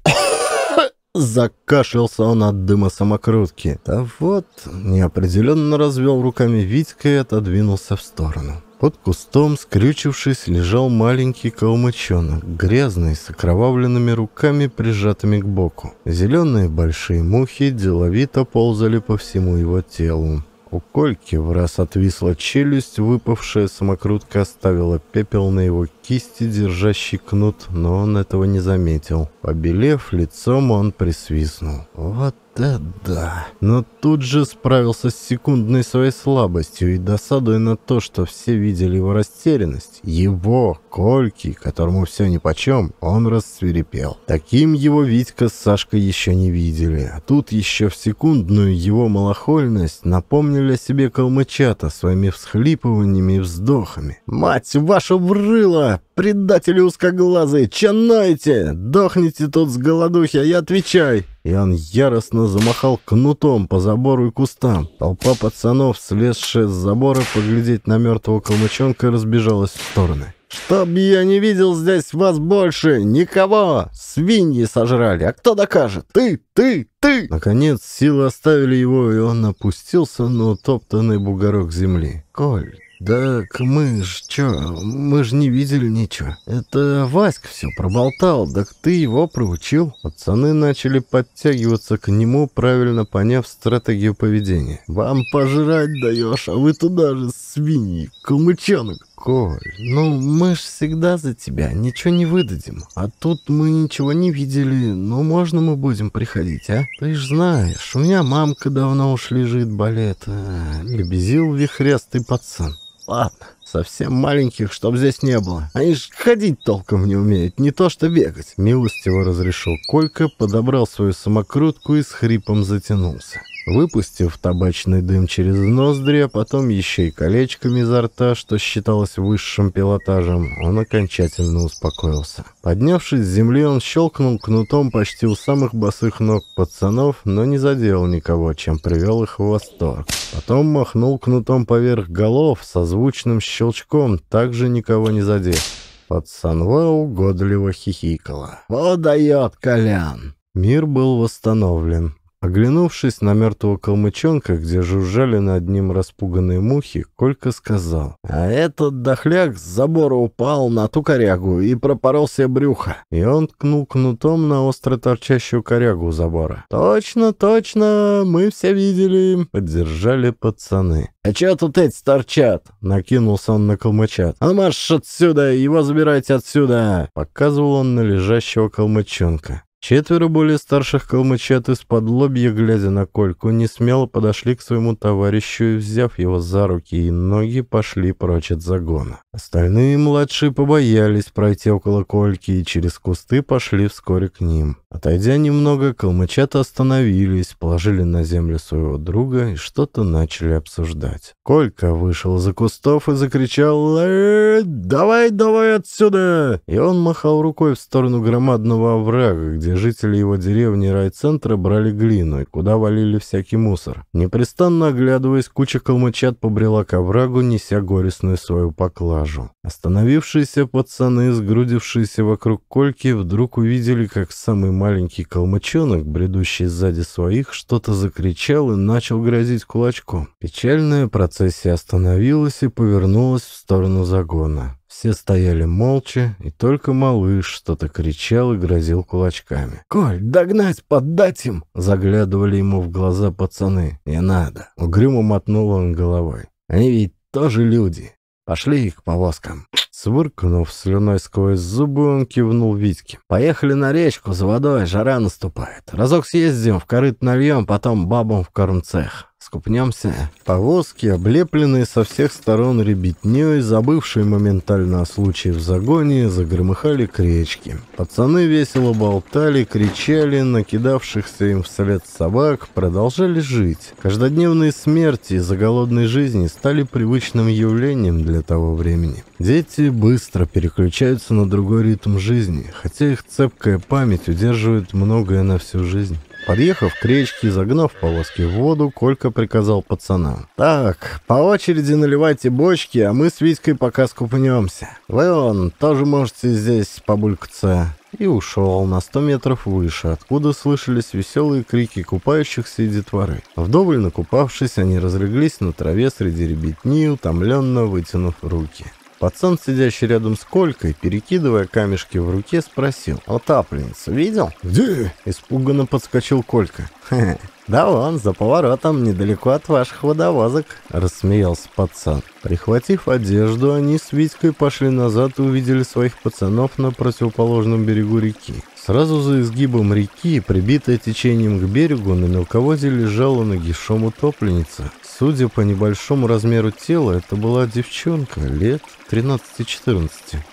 Закашлялся он от дыма самокрутки. Да вот, неопределенно развел руками Витька и отодвинулся в сторону. Под кустом, скрючившись, лежал маленький калмычонок, грязный, с окровавленными руками, прижатыми к боку. Зеленые большие мухи деловито ползали по всему его телу. У Кольки в раз отвисла челюсть, выпавшая самокрутка оставила пепел на его кисти, держащий кнут, но он этого не заметил. Побелев лицом, он присвистнул. «Вот да-да. Но тут же справился с секундной своей слабостью и досадуя на то, что все видели его растерянность. Его, Кольки, которому все нипочем, он рассверепел. Таким его Витька с Сашкой еще не видели. А тут еще в секундную его малохольность напомнили о себе калмычата своими всхлипываниями и вздохами. «Мать вашу врыла! Предатели узкоглазые! Чанаете! Дохните тут с голодухи, а я отвечай!» и он яростно замахал кнутом по забору и кустам. Толпа пацанов, слезшая с забора, поглядеть на мертвого калмычонка, разбежалась в стороны. «Чтоб я не видел здесь вас больше! Никого! Свиньи сожрали! А кто докажет? Ты! Ты! Ты!» Наконец силы оставили его, и он опустился на утоптанный бугорок земли. «Коль, «Так мы ж чё, мы ж не видели ничего. Это Васька всё, проболтал, так ты его проучил». Пацаны начали подтягиваться к нему, правильно поняв стратегию поведения. «Вам пожрать даешь, а вы туда же, свиньи, калмычонок!» «Коль, ну мы ж всегда за тебя, ничего не выдадим. А тут мы ничего не видели, ну можно мы будем приходить, а? Ты ж знаешь, у меня мамка давно уж лежит, болеет». Э, лебезил вихрястый пацан. Ладно, совсем маленьких, чтоб здесь не было. Они ж ходить толком не умеют, не то что бегать. Милостиво разрешил Колька, подобрал свою самокрутку и с хрипом затянулся. Выпустив табачный дым через ноздри, а потом еще и колечками изо рта, что считалось высшим пилотажем, он окончательно успокоился. Поднявшись с земли, он щелкнул кнутом почти у самых босых ног пацанов, но не задел никого, чем привел их в восторг. Потом махнул кнутом поверх голов со звучным щелчком, также никого не задев. Пацанва угодливо хихикала. «Вот дает Колян!» Мир был восстановлен. Оглянувшись на мертвого калмычонка, где жужжали над ним распуганные мухи, Колька сказал. «А этот дохляк с забора упал на ту корягу и пропорол себе брюхо». И он ткнул кнутом на остро торчащую корягу забора. «Точно, точно, мы все видели», — поддержали пацаны. «А чё тут эти торчат?» — накинулся он на калмычат. «А марш отсюда, его забирайте отсюда!» — показывал он на лежащего калмычонка. Четверо более старших калмычат из-под лобья, глядя на Кольку, не смело подошли к своему товарищу и, взяв его за руки и ноги, пошли прочь от загона. Остальные младшие побоялись пройти около Кольки и через кусты пошли вскоре к ним. Отойдя немного, калмычата остановились, положили на землю своего друга и что-то начали обсуждать. Колька вышел за кустов и закричал «Э -э, «Давай, давай отсюда!» И он махал рукой в сторону громадного оврага, где жители его деревни и райцентра брали глину и куда валили всякий мусор. Непрестанно оглядываясь, куча калмычат побрела к оврагу, неся горестную свою поклажу стражу. Остановившиеся пацаны, сгрудившиеся вокруг Кольки, вдруг увидели, как самый маленький колмачонок, бредущий сзади своих, что-то закричал и начал грозить кулачком. Печальная процессия остановилась и повернулась в сторону загона. Все стояли молча, и только малыш что-то кричал и грозил кулачками. «Коль, догнать, поддать им!» Заглядывали ему в глаза пацаны. «Не надо!» Угрюмо мотнул он головой. «Они ведь тоже люди. Пошли к повозкам». Свыркнув слюной сквозь зубы, он кивнул Витьке. «Поехали на речку за водой, жара наступает. Разок съездим, в корыт нальем, потом бабам в корм цех. Скупнемся. Повозки, облепленные со всех сторон ребятней, забывшие моментально о случае в загоне, загромыхали к речке. Пацаны весело болтали, кричали, накидавшихся им вслед собак, продолжали жить. Каждодневные смерти из-за голодной жизни стали привычным явлением для того времени. Дети быстро переключаются на другой ритм жизни, хотя их цепкая память удерживает многое на всю жизнь. Подъехав к речке, загнав полоски в воду, Колька приказал пацанам. «Так, по очереди наливайте бочки, а мы с Витькой пока скупнемся. Вы, он, тоже можете здесь побулькаться» и ушел на 100 метров выше, откуда слышались веселые крики купающихся и детворы. Вдоволь накупавшись, они разлеглись на траве среди ребятни, утомленно вытянув руки. Пацан, сидящий рядом с Колькой, перекидывая камешки в руке, спросил. «Отапленницу «А видел?» «Где?» Испуганно подскочил Колька. Ха -ха. «Да он, за поворотом, недалеко от ваших водовозок», — рассмеялся пацан. Прихватив одежду, они с Витькой пошли назад и увидели своих пацанов на противоположном берегу реки. Сразу за изгибом реки, прибитая течением к берегу, на мелководье лежала нагишом утопленница. Судя по небольшому размеру тела, это была девчонка лет 13-14,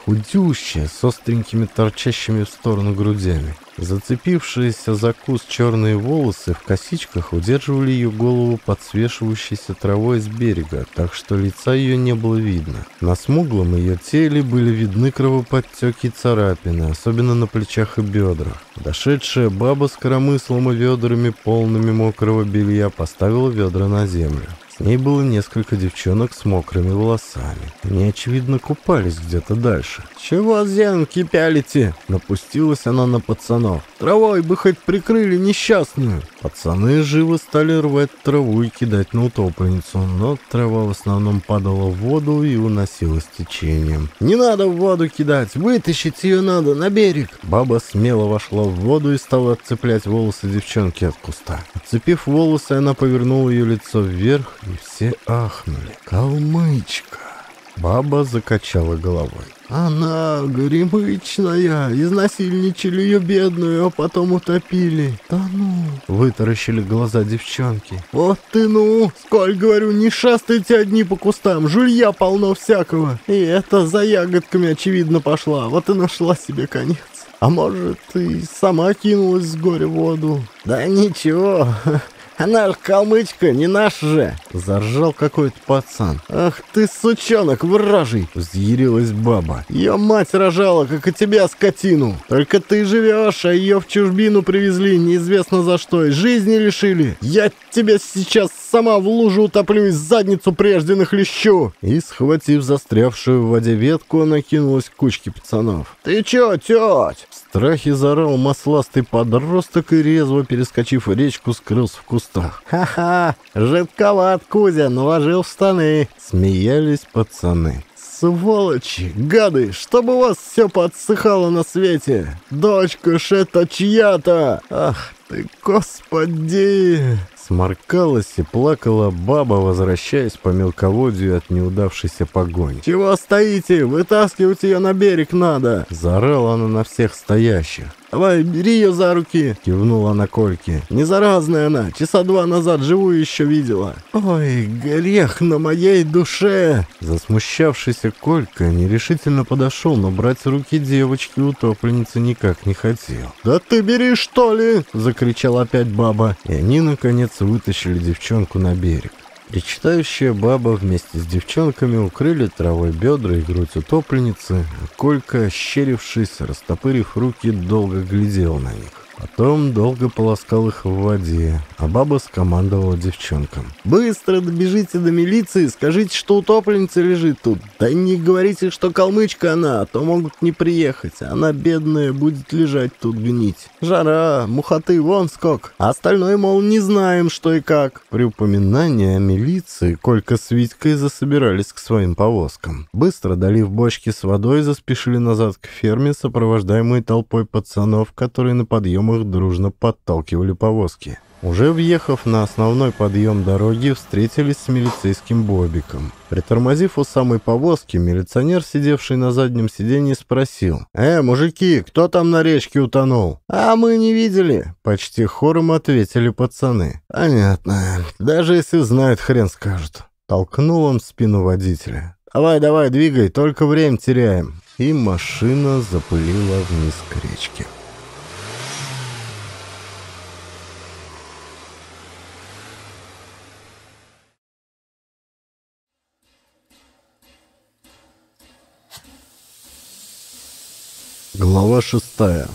худющая, с остренькими торчащими в сторону грудями. Зацепившиеся за куст черные волосы в косичках удерживали ее голову подсвешивающейся травой с берега, так что лица ее не было видно. На смуглом ее теле были видны кровоподтеки и царапины, особенно на плечах и бедрах. Дошедшая баба с коромыслом и ведрами, полными мокрого белья, поставила ведра на землю. С ней было несколько девчонок с мокрыми волосами. Они, очевидно, купались где-то дальше. «Чего зенки пялите?» Напустилась она на пацанов. «Травой бы хоть прикрыли несчастную!» Пацаны живо стали рвать траву и кидать на утопленницу, но трава в основном падала в воду и уносилась течением. «Не надо в воду кидать! Вытащить ее надо на берег!» Баба смело вошла в воду и стала отцеплять волосы девчонки от куста. Отцепив волосы, она повернула ее лицо вверх, и все ахнули. «Калмычка!» Баба закачала головой. Она горемычная, изнасильничали ее бедную, а потом утопили. Да ну! Вытаращили глаза девчонки. Вот ты ну! Сколь, говорю, не шастайте одни по кустам, жулья полно всякого. И это за ягодками, очевидно, пошла, вот и нашла себе конец. А может, ты сама кинулась с горя в воду. Да ничего, *laughs* Она калмычка, не наш же!» — заржал какой-то пацан. «Ах ты, сучонок, вражий!» — взъярилась баба. «Ее мать рожала, как и тебя, скотину! Только ты живешь, а ее в чужбину привезли, неизвестно за что, и жизни лишили! Я тебя сейчас сама в лужу утоплю задницу прежде нахлещу!» И, схватив застрявшую в воде ветку, накинулась к кучке пацанов. «Ты чё, теть?» страхе зарал масластый подросток и, резво перескочив речку, скрылся в кустах. «Ха-ха! Жидковат, Кузя, наложил в штаны!» — смеялись пацаны. «Сволочи! Гады! Чтобы у вас все подсыхало на свете! Дочка ж это чья-то! Ах ты, господи!» Сморкалась и плакала баба, возвращаясь по мелководью от неудавшейся погони. «Чего стоите? Вытаскивать ее на берег надо!» Заорала она на всех стоящих. «Давай, бери ее за руки!» — кивнула на Кольке. «Не заразная она! Часа два назад живую еще видела!» «Ой, грех на моей душе!» Засмущавшийся Колька нерешительно подошел, но брать руки девочки утопленницы никак не хотел. «Да ты бери, что ли!» — закричала опять баба. И они, наконец, вытащили девчонку на берег. Причитающая баба вместе с девчонками укрыли травой бедра и грудь утопленницы, а Колька, щерившись, растопырив руки, долго глядел на них. Потом долго полоскал их в воде, а баба скомандовала девчонкам. «Быстро добежите до милиции, скажите, что утопленница лежит тут. Да не говорите, что калмычка она, а то могут не приехать. А она, бедная, будет лежать тут гнить. Жара, мухоты, вон скок. А остальное, мол, не знаем, что и как». При упоминании о милиции Колька с Витькой засобирались к своим повозкам. Быстро, долив бочки с водой, заспешили назад к ферме, сопровождаемые толпой пацанов, которые на подъем знакомых дружно подталкивали повозки. Уже въехав на основной подъем дороги, встретились с милицейским Бобиком. Притормозив у самой повозки, милиционер, сидевший на заднем сиденье, спросил. «Э, мужики, кто там на речке утонул?» «А мы не видели!» Почти хором ответили пацаны. «Понятно. Даже если знают, хрен скажут». Толкнул он в спину водителя. «Давай, давай, двигай, только время теряем». И машина запылила вниз к речке. Глава шестая.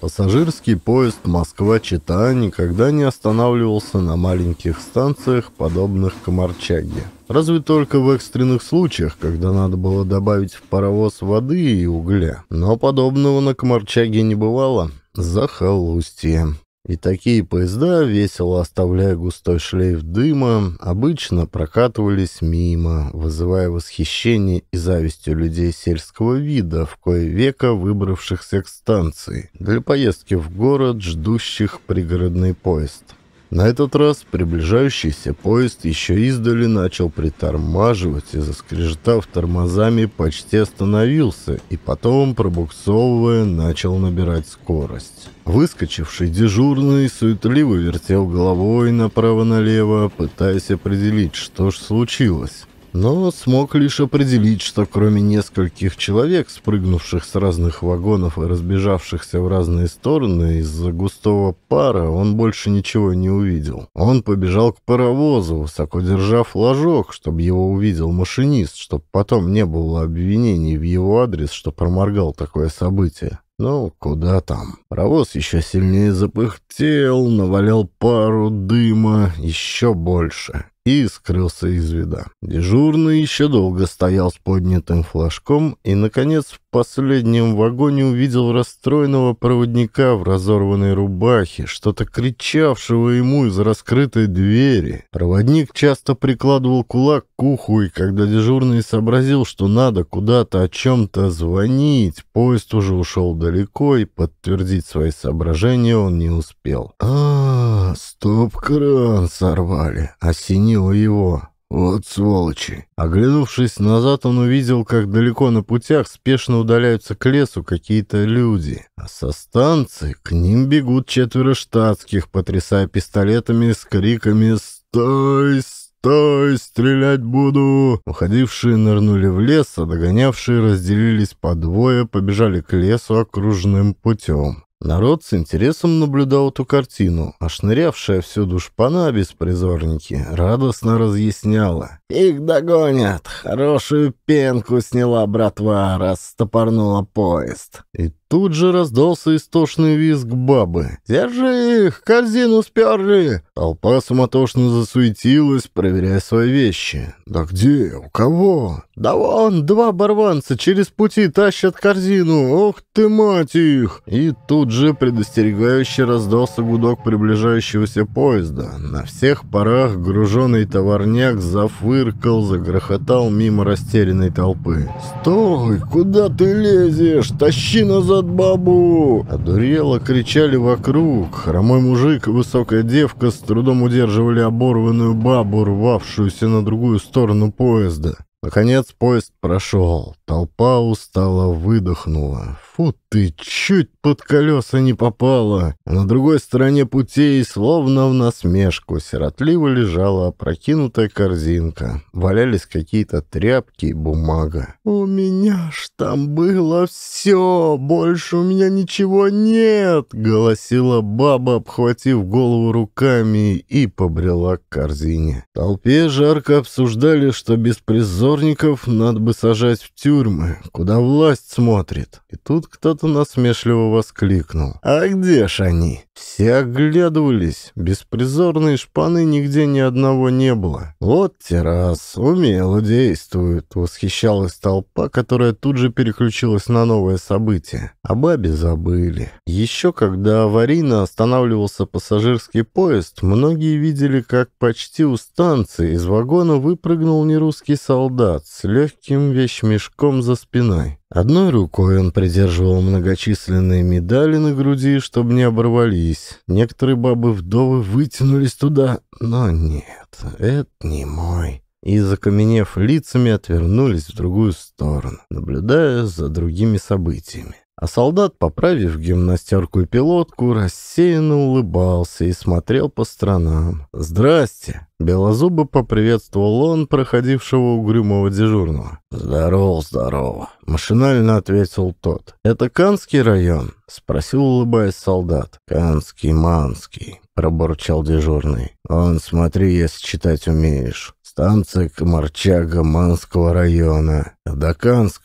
Пассажирский поезд Москва-Чита никогда не останавливался на маленьких станциях, подобных Комарчаге. Разве только в экстренных случаях, когда надо было добавить в паровоз воды и угля. Но подобного на Комарчаге не бывало. Захолустье. И такие поезда, весело оставляя густой шлейф дыма, обычно прокатывались мимо, вызывая восхищение и зависть у людей сельского вида, в кое века выбравшихся к станции, для поездки в город, ждущих пригородный поезд. На этот раз приближающийся поезд еще издали начал притормаживать и, заскрежетав тормозами, почти остановился и потом, пробуксовывая, начал набирать скорость. Выскочивший дежурный суетливо вертел головой направо-налево, пытаясь определить, что ж случилось но смог лишь определить, что кроме нескольких человек, спрыгнувших с разных вагонов и разбежавшихся в разные стороны из-за густого пара, он больше ничего не увидел. Он побежал к паровозу, высоко держа флажок, чтобы его увидел машинист, чтобы потом не было обвинений в его адрес, что проморгал такое событие. Ну, куда там? Паровоз еще сильнее запыхтел, навалял пару дыма, еще больше и скрылся из вида. Дежурный еще долго стоял с поднятым флажком и, наконец, в последнем вагоне увидел расстроенного проводника в разорванной рубахе, что-то кричавшего ему из раскрытой двери. Проводник часто прикладывал кулак к уху, и когда дежурный сообразил, что надо куда-то о чем-то звонить, поезд уже ушел далеко, и подтвердить свои соображения он не успел. «А, -а, -а стоп-кран сорвали, осенил осенило его. «Вот сволочи!» Оглянувшись назад, он увидел, как далеко на путях спешно удаляются к лесу какие-то люди. А со станции к ним бегут четверо штатских, потрясая пистолетами с криками «Стой! «Стой! Стрелять буду!» Уходившие нырнули в лес, а догонявшие разделились по двое, побежали к лесу окружным путем. Народ с интересом наблюдал эту картину, а шнырявшая всюду шпана беспризорники радостно разъясняла. «Их догонят! Хорошую пенку сняла братва, растопорнула поезд!» И тут же раздался истошный визг бабы. «Держи их! Корзину сперли! Толпа суматошно засуетилась, проверяя свои вещи. «Да где? У кого?» «Да вон, два оборванца через пути тащат корзину! Ох ты, мать их!» И тут же предостерегающе раздался гудок приближающегося поезда. На всех парах груженный товарняк зафыркал, загрохотал мимо растерянной толпы. «Стой! Куда ты лезешь? Тащи назад бабу!» Одурело кричали вокруг. Хромой мужик и высокая девка с трудом удерживали оборванную бабу, рвавшуюся на другую сторону поезда. Наконец поезд прошел. Толпа устала, выдохнула. Фу ты чуть под колеса не попала. На другой стороне путей, словно в насмешку, сиротливо лежала опрокинутая корзинка. Валялись какие-то тряпки и бумага. «У меня ж там было все, больше у меня ничего нет!» — голосила баба, обхватив голову руками и побрела к корзине. В толпе жарко обсуждали, что беспризорников надо бы сажать в тюрьмы, куда власть смотрит. И тут кто-то кто-то насмешливо воскликнул. «А где ж они?» Все оглядывались. Беспризорные шпаны нигде ни одного не было. «Вот террас, умело действует», — восхищалась толпа, которая тут же переключилась на новое событие. О а бабе забыли. Еще когда аварийно останавливался пассажирский поезд, многие видели, как почти у станции из вагона выпрыгнул нерусский солдат с легким вещмешком за спиной. Одной рукой он придерживал многочисленные медали на груди, чтобы не оборвались. Некоторые бабы-вдовы вытянулись туда, но нет, это не мой. И, закаменев лицами, отвернулись в другую сторону, наблюдая за другими событиями. А солдат, поправив гимнастерку и пилотку, рассеянно улыбался и смотрел по сторонам. «Здрасте!» — белозубы поприветствовал он проходившего угрюмого дежурного. «Здорово, здорово!» — машинально ответил тот. «Это Канский район?» — спросил, улыбаясь солдат. «Канский, Манский!» — пробурчал дежурный. «Он, смотри, если читать умеешь». Станция Комарчага Манского района. До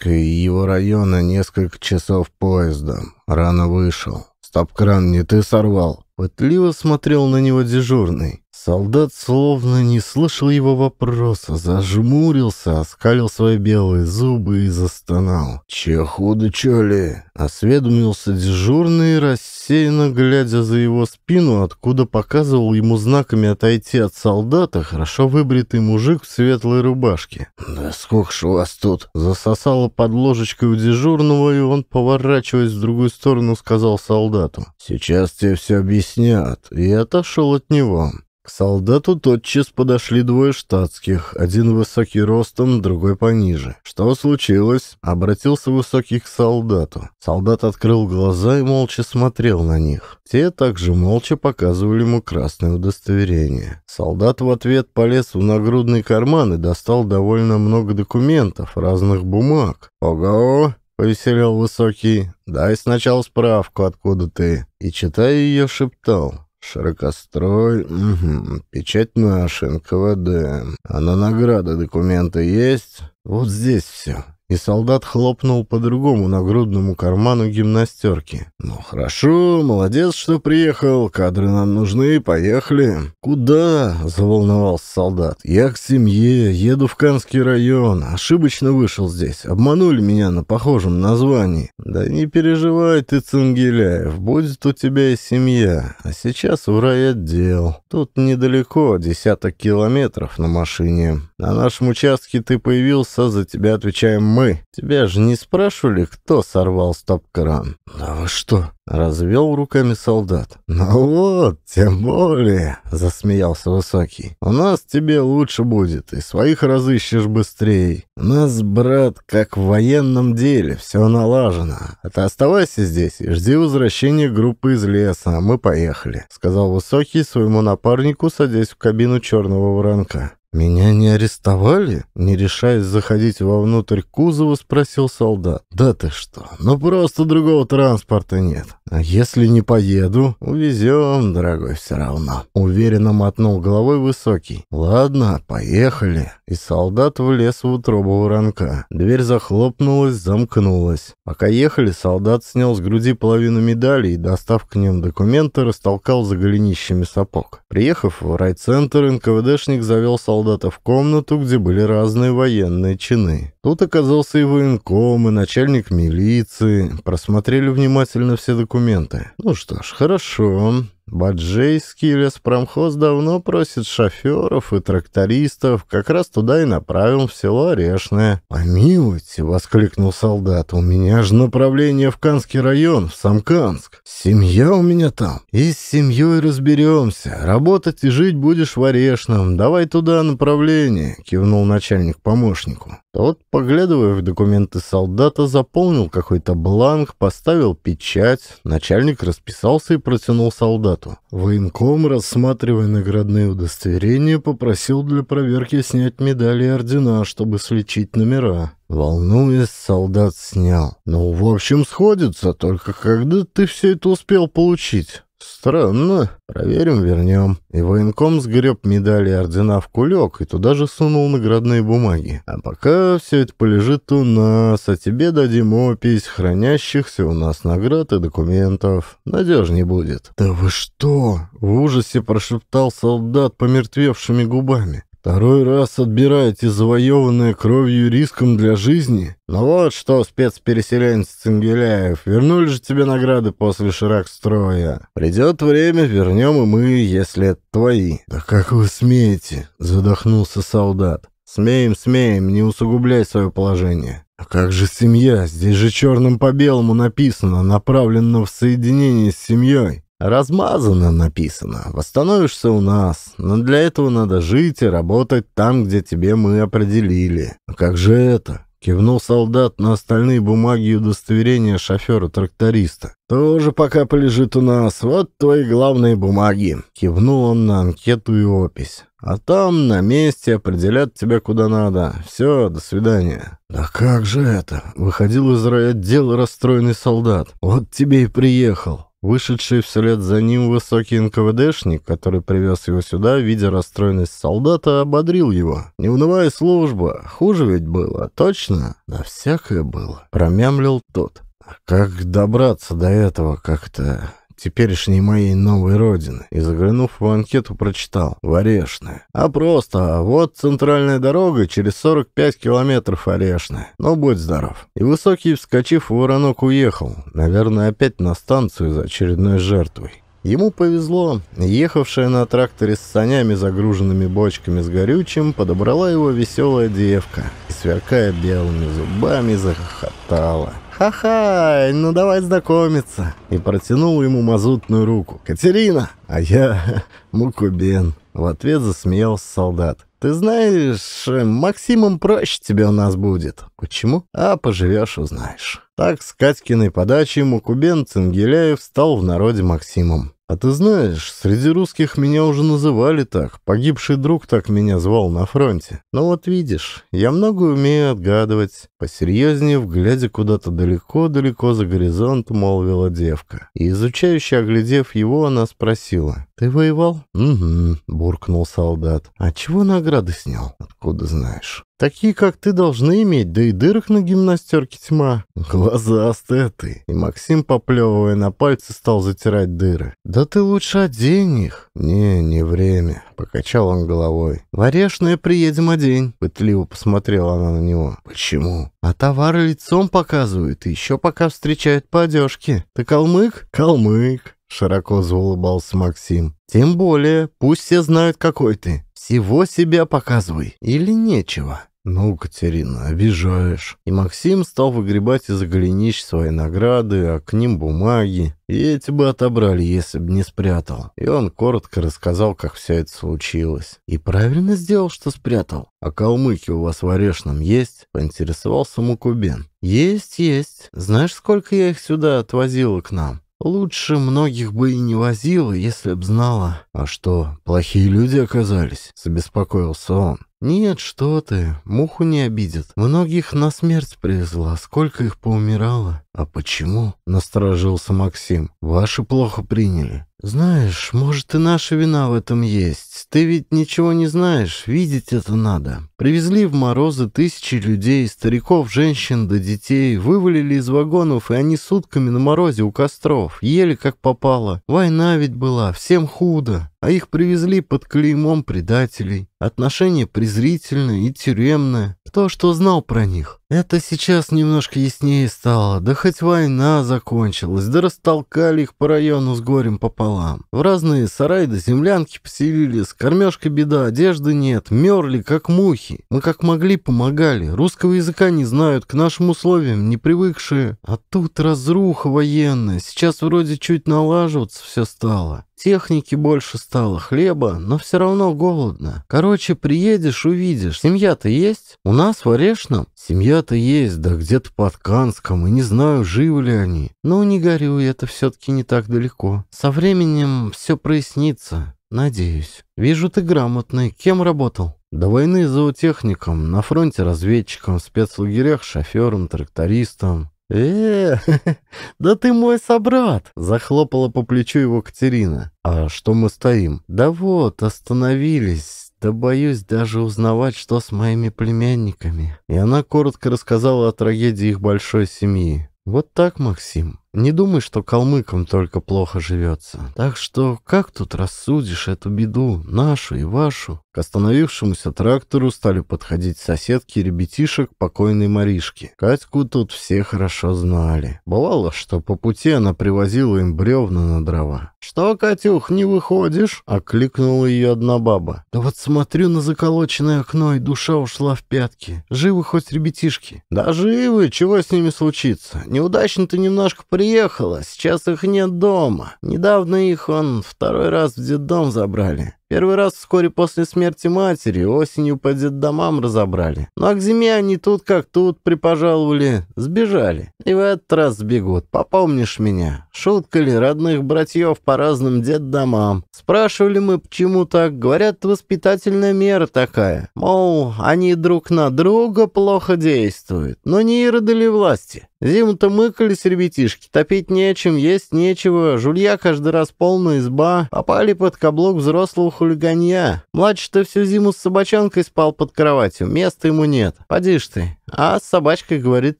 и его района несколько часов поездом. Рано вышел. Стопкран не ты сорвал?» Пытливо смотрел на него дежурный. Солдат словно не слышал его вопроса, зажмурился, оскалил свои белые зубы и застонал. «Че худо, че ли?» — осведомился дежурный, рассеянно глядя за его спину, откуда показывал ему знаками отойти от солдата хорошо выбритый мужик в светлой рубашке. «Да сколько ж у вас тут?» — засосало под ложечкой у дежурного, и он, поворачиваясь в другую сторону, сказал солдату. «Сейчас тебе все объяснят», и отошел от него. К солдату тотчас подошли двое штатских, один высокий ростом, другой пониже. Что случилось? Обратился высокий к солдату. Солдат открыл глаза и молча смотрел на них. Те также молча показывали ему красное удостоверение. Солдат в ответ полез в нагрудный карман и достал довольно много документов, разных бумаг. «Ого!» — повеселел Высокий. «Дай сначала справку, откуда ты». И, читая ее, шептал. Широкострой, угу. печать наша, НКВД. А на награды документы есть? Вот здесь все и солдат хлопнул по другому нагрудному карману гимнастерки. «Ну хорошо, молодец, что приехал, кадры нам нужны, поехали». «Куда?» — заволновался солдат. «Я к семье, еду в Канский район, ошибочно вышел здесь, обманули меня на похожем названии». «Да не переживай ты, Цангеляев, будет у тебя и семья, а сейчас в райотдел. Тут недалеко, десяток километров на машине. На нашем участке ты появился, за тебя отвечаем мы. Тебя же не спрашивали, кто сорвал стоп-кран?» «Да ну вы что?» — развел руками солдат. «Ну вот, тем более!» — засмеялся Высокий. «У нас тебе лучше будет, и своих разыщешь быстрее. У нас, брат, как в военном деле, все налажено. А ты оставайся здесь и жди возвращения группы из леса, мы поехали», — сказал Высокий своему напарнику, садясь в кабину черного воронка. «Меня не арестовали?» — не решаясь заходить вовнутрь кузова, спросил солдат. «Да ты что? Ну просто другого транспорта нет. А если не поеду? Увезем, дорогой, все равно». Уверенно мотнул головой высокий. «Ладно, поехали». И солдат влез в утробу воронка. Дверь захлопнулась, замкнулась. Пока ехали, солдат снял с груди половину медали и, достав к ним документы, растолкал за голенищами сапог. Приехав в райцентр, НКВДшник завел солдата солдата в комнату, где были разные военные чины. Тут оказался и военком, и начальник милиции. Просмотрели внимательно все документы. Ну что ж, хорошо. Баджейский леспромхоз давно просит шоферов и трактористов, как раз туда и направим в село Орешное. «Помилуйте!» — воскликнул солдат. «У меня же направление в Канский район, в Самканск. Семья у меня там. И с семьей разберемся. Работать и жить будешь в Орешном. Давай туда направление», — кивнул начальник помощнику. А вот, поглядывая в документы солдата, заполнил какой-то бланк, поставил печать, начальник расписался и протянул солдату. Военком, рассматривая наградные удостоверения, попросил для проверки снять медали и ордена, чтобы слечить номера. Волнуясь, солдат снял. «Ну, в общем, сходится, только когда ты все это успел получить?» «Странно. Проверим, вернем». И военком сгреб медали и ордена в кулек и туда же сунул наградные бумаги. «А пока все это полежит у нас, а тебе дадим опись хранящихся у нас наград и документов. Надежней будет». «Да вы что?» — в ужасе прошептал солдат помертвевшими губами. Второй раз отбираете завоеванное кровью и риском для жизни? Ну вот что, спецпереселенец Цангеляев, вернули же тебе награды после Ширакстроя. Придет время, вернем и мы, если это твои. Да как вы смеете? Задохнулся солдат. Смеем, смеем, не усугубляй свое положение. А как же семья? Здесь же черным по белому написано, направлено в соединение с семьей. Размазано написано. Восстановишься у нас. Но для этого надо жить и работать там, где тебе мы определили. А как же это? Кивнул солдат на остальные бумаги и удостоверения шофера-тракториста. «Тоже пока полежит у нас. Вот твои главные бумаги». Кивнул он на анкету и опись. «А там на месте определят тебя куда надо. Все, до свидания». «Да как же это?» — выходил из райотдела расстроенный солдат. «Вот тебе и приехал. Вышедший вслед за ним высокий НКВДшник, который привез его сюда, видя расстроенность солдата, ободрил его. "Не унывай, служба. Хуже ведь было, точно?» «Да всякое было», — промямлил тот. «А как добраться до этого как-то? теперешней моей новой родины, и, заглянув в анкету, прочитал Орешная. А просто «Вот центральная дорога через 45 километров Орешная. Но ну, будь здоров». И Высокий, вскочив в воронок, уехал, наверное, опять на станцию за очередной жертвой. Ему повезло. Ехавшая на тракторе с санями, загруженными бочками с горючим, подобрала его веселая девка и, сверкая белыми зубами, захохотала. «Ха-ха, ну давай знакомиться!» И протянул ему мазутную руку. «Катерина!» А я *laughs* Мукубен. В ответ засмеялся солдат. «Ты знаешь, Максимом проще тебе у нас будет». «Почему?» «А поживешь, узнаешь». Так с Катькиной подачи Мукубен Цингеляев стал в народе Максимом. А ты знаешь, среди русских меня уже называли так, погибший друг так меня звал на фронте. Но ну вот видишь, я много умею отгадывать. Посерьезнее, глядя куда-то далеко-далеко за горизонт, молвила девка. И изучающе оглядев его, она спросила. «Ты воевал?» «Угу», — буркнул солдат. «А чего награды снял?» «Откуда знаешь?» Такие, как ты, должны иметь, да и дырок на гимнастерке тьма. Глазастый ты. И Максим, поплевывая на пальцы, стал затирать дыры. Да ты лучше одень их. Не, не время. Покачал он головой. В Орешное приедем одень. Пытливо посмотрела она на него. Почему? А товары лицом показывают, и еще пока встречают по одежке. Ты калмык? Калмык. — широко заулыбался Максим. «Тем более, пусть все знают, какой ты. Всего себя показывай. Или нечего». «Ну, Катерина, обижаешь». И Максим стал выгребать из за голенищ свои награды, а к ним бумаги. И эти бы отобрали, если бы не спрятал. И он коротко рассказал, как все это случилось. «И правильно сделал, что спрятал. А калмыки у вас в Орешном есть?» — поинтересовался Мукубен. «Есть, есть. Знаешь, сколько я их сюда отвозила к нам?» Лучше многих бы и не возила, если б знала. А что, плохие люди оказались? Забеспокоился он. Нет, что ты, муху не обидит. Многих на смерть привезла, сколько их поумирало. «А почему?» — насторожился Максим. «Ваши плохо приняли». «Знаешь, может, и наша вина в этом есть. Ты ведь ничего не знаешь, видеть это надо. Привезли в морозы тысячи людей, стариков, женщин да детей, вывалили из вагонов, и они сутками на морозе у костров, ели как попало. Война ведь была, всем худо, а их привезли под клеймом предателей. Отношение презрительное и тюремное. Кто что знал про них? Это сейчас немножко яснее стало. Да хоть война закончилась, да растолкали их по району с горем пополам. В разные сараи да землянки поселили, с кормежкой беда, одежды нет, мерли, как мухи. Мы как могли помогали, русского языка не знают, к нашим условиям не привыкшие. А тут разруха военная, сейчас вроде чуть налаживаться все стало. Техники больше стало, хлеба, но все равно голодно. Короче, приедешь, увидишь. Семья-то есть? У нас в Орешном? Семья-то есть, да где-то под Канском, и не знаю, живы ли они. Но ну, не горюй, это все-таки не так далеко. Со временем все прояснится. Надеюсь. Вижу, ты грамотный. Кем работал? До войны зоотехником, на фронте разведчиком, в спецлагерях шофером, трактористом э *laughs* да ты мой собрат!» — захлопала по плечу его Катерина. «А что мы стоим?» «Да вот, остановились. Да боюсь даже узнавать, что с моими племянниками». И она коротко рассказала о трагедии их большой семьи. «Вот так, Максим. Не думай, что калмыкам только плохо живется. Так что как тут рассудишь эту беду, нашу и вашу?» К остановившемуся трактору стали подходить соседки ребятишек покойной Маришки. Катьку тут все хорошо знали. Бывало, что по пути она привозила им бревна на дрова. «Что, Катюх, не выходишь?» — окликнула ее одна баба. «Да вот смотрю на заколоченное окно, и душа ушла в пятки. Живы хоть ребятишки?» «Да живы! Чего с ними случится? Неудачно ты немножко при уехала, сейчас их нет дома. Недавно их он второй раз в детдом забрали. Первый раз вскоре после смерти матери осенью по детдомам разобрали. Но ну, а к зиме они тут как тут припожаловали, сбежали. И в этот раз сбегут, попомнишь меня. Шутка ли родных братьев по разным детдомам? Спрашивали мы, почему так. Говорят, воспитательная мера такая. Мол, они друг на друга плохо действуют. Но не ироды ли власти? Зиму-то мыкались ребятишки, топить нечем, есть нечего, жулья каждый раз полная изба. Попали под каблук взрослого хулиганья. Младший-то всю зиму с собачонкой спал под кроватью, места ему нет. Поди ж ты. А с собачкой, говорит,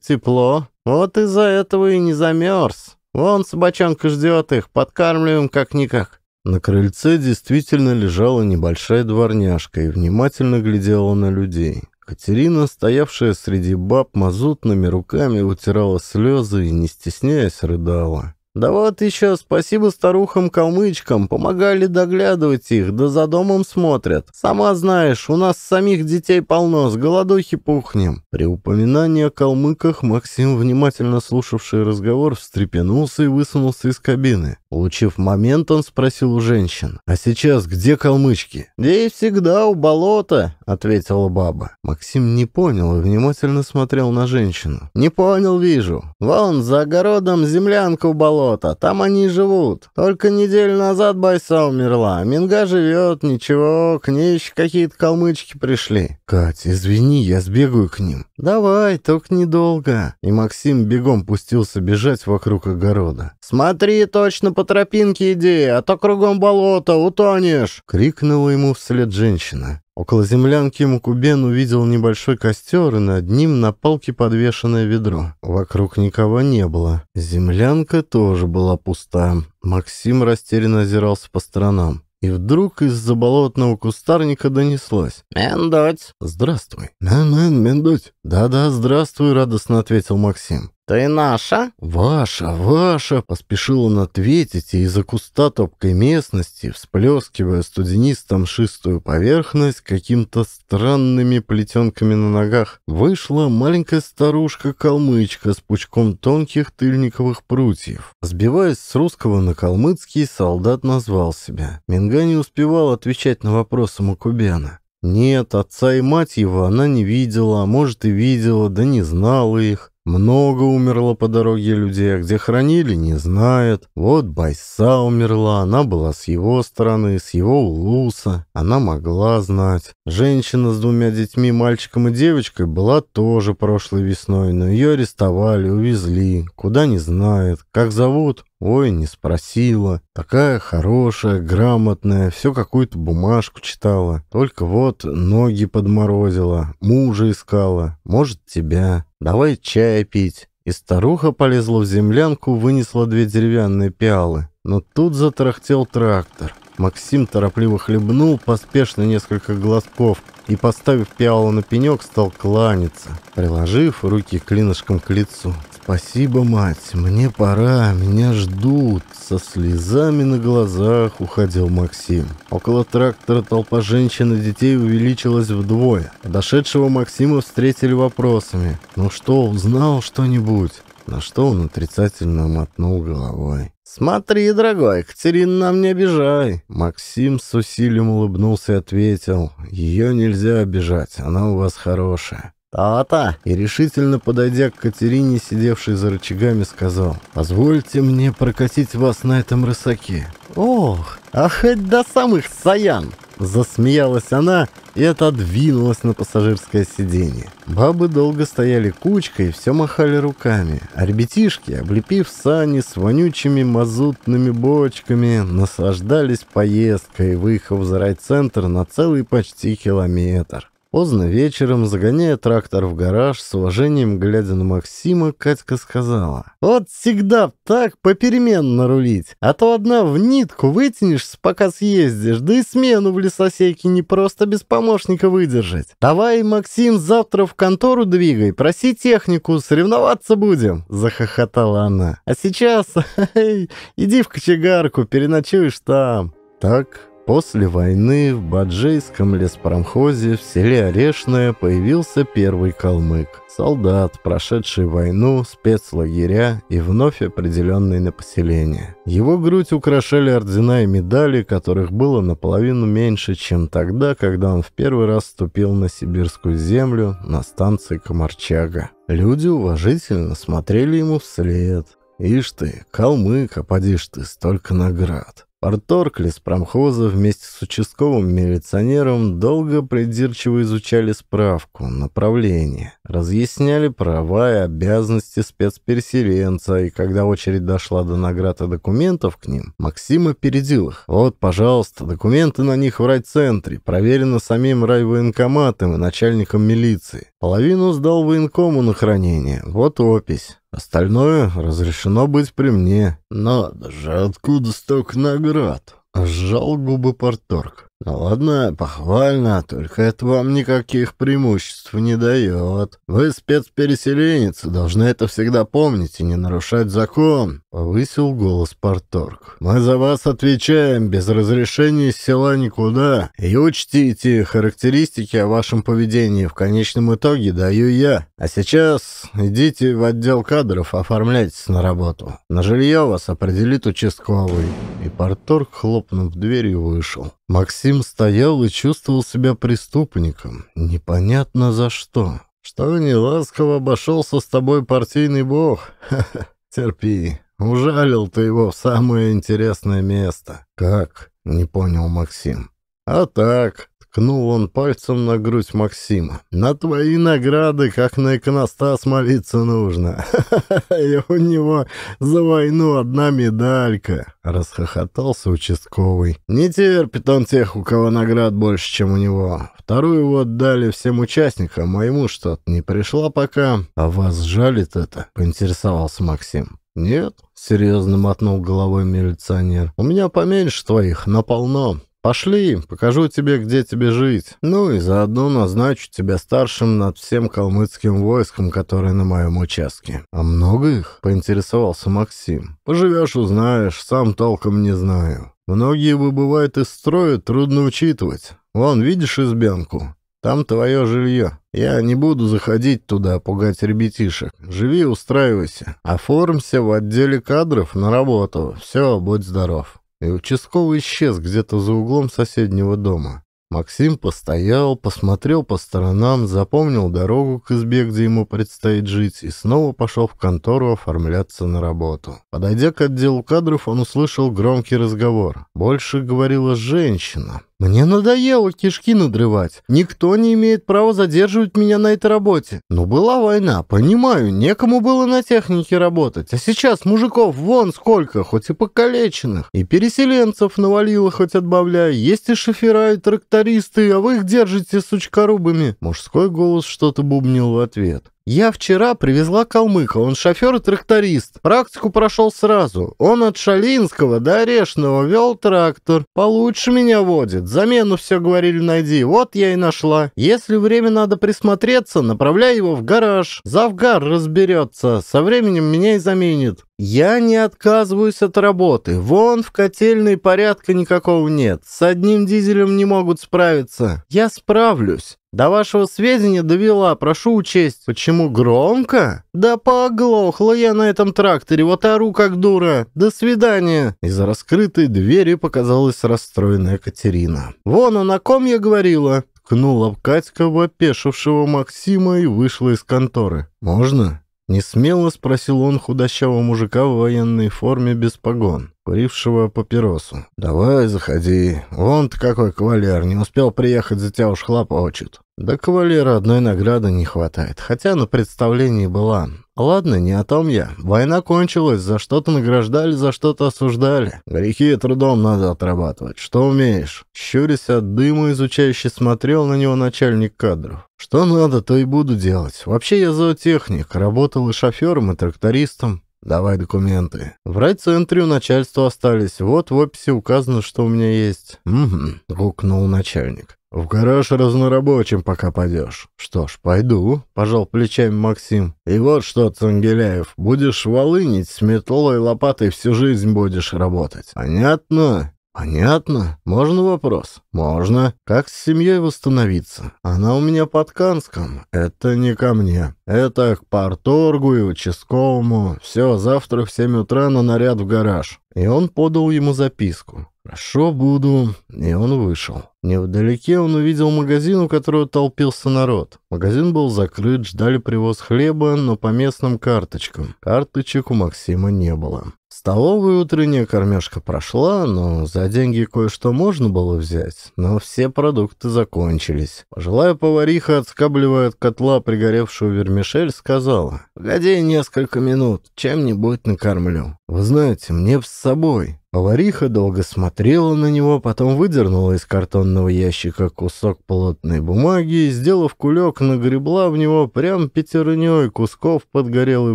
тепло. Вот из-за этого и не замерз. Вон собачонка ждет их, подкармливаем как-никак». На крыльце действительно лежала небольшая дворняжка и внимательно глядела на людей. Катерина, стоявшая среди баб, мазутными руками утирала слезы и, не стесняясь, рыдала. Да вот еще спасибо старухам-калмычкам, помогали доглядывать их, да за домом смотрят. Сама знаешь, у нас самих детей полно, с голодухи пухнем». При упоминании о калмыках Максим, внимательно слушавший разговор, встрепенулся и высунулся из кабины. Получив момент, он спросил у женщин, «А сейчас где калмычки?» «Где и всегда, у болота», — ответила баба. Максим не понял и внимательно смотрел на женщину. «Не понял, вижу. Вон, за огородом землянка у болота» болота. Там они живут. Только неделю назад бойца умерла. А Минга живет, ничего. К ней еще какие-то калмычки пришли. Кать, извини, я сбегаю к ним. Давай, только недолго. И Максим бегом пустился бежать вокруг огорода. Смотри, точно по тропинке иди, а то кругом болото, утонешь. Крикнула ему вслед женщина. Около землянки Мукубен увидел небольшой костер, и над ним на палке подвешенное ведро. Вокруг никого не было. Землянка тоже была пуста. Максим растерянно озирался по сторонам. И вдруг из-за болотного кустарника донеслось. «Мендоть!» Мен, мен, Мендоть!» «Да-да, здравствуй!» — радостно ответил Максим. «Ты наша?» «Ваша, ваша!» — поспешил он ответить, и из-за куста топкой местности, всплескивая студенистом шистую поверхность каким-то странными плетенками на ногах, вышла маленькая старушка-калмычка с пучком тонких тыльниковых прутьев. Сбиваясь с русского на калмыцкий, солдат назвал себя. Минга не успевал отвечать на вопросы Макубяна. Нет, отца и мать его она не видела, а может и видела, да не знала их. Много умерло по дороге людей, а где хранили, не знает. Вот Байса умерла, она была с его стороны, с его улуса. Она могла знать. Женщина с двумя детьми, мальчиком и девочкой, была тоже прошлой весной, но ее арестовали, увезли. Куда не знает. Как зовут? Ой, не спросила. Такая хорошая, грамотная, все какую-то бумажку читала. Только вот ноги подморозила, мужа искала. Может, тебя. Давай чая пить. И старуха полезла в землянку, вынесла две деревянные пиалы. Но тут затрахтел трактор. Максим торопливо хлебнул, поспешно несколько глотков и, поставив пиалу на пенек, стал кланяться, приложив руки клинышком к лицу. «Спасибо, мать, мне пора, меня ждут!» Со слезами на глазах уходил Максим. Около трактора толпа женщин и детей увеличилась вдвое. Дошедшего Максима встретили вопросами. «Ну что, узнал что-нибудь?» На что он отрицательно мотнул головой. «Смотри, дорогой, Катерин, нам не обижай!» Максим с усилием улыбнулся и ответил. «Ее нельзя обижать, она у вас хорошая». «То-то!» И решительно подойдя к Катерине, сидевшей за рычагами, сказал, «Позвольте мне прокатить вас на этом рысаке». «Ох, а хоть до самых саян!» Засмеялась она и отодвинулась на пассажирское сиденье. Бабы долго стояли кучкой и все махали руками, а ребятишки, облепив сани с вонючими мазутными бочками, наслаждались поездкой, выехав за райцентр на целый почти километр. Поздно вечером, загоняя трактор в гараж, с уважением глядя на Максима, Катька сказала. «Вот всегда так попеременно рулить, а то одна в нитку вытянешься, пока съездишь, да и смену в лесосеке не просто без помощника выдержать. Давай, Максим, завтра в контору двигай, проси технику, соревноваться будем!» — захохотала она. «А сейчас, *laughs* иди в кочегарку, переночуешь там». Так После войны в Баджейском леспромхозе в селе Орешное появился первый калмык. Солдат, прошедший войну, спецлагеря и вновь определенный на поселение. Его грудь украшали ордена и медали, которых было наполовину меньше, чем тогда, когда он в первый раз ступил на сибирскую землю на станции Комарчага. Люди уважительно смотрели ему вслед. «Ишь ты, калмык, а подишь ты, столько наград!» Порторг, промхоза вместе с участковым милиционером долго придирчиво изучали справку, направление, разъясняли права и обязанности спецпереселенца, и когда очередь дошла до награды документов к ним, Максим опередил их. «Вот, пожалуйста, документы на них в райцентре, проверено самим райвоенкоматом и начальником милиции. Половину сдал военкому на хранение, вот опись». Остальное разрешено быть при мне. Надо же, откуда столько наград? Сжал губы Порторг. Ну ладно, похвально, только это вам никаких преимуществ не дает. Вы спецпереселенец, должны это всегда помнить и не нарушать закон», — повысил голос Порторг. «Мы за вас отвечаем, без разрешения из села никуда. И учтите, характеристики о вашем поведении в конечном итоге даю я. А сейчас идите в отдел кадров, оформляйтесь на работу. На жилье вас определит участковый». И Парторг, хлопнув дверью, вышел. Максим стоял и чувствовал себя преступником. Непонятно за что. Что неласково обошелся с тобой партийный бог? Ха -ха, терпи. Ужалил ты его в самое интересное место. Как? Не понял Максим. А так, Ткнул он пальцем на грудь Максима. «На твои награды, как на иконостас, молиться нужно. *laughs* И у него за войну одна медалька!» Расхохотался участковый. «Не терпит он тех, у кого наград больше, чем у него. Вторую вот дали всем участникам, моему а что-то не пришла пока. А вас жалит это?» — поинтересовался Максим. «Нет», — серьезно мотнул головой милиционер. «У меня поменьше твоих, на полно. Пошли, покажу тебе, где тебе жить. Ну и заодно назначу тебя старшим над всем калмыцким войском, которое на моем участке. А много их? Поинтересовался Максим. Поживешь, узнаешь, сам толком не знаю. Многие выбывают из строя, трудно учитывать. Вон, видишь избенку? Там твое жилье. Я не буду заходить туда, пугать ребятишек. Живи, устраивайся. Оформься в отделе кадров на работу. Все, будь здоров и участковый исчез где-то за углом соседнего дома. Максим постоял, посмотрел по сторонам, запомнил дорогу к избе, где ему предстоит жить, и снова пошел в контору оформляться на работу. Подойдя к отделу кадров, он услышал громкий разговор. Больше говорила женщина. Мне надоело кишки надрывать. Никто не имеет права задерживать меня на этой работе. Но ну, была война, понимаю, некому было на технике работать. А сейчас мужиков вон сколько, хоть и покалеченных. И переселенцев навалило хоть отбавляя. Есть и шофера, и трактористы, а вы их держите сучкорубами. Мужской голос что-то бубнил в ответ. Я вчера привезла калмыка, он шофер и тракторист. Практику прошел сразу. Он от Шалинского до Орешного вел трактор. Получше меня водит. Замену все говорили найди. Вот я и нашла. Если время надо присмотреться, направляй его в гараж. Завгар разберется. Со временем меня и заменит. Я не отказываюсь от работы. Вон в котельной порядка никакого нет. С одним дизелем не могут справиться. Я справлюсь. До вашего сведения довела, прошу учесть. Почему громко? Да поглохла я на этом тракторе, вот ору как дура. До свидания. Из за раскрытой двери показалась расстроенная Катерина. Вон он, о ком я говорила. Кнула Катька в опешившего Максима и вышла из конторы. «Можно?» Несмело спросил он худощавого мужика в военной форме без погон, курившего папиросу. «Давай, заходи. вон какой кавалер, не успел приехать, за тебя уж хлопочет». Да кавалера одной награды не хватает, хотя на представлении была. Ладно, не о том я. Война кончилась, за что-то награждали, за что-то осуждали. Грехи трудом надо отрабатывать. Что умеешь? Щурясь от дыма, изучающе смотрел на него начальник кадров. Что надо, то и буду делать. Вообще я зоотехник, работал и шофером, и трактористом. «Давай документы». В райцентре у начальства остались. Вот в описи указано, что у меня есть. «Угу», — гукнул начальник. «В гараж разнорабочим пока пойдешь». «Что ж, пойду», — пожал плечами Максим. «И вот что, Цангеляев, будешь волынить с метлой и лопатой всю жизнь будешь работать». «Понятно?» «Понятно. Можно вопрос?» «Можно. Как с семьей восстановиться? Она у меня под Канском. Это не ко мне. Это к парторгу и участковому. Все, завтра в семь утра на наряд в гараж». И он подал ему записку. «Хорошо, буду». И он вышел. Невдалеке он увидел магазин, у которого толпился народ. Магазин был закрыт, ждали привоз хлеба, но по местным карточкам. Карточек у Максима не было. Столовая утренняя кормежка прошла, но за деньги кое-что можно было взять, но все продукты закончились. Пожилая повариха, отскабливая от котла пригоревшую вермишель, сказала, «Погоди несколько минут, чем-нибудь накормлю». «Вы знаете, мне с собой». Лариха долго смотрела на него, потом выдернула из картонного ящика кусок плотной бумаги и, сделав кулек, нагребла в него прям пятерней кусков подгорелой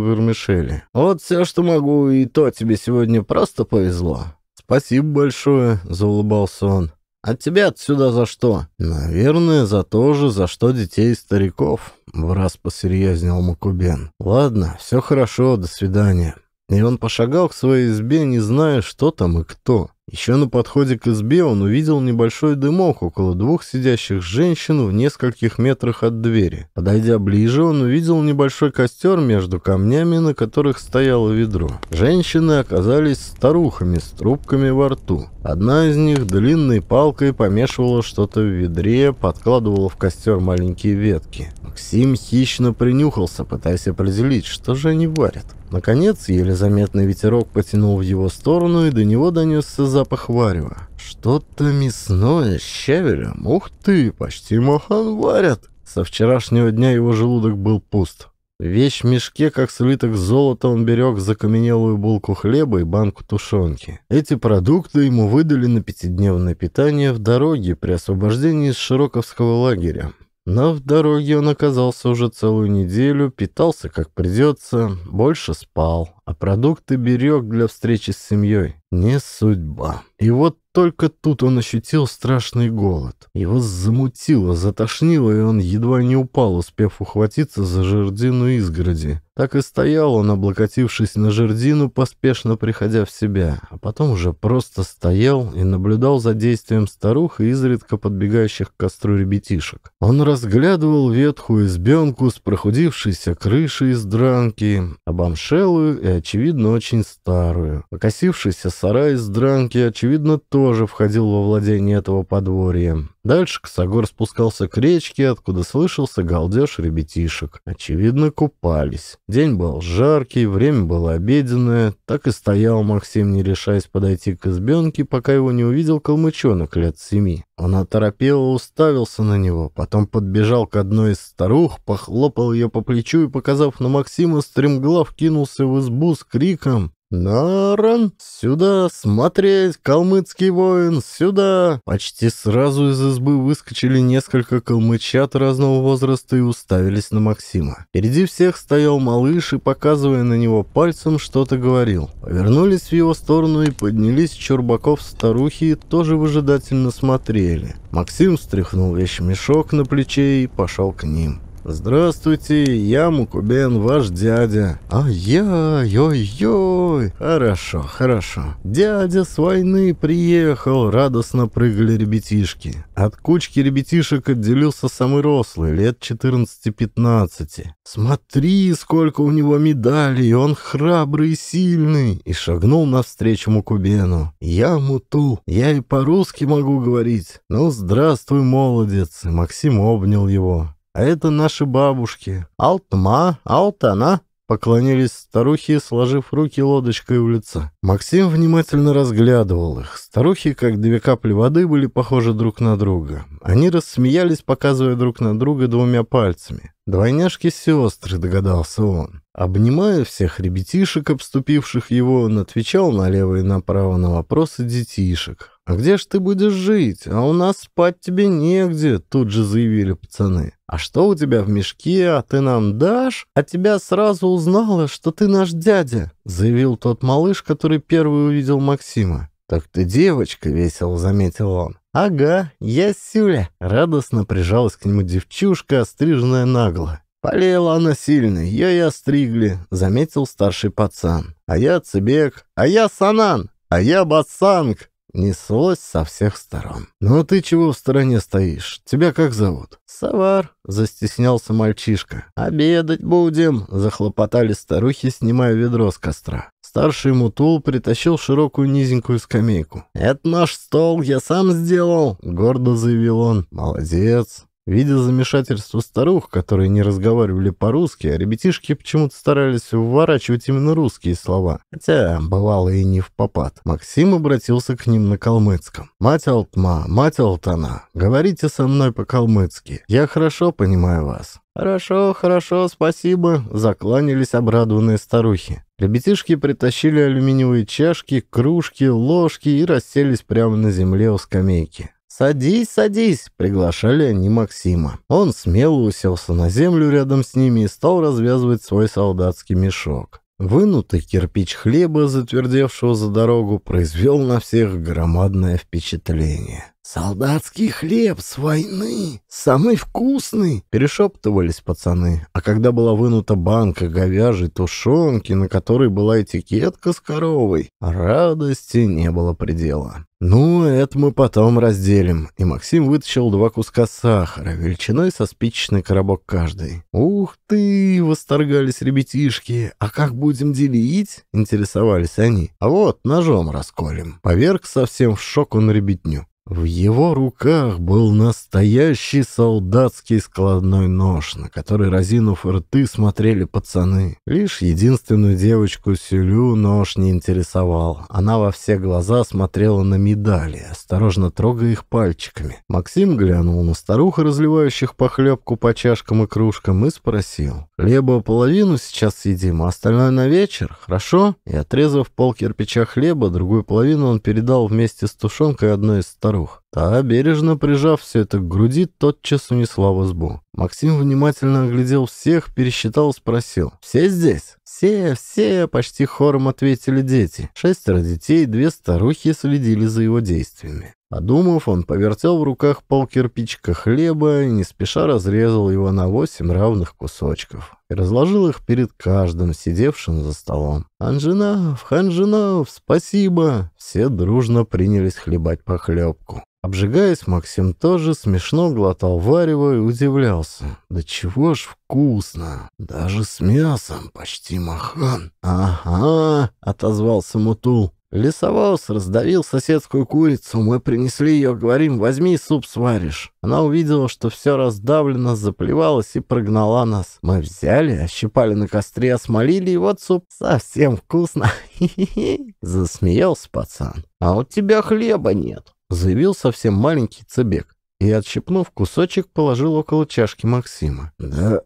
вермишели. «Вот все, что могу, и то тебе сегодня просто повезло». «Спасибо большое», — заулыбался он. «А тебя отсюда за что?» «Наверное, за то же, за что детей и стариков», — в раз посерьезнел Макубен. «Ладно, все хорошо, до свидания». И он пошагал к своей избе, не зная, что там и кто. Еще на подходе к избе он увидел небольшой дымок около двух сидящих женщин в нескольких метрах от двери. Подойдя ближе, он увидел небольшой костер между камнями, на которых стояло ведро. Женщины оказались старухами с трубками во рту. Одна из них длинной палкой помешивала что-то в ведре, подкладывала в костер маленькие ветки. Максим хищно принюхался, пытаясь определить, что же они варят. Наконец, еле заметный ветерок потянул в его сторону, и до него донесся запах варева. «Что-то мясное с щавелем? Ух ты, почти махан варят!» Со вчерашнего дня его желудок был пуст. Вещь в мешке, как слиток золота, он берег закаменелую булку хлеба и банку тушенки. Эти продукты ему выдали на пятидневное питание в дороге при освобождении из Широковского лагеря. Но в дороге он оказался уже целую неделю, питался как придется, больше спал, а продукты берег для встречи с семьей. Не судьба. И вот только тут он ощутил страшный голод. Его замутило, затошнило, и он едва не упал, успев ухватиться за жердину изгороди. Так и стоял он, облокотившись на жердину, поспешно приходя в себя, а потом уже просто стоял и наблюдал за действием старух и изредка подбегающих к костру ребятишек. Он разглядывал ветхую избенку с прохудившейся крышей из дранки, обомшелую а и, очевидно, очень старую. Покосившийся сарай из дранки, очевидно, тоже входил во владение этого подворья. Дальше Косогор спускался к речке, откуда слышался галдеж ребятишек. Очевидно, купались. День был жаркий, время было обеденное. Так и стоял Максим, не решаясь подойти к избенке, пока его не увидел калмычонок лет семи. Он оторопело уставился на него, потом подбежал к одной из старух, похлопал ее по плечу и, показав на Максима, стремглав кинулся в избу с криком «Наран, сюда, смотреть, калмыцкий воин, сюда!» Почти сразу из избы выскочили несколько калмычат разного возраста и уставились на Максима. Впереди всех стоял малыш и, показывая на него пальцем, что-то говорил. Повернулись в его сторону и поднялись Чурбаков старухи и тоже выжидательно смотрели. Максим встряхнул вещмешок на плече и пошел к ним. «Здравствуйте, я Мукубен, ваш дядя». «Ай-яй-ой-ой!» «Хорошо, хорошо. Дядя с войны приехал», — радостно прыгали ребятишки. От кучки ребятишек отделился самый рослый, лет 14-15. «Смотри, сколько у него медалей, он храбрый и сильный!» И шагнул навстречу Мукубену. «Я Муту, я и по-русски могу говорить. Ну, здравствуй, молодец!» Максим обнял его. А это наши бабушки. Алтма, Алтана, Поклонились старухи, сложив руки лодочкой у лица. Максим внимательно разглядывал их. Старухи, как две капли воды, были похожи друг на друга. Они рассмеялись, показывая друг на друга двумя пальцами. «Двойняшки-сестры», — догадался он. Обнимая всех ребятишек, обступивших его, он отвечал налево и направо на вопросы детишек. «А где ж ты будешь жить? А у нас спать тебе негде», — тут же заявили пацаны. «А что у тебя в мешке? А ты нам дашь? А тебя сразу узнала, что ты наш дядя», — заявил тот малыш, который первый увидел Максима. «Так ты девочка», — весело заметил он. «Ага, я Сюля», — радостно прижалась к нему девчушка, остриженная нагло. «Полела она сильно, ее и остригли», — заметил старший пацан. «А я Цебек, а я Санан, а я Басанг», неслось со всех сторон. «Ну а ты чего в стороне стоишь? Тебя как зовут?» «Савар», — застеснялся мальчишка. «Обедать будем», — захлопотали старухи, снимая ведро с костра. Старший Мутул притащил широкую низенькую скамейку. «Это наш стол, я сам сделал», — гордо заявил он. «Молодец». Видя замешательство старух, которые не разговаривали по-русски, а ребятишки почему-то старались выворачивать именно русские слова, хотя бывало и не в попад. Максим обратился к ним на калмыцком. «Мать Алтма, мать Алтана, говорите со мной по-калмыцки. Я хорошо понимаю вас». «Хорошо, хорошо, спасибо», — закланялись обрадованные старухи. Ребятишки притащили алюминиевые чашки, кружки, ложки и расселись прямо на земле у скамейки. «Садись, садись!» — приглашали они Максима. Он смело уселся на землю рядом с ними и стал развязывать свой солдатский мешок. Вынутый кирпич хлеба, затвердевшего за дорогу, произвел на всех громадное впечатление. «Солдатский хлеб с войны! Самый вкусный!» — перешептывались пацаны. А когда была вынута банка говяжьей тушенки, на которой была этикетка с коровой, радости не было предела. «Ну, это мы потом разделим». И Максим вытащил два куска сахара, величиной со спичечный коробок каждый. «Ух ты!» — восторгались ребятишки. «А как будем делить?» — интересовались они. «А вот, ножом расколем». Поверг совсем в шок он ребятню. В его руках был настоящий солдатский складной нож, на который, разинув рты, смотрели пацаны. Лишь единственную девочку Сюлю нож не интересовал. Она во все глаза смотрела на медали, осторожно трогая их пальчиками. Максим глянул на старуху, разливающих похлебку по чашкам и кружкам, и спросил. «Хлеба половину сейчас съедим, а остальное на вечер, хорошо?» И отрезав пол кирпича хлеба, другую половину он передал вместе с тушенкой одной из старух рух. Та, бережно прижав все это к груди, тотчас унесла в избу. Максим внимательно оглядел всех, пересчитал, спросил. «Все здесь?» «Все, все!» — почти хором ответили дети. Шестеро детей, две старухи следили за его действиями. Подумав, он повертел в руках полкирпичка хлеба и не спеша разрезал его на восемь равных кусочков и разложил их перед каждым, сидевшим за столом. «Анжинав! Ханжинав! Спасибо!» Все дружно принялись хлебать похлебку. Обжигаясь, Максим тоже смешно глотал варево и удивлялся. «Да чего ж вкусно! Даже с мясом почти махан!» «Ага!» — отозвался Мутул. Лесовоз раздавил соседскую курицу, мы принесли ее, говорим, возьми суп сваришь. Она увидела, что все раздавлено, заплевалась и прогнала нас. Мы взяли, ощипали на костре, осмолили, и вот суп совсем вкусно. Хи -хи -хи. Засмеялся пацан. А у тебя хлеба нет заявил совсем маленький цебек и, отщепнув кусочек, положил около чашки Максима. «Да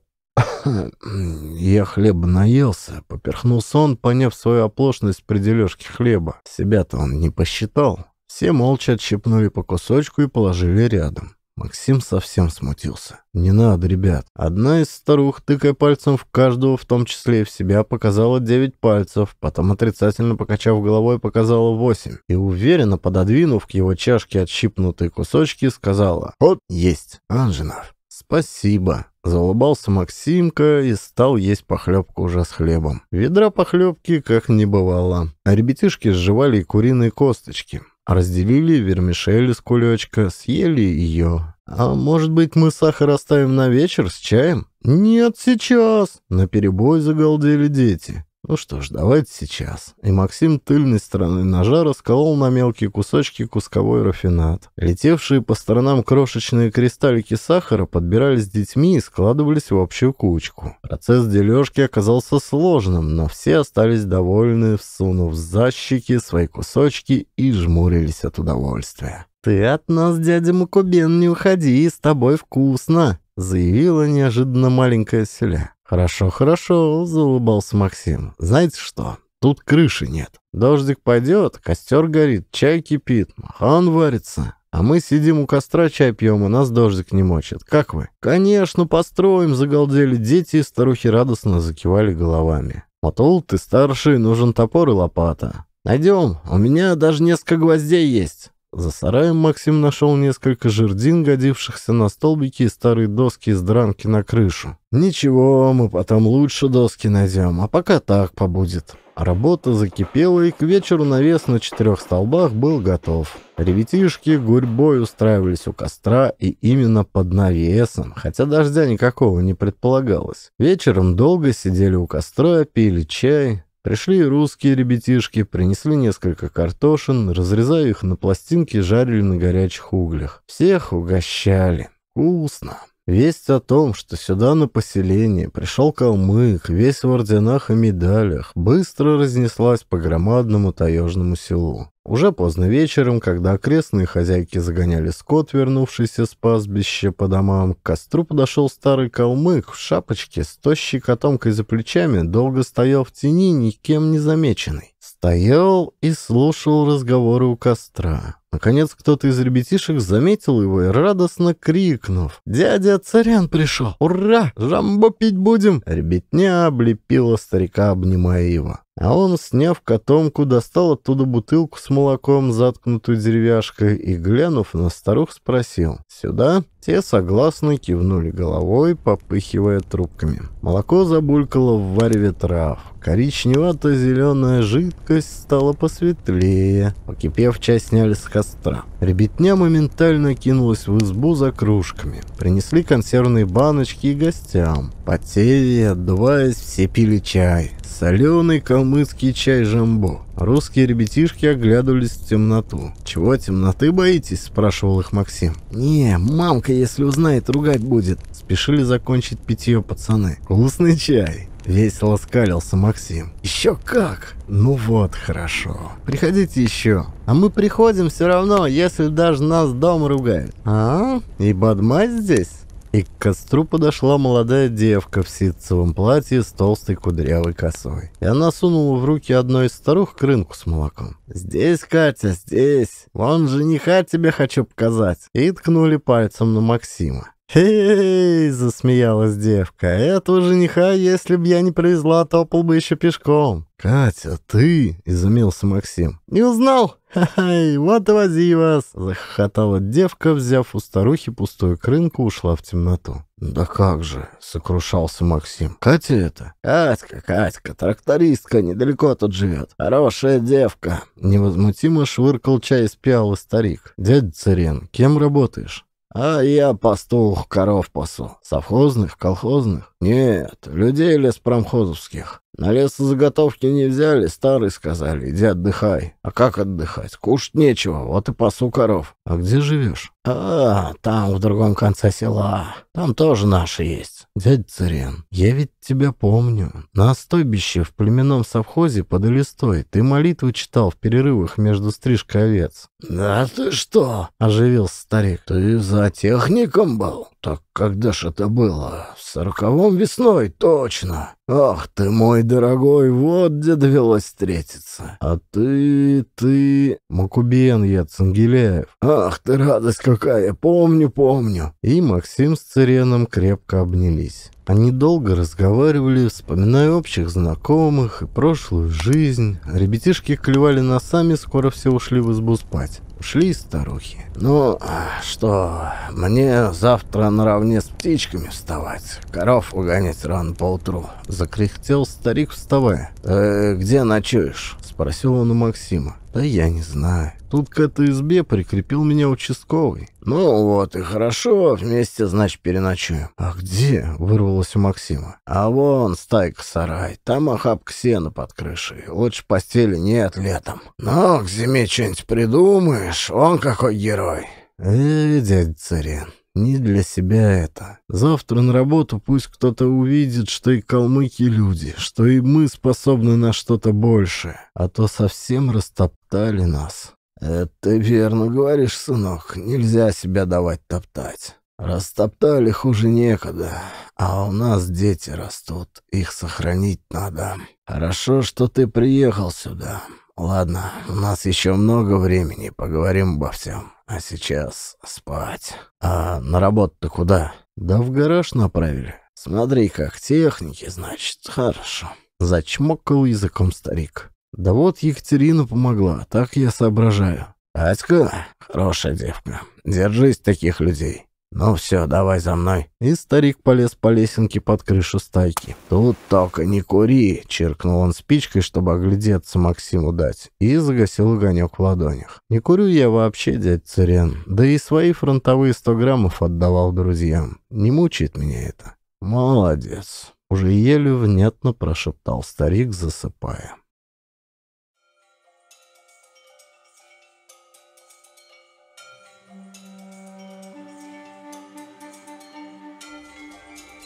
я хлеба наелся», — поперхнулся он, поняв свою оплошность при дележке хлеба. Себя-то он не посчитал. Все молча отщепнули по кусочку и положили рядом. Максим совсем смутился. «Не надо, ребят. Одна из старух, тыкая пальцем в каждого, в том числе и в себя, показала девять пальцев, потом отрицательно покачав головой, показала восемь и, уверенно пододвинув к его чашке отщипнутые кусочки, сказала «Вот есть, Анжинов». «Спасибо», Заулыбался Максимка и стал есть похлебку уже с хлебом. Ведра похлебки как не бывало. А ребятишки сживали и куриные косточки. Разделили вермишель из кулечка, съели ее. А может быть, мы сахар оставим на вечер с чаем? Нет, сейчас! На перебой загалдели дети. Ну что ж, давайте сейчас. И Максим тыльной стороной ножа расколол на мелкие кусочки кусковой рафинад. Летевшие по сторонам крошечные кристаллики сахара подбирались детьми и складывались в общую кучку. Процесс дележки оказался сложным, но все остались довольны, всунув за щеки свои кусочки и жмурились от удовольствия. «Ты от нас, дядя Макубен, не уходи, с тобой вкусно!» заявила неожиданно маленькая селя. «Хорошо, хорошо», — заулыбался Максим. «Знаете что? Тут крыши нет. Дождик пойдет, костер горит, чай кипит, махан варится. А мы сидим у костра, чай пьем, и нас дождик не мочит. Как вы?» «Конечно, построим», — загалдели дети, и старухи радостно закивали головами. «Матул, ты старший, нужен топор и лопата». «Найдем, у меня даже несколько гвоздей есть». За сараем Максим нашел несколько жердин, годившихся на столбики и старые доски из дранки на крышу. «Ничего, мы потом лучше доски найдем, а пока так побудет». Работа закипела, и к вечеру навес на четырех столбах был готов. Ребятишки гурьбой устраивались у костра и именно под навесом, хотя дождя никакого не предполагалось. Вечером долго сидели у костра, пили чай. Пришли русские ребятишки, принесли несколько картошин, разрезая их на пластинки, жарили на горячих углях. Всех угощали. Вкусно. Весть о том, что сюда на поселение пришел калмык, весь в орденах и медалях, быстро разнеслась по громадному таежному селу. Уже поздно вечером, когда окрестные хозяйки загоняли скот, вернувшийся с пастбища по домам, к костру подошел старый калмык в шапочке с тощей котомкой за плечами, долго стоял в тени, никем не замеченный. Стоял и слушал разговоры у костра. Наконец кто-то из ребятишек заметил его и радостно крикнув. «Дядя Царян пришел! Ура! Жамбо пить будем!» Ребятня облепила старика, обнимая его. А он, сняв котомку, достал оттуда бутылку с молоком, заткнутую деревяшкой, и, глянув на старух, спросил «Сюда?». Те согласно кивнули головой, попыхивая трубками. Молоко забулькало в вареве трав. Коричневато-зеленая жидкость стала посветлее. Покипев, часть сняли с костра. Ребятня моментально кинулась в избу за кружками. Принесли консервные баночки и гостям. Потея, отдуваясь, все пили чай. Соленый калмыцкий чай жамбо. Русские ребятишки оглядывались в темноту. «Чего темноты боитесь?» – спрашивал их Максим. «Не, мамка, если узнает, ругать будет». Спешили закончить питье пацаны. «Вкусный чай!» Весело скалился Максим. «Еще как!» «Ну вот, хорошо. Приходите еще. А мы приходим все равно, если даже нас дом ругают». «А? И Бадмать здесь?» и к костру подошла молодая девка в ситцевом платье с толстой кудрявой косой. И она сунула в руки одной из старух крынку с молоком. «Здесь, Катя, здесь! Вон жениха тебе хочу показать!» И ткнули пальцем на Максима. «Эй!» — засмеялась девка. «Этого жениха, если б я не привезла, топал бы еще пешком. «Катя, ты!» — изумился Максим. «Не узнал? ха ха вот и вози вас!» — захохотала девка, взяв у старухи пустую крынку, ушла в темноту. «Да как же!» — сокрушался Максим. «Катя это?» «Катька, Катька, трактористка, недалеко тут живет. Хорошая девка!» Невозмутимо швыркал чай из пиалы старик. «Дядя Царен, кем работаешь?» «А я пастух, коров пасу. Совхозных, колхозных?» «Нет, людей леспромхозовских. На лесозаготовки не взяли, старый сказали, иди отдыхай. А как отдыхать? Кушать нечего, вот и пасу коров. А где живешь? А, там, в другом конце села. Там тоже наши есть. Дядя Царен, я ведь тебя помню. На стойбище в племенном совхозе под Элистой ты молитву читал в перерывах между стрижкой овец. Да ты что? Оживился старик. Ты за техником был? Так когда ж это было? Сороковом весной, точно. «Ах ты, мой дорогой, вот где довелось встретиться! А ты, ты...» «Макубен я, Цангеляев!» «Ах ты, радость какая! Помню, помню!» И Максим с Циреном крепко обнялись. Они долго разговаривали, вспоминая общих знакомых и прошлую жизнь. Ребятишки клевали носами, скоро все ушли в избу спать. Ушли старухи. «Ну, что, мне завтра наравне с птичками вставать, коров угонять рано поутру, Закряхтел старик, вставая. «Э, «Где ночуешь?» — спросил он у Максима. «Да я не знаю. Тут к этой избе прикрепил меня участковый». «Ну вот и хорошо, вместе, значит, переночуем». «А где?» — вырвалось у Максима. «А вон стайка-сарай, там охапка сена под крышей. Лучше постели нет летом». «Ну, к зиме что-нибудь придумаешь, он какой герой». «Э, дядя Царин, не для себя это. Завтра на работу пусть кто-то увидит, что и калмыки люди, что и мы способны на что-то большее, а то совсем растоптали нас. Это ты верно говоришь, сынок, нельзя себя давать топтать. Растоптали хуже некогда, а у нас дети растут, их сохранить надо. Хорошо, что ты приехал сюда. «Ладно, у нас еще много времени, поговорим обо всем. А сейчас спать. А на работу-то куда?» «Да в гараж направили. Смотри, как техники, значит, хорошо». Зачмокал языком старик. «Да вот Екатерина помогла, так я соображаю». «Атька, хорошая девка, держись таких людей. «Ну все, давай за мной». И старик полез по лесенке под крышу стайки. «Тут только не кури!» — черкнул он спичкой, чтобы оглядеться Максиму дать, и загасил огонек в ладонях. «Не курю я вообще, дядь Цирен, да и свои фронтовые сто граммов отдавал друзьям. Не мучает меня это». «Молодец!» — уже еле внятно прошептал старик, засыпая.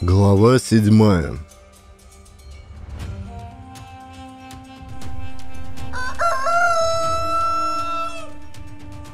Глава 7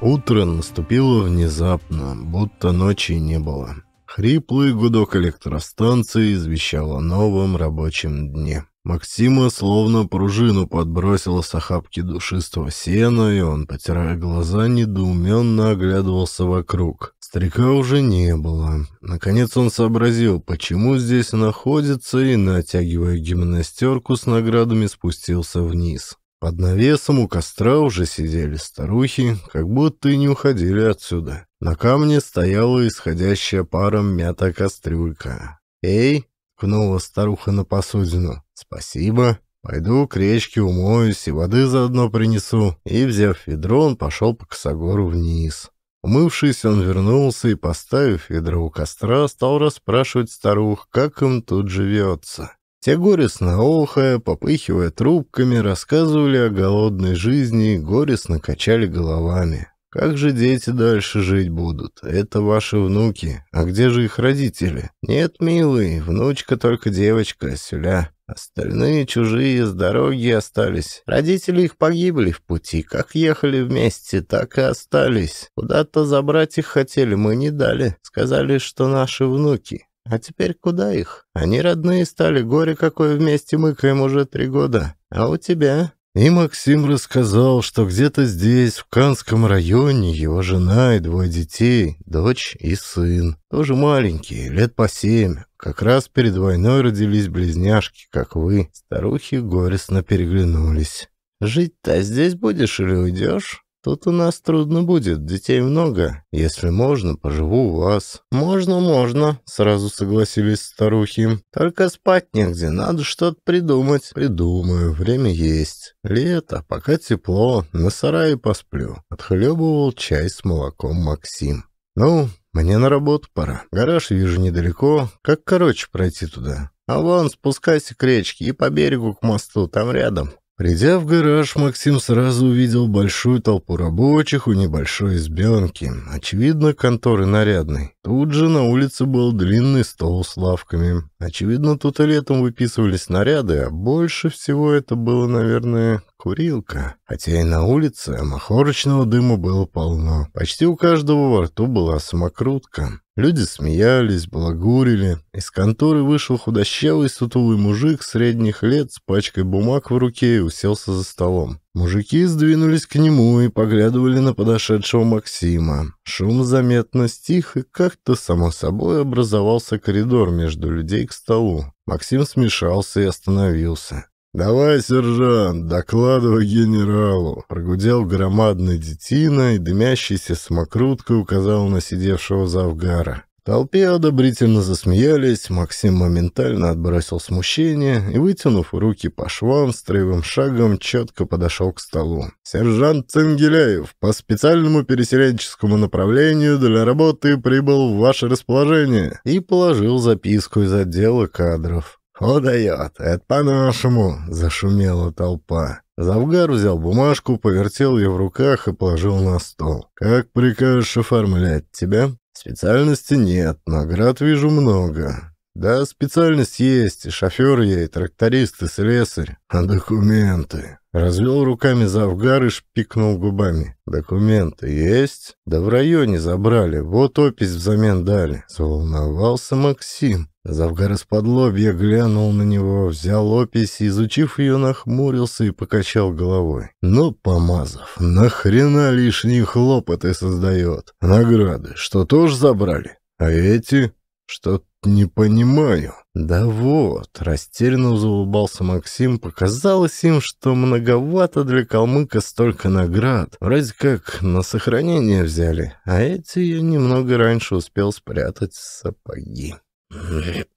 Утро наступило внезапно, будто ночи не было. Хриплый гудок электростанции извещал о новом рабочем дне. Максима словно пружину подбросило с охапки душистого сена, и он, потирая глаза, недоуменно оглядывался вокруг. Старика уже не было. Наконец он сообразил, почему здесь находится, и, натягивая гимнастерку с наградами, спустился вниз. Под навесом у костра уже сидели старухи, как будто и не уходили отсюда. На камне стояла исходящая паром мятая кастрюлька. «Эй!» — кнула старуха на посудину. «Спасибо. Пойду к речке умоюсь и воды заодно принесу». И, взяв ведро, он пошел по косогору вниз. Умывшись, он вернулся и, поставив ведро у костра, стал расспрашивать старух, как им тут живется. Те горестно охая, попыхивая трубками, рассказывали о голодной жизни и горестно качали головами. Как же дети дальше жить будут? Это ваши внуки. А где же их родители? Нет, милый, внучка только девочка, а сюля. Остальные чужие с дороги остались. Родители их погибли в пути. Как ехали вместе, так и остались. Куда-то забрать их хотели, мы не дали. Сказали, что наши внуки. А теперь куда их? Они родные стали, горе какое вместе мыкаем уже три года. А у тебя? И Максим рассказал, что где-то здесь, в Канском районе, его жена и двое детей, дочь и сын, тоже маленькие, лет по семь. Как раз перед войной родились близняшки, как вы. Старухи горестно переглянулись. «Жить-то здесь будешь или уйдешь?» Тут у нас трудно будет, детей много. Если можно, поживу у вас». «Можно, можно», — сразу согласились старухи. «Только спать негде, надо что-то придумать». «Придумаю, время есть. Лето, пока тепло, на сарае посплю». Отхлебывал чай с молоком Максим. «Ну, мне на работу пора. Гараж вижу недалеко. Как короче пройти туда?» «А вон, спускайся к речке и по берегу к мосту, там рядом». Придя в гараж, Максим сразу увидел большую толпу рабочих у небольшой избенки. Очевидно, конторы нарядной. Тут же на улице был длинный стол с лавками. Очевидно, тут и летом выписывались наряды, а больше всего это было, наверное, курилка. Хотя и на улице махорочного дыма было полно. Почти у каждого во рту была самокрутка. Люди смеялись, балагурили. Из конторы вышел худощавый сутулый мужик средних лет с пачкой бумаг в руке и уселся за столом. Мужики сдвинулись к нему и поглядывали на подошедшего Максима. Шум заметно стих, и как-то само собой образовался коридор между людей к столу. Максим смешался и остановился. «Давай, сержант, докладывай генералу!» Прогудел громадный детина и дымящийся самокруткой указал на сидевшего завгара. В толпе одобрительно засмеялись, Максим моментально отбросил смущение и, вытянув руки по швам, строевым шагом четко подошел к столу. «Сержант Цингеляев по специальному переселенческому направлению для работы прибыл в ваше расположение» и положил записку из отдела кадров. «О, дает! Это по-нашему!» — зашумела толпа. Завгар взял бумажку, повертел ее в руках и положил на стол. «Как прикажешь оформлять тебя?» «Специальности нет, наград вижу много. «Да, специальность есть, и шофер ей, и тракторист, и слесарь. А документы?» Развел руками завгар и шпикнул губами. «Документы есть?» «Да в районе забрали, вот опись взамен дали». Заволновался Максим. Завгар из глянул на него, взял опись, изучив ее, нахмурился и покачал головой. Но «Ну, Помазов, нахрена лишние хлопоты создает? Награды что, тоже забрали? А эти? Что-то не понимаю». «Да вот», — растерянно заулыбался Максим, показалось им, что многовато для калмыка столько наград. Вроде как на сохранение взяли, а эти я немного раньше успел спрятать в сапоги. *coughs*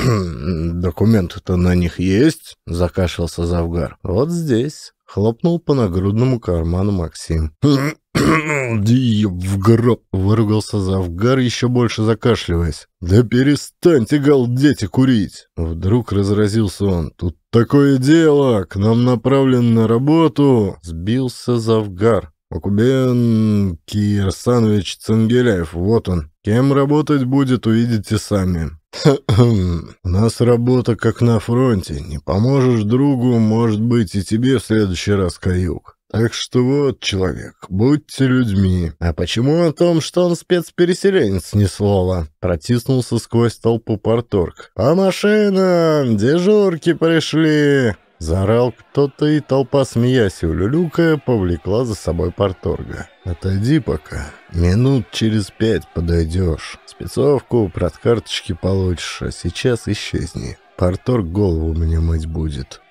«Документы-то на них есть?» — закашлялся Завгар. «Вот здесь». Хлопнул по нагрудному карману Максим. «Ди в гроб!» — выругался Завгар, еще больше закашливаясь. «Да перестаньте, галдеть и курить!» Вдруг разразился он. «Тут такое дело! К нам направлен на работу!» Сбился Завгар. Макубен Кирсанович Цангеляев, вот он. Кем работать будет, увидите сами. *clears throat* У нас работа как на фронте. Не поможешь другу, может быть, и тебе в следующий раз каюк. Так что вот, человек, будьте людьми. А почему о том, что он спецпереселенец, ни слова? Протиснулся сквозь толпу порторг. А машина! Дежурки пришли! Заорал кто-то, и толпа, смеясь и улюлюкая, повлекла за собой порторга. «Отойди пока. Минут через пять подойдешь. Спецовку, проткарточки получишь, а сейчас исчезни. Порторг голову мне мыть будет».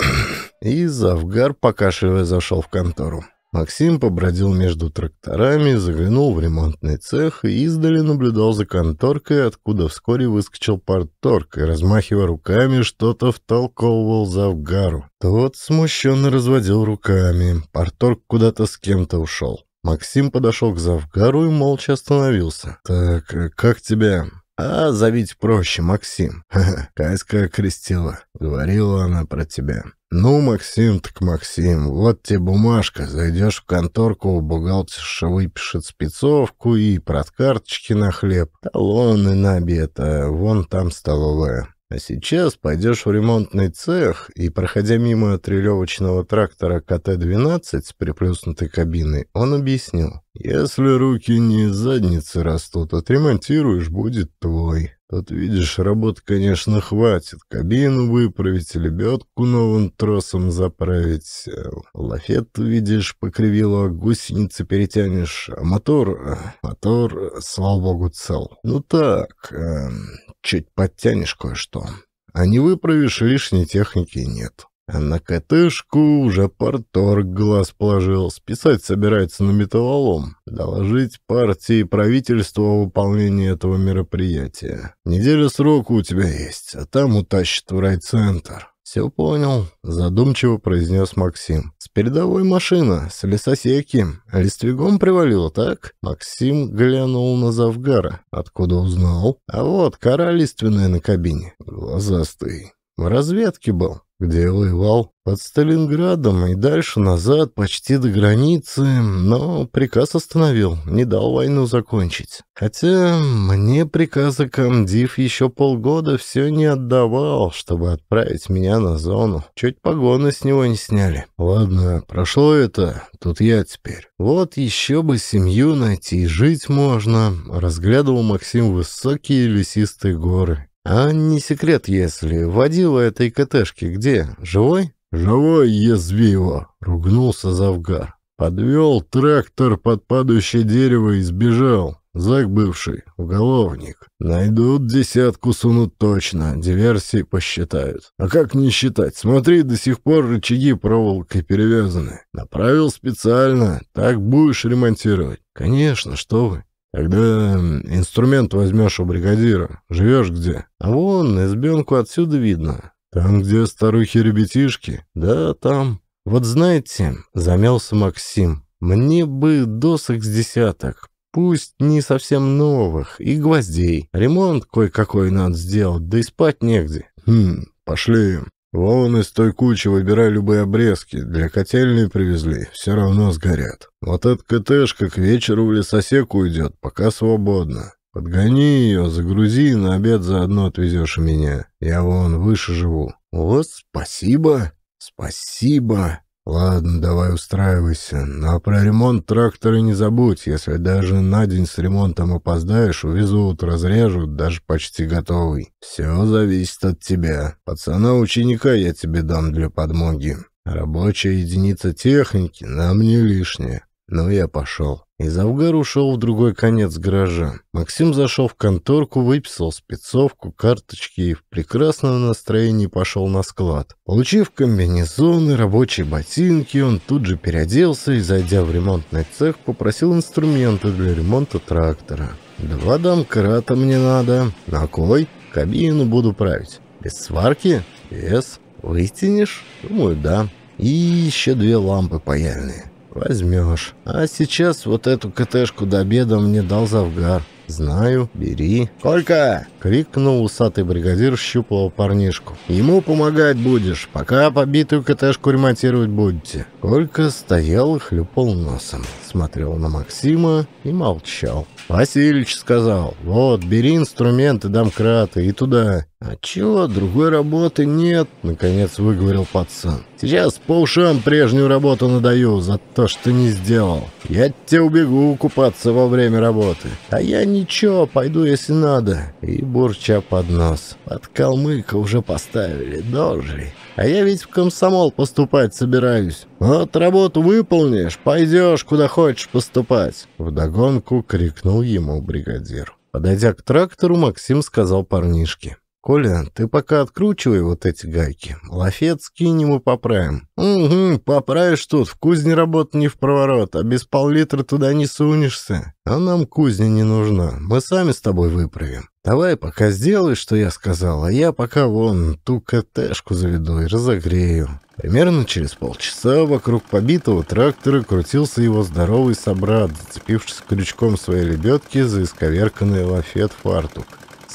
*coughs* И Завгар, покашивая, зашел в контору. Максим побродил между тракторами, заглянул в ремонтный цех и издали наблюдал за конторкой, откуда вскоре выскочил парторг и, размахивая руками, что-то втолковывал за Авгару. Тот смущенно разводил руками. Парторг куда-то с кем-то ушел. Максим подошел к Завгару и молча остановился. «Так, э, как тебя?» А зовите проще Максим. Ха *laughs* Каська крестила. Говорила она про тебя. Ну, Максим, так Максим. Вот тебе бумажка. Зайдешь в конторку, у бухгалтерша выпишет спецовку и проткарточки на хлеб. Талоны на обед, а вон там столовая. А сейчас пойдешь в ремонтный цех и, проходя мимо трелевочного трактора КТ-12 с приплюснутой кабиной, он объяснил. «Если руки не из задницы растут, отремонтируешь, будет твой. Тут, видишь, работы, конечно, хватит. Кабину выправить, лебедку новым тросом заправить. Лафет, видишь, покривила, гусеницы перетянешь. А мотор... А, мотор, слава богу, цел. Ну так... Эм чуть подтянешь кое-что. А не выправишь, лишней техники нет. А на КТшку уже порторг глаз положил. Списать собирается на металлолом. Доложить партии и правительству о выполнении этого мероприятия. Неделя срока у тебя есть, а там утащит в райцентр. «Все понял», — задумчиво произнес Максим. «С передовой машина, с лесосеки. Листвигом привалило, так?» Максим глянул на Завгара. «Откуда узнал?» «А вот, кора лиственная на кабине. Глазастый. В разведке был где воевал под Сталинградом и дальше назад, почти до границы, но приказ остановил, не дал войну закончить. Хотя мне приказа комдив еще полгода все не отдавал, чтобы отправить меня на зону. Чуть погоны с него не сняли. Ладно, прошло это, тут я теперь. Вот еще бы семью найти и жить можно, разглядывал Максим высокие лесистые горы. «А не секрет, если. Водила этой КТшки где? Живой?» «Живой, язви его!» — ругнулся Завгар. «Подвел трактор под падающее дерево и сбежал. Зак бывший, уголовник. Найдут десятку, сунут точно, диверсии посчитают. А как не считать? Смотри, до сих пор рычаги проволокой перевязаны. Направил специально, так будешь ремонтировать. Конечно, что вы. Когда инструмент возьмешь у бригадира, живешь где? А вон, избенку отсюда видно. Там, где старухи-ребятишки. Да, там. Вот знаете, замялся Максим, мне бы досок с десяток, пусть не совсем новых, и гвоздей. Ремонт кое-какой надо сделать, да и спать негде. Хм, пошли. Вон из той кучи выбирай любые обрезки. Для котельной привезли. Все равно сгорят. Вот эта КТшка к вечеру в лесосеку уйдет, пока свободно. Подгони ее, загрузи, на обед заодно отвезешь меня. Я вон выше живу. Вот спасибо, спасибо. «Ладно, давай устраивайся. А про ремонт трактора не забудь. Если даже на день с ремонтом опоздаешь, увезут, разрежут, даже почти готовый. Все зависит от тебя. Пацана-ученика я тебе дам для подмоги. Рабочая единица техники нам не лишняя. Ну, я пошел». Изавгар ушел в другой конец гаража. Максим зашел в конторку, выписал спецовку, карточки и в прекрасном настроении пошел на склад. Получив комбинезоны, рабочие ботинки, он тут же переоделся и, зайдя в ремонтный цех, попросил инструменты для ремонта трактора. «Два домкрата мне надо. На кой? Кабину буду править. Без сварки? Без. Вытянешь? Думаю, да. И еще две лампы паяльные». Возьмешь. А сейчас вот эту КТшку до обеда мне дал Завгар. «Знаю, бери». «Сколько?» — крикнул усатый бригадир щуплого парнишку. «Ему помогать будешь, пока побитую КТ-шку ремонтировать будете». Колька стоял и хлюпал носом, смотрел на Максима и молчал. «Васильич сказал, вот, бери инструменты домкраты и туда». «А чё, другой работы нет?» — наконец выговорил пацан. «Сейчас по ушам прежнюю работу надаю за то, что не сделал. Я тебе убегу купаться во время работы. А я ничего, пойду, если надо». И бурча под нос. Под калмыка уже поставили, должи. А я ведь в комсомол поступать собираюсь. Вот работу выполнишь, пойдешь куда хочешь поступать. Вдогонку крикнул ему бригадир. Подойдя к трактору, Максим сказал парнишке. «Коля, ты пока откручивай вот эти гайки. Лафет скинем и поправим». «Угу, поправишь тут. В кузне работа не в проворот, а без пол-литра туда не сунешься. А нам кузня не нужна. Мы сами с тобой выправим. Давай пока сделай, что я сказал, а я пока вон ту КТшку заведу и разогрею». Примерно через полчаса вокруг побитого трактора крутился его здоровый собрат, зацепившись крючком своей лебедки за исковерканный лафет-фартук.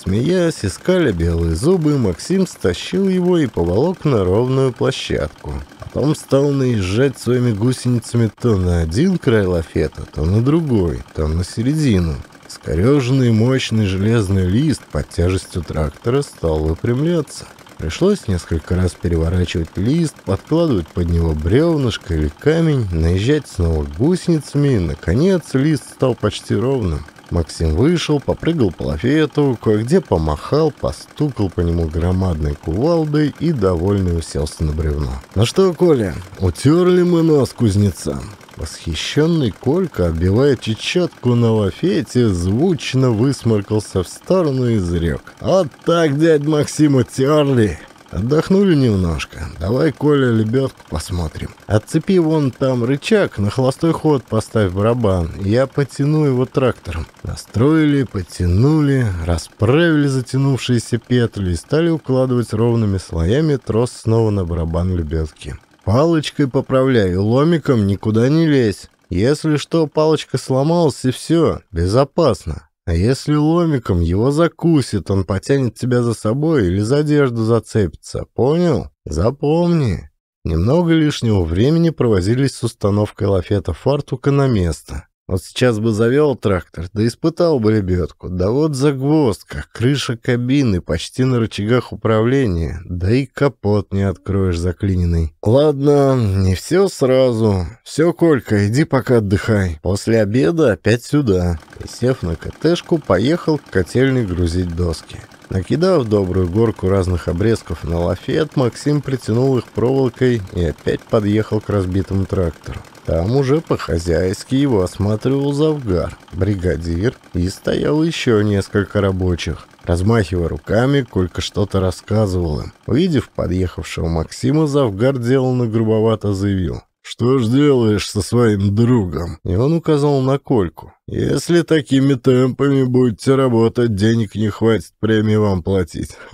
Смеясь, искали белые зубы, Максим стащил его и поволок на ровную площадку. Потом стал наезжать своими гусеницами то на один край лафета, то на другой, то на середину. Скореженный мощный железный лист под тяжестью трактора стал выпрямляться. Пришлось несколько раз переворачивать лист, подкладывать под него бревнышко или камень, наезжать снова гусеницами, и, наконец, лист стал почти ровным. Максим вышел, попрыгал по лафету, кое-где помахал, постукал по нему громадной кувалдой и довольный уселся на бревно. «Ну что, Коля, утерли мы нас кузнецам?» Восхищенный Колька, отбивая чечетку на лафете, звучно высморкался в сторону и изрек. «Вот так, дядь Максима, терли!» Отдохнули немножко. Давай, Коля, лебедку посмотрим. Отцепи вон там рычаг, на холостой ход поставь барабан. Я потяну его трактором. Настроили, потянули, расправили затянувшиеся петли и стали укладывать ровными слоями трос снова на барабан лебедки. Палочкой поправляй, ломиком никуда не лезь. Если что, палочка сломалась и все, безопасно. А если ломиком его закусит, он потянет тебя за собой или за одежду зацепится, понял? Запомни. Немного лишнего времени провозились с установкой лафета фартука на место. Вот сейчас бы завел трактор, да испытал бы лебедку. Да вот загвоздка, крыша кабины почти на рычагах управления, да и капот не откроешь заклиненный. Ладно, не все сразу. Все, Колька, иди пока отдыхай. После обеда опять сюда. И, сев на КТшку, поехал к котельной грузить доски. Накидав добрую горку разных обрезков на лафет, Максим притянул их проволокой и опять подъехал к разбитому трактору. Там уже по-хозяйски его осматривал завгар, бригадир и стоял еще несколько рабочих. Размахивая руками, Колька что-то рассказывал им. Увидев подъехавшего Максима, завгар деланно грубовато заявил. «Что ж делаешь со своим другом?» И он указал на Кольку. «Если такими темпами будете работать, денег не хватит премии вам платить». *laughs*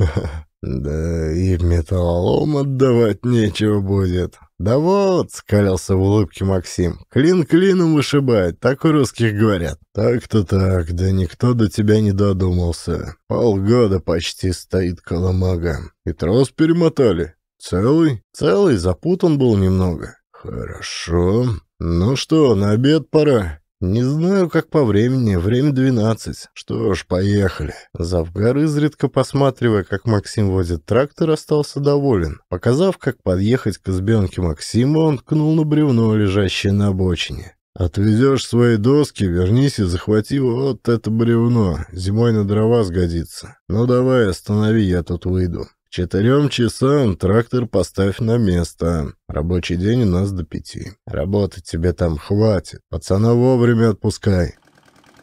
«Да и металлолом отдавать нечего будет». «Да вот», — скалился в улыбке Максим, — «клин клином вышибает, так у русских говорят». «Так-то так, да никто до тебя не додумался. Полгода почти стоит коломага. И трос перемотали. Целый?» «Целый, запутан был немного». «Хорошо. Ну что, на обед пора?» «Не знаю, как по времени. Время двенадцать. Что ж, поехали». Завгар, изредка посматривая, как Максим возит трактор, остался доволен. Показав, как подъехать к избенке Максима, он ткнул на бревно, лежащее на обочине. «Отвезешь свои доски, вернись и захвати вот это бревно. Зимой на дрова сгодится. Ну давай, останови, я тут выйду» четырем часам трактор поставь на место. Рабочий день у нас до пяти. Работать тебе там хватит. Пацана вовремя отпускай.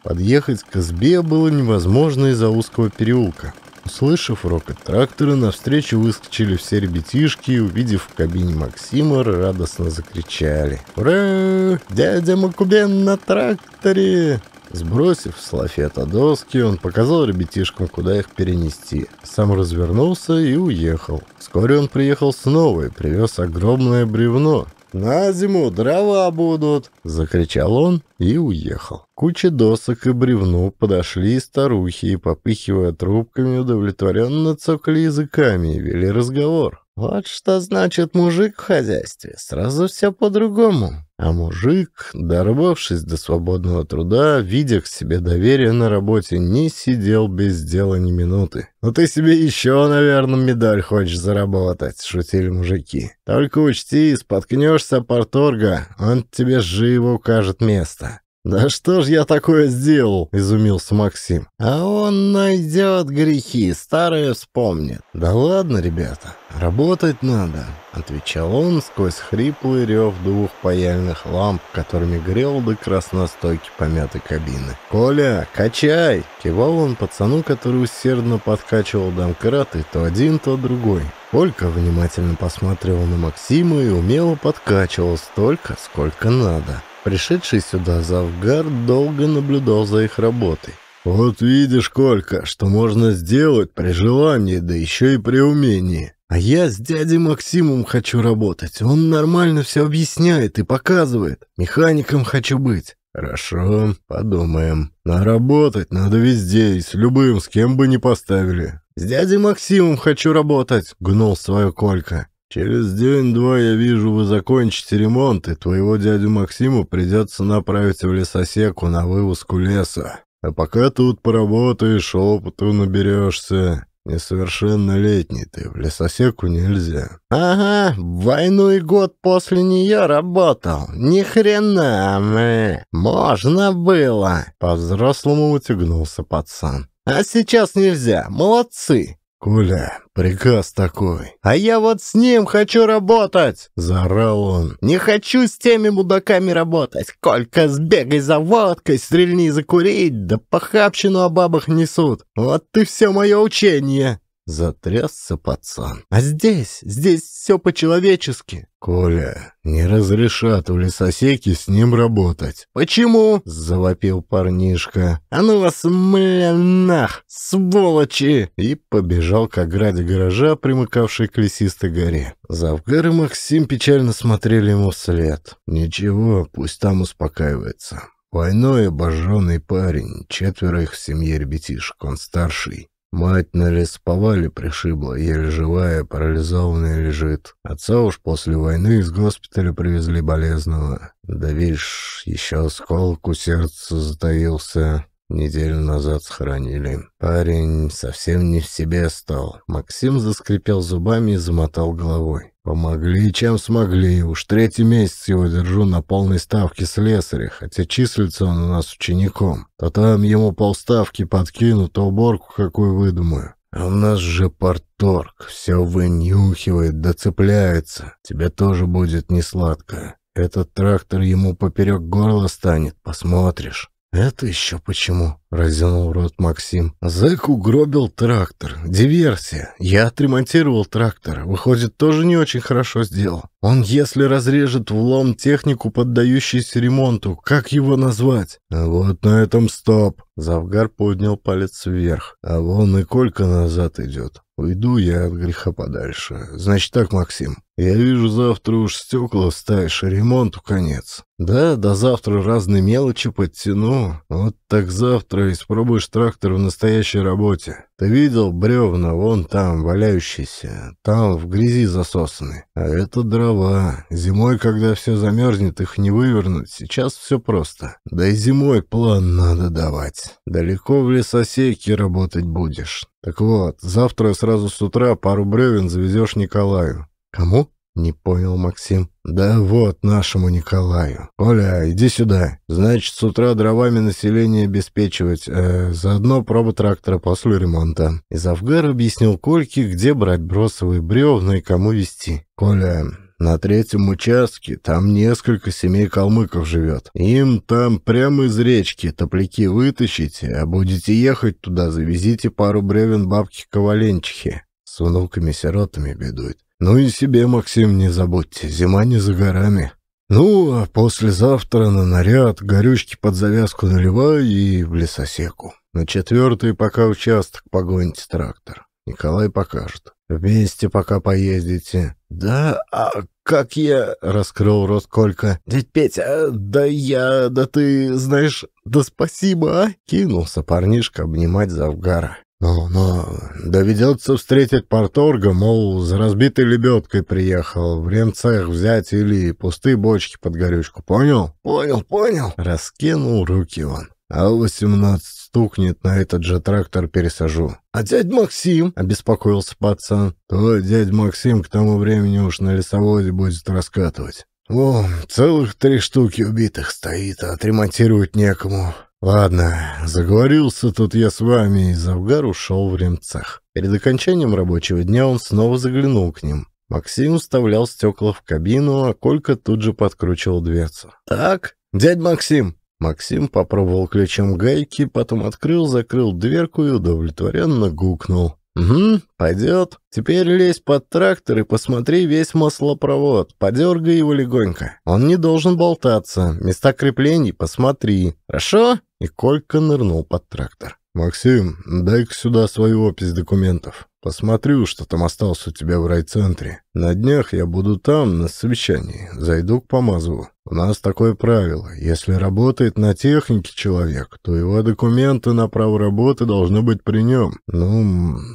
Подъехать к избе было невозможно из-за узкого переулка. Услышав рокот трактора, навстречу выскочили все ребятишки и, увидев в кабине Максима, радостно закричали. «Ура! Дядя Макубен на тракторе!» Сбросив с лафета доски, он показал ребятишкам, куда их перенести. Сам развернулся и уехал. Вскоре он приехал снова и привез огромное бревно. «На зиму дрова будут!» — закричал он и уехал. Куча досок и бревну подошли старухи и, попыхивая трубками, удовлетворенно цокли языками и вели разговор. Вот что значит мужик в хозяйстве. Сразу все по-другому. А мужик, дорвавшись до свободного труда, видя к себе доверие на работе, не сидел без дела ни минуты. «Ну ты себе еще, наверное, медаль хочешь заработать», — шутили мужики. «Только учти, споткнешься порторга, он тебе живо укажет место». «Да что ж я такое сделал?» — изумился Максим. «А он найдет грехи, старое вспомнит». «Да ладно, ребята, работать надо», — отвечал он сквозь хриплый рев двух паяльных ламп, которыми грел до красностойки помятой кабины. «Коля, качай!» — кивал он пацану, который усердно подкачивал домкраты то один, то другой. Олька внимательно посмотрел на Максима и умело подкачивал столько, сколько надо. Пришедший сюда Завгар долго наблюдал за их работой. «Вот видишь, Колька, что можно сделать при желании, да еще и при умении. А я с дядей Максимом хочу работать. Он нормально все объясняет и показывает. Механиком хочу быть». «Хорошо, подумаем. Но работать надо везде и с любым, с кем бы ни поставили». «С дядей Максимом хочу работать», — гнул свою Колька. Через день-два, я вижу, вы закончите ремонт, и твоего дядю Максиму придется направить в лесосеку на вывозку леса. А пока тут поработаешь, опыту наберешься. Несовершеннолетний ты, в лесосеку нельзя. Ага, войну и год после нее работал. Ни хрена мы. Можно было. По-взрослому утягнулся пацан. А сейчас нельзя. Молодцы. «Коля, приказ такой». «А я вот с ним хочу работать!» — заорал он. «Не хочу с теми мудаками работать. Колька, сбегай за водкой, стрельни закурить, да похабщину о бабах несут. Вот ты все мое учение!» Затрясся пацан. «А здесь? Здесь все по-человечески!» «Коля, не разрешат в лесосеке с ним работать!» «Почему?» — завопил парнишка. «А ну вас, мля, нах, сволочи!» И побежал к ограде гаража, примыкавшей к лесистой горе. Завгар и Максим печально смотрели ему вслед. «Ничего, пусть там успокаивается». Войной обожженный парень, четверо их в семье ребятишек, он старший. Мать на лесповале пришибла, еле живая, парализованная лежит. Отца уж после войны из госпиталя привезли болезного. Да видишь, еще осколок у сердца затаился. Неделю назад схоронили. Парень совсем не в себе стал. Максим заскрипел зубами и замотал головой. Помогли, чем смогли. Уж третий месяц его держу на полной ставке слесаря, хотя числится он у нас учеником. То там ему полставки подкину, то а уборку какую выдумаю. А у нас же порторг, все вынюхивает, доцепляется. Тебе тоже будет несладко. Этот трактор ему поперек горла станет, посмотришь. Это еще почему? Разинул рот Максим. «Зэк угробил трактор. Диверсия. Я отремонтировал трактор. Выходит, тоже не очень хорошо сделал. Он, если разрежет влом технику, поддающуюся ремонту, как его назвать?» «Вот на этом стоп!» Завгар поднял палец вверх. «А вон и Колька назад идет. Уйду я от греха подальше. Значит так, Максим, я вижу, завтра уж стекла вставишь, а ремонту конец. Да, до завтра разные мелочи подтяну. Вот так завтра испробуешь трактор в настоящей работе. Ты видел бревна вон там, валяющиеся, там в грязи засосаны. А это дрова. Зимой, когда все замерзнет, их не вывернуть. Сейчас все просто. Да и зимой план надо давать. Далеко в лесосеке работать будешь. Так вот, завтра сразу с утра пару бревен завезешь Николаю. Кому? Не понял Максим. Да вот нашему Николаю. Оля, иди сюда. Значит, с утра дровами население обеспечивать, э, заодно проба трактора после ремонта. Из Афгар объяснил Кольке, где брать бросовые бревна и кому везти. Коля, на третьем участке там несколько семей калмыков живет. Им там прямо из речки топляки вытащите, а будете ехать туда, завезите пару бревен бабки Коваленчихи. С внуками-сиротами бедует. Ну и себе, Максим, не забудьте, зима не за горами. Ну, а послезавтра на наряд, горючки под завязку наливай и в лесосеку. На четвертый пока участок погоните трактор. Николай покажет. Вместе пока поездите. Да, а как я... Раскрыл рот Колька. Дядь Петя, да я, да ты, знаешь, да спасибо, а? Кинулся парнишка обнимать Завгара. Ну, но доведется встретить порторга, мол, за разбитой лебедкой приехал, в ремцах взять или пустые бочки под горючку, понял? Понял, понял. Раскинул руки он. А восемнадцать стукнет, на этот же трактор пересажу. А дядь Максим? Обеспокоился пацан. То дядь Максим к тому времени уж на лесоводе будет раскатывать. О, целых три штуки убитых стоит, а отремонтировать некому. «Ладно, заговорился тут я с вами», и Завгар ушел в ремцах. Перед окончанием рабочего дня он снова заглянул к ним. Максим вставлял стекла в кабину, а Колька тут же подкручивал дверцу. «Так, дядь Максим!» Максим попробовал ключом гайки, потом открыл, закрыл дверку и удовлетворенно гукнул. «Угу, пойдет. Теперь лезь под трактор и посмотри весь маслопровод. Подергай его легонько. Он не должен болтаться. Места креплений посмотри. Хорошо?» И Колька нырнул под трактор. «Максим, дай-ка сюда свою опись документов». Посмотрю, что там осталось у тебя в райцентре. На днях я буду там, на совещании. Зайду к Помазу. У нас такое правило. Если работает на технике человек, то его документы на право работы должны быть при нем. Ну,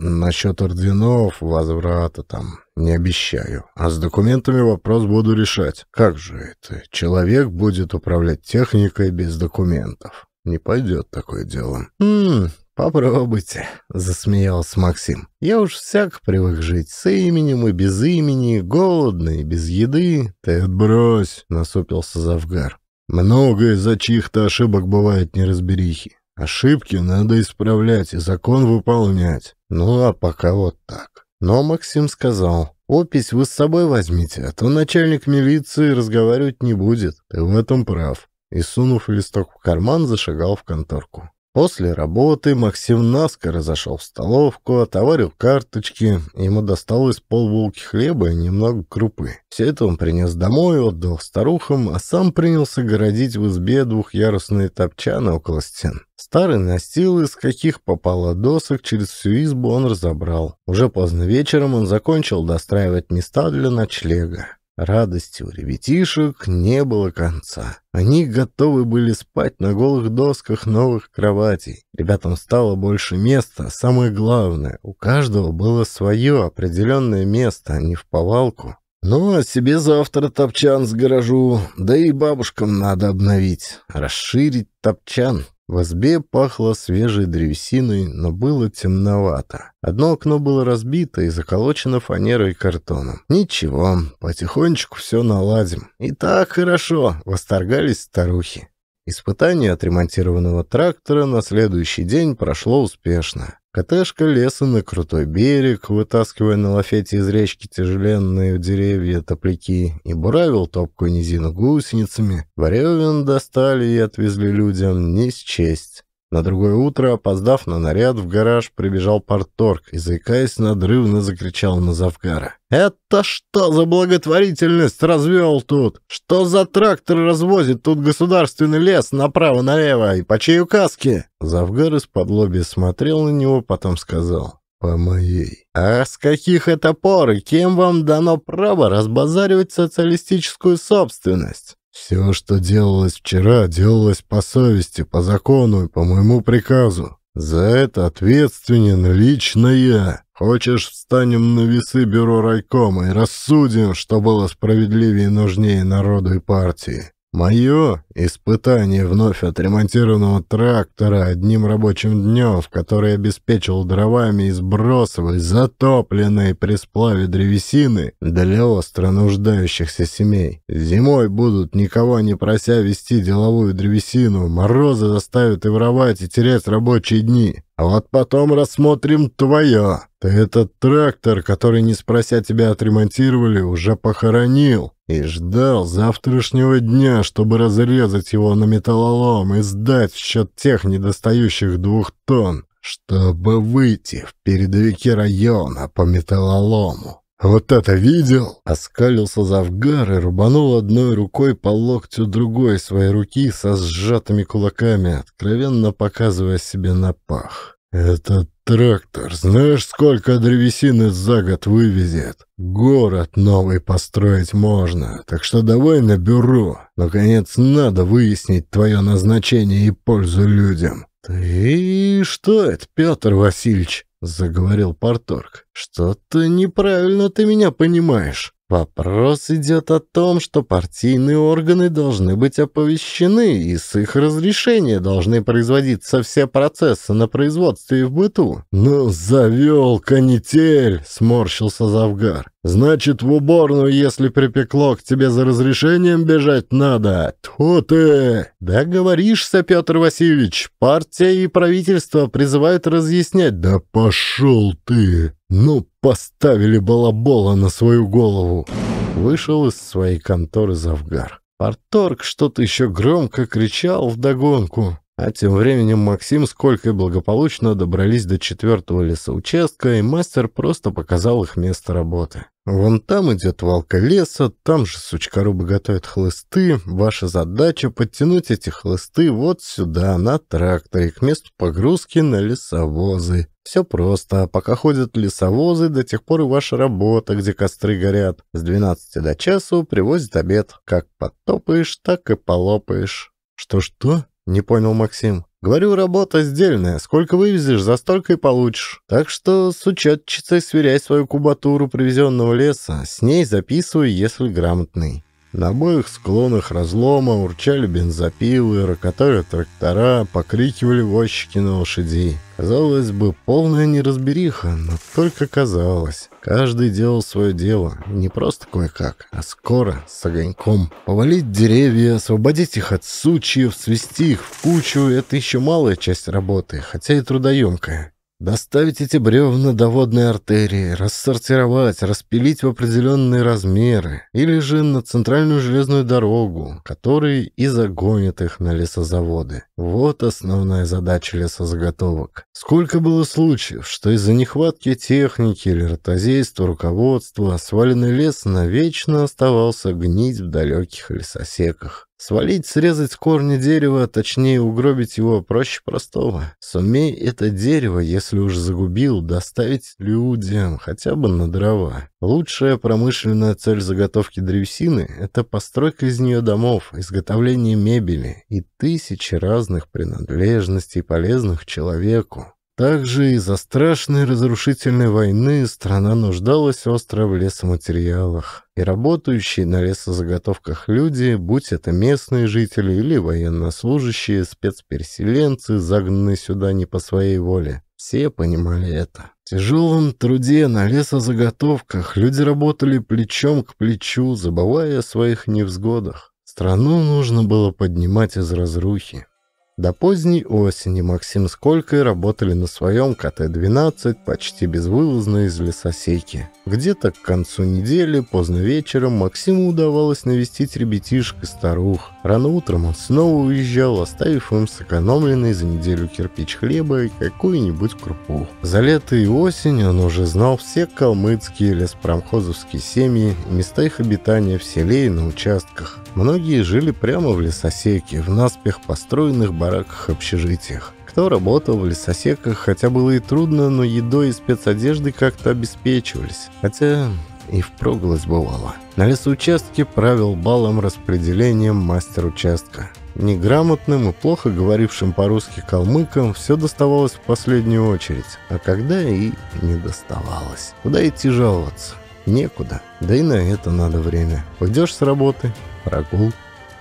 насчет орденов, возврата там, не обещаю. А с документами вопрос буду решать. Как же это? Человек будет управлять техникой без документов. Не пойдет такое дело. Хм, «Попробуйте», — засмеялся Максим. «Я уж всяк привык жить с именем и без имени, голодный, без еды». «Ты отбрось», — насупился Завгар. «Многое за чьих-то ошибок бывает неразберихи. Ошибки надо исправлять и закон выполнять. Ну, а пока вот так». Но Максим сказал, «Опись вы с собой возьмите, а то начальник милиции разговаривать не будет. Ты в этом прав». И, сунув листок в карман, зашагал в конторку. После работы Максим наскоро зашел в столовку, отоварил карточки, ему досталось полбулки хлеба и немного крупы. Все это он принес домой, отдал старухам, а сам принялся городить в избе двухъярусные топчаны около стен. Старый настил, из каких попало досок, через всю избу он разобрал. Уже поздно вечером он закончил достраивать места для ночлега. Радости у ребятишек не было конца. Они готовы были спать на голых досках новых кроватей. Ребятам стало больше места, самое главное, у каждого было свое определенное место, а не в повалку. «Ну, а себе завтра топчан с гаражу, да и бабушкам надо обновить, расширить топчан», в избе пахло свежей древесиной, но было темновато. Одно окно было разбито и заколочено фанерой и картоном. «Ничего, потихонечку все наладим». «И так хорошо», — восторгались старухи. Испытание отремонтированного трактора на следующий день прошло успешно. Каташка леса на крутой берег, вытаскивая на лафете из речки тяжеленные деревья, топляки, и буравил топкую низину гусеницами. Варевин достали и отвезли людям не счесть. На другое утро, опоздав на наряд в гараж, прибежал порторг и, заикаясь надрывно, закричал на Завгара. «Это что за благотворительность развел тут? Что за трактор развозит тут государственный лес направо-налево и по чьей указке?» Завгар из-под лоби смотрел на него, потом сказал. «По моей». «А с каких это пор и кем вам дано право разбазаривать социалистическую собственность?» Все, что делалось вчера, делалось по совести, по закону и по моему приказу. За это ответственен лично я. Хочешь, встанем на весы бюро райкома и рассудим, что было справедливее и нужнее народу и партии. Мое испытание вновь отремонтированного трактора одним рабочим днем, в который обеспечил дровами из бросовой, затопленной при сплаве древесины для остро нуждающихся семей. Зимой будут, никого не прося, вести деловую древесину, морозы заставят и воровать, и терять рабочие дни. А вот потом рассмотрим твое. Ты этот трактор, который, не спрося тебя, отремонтировали, уже похоронил и ждал завтрашнего дня, чтобы разрезать его на металлолом и сдать в счет тех недостающих двух тонн, чтобы выйти в передовике района по металлолому. «Вот это видел!» — оскалился Завгар и рубанул одной рукой по локтю другой своей руки со сжатыми кулаками, откровенно показывая себе на пах. «Этот трактор, знаешь, сколько древесины за год вывезет? Город новый построить можно, так что давай на бюро. Наконец, надо выяснить твое назначение и пользу людям». «Ты что это, Петр Васильевич?» — заговорил Парторг. «Что-то неправильно ты меня понимаешь. Вопрос идет о том, что партийные органы должны быть оповещены, и с их разрешения должны производиться все процессы на производстве и в быту». «Ну, завел канитель!» — сморщился Завгар. Значит, в уборную, если припекло, к тебе за разрешением бежать надо. Тьфу ты! Договоришься, Петр Васильевич. Партия и правительство призывают разъяснять. Да пошел ты! Ну, поставили балабола на свою голову. Вышел из своей конторы Завгар. Парторг что-то еще громко кричал вдогонку. А тем временем Максим сколько и благополучно добрались до четвертого лесоучастка, и мастер просто показал их место работы. Вон там идет валка леса, там же сучкорубы готовят хлысты. Ваша задача подтянуть эти хлысты вот сюда, на тракторе, к месту погрузки на лесовозы. Все просто. Пока ходят лесовозы, до тех пор и ваша работа, где костры горят. С 12 до часу привозят обед. Как подтопаешь, так и полопаешь. Что-что? Не понял Максим. Говорю, работа сдельная. Сколько вывезешь, за столько и получишь. Так что с учетчицей сверяй свою кубатуру привезенного леса. С ней записывай, если грамотный. На обоих склонах разлома урчали бензопилы, рокотали трактора, покрикивали возчики на лошадей. Казалось бы, полная неразбериха, но только казалось. Каждый делал свое дело, не просто кое-как, а скоро, с огоньком. Повалить деревья, освободить их от сучьев, свести их в кучу — это еще малая часть работы, хотя и трудоемкая. Доставить эти бревна до водной артерии, рассортировать, распилить в определенные размеры, или же на центральную железную дорогу, которые и загонят их на лесозаводы. Вот основная задача лесозаготовок. Сколько было случаев, что из-за нехватки техники или ротозейства, руководства, сваленный лес навечно оставался гнить в далеких лесосеках. Свалить, срезать корни дерева, точнее угробить его, проще простого. Сумей это дерево, если уж загубил, доставить людям, хотя бы на дрова. Лучшая промышленная цель заготовки древесины – это постройка из нее домов, изготовление мебели и тысячи разных принадлежностей, полезных человеку. Также из-за страшной разрушительной войны страна нуждалась остро в лесоматериалах, и работающие на лесозаготовках люди, будь это местные жители или военнослужащие, спецпереселенцы, загнанные сюда не по своей воле, все понимали это. В тяжелом труде на лесозаготовках люди работали плечом к плечу, забывая о своих невзгодах. Страну нужно было поднимать из разрухи. До поздней осени Максим с Колькой работали на своем КТ-12 почти безвылазно из лесосеки. Где-то к концу недели, поздно вечером, Максиму удавалось навестить ребятишек и старух. Рано утром он снова уезжал, оставив им сэкономленный за неделю кирпич хлеба и какую-нибудь крупу. За лето и осень он уже знал все калмыцкие леспромхозовские семьи и места их обитания в селе и на участках. Многие жили прямо в лесосеке, в наспех построенных барах бараках, общежитиях. Кто работал в лесосеках, хотя было и трудно, но едой и спецодеждой как-то обеспечивались. Хотя и впроголодь бывало. На лесоучастке правил балом распределением мастер участка. Неграмотным и плохо говорившим по-русски калмыкам все доставалось в последнюю очередь, а когда и не доставалось. Куда идти жаловаться? Некуда. Да и на это надо время. Уйдешь с работы – прогул,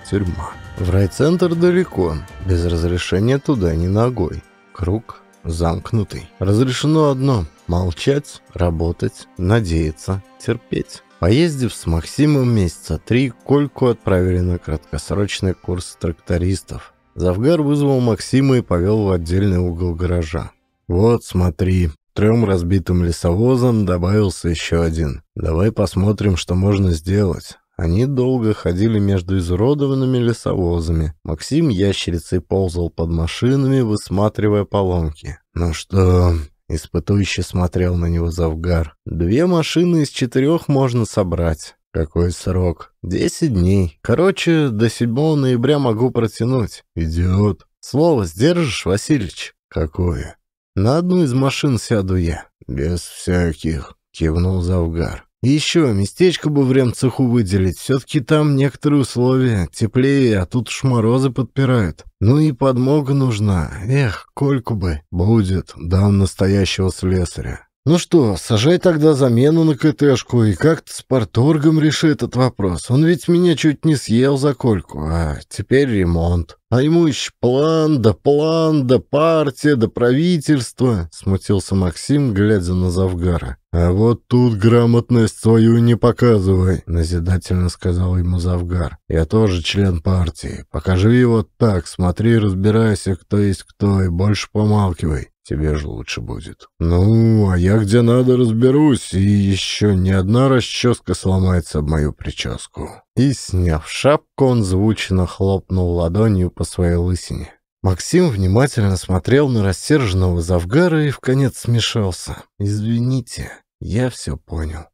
тюрьма. В райцентр далеко, без разрешения туда ни ногой. Круг замкнутый. Разрешено одно – молчать, работать, надеяться, терпеть. Поездив с Максимом месяца три, Кольку отправили на краткосрочный курс трактористов. Завгар вызвал Максима и повел в отдельный угол гаража. «Вот, смотри, трем разбитым лесовозам добавился еще один. Давай посмотрим, что можно сделать. Они долго ходили между изуродованными лесовозами. Максим ящерицей ползал под машинами, высматривая поломки. «Ну что?» — испытующе смотрел на него Завгар. «Две машины из четырех можно собрать». «Какой срок?» «Десять дней. Короче, до 7 ноября могу протянуть». «Идиот». «Слово сдержишь, Васильич?» «Какое?» «На одну из машин сяду я». «Без всяких», — кивнул Завгар. Еще местечко бы в ремцеху выделить. Все-таки там некоторые условия. Теплее, а тут уж морозы подпирают. Ну и подмога нужна. Эх, кольку бы. Будет. Дам настоящего слесаря. Ну что, сажай тогда замену на КТшку, и как-то с порторгом реши этот вопрос. Он ведь меня чуть не съел за кольку, а теперь ремонт. А ему еще план, да план, да партия, да правительство, — смутился Максим, глядя на Завгара. «А вот тут грамотность свою не показывай», — назидательно сказал ему Завгар. «Я тоже член партии. Покажи его так, смотри, разбирайся, кто есть кто, и больше помалкивай. Тебе же лучше будет. Ну, а я где надо разберусь, и еще ни одна расческа сломается об мою прическу. И, сняв шапку, он звучно хлопнул ладонью по своей лысине. Максим внимательно смотрел на рассерженного Завгара и в конец смешался. «Извините, я все понял».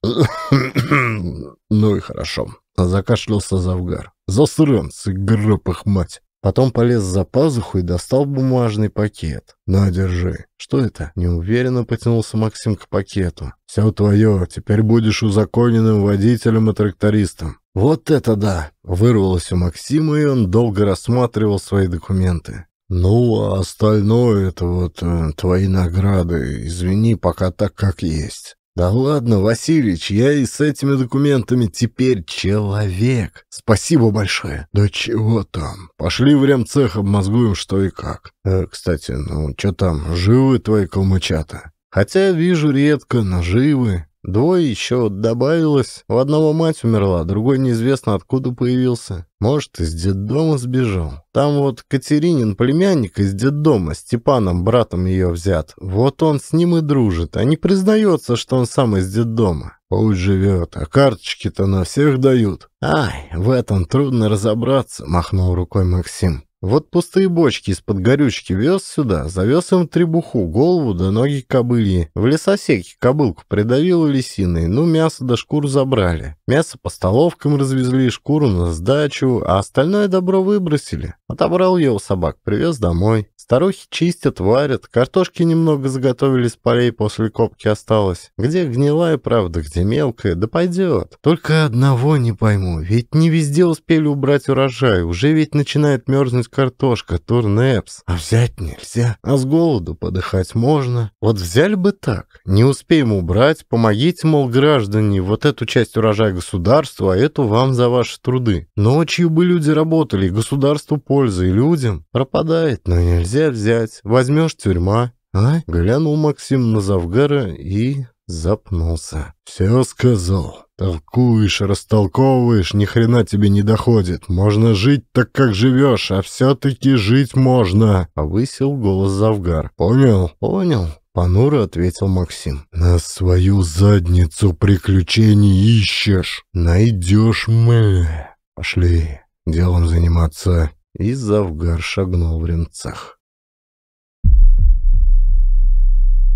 *coughs* «Ну и хорошо», — закашлялся Завгар. «Засранцы, гроб их мать! Потом полез за пазуху и достал бумажный пакет. «На, держи». «Что это?» Неуверенно потянулся Максим к пакету. «Все твое. Теперь будешь узаконенным водителем и трактористом». «Вот это да!» Вырвалось у Максима, и он долго рассматривал свои документы. «Ну, а остальное — это вот э, твои награды. Извини, пока так, как есть. «Да ладно, Васильевич, я и с этими документами теперь человек. Спасибо большое». «Да чего там? Пошли в ремцех, обмозгуем, что и как». Э, «Кстати, ну, что там, живы твои калмычата?» «Хотя, вижу, редко, но живы. Двое еще добавилось. У одного мать умерла, другой неизвестно откуда появился. Может, из детдома сбежал. Там вот Катеринин племянник из детдома, Степаном, братом ее взят. Вот он с ним и дружит, а не признается, что он сам из детдома. Пусть живет, а карточки-то на всех дают. Ай, в этом трудно разобраться, махнул рукой Максим. Вот пустые бочки из-под горючки вез сюда, завез им требуху, голову да ноги кобыльи. В лесосеке кобылку придавило лисиной, ну мясо да шкур забрали. Мясо по столовкам развезли, шкуру на сдачу, а остальное добро выбросили. Отобрал я у собак, привез домой. Старухи чистят, варят, картошки немного заготовили с полей, после копки осталось. Где гнилая правда, где мелкая, да пойдет. Только одного не пойму, ведь не везде успели убрать урожай, уже ведь начинает мерзнуть картошка, турнепс, а взять нельзя, а с голоду подыхать можно. Вот взяли бы так, не успеем убрать, помогите, мол, граждане, вот эту часть урожая государству, а эту вам за ваши труды. Ночью бы люди работали, государству пользы и людям. Пропадает, но нельзя взять, возьмешь тюрьма. А? Глянул Максим на Завгара и Запнулся. «Все сказал. Толкуешь, растолковываешь, ни хрена тебе не доходит. Можно жить так, как живешь, а все-таки жить можно!» Повысил голос Завгар. «Понял?» «Понял», Понуро ответил Максим. «На свою задницу приключений ищешь. Найдешь мы. Пошли делом заниматься». И Завгар шагнул в ремцах.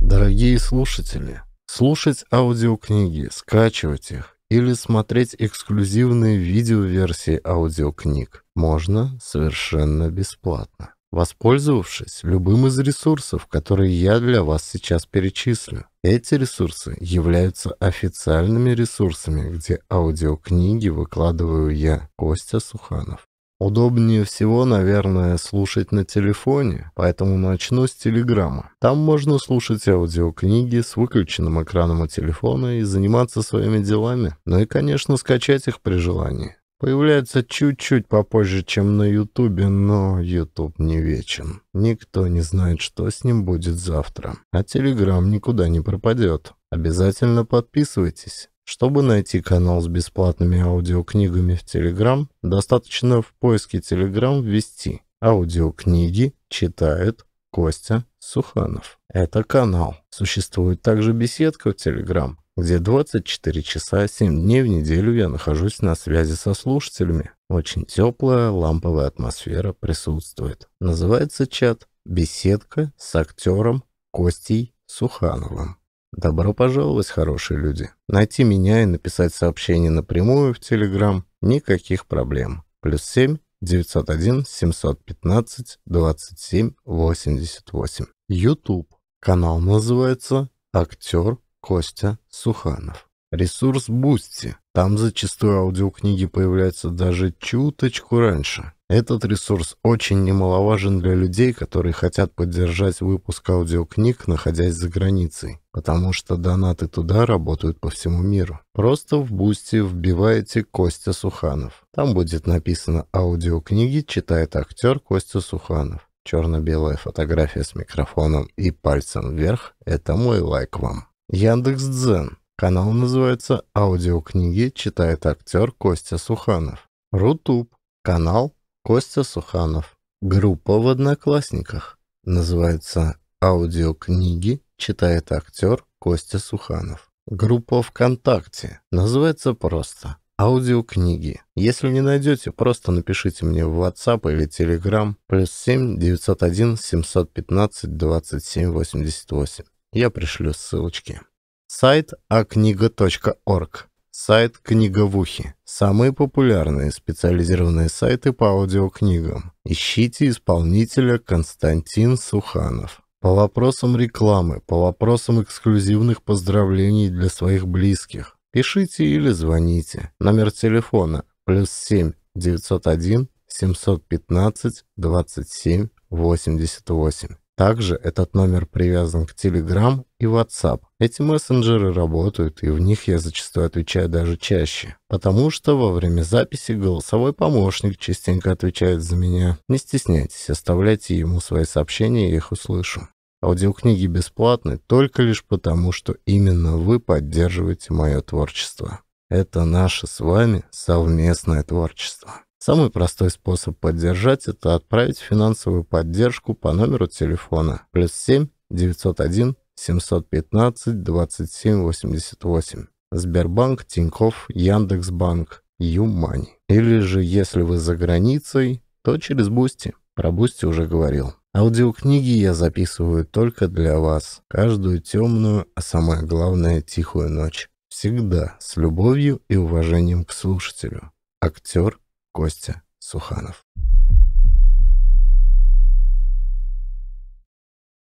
Дорогие слушатели, слушать аудиокниги, скачивать их или смотреть эксклюзивные видеоверсии аудиокниг можно совершенно бесплатно, воспользовавшись любым из ресурсов, которые я для вас сейчас перечислю. Эти ресурсы являются официальными ресурсами, где аудиокниги выкладываю я, Костя Суханов. Удобнее всего, наверное, слушать на телефоне, поэтому начну с Телеграма. Там можно слушать аудиокниги с выключенным экраном у телефона и заниматься своими делами, ну и, конечно, скачать их при желании. Появляется чуть-чуть попозже, чем на Ютубе, но Ютуб не вечен. Никто не знает, что с ним будет завтра. А Телеграм никуда не пропадет. Обязательно подписывайтесь. Чтобы найти канал с бесплатными аудиокнигами в Telegram, достаточно в поиске Telegram ввести «Аудиокниги читает Костя Суханов». Это канал. Существует также беседка в Telegram, где 24 часа 7 дней в неделю я нахожусь на связи со слушателями. Очень теплая ламповая атмосфера присутствует. Называется чат «Беседка с актером Костей Сухановым». Добро пожаловать, хорошие люди. Найти меня и написать сообщение напрямую в Телеграм – никаких проблем. Плюс 7 901 715 27 88. YouTube. Канал называется «Актер Костя Суханов». Ресурс Бусти. Там зачастую аудиокниги появляются даже чуточку раньше. Этот ресурс очень немаловажен для людей, которые хотят поддержать выпуск аудиокниг, находясь за границей, потому что донаты туда работают по всему миру. Просто в бусте вбиваете Костя Суханов. Там будет написано «Аудиокниги читает актер Костя Суханов». Черно-белая фотография с микрофоном и пальцем вверх – это мой лайк вам. Яндекс Дзен. Канал называется «Аудиокниги читает актер Костя Суханов». Рутуб. Канал Костя Суханов. Группа в Одноклассниках. Называется «Аудиокниги читает актер Костя Суханов». Группа ВКонтакте. Называется просто «Аудиокниги». Если не найдете, просто напишите мне в WhatsApp или Telegram плюс 7 901 715 27 88. Я пришлю ссылочки. Сайт акнига.орг. Сайт «Книговухи». Самые популярные специализированные сайты по аудиокнигам. Ищите исполнителя Константин Суханов. По вопросам рекламы, по вопросам эксклюзивных поздравлений для своих близких. Пишите или звоните. Номер телефона плюс 7 901 715 27 88. Также этот номер привязан к Telegram и WhatsApp. Эти мессенджеры работают, и в них я зачастую отвечаю даже чаще, потому что во время записи голосовой помощник частенько отвечает за меня. Не стесняйтесь, оставляйте ему свои сообщения, я их услышу. Аудиокниги бесплатны только лишь потому, что именно вы поддерживаете мое творчество. Это наше с вами совместное творчество. Самый простой способ поддержать – это отправить финансовую поддержку по номеру телефона плюс 7 901 715 27 88. Сбербанк, Тинькофф, Яндекс.Банк, Юмани. Или же, если вы за границей, то через Бусти. Про Бусти уже говорил. Аудиокниги я записываю только для вас. Каждую темную, а самое главное, тихую ночь. Всегда с любовью и уважением к слушателю. Актер Костя Суханов.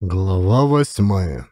Глава восьмая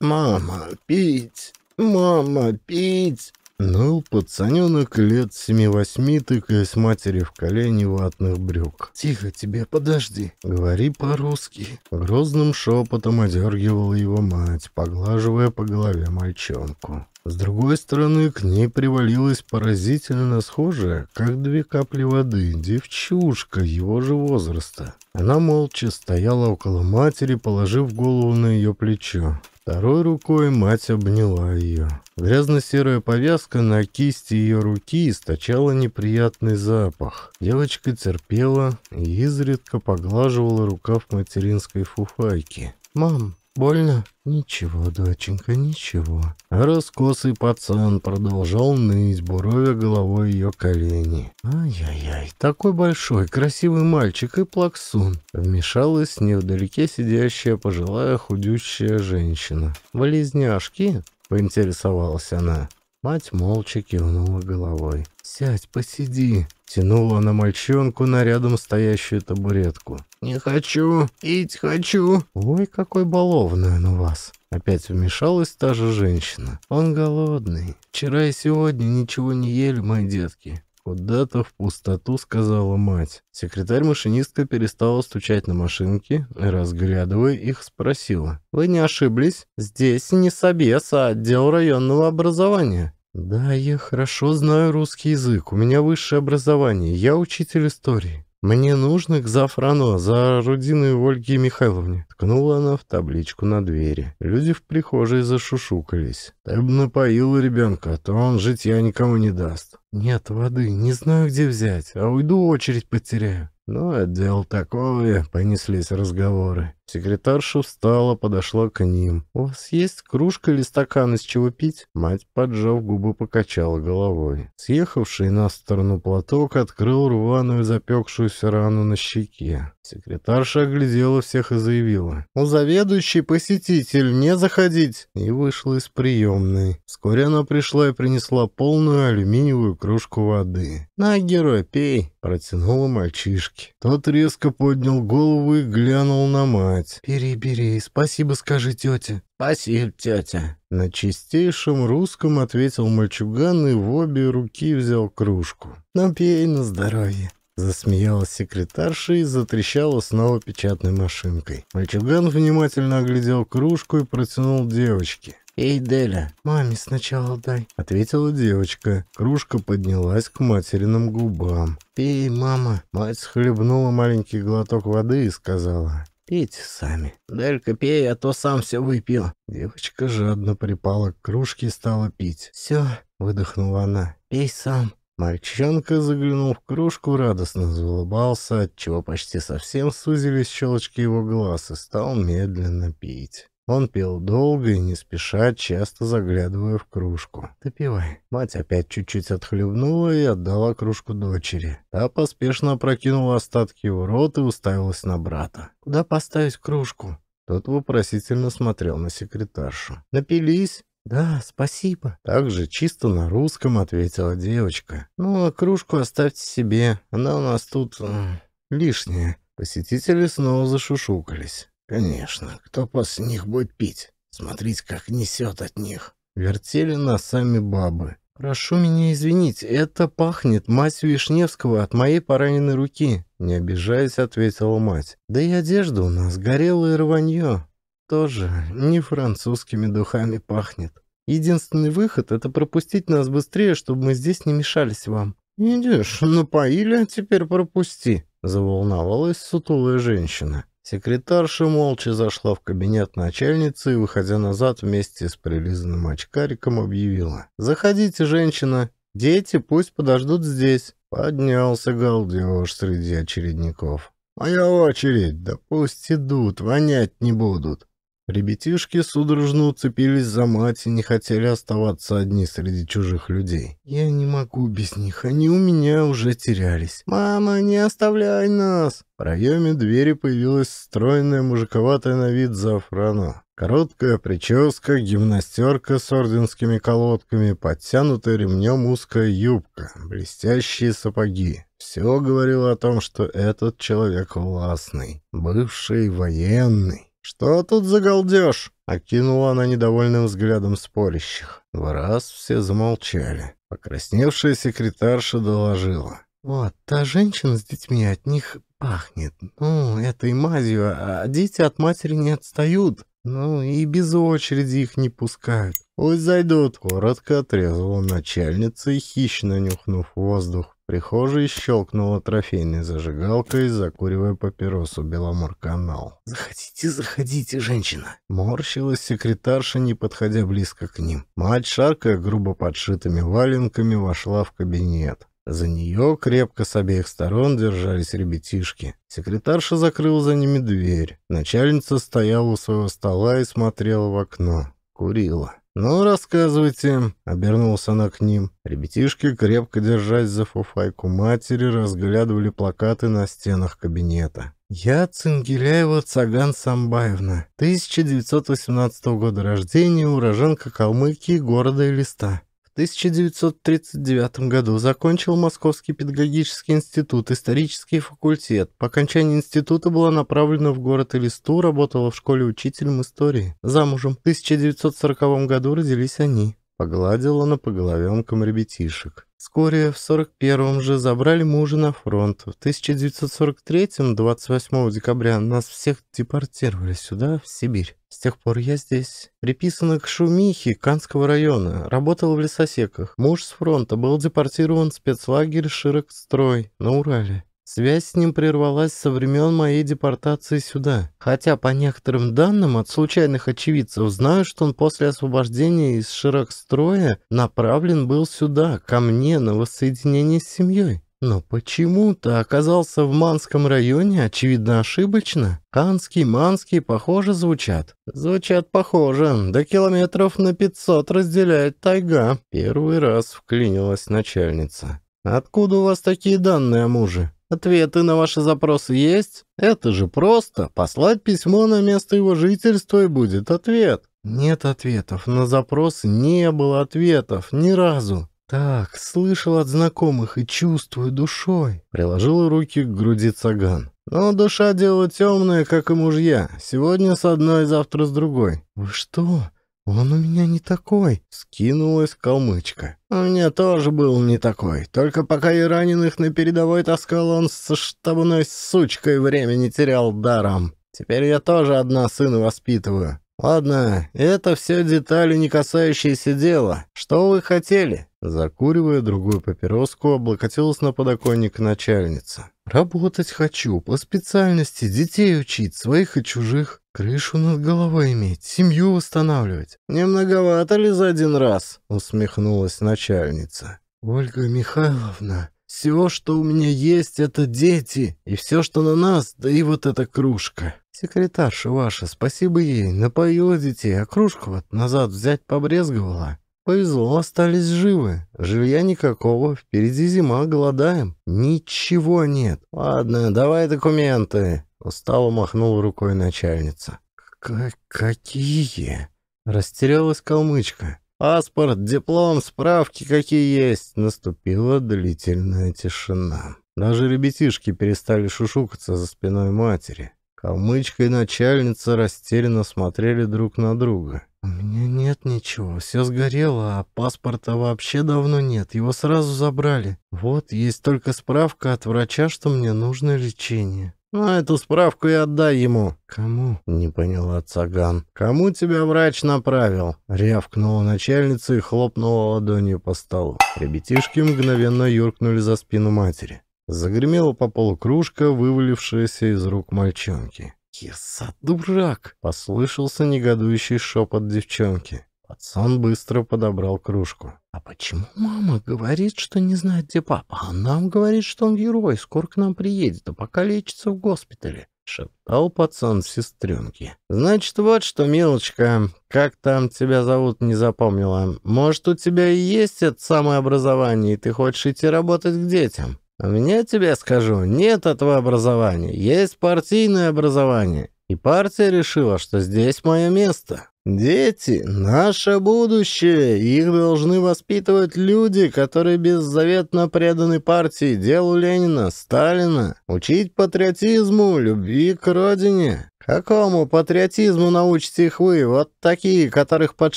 «Мама, пить! Мама, пить!» Ныл пацаненок лет семи-восьми, тыкаясь матери в колени ватных брюк. «Тихо тебе, подожди!» «Говори по-русски!» Грозным шепотом одергивала его мать, поглаживая по голове мальчонку. С другой стороны, к ней привалилась поразительно схожая, как две капли воды, девчушка его же возраста. Она молча стояла около матери, положив голову на ее плечо. Второй рукой мать обняла ее. Грязно-серая повязка на кисти ее руки источала неприятный запах. Девочка терпела и изредка поглаживала рукав материнской фуфайки. «Мам, Больно? Ничего, доченька, ничего. раскосый пацан продолжал ныть, буровя головой ее колени. Ай-яй-яй, такой большой, красивый мальчик и плаксун. Вмешалась невдалеке сидящая пожилая худющая женщина. Болезняшки? Поинтересовалась она. Мать молча кивнула головой. «Сядь, посиди», — тянула на мальчонку на рядом стоящую табуретку. «Не хочу, ить хочу». «Ой, какой балованный он у вас». Опять вмешалась та же женщина. «Он голодный. Вчера и сегодня ничего не ели, мои детки. «Куда-то в пустоту», — сказала мать. Секретарь-машинистка перестала стучать на машинки, разглядывая их, спросила. «Вы не ошиблись? Здесь не собес, а отдел районного образования. «Да, я хорошо знаю русский язык, у меня высшее образование, я учитель истории. Мне нужно к Зафрано, за Рудиной Ольге Михайловне». Ткнула она в табличку на двери. Люди в прихожей зашушукались. «Ты бы напоила ребенка, а то он житья никому не даст». «Нет воды, не знаю, где взять, а уйду очередь потеряю». Ну, от а дел такое понеслись разговоры. Секретарша встала, подошла к ним. «У вас есть кружка или стакан, из чего пить?» Мать, поджав губы, покачала головой. Съехавший на сторону платок открыл рваную запекшуюся рану на щеке. Секретарша оглядела всех и заявила. «У заведующей посетитель, не заходить!» И вышла из приемной. Вскоре она пришла и принесла полную алюминиевую кружку воды. «На, герой, пей!» Протянула мальчишки. Тот резко поднял голову и глянул на мать знать. бери спасибо скажи тете. Спасибо, тетя. На чистейшем русском ответил мальчуган и в обе руки взял кружку. Напей на здоровье. Засмеялась секретарша и затрещала снова печатной машинкой. Мальчуган внимательно оглядел кружку и протянул девочке. «Эй, Деля!» «Маме сначала дай», — ответила девочка. Кружка поднялась к материным губам. «Пей, мама!» Мать схлебнула маленький глоток воды и сказала. Пейте сами. Делька, пей, а то сам все выпил. Девочка жадно припала к кружке и стала пить. «Все», — выдохнула она, — «пей сам». Мальчонка, заглянул в кружку, радостно заулыбался, отчего почти совсем сузились щелочки его глаз и стал медленно пить. Он пил долго и не спеша, часто заглядывая в кружку. «Ты пивай». Мать опять чуть-чуть отхлебнула и отдала кружку дочери. Та поспешно опрокинула остатки в рот и уставилась на брата. «Куда поставить кружку?» Тот вопросительно смотрел на секретаршу. «Напились?» «Да, спасибо». Также чисто на русском ответила девочка. «Ну, а кружку оставьте себе. Она у нас тут... Э, лишняя». Посетители снова зашушукались. Конечно, кто после них будет пить? Смотрите, как несет от них. Вертели носами бабы. «Прошу меня извинить, это пахнет мать Вишневского от моей пораненной руки», — не обижаясь, ответила мать. «Да и одежда у нас горела рванье. Тоже не французскими духами пахнет. Единственный выход — это пропустить нас быстрее, чтобы мы здесь не мешались вам». «Идешь, напоили, а теперь пропусти», — заволновалась сутулая женщина. Секретарша молча зашла в кабинет начальницы и, выходя назад вместе с прилизанным очкариком, объявила. «Заходите, женщина. Дети пусть подождут здесь». Поднялся галдеж среди очередников. «Моя очередь. Да пусть идут, вонять не будут». Ребятишки судорожно уцепились за мать и не хотели оставаться одни среди чужих людей. «Я не могу без них, они у меня уже терялись». «Мама, не оставляй нас!» В проеме двери появилась стройная мужиковатая на вид зафрана. Короткая прическа, гимнастерка с орденскими колодками, подтянутая ремнем узкая юбка, блестящие сапоги. Все говорило о том, что этот человек властный, бывший военный. «Что тут за галдеж?» — окинула она недовольным взглядом спорящих. В раз все замолчали. Покрасневшая секретарша доложила. «Вот, та женщина с детьми, от них пахнет. Ну, этой мазью, а дети от матери не отстают. Ну, и без очереди их не пускают. Пусть зайдут», — коротко отрезала начальница и хищно нюхнув воздух, прихожей щелкнула трофейной зажигалкой, закуривая папиросу Беломор-канал. «Заходите, заходите, женщина!» Морщилась секретарша, не подходя близко к ним. Мать, шаркая грубо подшитыми валенками, вошла в кабинет. За нее крепко с обеих сторон держались ребятишки. Секретарша закрыла за ними дверь. Начальница стояла у своего стола и смотрела в окно. Курила. «Ну, рассказывайте», — обернулся она к ним. Ребятишки, крепко держась за фуфайку матери, разглядывали плакаты на стенах кабинета. «Я Цингеляева Цаган Самбаевна, 1918 года рождения, уроженка Калмыкии, города Элиста. 1939 году закончил Московский педагогический институт, исторический факультет. По окончании института была направлена в город Элисту, работала в школе учителем истории. Замужем. В 1940 году родились они. Погладила она по головенкам ребятишек. Вскоре, в 41-м же, забрали мужа на фронт. В 1943-м, 28 декабря, нас всех депортировали сюда, в Сибирь. С тех пор я здесь. Приписана к шумихе Канского района. Работала в лесосеках. Муж с фронта был депортирован в спецлагерь Широкстрой на Урале. Связь с ним прервалась со времен моей депортации сюда. Хотя, по некоторым данным от случайных очевидцев, знаю, что он после освобождения из Широкстроя направлен был сюда, ко мне, на воссоединение с семьей. Но почему-то оказался в Манском районе, очевидно, ошибочно. Канский, Манский, похоже, звучат. Звучат похоже. До километров на 500 разделяет тайга. Первый раз вклинилась начальница. Откуда у вас такие данные о муже? Ответы на ваши запросы есть? Это же просто. Послать письмо на место его жительства и будет ответ. Нет ответов. На запросы не было ответов. Ни разу. Так, слышал от знакомых и чувствую душой. Приложил руки к груди Цаган. Но душа дело темное, как и мужья. Сегодня с одной, завтра с другой. Вы что? «Он у меня не такой!» — скинулась калмычка. «У меня тоже был не такой. Только пока и раненых на передовой таскал, он со штабной сучкой время не терял даром. Теперь я тоже одна сына воспитываю. Ладно, это все детали, не касающиеся дела. Что вы хотели?» Закуривая другую папироску, облокотилась на подоконник начальница. Работать хочу, по специальности детей учить, своих и чужих, крышу над головой иметь, семью восстанавливать. Не многовато ли за один раз? Усмехнулась начальница. Ольга Михайловна, все, что у меня есть, это дети, и все, что на нас, да и вот эта кружка. Секретарша ваша, спасибо ей, напоила детей, а кружку вот назад взять побрезговала. Повезло, остались живы. Жилья никакого, впереди зима, голодаем. Ничего нет. Ладно, давай документы. Устало махнул рукой начальница. К «Какие?» Растерялась калмычка. «Паспорт, диплом, справки какие есть!» Наступила длительная тишина. Даже ребятишки перестали шушукаться за спиной матери. Калмычка и начальница растерянно смотрели друг на друга. «У меня нет ничего, все сгорело, а паспорта вообще давно нет, его сразу забрали. Вот, есть только справка от врача, что мне нужно лечение». Ну, а эту справку и отдай ему». «Кому?» — не поняла Цаган. «Кому тебя врач направил?» — рявкнула начальница и хлопнула ладонью по столу. Ребятишки мгновенно юркнули за спину матери. Загремела по полу кружка, вывалившаяся из рук мальчонки. «Киса, дурак!» — послышался негодующий шепот девчонки. Пацан быстро подобрал кружку. «А почему мама говорит, что не знает, где папа? А нам говорит, что он герой, скоро к нам приедет, а пока лечится в госпитале», — шептал пацан сестренке. «Значит, вот что, милочка, как там тебя зовут, не запомнила. Может, у тебя и есть это самое образование, и ты хочешь идти работать к детям?» А Мне тебе скажу, нет этого образования, есть партийное образование. И партия решила, что здесь мое место. Дети — наше будущее. Их должны воспитывать люди, которые беззаветно преданы партии, делу Ленина, Сталина. Учить патриотизму, любви к родине. Какому патриотизму научите их вы, вот такие, которых под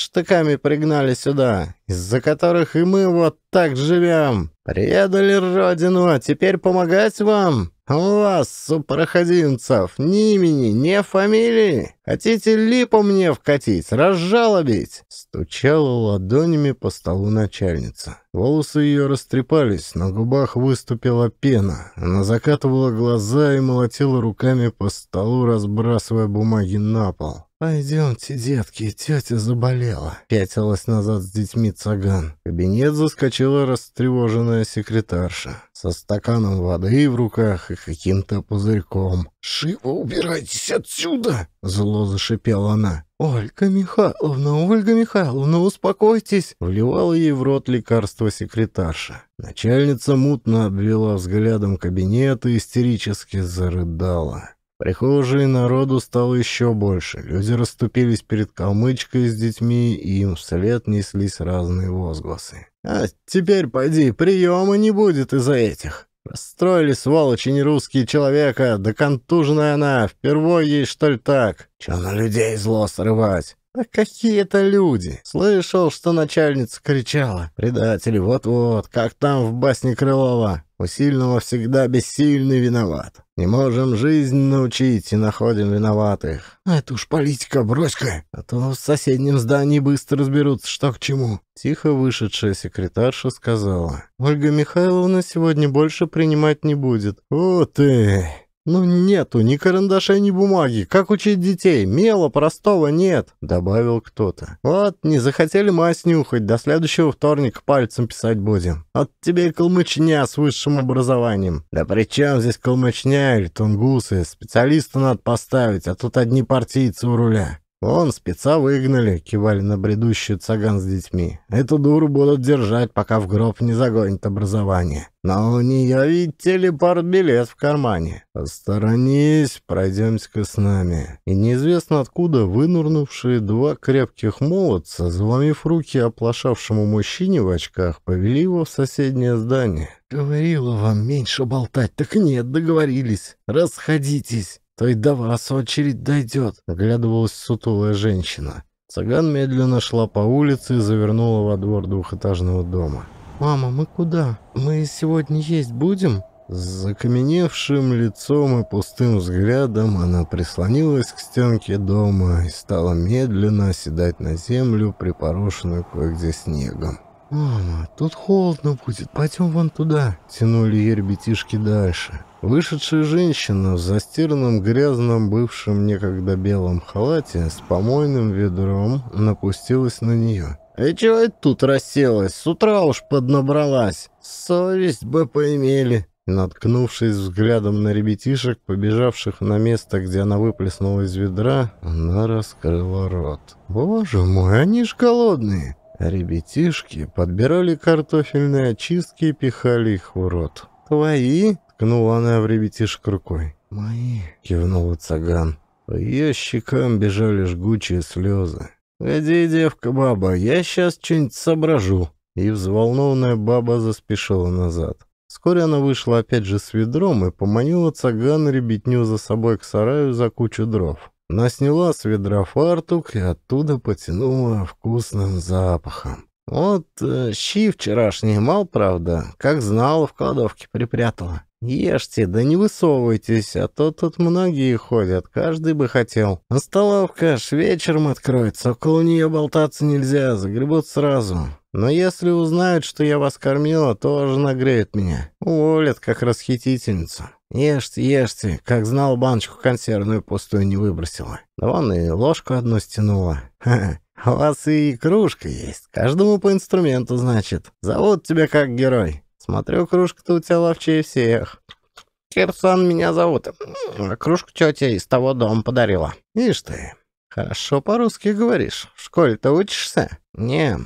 штыками пригнали сюда, из-за которых и мы вот так живем? Предали родину, а теперь помогать вам? «У вас, супроходимцев, ни имени, ни фамилии! Хотите липу мне вкатить, разжалобить?» Стучала ладонями по столу начальница. Волосы ее растрепались, на губах выступила пена. Она закатывала глаза и молотила руками по столу, разбрасывая бумаги на пол. «Пойдемте, детки, тетя заболела», — пятилась назад с детьми Цаган. В кабинет заскочила растревоженная секретарша со стаканом воды в руках и каким-то пузырьком. «Шиво убирайтесь отсюда!» — зло зашипела она. «Ольга Михайловна, Ольга Михайловна, успокойтесь!» Вливала ей в рот лекарство секретарша. Начальница мутно обвела взглядом кабинет и истерически зарыдала. Прихожие народу стало еще больше. Люди расступились перед калмычкой с детьми, и им вслед неслись разные возгласы. «А теперь пойди, приема не будет из-за этих!» Расстроили сволочи нерусские человека, да контужная она, впервой ей что ли так? Че на людей зло срывать? А какие это люди. Слышал, что начальница кричала. Предатель, вот-вот, как там в басне Крылова. У сильного всегда бессильный виноват. Не можем жизнь научить и находим виноватых. «А это уж политика, брось-ка. А то в соседнем здании быстро разберутся, что к чему. Тихо вышедшая секретарша сказала. Ольга Михайловна сегодня больше принимать не будет. О ты! «Ну нету ни карандаша, ни бумаги. Как учить детей? Мела простого нет», — добавил кто-то. «Вот, не захотели мазь нюхать, до следующего вторника пальцем писать будем. От а тебе и калмычня с высшим образованием». «Да при чем здесь калмычня или тунгусы? Специалиста надо поставить, а тут одни партийцы у руля». «Он, спеца выгнали», — кивали на бредущую цаган с детьми. «Эту дуру будут держать, пока в гроб не загонит образование. Но у нее, видите ли, билет в кармане. Посторонись, пройдемся-ка с нами». И неизвестно откуда вынурнувшие два крепких молодца, заломив руки оплошавшему мужчине в очках, повели его в соседнее здание. «Говорила вам меньше болтать, так нет, договорились. Расходитесь» то и до вас очередь дойдет», — оглядывалась сутулая женщина. Цыган медленно шла по улице и завернула во двор двухэтажного дома. «Мама, мы куда? Мы сегодня есть будем?» С закаменевшим лицом и пустым взглядом она прислонилась к стенке дома и стала медленно оседать на землю, припорошенную кое-где снегом. «Мама, тут холодно будет, пойдем вон туда», — тянули ее ребятишки дальше. Вышедшая женщина в застиранном грязном бывшем некогда белом халате с помойным ведром напустилась на нее. «И «А чего это тут расселась? С утра уж поднабралась. Совесть бы поимели». Наткнувшись взглядом на ребятишек, побежавших на место, где она выплеснула из ведра, она раскрыла рот. «Боже мой, они ж голодные!» Ребятишки подбирали картофельные очистки и пихали их в рот. «Твои?» Ткнула она в ребятишек рукой. «Мои!» — кивнул Цаган. По ее щекам бежали жгучие слезы. «Годи, девка-баба, я сейчас что-нибудь соображу!» И взволнованная баба заспешила назад. Вскоре она вышла опять же с ведром и поманила цаган ребятню за собой к сараю за кучу дров. Она сняла с ведра фартук и оттуда потянула вкусным запахом. «Вот э, щи вчерашний мал, правда, как знала, в кладовке припрятала. «Ешьте, да не высовывайтесь, а то тут многие ходят, каждый бы хотел. А столовка аж вечером откроется, около нее болтаться нельзя, загребут сразу. Но если узнают, что я вас кормила, тоже нагреют меня. Уволят, как расхитительницу. Ешьте, ешьте, как знал, баночку консервную пустую не выбросила. Да вон и ложку одну стянула. Ха -ха. У вас и кружка есть, каждому по инструменту, значит. Зовут тебя как герой». Смотрю, кружка-то у тебя ловчее всех. Кирсан меня зовут. А кружку тетя из того дома подарила. Ишь ты, хорошо по-русски говоришь. В школе-то учишься? Не,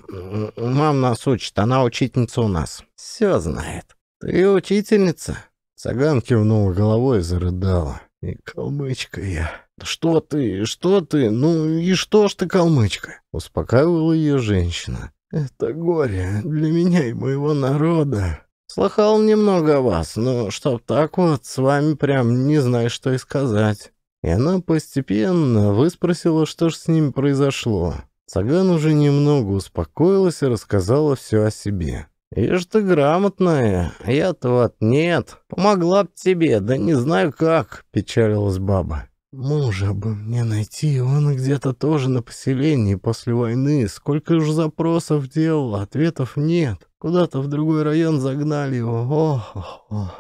мам нас учит, она учительница у нас. Все знает. Ты учительница? Саган кивнула головой и зарыдала. И калмычка я. «Что ты? Что ты? Ну и что ж ты, калмычка?» Успокаивала ее женщина. «Это горе для меня и моего народа. Слыхал немного о вас, но чтоб так вот, с вами прям не знаю, что и сказать». И она постепенно выспросила, что же с ним произошло. Саган уже немного успокоилась и рассказала все о себе. «Ишь ты грамотная, я-то вот нет. Помогла б тебе, да не знаю как», — печалилась баба. Мужа бы мне найти, он где-то тоже на поселении после войны. Сколько же запросов делал, ответов нет. Куда-то в другой район загнали его. Ох, ох, ох.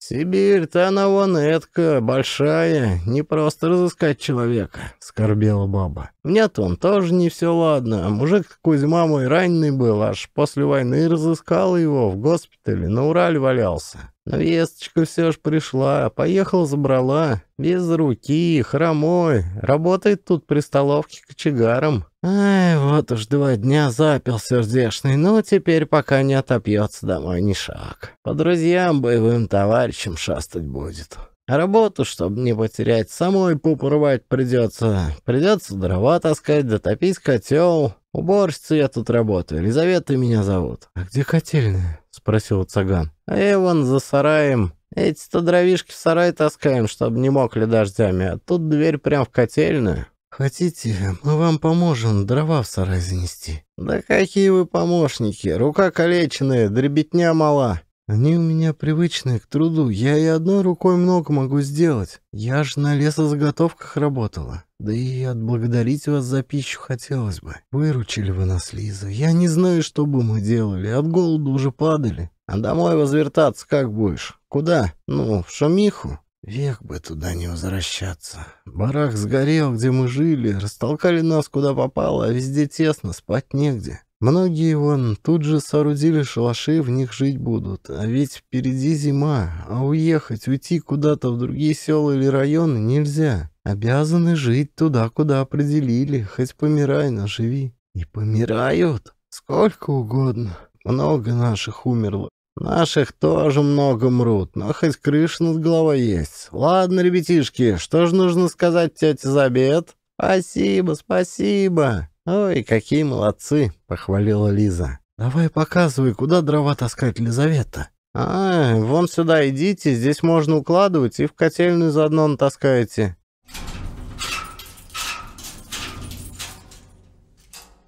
«Сибирь-то она вон этка, большая, не просто разыскать человека», — скорбела баба. «Мне-то он тоже не все ладно. А мужик Кузьма мой раненый был, аж после войны разыскал его, в госпитале на Урале валялся весточка все ж пришла, поехал забрала, без руки, хромой, работает тут при столовке кочегаром. Ай, вот уж два дня запил сердешный, но ну, теперь пока не отопьется домой ни шаг. По друзьям, боевым товарищам шастать будет. Работу, чтобы не потерять, самой пупу рвать придется. Придется дрова таскать, дотопить котел. Уборщица я тут работаю, Елизавета меня зовут. А где котельная? — спросил цыган. «Эй, вон за сараем. Эти-то дровишки в сарай таскаем, чтобы не мокли дождями, а тут дверь прям в котельную». «Хотите, мы вам поможем дрова в сарай занести?» «Да какие вы помощники! Рука калеченная, дребетня мала!» Они у меня привычные к труду. Я и одной рукой много могу сделать. Я же на лесозаготовках работала. Да и отблагодарить вас за пищу хотелось бы. Выручили вы нас, Лиза. Я не знаю, что бы мы делали. От голода уже падали. А домой возвертаться как будешь? Куда? Ну, в Шумиху? Век бы туда не возвращаться. Барах сгорел, где мы жили, растолкали нас куда попало, а везде тесно, спать негде. Многие вон тут же соорудили шалаши, в них жить будут. А ведь впереди зима, а уехать, уйти куда-то в другие села или районы нельзя. Обязаны жить туда, куда определили, хоть помирай, но живи. И помирают сколько угодно. Много наших умерло. Наших тоже много мрут, но хоть крыша над головой есть. Ладно, ребятишки, что же нужно сказать тете за обед? Спасибо, спасибо. «Ой, какие молодцы!» — похвалила Лиза. «Давай показывай, куда дрова таскать, Лизавета». «А, вон сюда идите, здесь можно укладывать и в котельную заодно натаскаете».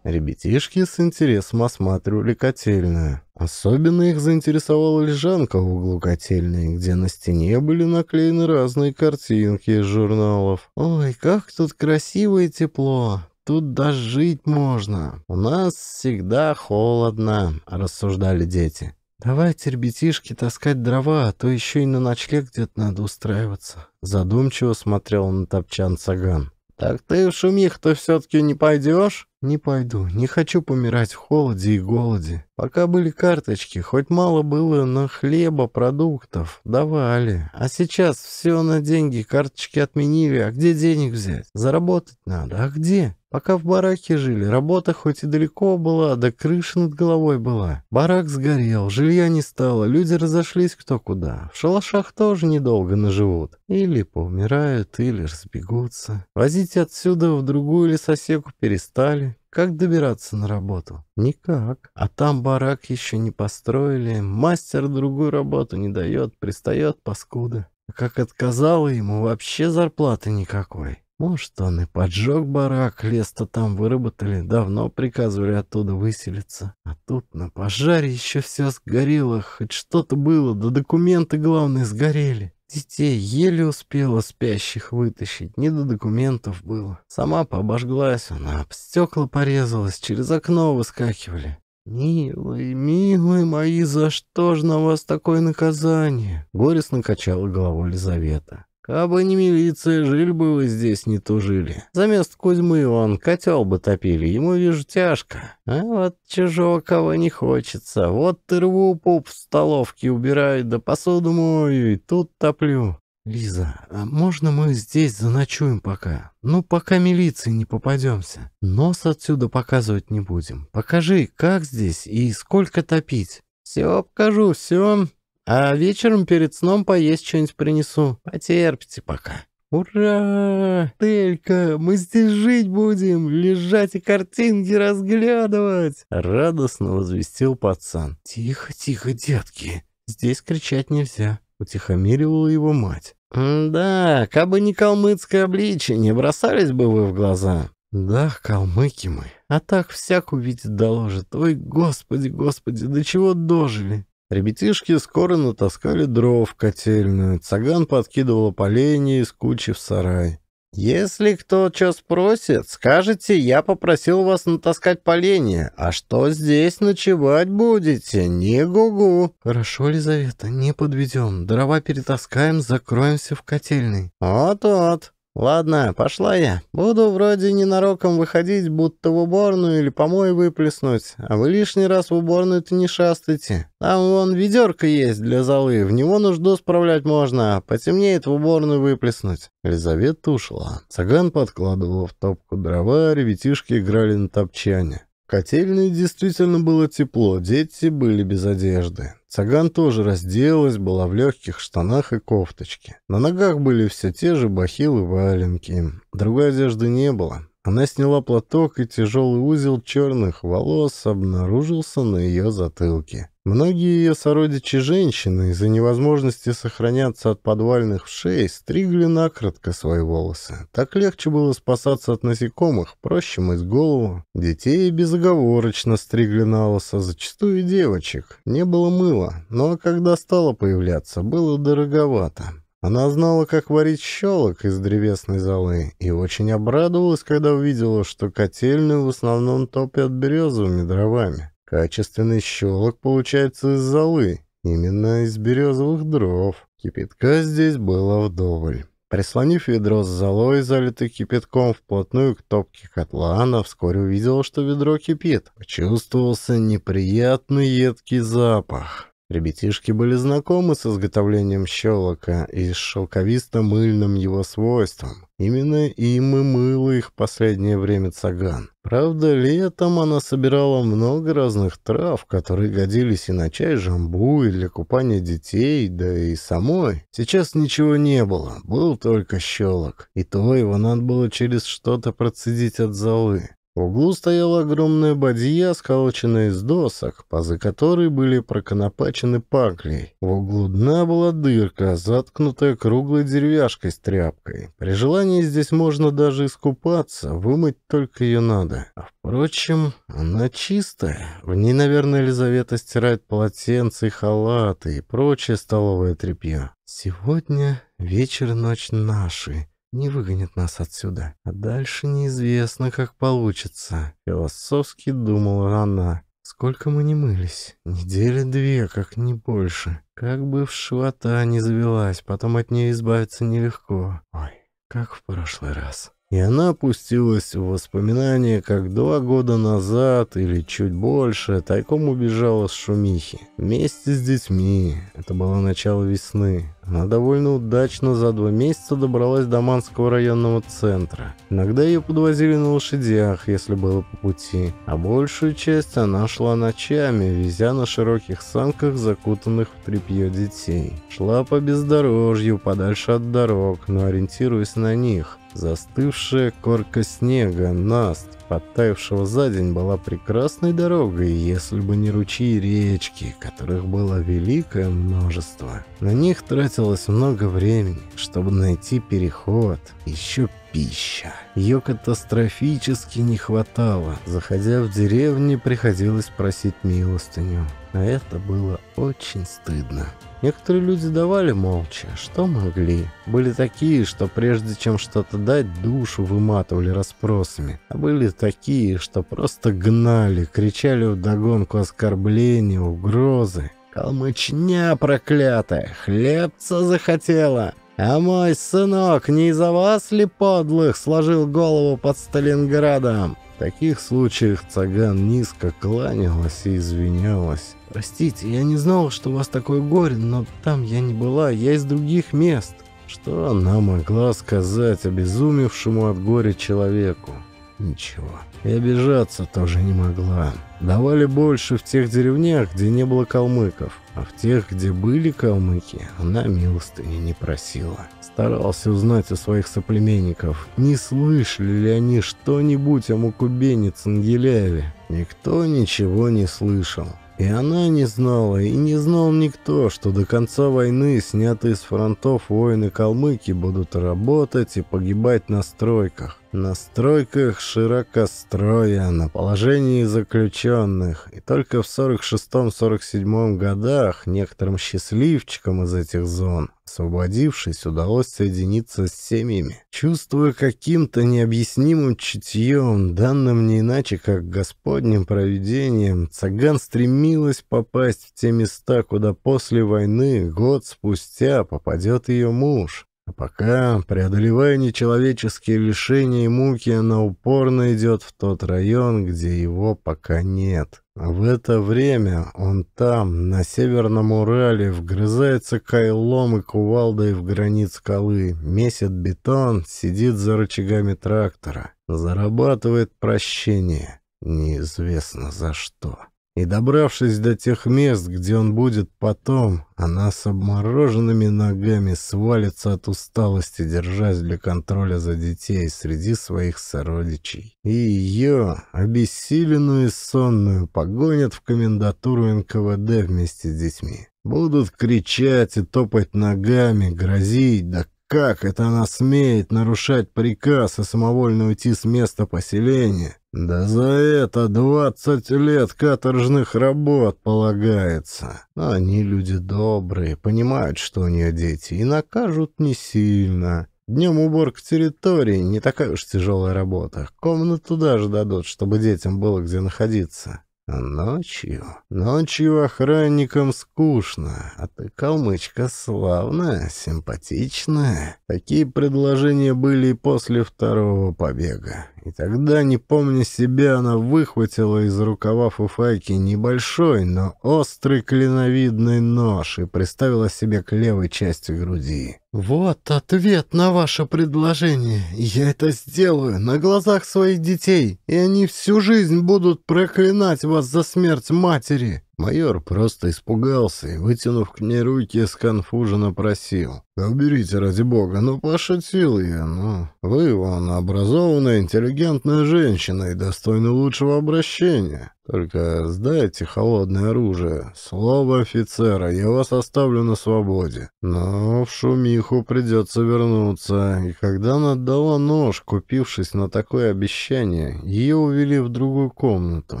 Ребятишки с интересом осматривали котельную. Особенно их заинтересовала лежанка в углу котельной, где на стене были наклеены разные картинки из журналов. «Ой, как тут красиво и тепло!» тут дожить можно. У нас всегда холодно», — рассуждали дети. «Давайте, ребятишки, таскать дрова, а то еще и на ночлег где-то надо устраиваться». Задумчиво смотрел на топчан Саган. «Так ты в шумих-то все-таки не пойдешь?» «Не пойду. Не хочу помирать в холоде и голоде. Пока были карточки, хоть мало было на хлеба, продуктов, давали. А сейчас все на деньги, карточки отменили, а где денег взять? Заработать надо, а где? Пока в бараке жили, работа хоть и далеко была, да крыша над головой была. Барак сгорел, жилья не стало, люди разошлись кто куда. В шалашах тоже недолго наживут. Или поумирают, или разбегутся. Возить отсюда в другую лесосеку перестали. Как добираться на работу? Никак. А там барак еще не построили. Мастер другую работу не дает, пристает паскуда. А как отказала ему, вообще зарплаты никакой. Может, он и поджег барак, лес-то там выработали, давно приказывали оттуда выселиться. А тут на пожаре еще все сгорело, хоть что-то было, да документы, главное, сгорели. Детей еле успела спящих вытащить, не до документов было. Сама пообожглась она, об стекла порезалась, через окно выскакивали. «Милые, милые мои, за что ж на вас такое наказание?» Горестно качала головой Лизавета. Кабы не милиция, жили бы вы здесь, не тужили. За место Кузьмы он котел бы топили, ему, вижу, тяжко. А вот чужого кого не хочется. Вот ты рву пуп в столовке, убираю, да посуду мою, и тут топлю. «Лиза, а можно мы здесь заночуем пока? Ну, пока милиции не попадемся. Нос отсюда показывать не будем. Покажи, как здесь и сколько топить». «Все покажу, все», а вечером перед сном поесть что-нибудь принесу. Потерпите пока. Ура! Телька, мы здесь жить будем, лежать и картинки разглядывать. Радостно возвестил пацан. Тихо, тихо, детки. Здесь кричать нельзя. Утихомиривала его мать. «Да, кабы не калмыцкое обличие, не бросались бы вы в глаза». «Да, калмыки мы, а так всяк увидит доложит. Ой, господи, господи, до чего дожили? Ребятишки скоро натаскали дров в котельную. Цаган подкидывал поленья из кучи в сарай. «Если кто что спросит, скажите, я попросил вас натаскать поленья. А что здесь ночевать будете? Не гу-гу. «Хорошо, Лизавета, не подведем. Дрова перетаскаем, закроемся в котельной». «Вот-вот». «Ладно, пошла я. Буду вроде ненароком выходить, будто в уборную или помой выплеснуть, а вы лишний раз в уборную-то не шастайте. Там вон ведерко есть для золы, в него нужду справлять можно, а потемнеет в уборную выплеснуть». Елизавета ушла. Саган подкладывал в топку дрова, ребятишки играли на топчане котельной действительно было тепло, дети были без одежды. Цаган тоже разделась, была в легких штанах и кофточке. На ногах были все те же бахилы и валенки. Другой одежды не было. Она сняла платок, и тяжелый узел черных волос обнаружился на ее затылке. Многие ее сородичи-женщины из-за невозможности сохраняться от подвальных вшей стригли накротко свои волосы. Так легче было спасаться от насекомых, проще мыть голову. Детей безоговорочно стригли на волосы, зачастую девочек. Не было мыла, но когда стало появляться, было дороговато. Она знала, как варить щелок из древесной золы, и очень обрадовалась, когда увидела, что котельную в основном топят березовыми дровами. Качественный щелок получается из золы, именно из березовых дров. Кипятка здесь было вдоволь. Прислонив ведро с золой, залитой кипятком, вплотную к топке котла, она вскоре увидела, что ведро кипит. Почувствовался неприятный едкий запах. Ребятишки были знакомы с изготовлением щелока и с шелковисто-мыльным его свойством. Именно им и мыло их последнее время цаган. Правда, летом она собирала много разных трав, которые годились и на чай жамбу, и для купания детей, да и самой. Сейчас ничего не было, был только щелок. И то его надо было через что-то процедить от золы. В углу стояла огромная бадья, сколоченная из досок, пазы которой были проконопачены паклей. В углу дна была дырка, заткнутая круглой деревяшкой с тряпкой. При желании здесь можно даже искупаться, вымыть только ее надо. А впрочем, она чистая. В ней, наверное, Елизавета стирает полотенца и халаты и прочее столовое тряпье. «Сегодня вечер ночь наши», не выгонит нас отсюда. А дальше неизвестно, как получится. Философски думала она. Сколько мы не мылись? Недели две, как не больше. Как бы в швата не завелась, потом от нее избавиться нелегко. Ой, как в прошлый раз. И она опустилась в воспоминания, как два года назад или чуть больше тайком убежала с шумихи. Вместе с детьми. Это было начало весны. Она довольно удачно за два месяца добралась до Манского районного центра. Иногда ее подвозили на лошадях, если было по пути. А большую часть она шла ночами, везя на широких санках закутанных в тряпье детей. Шла по бездорожью, подальше от дорог, но ориентируясь на них – Застывшая корка снега, наст, подтаявшего за день, была прекрасной дорогой, если бы не ручьи и речки, которых было великое множество. На них тратилось много времени, чтобы найти переход, еще пища. Ее катастрофически не хватало. Заходя в деревню, приходилось просить милостыню. А это было очень стыдно. Некоторые люди давали молча, что могли. Были такие, что прежде чем что-то дать, душу выматывали расспросами. А были такие, что просто гнали, кричали вдогонку оскорбления, угрозы. «Калмычня проклятая! Хлебца захотела!» «А мой сынок не из-за вас ли, подлых, сложил голову под Сталинградом? В таких случаях Цаган низко кланялась и извинялась. «Простите, я не знала, что у вас такое горе, но там я не была, я из других мест». Что она могла сказать обезумевшему от горя человеку? Ничего. И обижаться тоже не могла. Давали больше в тех деревнях, где не было калмыков, а в тех, где были калмыки, она милостыни не просила старался узнать у своих соплеменников, не слышали ли они что-нибудь о Мукубене Цангеляеве. Никто ничего не слышал. И она не знала, и не знал никто, что до конца войны снятые с фронтов воины Калмыки будут работать и погибать на стройках на стройках широкостроя, на положении заключенных, и только в 46-47 годах некоторым счастливчикам из этих зон, освободившись, удалось соединиться с семьями. Чувствуя каким-то необъяснимым чутьем, данным не иначе, как Господним провидением, Цаган стремилась попасть в те места, куда после войны, год спустя, попадет ее муж. А пока, преодолевая нечеловеческие лишения и муки, она упорно идет в тот район, где его пока нет. А в это время он там, на Северном Урале, вгрызается кайлом и кувалдой в гранит скалы, месит бетон, сидит за рычагами трактора, зарабатывает прощение, неизвестно за что. И, добравшись до тех мест, где он будет потом, она с обмороженными ногами свалится от усталости, держась для контроля за детей среди своих сородичей. И ее, обессиленную и сонную, погонят в комендатуру НКВД вместе с детьми. Будут кричать и топать ногами, грозить, да как это она смеет нарушать приказ и самовольно уйти с места поселения? Да за это двадцать лет каторжных работ полагается. Но они люди добрые, понимают, что у нее дети, и накажут не сильно. Днем уборка территории не такая уж тяжелая работа. Комнату даже дадут, чтобы детям было где находиться. А ночью? Ночью охранникам скучно, а ты калмычка славная, симпатичная. Такие предложения были и после второго побега. И тогда, не помня себя, она выхватила из рукава фуфайки небольшой, но острый клиновидный нож и приставила себе к левой части груди. «Вот ответ на ваше предложение. Я это сделаю на глазах своих детей, и они всю жизнь будут проклинать вас за смерть матери». Майор просто испугался и, вытянув к ней руки, сконфуженно просил. «Уберите, ради бога, ну пошутил я, ну. Вы, вон, образованная, интеллигентная женщина и достойна лучшего обращения. Только сдайте холодное оружие. Слово офицера, я вас оставлю на свободе. Но в шумиху придется вернуться. И когда она отдала нож, купившись на такое обещание, ее увели в другую комнату.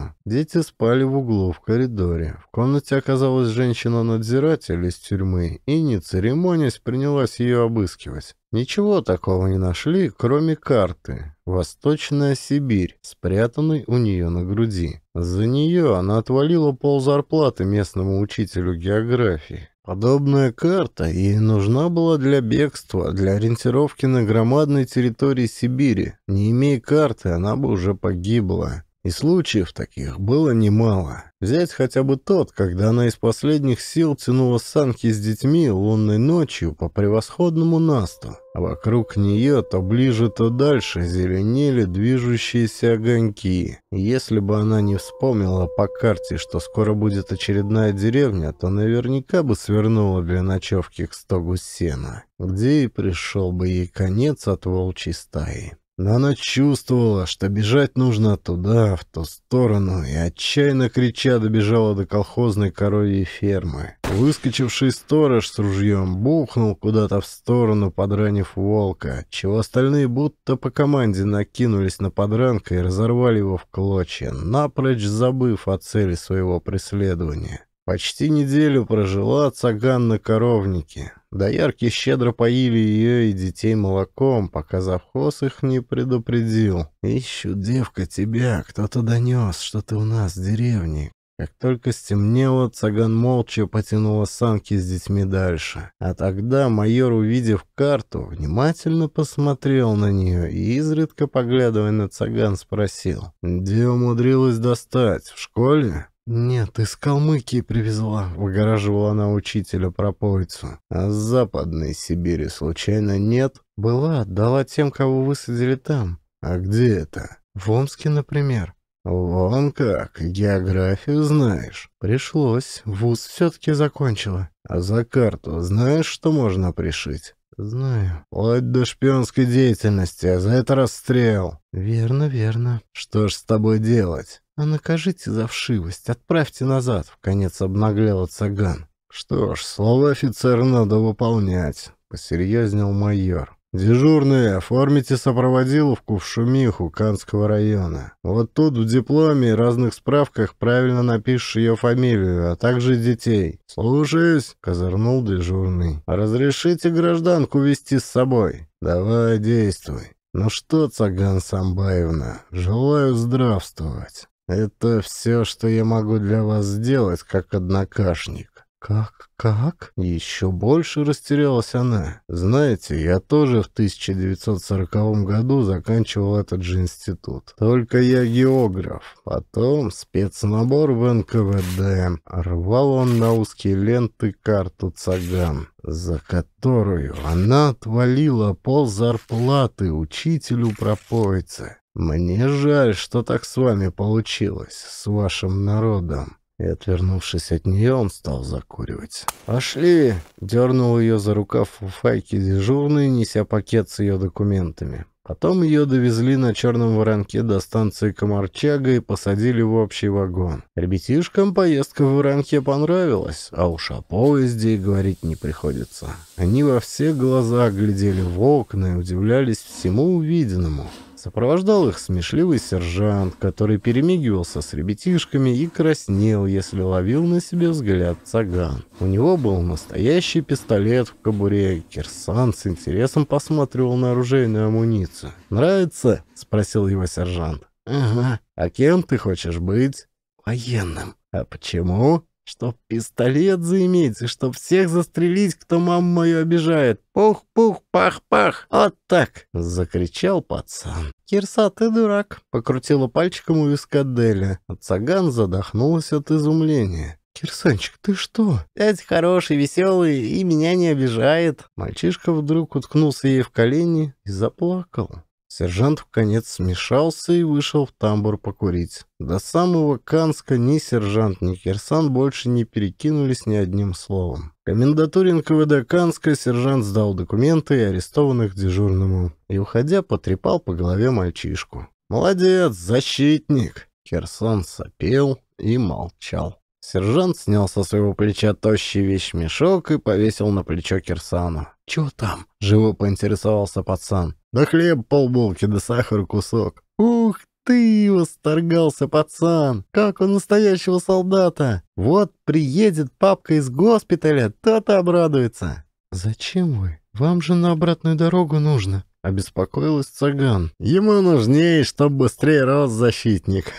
Дети спали в углу в коридоре. В комнате оказалась женщина-надзиратель из тюрьмы и, не церемонясь, принялась ее обыскивать. Ничего такого не нашли, кроме карты. Восточная Сибирь, спрятанной у нее на груди. За нее она отвалила пол зарплаты местному учителю географии. Подобная карта ей нужна была для бегства, для ориентировки на громадной территории Сибири. Не имея карты, она бы уже погибла. И случаев таких было немало. Взять хотя бы тот, когда она из последних сил тянула санки с детьми лунной ночью по превосходному насту. А вокруг нее то ближе, то дальше зеленели движущиеся огоньки. И если бы она не вспомнила по карте, что скоро будет очередная деревня, то наверняка бы свернула для ночевки к стогу сена, где и пришел бы ей конец от волчьей стаи. Но она чувствовала, что бежать нужно туда, в ту сторону, и отчаянно крича добежала до колхозной коровьей фермы. Выскочивший сторож с ружьем бухнул куда-то в сторону, подранив волка, чего остальные будто по команде накинулись на подранка и разорвали его в клочья, напрочь забыв о цели своего преследования. Почти неделю прожила цаган на коровнике. Доярки щедро поили ее и детей молоком, пока завхоз их не предупредил. «Ищу, девка, тебя. Кто-то донес, что ты у нас в деревне. Как только стемнело, Цаган молча потянула санки с детьми дальше. А тогда майор, увидев карту, внимательно посмотрел на нее и, изредка поглядывая на Цаган, спросил. «Где умудрилась достать? В школе?» «Нет, из Калмыкии привезла», — выгораживала она учителя пропойцу. «А с Западной Сибири случайно нет?» «Была, дала тем, кого высадили там». «А где это?» «В Омске, например». «Вон как, географию знаешь». «Пришлось, вуз все-таки закончила». «А за карту знаешь, что можно пришить?» «Знаю». «Вплоть до шпионской деятельности, а за это расстрел». «Верно, верно». «Что ж с тобой делать?» А накажите за вшивость, отправьте назад, в конец обнаглела цыган. Что ж, слова офицера надо выполнять, посерьезнел майор. Дежурные, оформите сопроводиловку в Шумиху Канского района. Вот тут в дипломе и разных справках правильно напишешь ее фамилию, а также детей. Слушаюсь, козырнул дежурный. Разрешите гражданку вести с собой? Давай, действуй. Ну что, Цаган Самбаевна, желаю здравствовать. Это все, что я могу для вас сделать, как однокашник. «Как? Как?» Еще больше растерялась она. «Знаете, я тоже в 1940 году заканчивал этот же институт. Только я географ. Потом спецнабор в НКВД. Рвал он на узкие ленты карту Цаган, за которую она отвалила пол зарплаты учителю пропойцы. «Мне жаль, что так с вами получилось, с вашим народом». И, отвернувшись от нее, он стал закуривать. «Пошли!» — дернул ее за рукав фуфайки дежурный, неся пакет с ее документами. Потом ее довезли на черном воронке до станции Комарчага и посадили в общий вагон. Ребятишкам поездка в воронке понравилась, а уж о поезде и говорить не приходится. Они во все глаза глядели в окна и удивлялись всему увиденному. Сопровождал их смешливый сержант, который перемигивался с ребятишками и краснел, если ловил на себе взгляд цаган. У него был настоящий пистолет в кобуре, и Кирсан с интересом посматривал на оружейную амуницию. «Нравится?» — спросил его сержант. «Ага. А кем ты хочешь быть?» «Военным». «А почему?» Чтоб пистолет заиметь, чтоб всех застрелить, кто маму мою обижает. Пух-пух, пах-пах, вот так!» — закричал пацан. «Кирса, ты дурак!» — покрутила пальчиком у виска Деля. Цаган задохнулась от изумления. «Кирсанчик, ты что?» «Дядь хороший, веселый и меня не обижает». Мальчишка вдруг уткнулся ей в колени и заплакал. Сержант в конец смешался и вышел в тамбур покурить. До самого Канска ни сержант, ни Кирсан больше не перекинулись ни одним словом. В комендатуре НКВД Канска сержант сдал документы и арестованных дежурному, и, уходя, потрепал по голове мальчишку. «Молодец, защитник!» Кирсан сопел и молчал. Сержант снял со своего плеча тощий вещмешок и повесил на плечо Кирсану. «Чего там?» — живо поинтересовался пацан. «Да хлеб полбулки, да сахар кусок». «Ух ты!» — восторгался пацан. «Как у настоящего солдата! Вот приедет папка из госпиталя, тот-то обрадуется!» «Зачем вы? Вам же на обратную дорогу нужно!» — обеспокоилась цыган. «Ему нужнее, чтоб быстрее рос защитник!»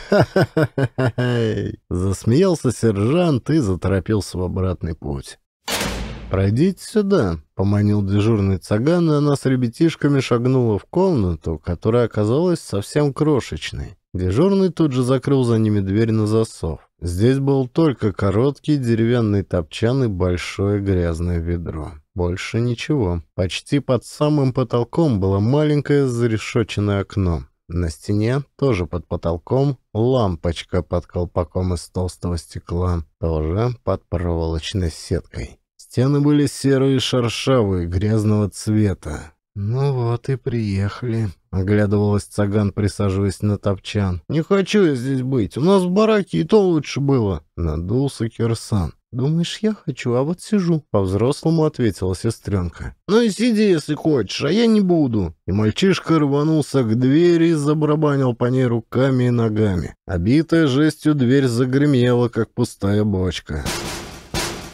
Засмеялся сержант и заторопился в обратный путь. «Пройдите сюда», — поманил дежурный Цаган, и она с ребятишками шагнула в комнату, которая оказалась совсем крошечной. Дежурный тут же закрыл за ними дверь на засов. Здесь был только короткий деревянный топчан и большое грязное ведро. Больше ничего. Почти под самым потолком было маленькое зарешоченное окно. На стене, тоже под потолком, лампочка под колпаком из толстого стекла, тоже под проволочной сеткой. Стены были серые и шершавые, грязного цвета. «Ну вот и приехали», — оглядывалась Цаган, присаживаясь на топчан. «Не хочу я здесь быть. У нас в бараке и то лучше было», — надулся Кирсан. «Думаешь, я хочу, а вот сижу», — по-взрослому ответила сестренка. «Ну и сиди, если хочешь, а я не буду». И мальчишка рванулся к двери и забрабанил по ней руками и ногами. Обитая жестью дверь загремела, как пустая бочка.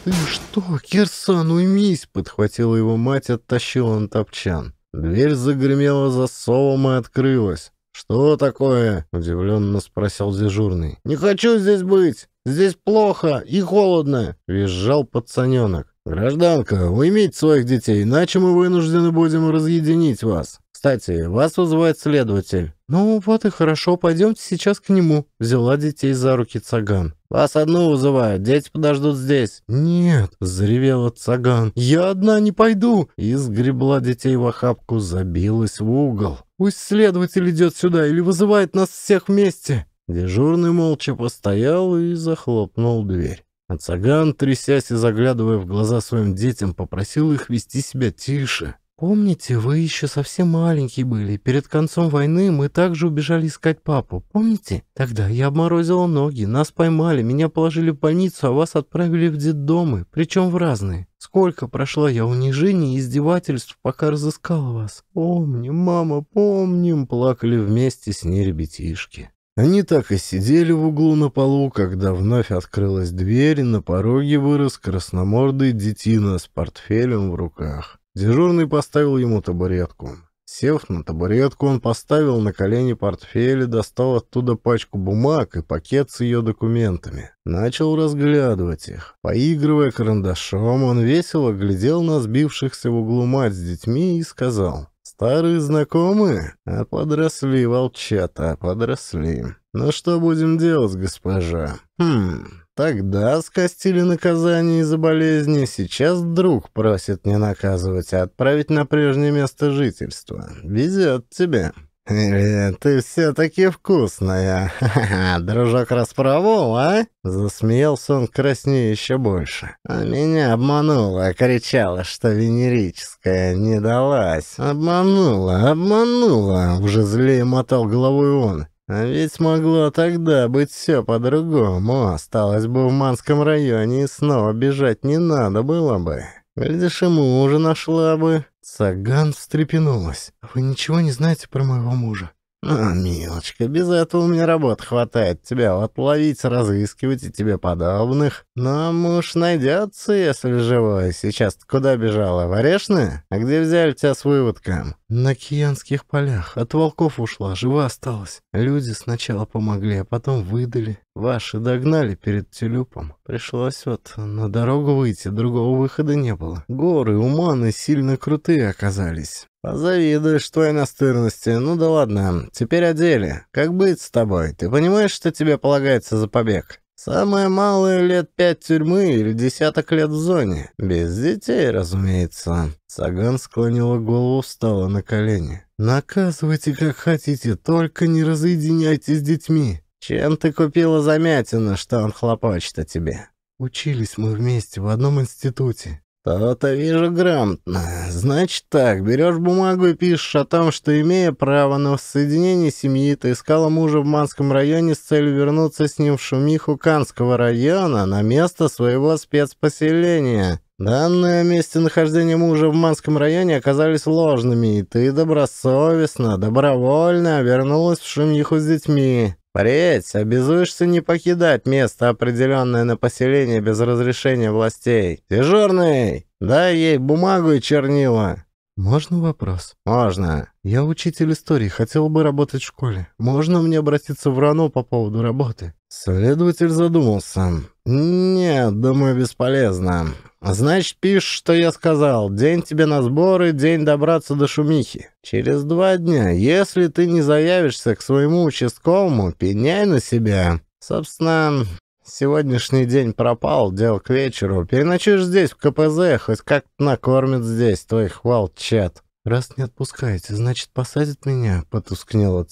«Ты что, Кирсан, уймись!» — подхватила его мать и оттащила на топчан. Дверь загремела за засовом и открылась. «Что такое?» — удивленно спросил дежурный. «Не хочу здесь быть! Здесь плохо и холодно!» — визжал пацаненок. «Гражданка, уймите своих детей, иначе мы вынуждены будем разъединить вас!» «Кстати, вас вызывает следователь». «Ну вот и хорошо, пойдемте сейчас к нему», — взяла детей за руки Цаган. «Вас одну вызывают, дети подождут здесь». «Нет», — заревела Цаган, — «я одна не пойду». И сгребла детей в охапку, забилась в угол. «Пусть следователь идет сюда или вызывает нас всех вместе». Дежурный молча постоял и захлопнул дверь. А Цаган, трясясь и заглядывая в глаза своим детям, попросил их вести себя тише. Помните, вы еще совсем маленькие были. Перед концом войны мы также убежали искать папу. Помните? Тогда я обморозила ноги, нас поймали, меня положили в больницу, а вас отправили в детдомы, причем в разные. Сколько прошло я унижений и издевательств, пока разыскала вас. Помним, мама, помним, плакали вместе с ней ребятишки. Они так и сидели в углу на полу, когда вновь открылась дверь, и на пороге вырос красномордый детина с портфелем в руках. Дежурный поставил ему табуретку. Сев на табуретку, он поставил на колени портфель и достал оттуда пачку бумаг и пакет с ее документами. Начал разглядывать их. Поигрывая карандашом, он весело глядел на сбившихся в углу мать с детьми и сказал «Старые знакомые? А подросли волчата, подросли. Ну что будем делать, госпожа? Хм, Тогда скостили наказание из-за болезни, сейчас друг просит не наказывать, а отправить на прежнее место жительства. Везет тебе. Или ты все-таки вкусная. Ха-ха, дружок распробовал, а? Засмеялся он краснее еще больше. А меня обманула, кричала, что венерическая не далась. Обманула, обманула, уже злее мотал головой он. А ведь могло тогда быть все по-другому. Осталось бы в Манском районе и снова бежать не надо было бы. Глядишь, и мужа нашла бы. Саган встрепенулась. «Вы ничего не знаете про моего мужа?» «А, милочка, без этого у меня работы хватает. Тебя отловить, разыскивать и тебе подобных. Но муж найдется, если живой. сейчас куда бежала? В Орешны? А где взяли тебя с выводком?» «На Киянских полях. От волков ушла, жива осталась. Люди сначала помогли, а потом выдали. Ваши догнали перед тюлюпом. Пришлось вот на дорогу выйти, другого выхода не было. Горы, уманы сильно крутые оказались. Позавидуешь твоей настырности. Ну да ладно, теперь о деле. Как быть с тобой? Ты понимаешь, что тебе полагается за побег? Самое малое лет пять тюрьмы или десяток лет в зоне. Без детей, разумеется. Саган склонила голову, встала на колени. «Наказывайте, как хотите, только не разъединяйтесь с детьми. «Чем ты купила замятина, что он хлопочет о тебе?» «Учились мы вместе в одном институте». «То-то вижу грамотно. Значит так, берешь бумагу и пишешь о том, что, имея право на воссоединение семьи, ты искала мужа в Манском районе с целью вернуться с ним в шумиху Канского района на место своего спецпоселения». Данные о месте нахождения мужа в Манском районе оказались ложными, и ты добросовестно, добровольно вернулась в Шумиху с детьми. Впредь обязуешься не покидать место, определенное на поселение без разрешения властей. Дежурный, дай ей бумагу и чернила». «Можно вопрос?» «Можно». «Я учитель истории, хотел бы работать в школе. Можно мне обратиться в РАНО по поводу работы?» Следователь задумался. «Нет, думаю, бесполезно. Значит, пишешь, что я сказал. День тебе на сборы, день добраться до шумихи. Через два дня, если ты не заявишься к своему участковому, пеняй на себя. Собственно, сегодняшний день пропал, дел к вечеру. Переночуешь здесь, в КПЗ, хоть как-то накормят здесь твоих волчат». «Раз не отпускаете, значит, посадят меня», — потускнел от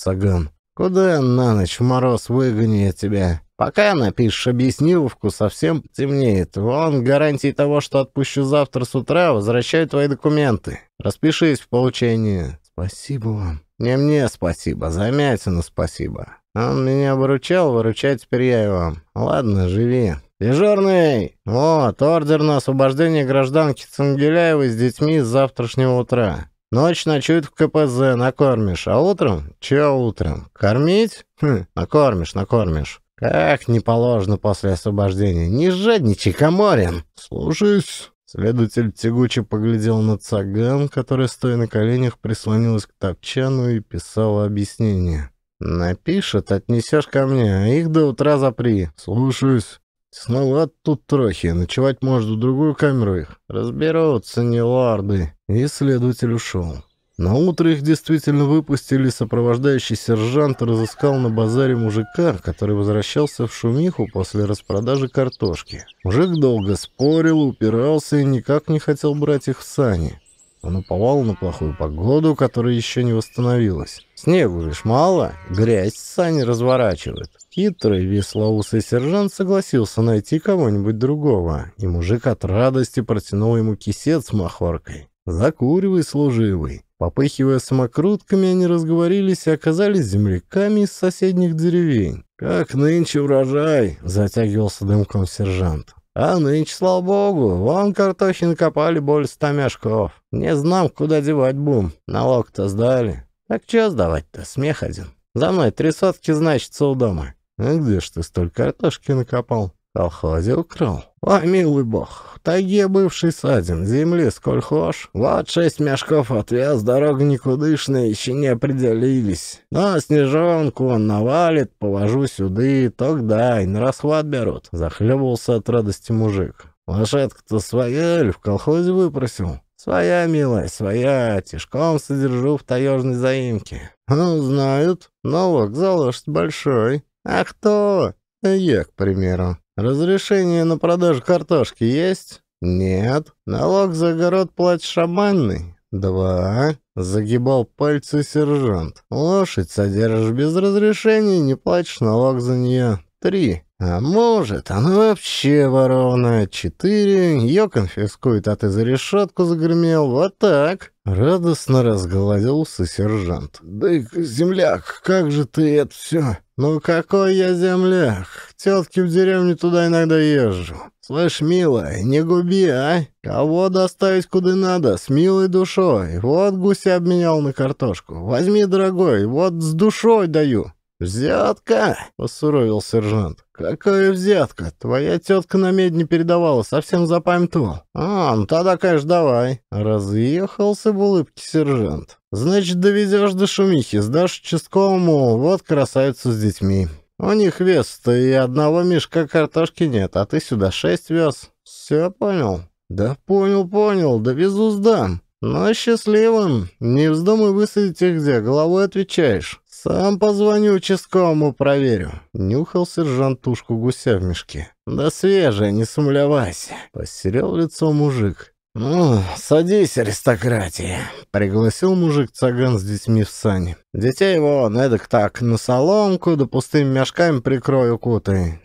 Куда на ночь в мороз выгоню тебя? Пока напишешь объясниловку, совсем темнеет. Вон гарантии того, что отпущу завтра с утра, возвращаю твои документы. Распишись в получении. Спасибо вам. Не мне спасибо, Замятину спасибо. Он меня выручал, выручать теперь я его. Ладно, живи. «Дежурный! Вот, ордер на освобождение гражданки Цангеляевой с детьми с завтрашнего утра. Ночь ночует в КПЗ, накормишь. А утром? Че утром? Кормить? Хм, накормишь, накормишь. Как не положено после освобождения. Не жадничай, Каморин. Слушаюсь. Следователь тягуче поглядел на Цаган, который стоя на коленях, прислонилась к топчану и писала объяснение. «Напишет, отнесешь ко мне, а их до утра запри. Слушаюсь». Снылат ну, тут трохи, ночевать может в другую камеру их. Разберутся не ларды. И следователь ушел. На утро их действительно выпустили, сопровождающий сержант разыскал на базаре мужика, который возвращался в шумиху после распродажи картошки. Мужик долго спорил, упирался и никак не хотел брать их в сани. Он уповал ну, на плохую погоду, которая еще не восстановилась. Снегу лишь мало, грязь сани разворачивает. Хитрый веслоусый сержант согласился найти кого-нибудь другого, и мужик от радости протянул ему кисет с махоркой. «Закуривай, служивый». Попыхивая самокрутками, они разговорились и оказались земляками из соседних деревень. «Как нынче урожай!» — затягивался дымком сержант. А нынче, слава богу, вон картохи накопали более ста мешков. Не знам, куда девать бум. Налог-то сдали. Так чё сдавать-то? Смех один. За мной три сотки, значит у дома. А где ж ты столько картошки накопал? Колхозе украл. О милый бог, тайге бывший садин, земли сколь хошь. Вот шесть мешков отвяз дорога никудышная, еще не определились. Но снежонку он навалит, повожу сюды, тогда и на расхват берут. Захлебывался от радости мужик. Лошадка-то своя или в колхозе выпросил? «Своя, милая, своя. Тишком содержу в таежной заимке». «Ну, знают. Налог за лошадь большой». «А кто?» «Я, к примеру». Разрешение на продажу картошки есть? Нет. Налог за огород платишь шаманный? Два. Загибал пальцы сержант. Лошадь содержишь без разрешения, не платишь налог за нее. Три. А может, она вообще ворона. Четыре. Ее конфискуют, а ты за решетку загремел. Вот так. Радостно разголодился сержант. Да и земляк, как же ты это все? Ну какой я земляк? Тетки в деревню туда иногда езжу. Слышь, милая, не губи, а? Кого доставить куда надо, с милой душой. Вот гуся обменял на картошку. Возьми, дорогой, вот с душой даю. «Взятка!» — посуровил сержант. «Какая взятка? Твоя тетка на медне передавала, совсем запамятовал». «А, ну тогда, конечно, давай». Разъехался в улыбке сержант. «Значит, довезешь до шумихи, сдашь участковому, вот красавицу с детьми. У них вес-то и одного мешка картошки нет, а ты сюда шесть вез». «Все понял?» «Да понял, понял, довезу сдам». «Но счастливым, не вздумай высадить их где, головой отвечаешь». «Сам позвоню участковому, проверю». Нюхал сержант тушку гуся в мешке. «Да свежая, не сумлевайся». Посерел лицо мужик. «Ну, садись, аристократия», — пригласил мужик цаган с детьми в сани. «Детей его, эдак так, на соломку да пустыми мешками прикрою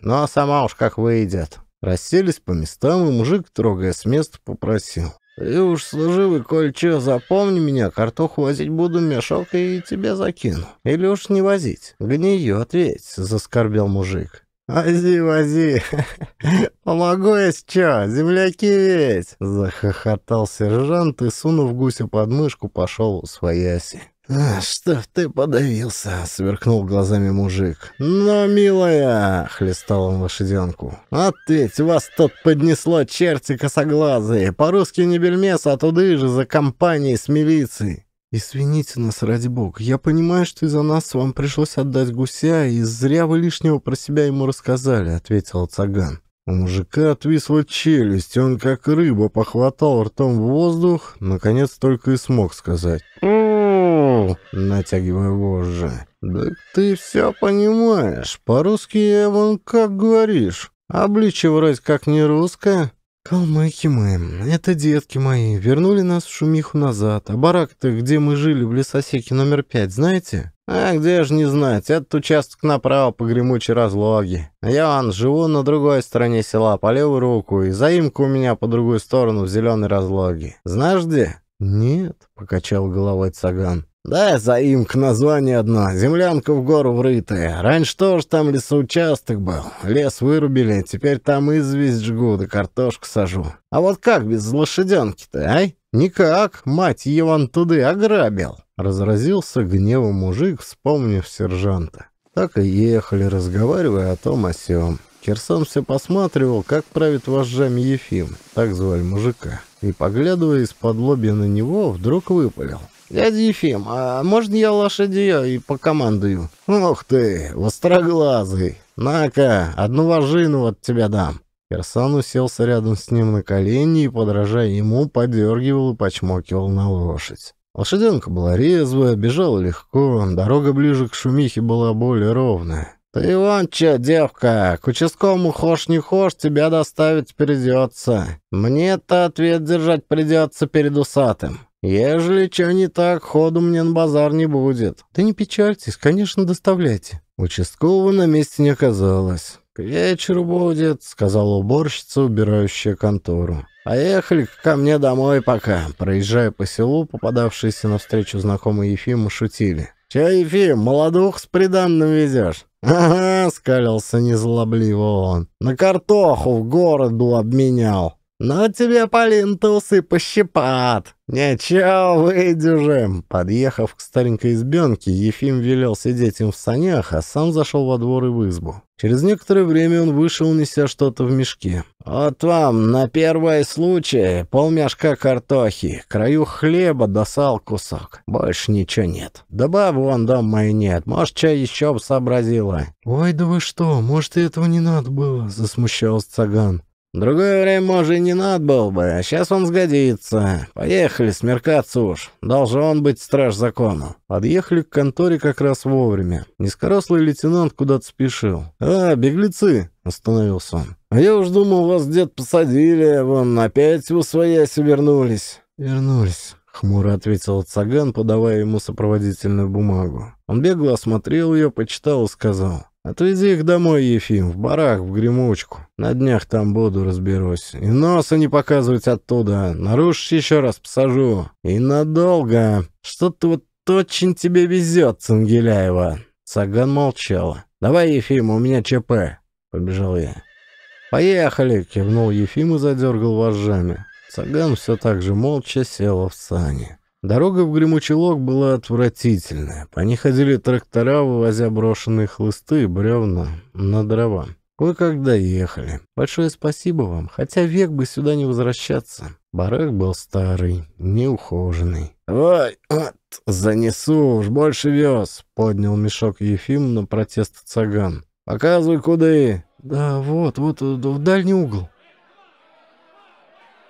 Ну а сама уж как выйдет». Расселись по местам, и мужик, трогая с места, попросил. Ты уж служивый, коль чё, запомни меня, картоху возить буду, мешок и тебе закину. Или уж не возить. Гнию, ответь, — заскорбел мужик. «Вози, вози! *laughs* Помогу я чё, земляки ведь!» — захохотал сержант и, сунув гуся под мышку, пошел у своей оси. А, «Что ты подавился?» — сверкнул глазами мужик. «Но, ну, милая!» — хлестал он лошаденку. «Ответь, вас тут поднесло черти косоглазые! По-русски не бельмес, а туды же за компанией с милицией!» «Извините нас, ради бога, я понимаю, что из-за нас вам пришлось отдать гуся, и зря вы лишнего про себя ему рассказали», — ответил Цаган. У мужика отвисла челюсть, он как рыба похватал ртом воздух, наконец только и смог сказать кивнул, натягивая вожжи. «Да ты все понимаешь. По-русски я вон как говоришь. Обличие вроде как не русское». «Калмыки мы, это детки мои, вернули нас в шумиху назад. А барак-то, где мы жили, в лесосеке номер пять, знаете?» «А где же не знать, этот участок направо по гремучей разлоге. Я, Ан, живу на другой стороне села, по левую руку, и заимка у меня по другую сторону в зеленой разлоге. Знаешь где?» «Нет», — покачал головой Цаган. «Да, заимка, название одно. Землянка в гору врытая. Раньше тоже там лесоучасток был. Лес вырубили, теперь там известь жгу да картошку сажу. А вот как без лошаденки-то, ай? Никак, мать Иван туды ограбил!» Разразился гневом мужик, вспомнив сержанта. Так и ехали, разговаривая о том о сём. Кирсон все посматривал, как правит вожжами Ефим, так звали мужика, и, поглядывая из-под лобья на него, вдруг выпалил. Дядя Ефим, а можно я лошадью и покомандую? Ух ты, востроглазый! На-ка, одну вожину от тебя дам. Кирсан уселся рядом с ним на колени и, подражая ему, подергивал и почмокивал на лошадь. Лошаденка была резвая, бежала легко, дорога ближе к шумихе была более ровная. «Ты вон че, девка, к участковому хошь не хошь, тебя доставить придется. Мне-то ответ держать придется перед усатым. «Ежели чё не так, ходу мне на базар не будет». «Да не печальтесь, конечно, доставляйте». Участкового на месте не оказалось. «К вечеру будет», — сказала уборщица, убирающая контору. «Поехали ко мне домой пока». Проезжая по селу, попадавшиеся навстречу знакомые Ефима шутили. «Чё, Ефим, молодух с приданным везёшь?» «Ага», — скалился незлобливо он. «На картоху в городу обменял». «Ну а тебе, Полин, тусы пощипат! Ничего, выдержим!» Подъехав к старенькой избенке, Ефим велел сидеть им в санях, а сам зашел во двор и в избу. Через некоторое время он вышел, неся что-то в мешке. «Вот вам, на первый случай, полмешка картохи, краю хлеба досал кусок. Больше ничего нет. Добавы вон дом моей нет, может, чай еще бы сообразила». «Ой, да вы что, может, и этого не надо было?» — засмущался Цаган. Другое время, может, и не надо было бы, а сейчас он сгодится. Поехали, смеркаться уж. Должен он быть страж закона». Подъехали к конторе как раз вовремя. Низкорослый лейтенант куда-то спешил. «А, беглецы!» — остановился он. «А я уж думал, вас дед посадили, вон опять вы своясь вернулись». «Вернулись», — хмуро ответил Цаган, подавая ему сопроводительную бумагу. Он бегло осмотрел ее, почитал и сказал. Отведи их домой, Ефим, в барах, в гремучку. На днях там буду, разберусь. И носа не показывать оттуда. Нарушишь еще раз, посажу. И надолго. Что-то вот очень тебе везет, Цангеляева. Саган молчала. «Давай, Ефим, у меня ЧП!» — побежал я. «Поехали!» — кивнул Ефим и задергал вожжами. Саган все так же молча села в сани. Дорога в гремучий была отвратительная. По ней ходили трактора, вывозя брошенные хлысты, бревна на дрова. Кое-как доехали. Большое спасибо вам, хотя век бы сюда не возвращаться. Барак был старый, неухоженный. «Ой, вот, занесу, уж больше вез!» — поднял мешок Ефим на протест цаган. «Показывай, куды!» «Да, вот, вот, в дальний угол!»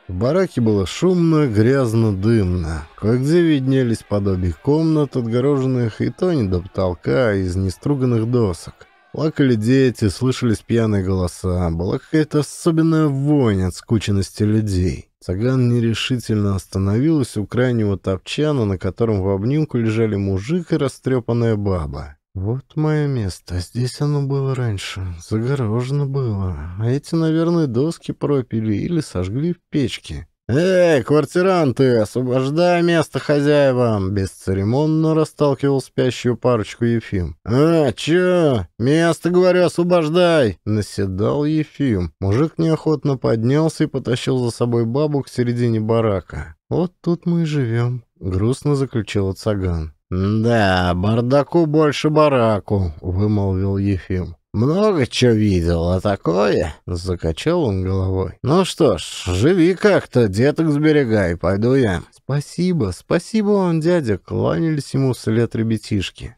В бараке было шумно, грязно, дымно. Кое-где виднелись подобие комнат, отгороженных и то не до потолка, а из неструганных досок. Плакали дети, слышались пьяные голоса, была какая-то особенная вонь от скученности людей. Цаган нерешительно остановилась у крайнего топчана, на котором в обнимку лежали мужик и растрепанная баба. «Вот мое место. Здесь оно было раньше. Загорожено было. А эти, наверное, доски пропили или сожгли в печке». «Эй, квартиранты, освобождай место хозяевам!» Бесцеремонно расталкивал спящую парочку Ефим. «А, чё? Место, говорю, освобождай!» Наседал Ефим. Мужик неохотно поднялся и потащил за собой бабу к середине барака. «Вот тут мы и живем», — грустно заключила Цаган. «Да, бардаку больше бараку», — вымолвил Ефим. «Много чё видел, а такое?» — закачал он головой. «Ну что ж, живи как-то, деток сберегай, пойду я». «Спасибо, спасибо вам, дядя», — кланялись ему след ребятишки.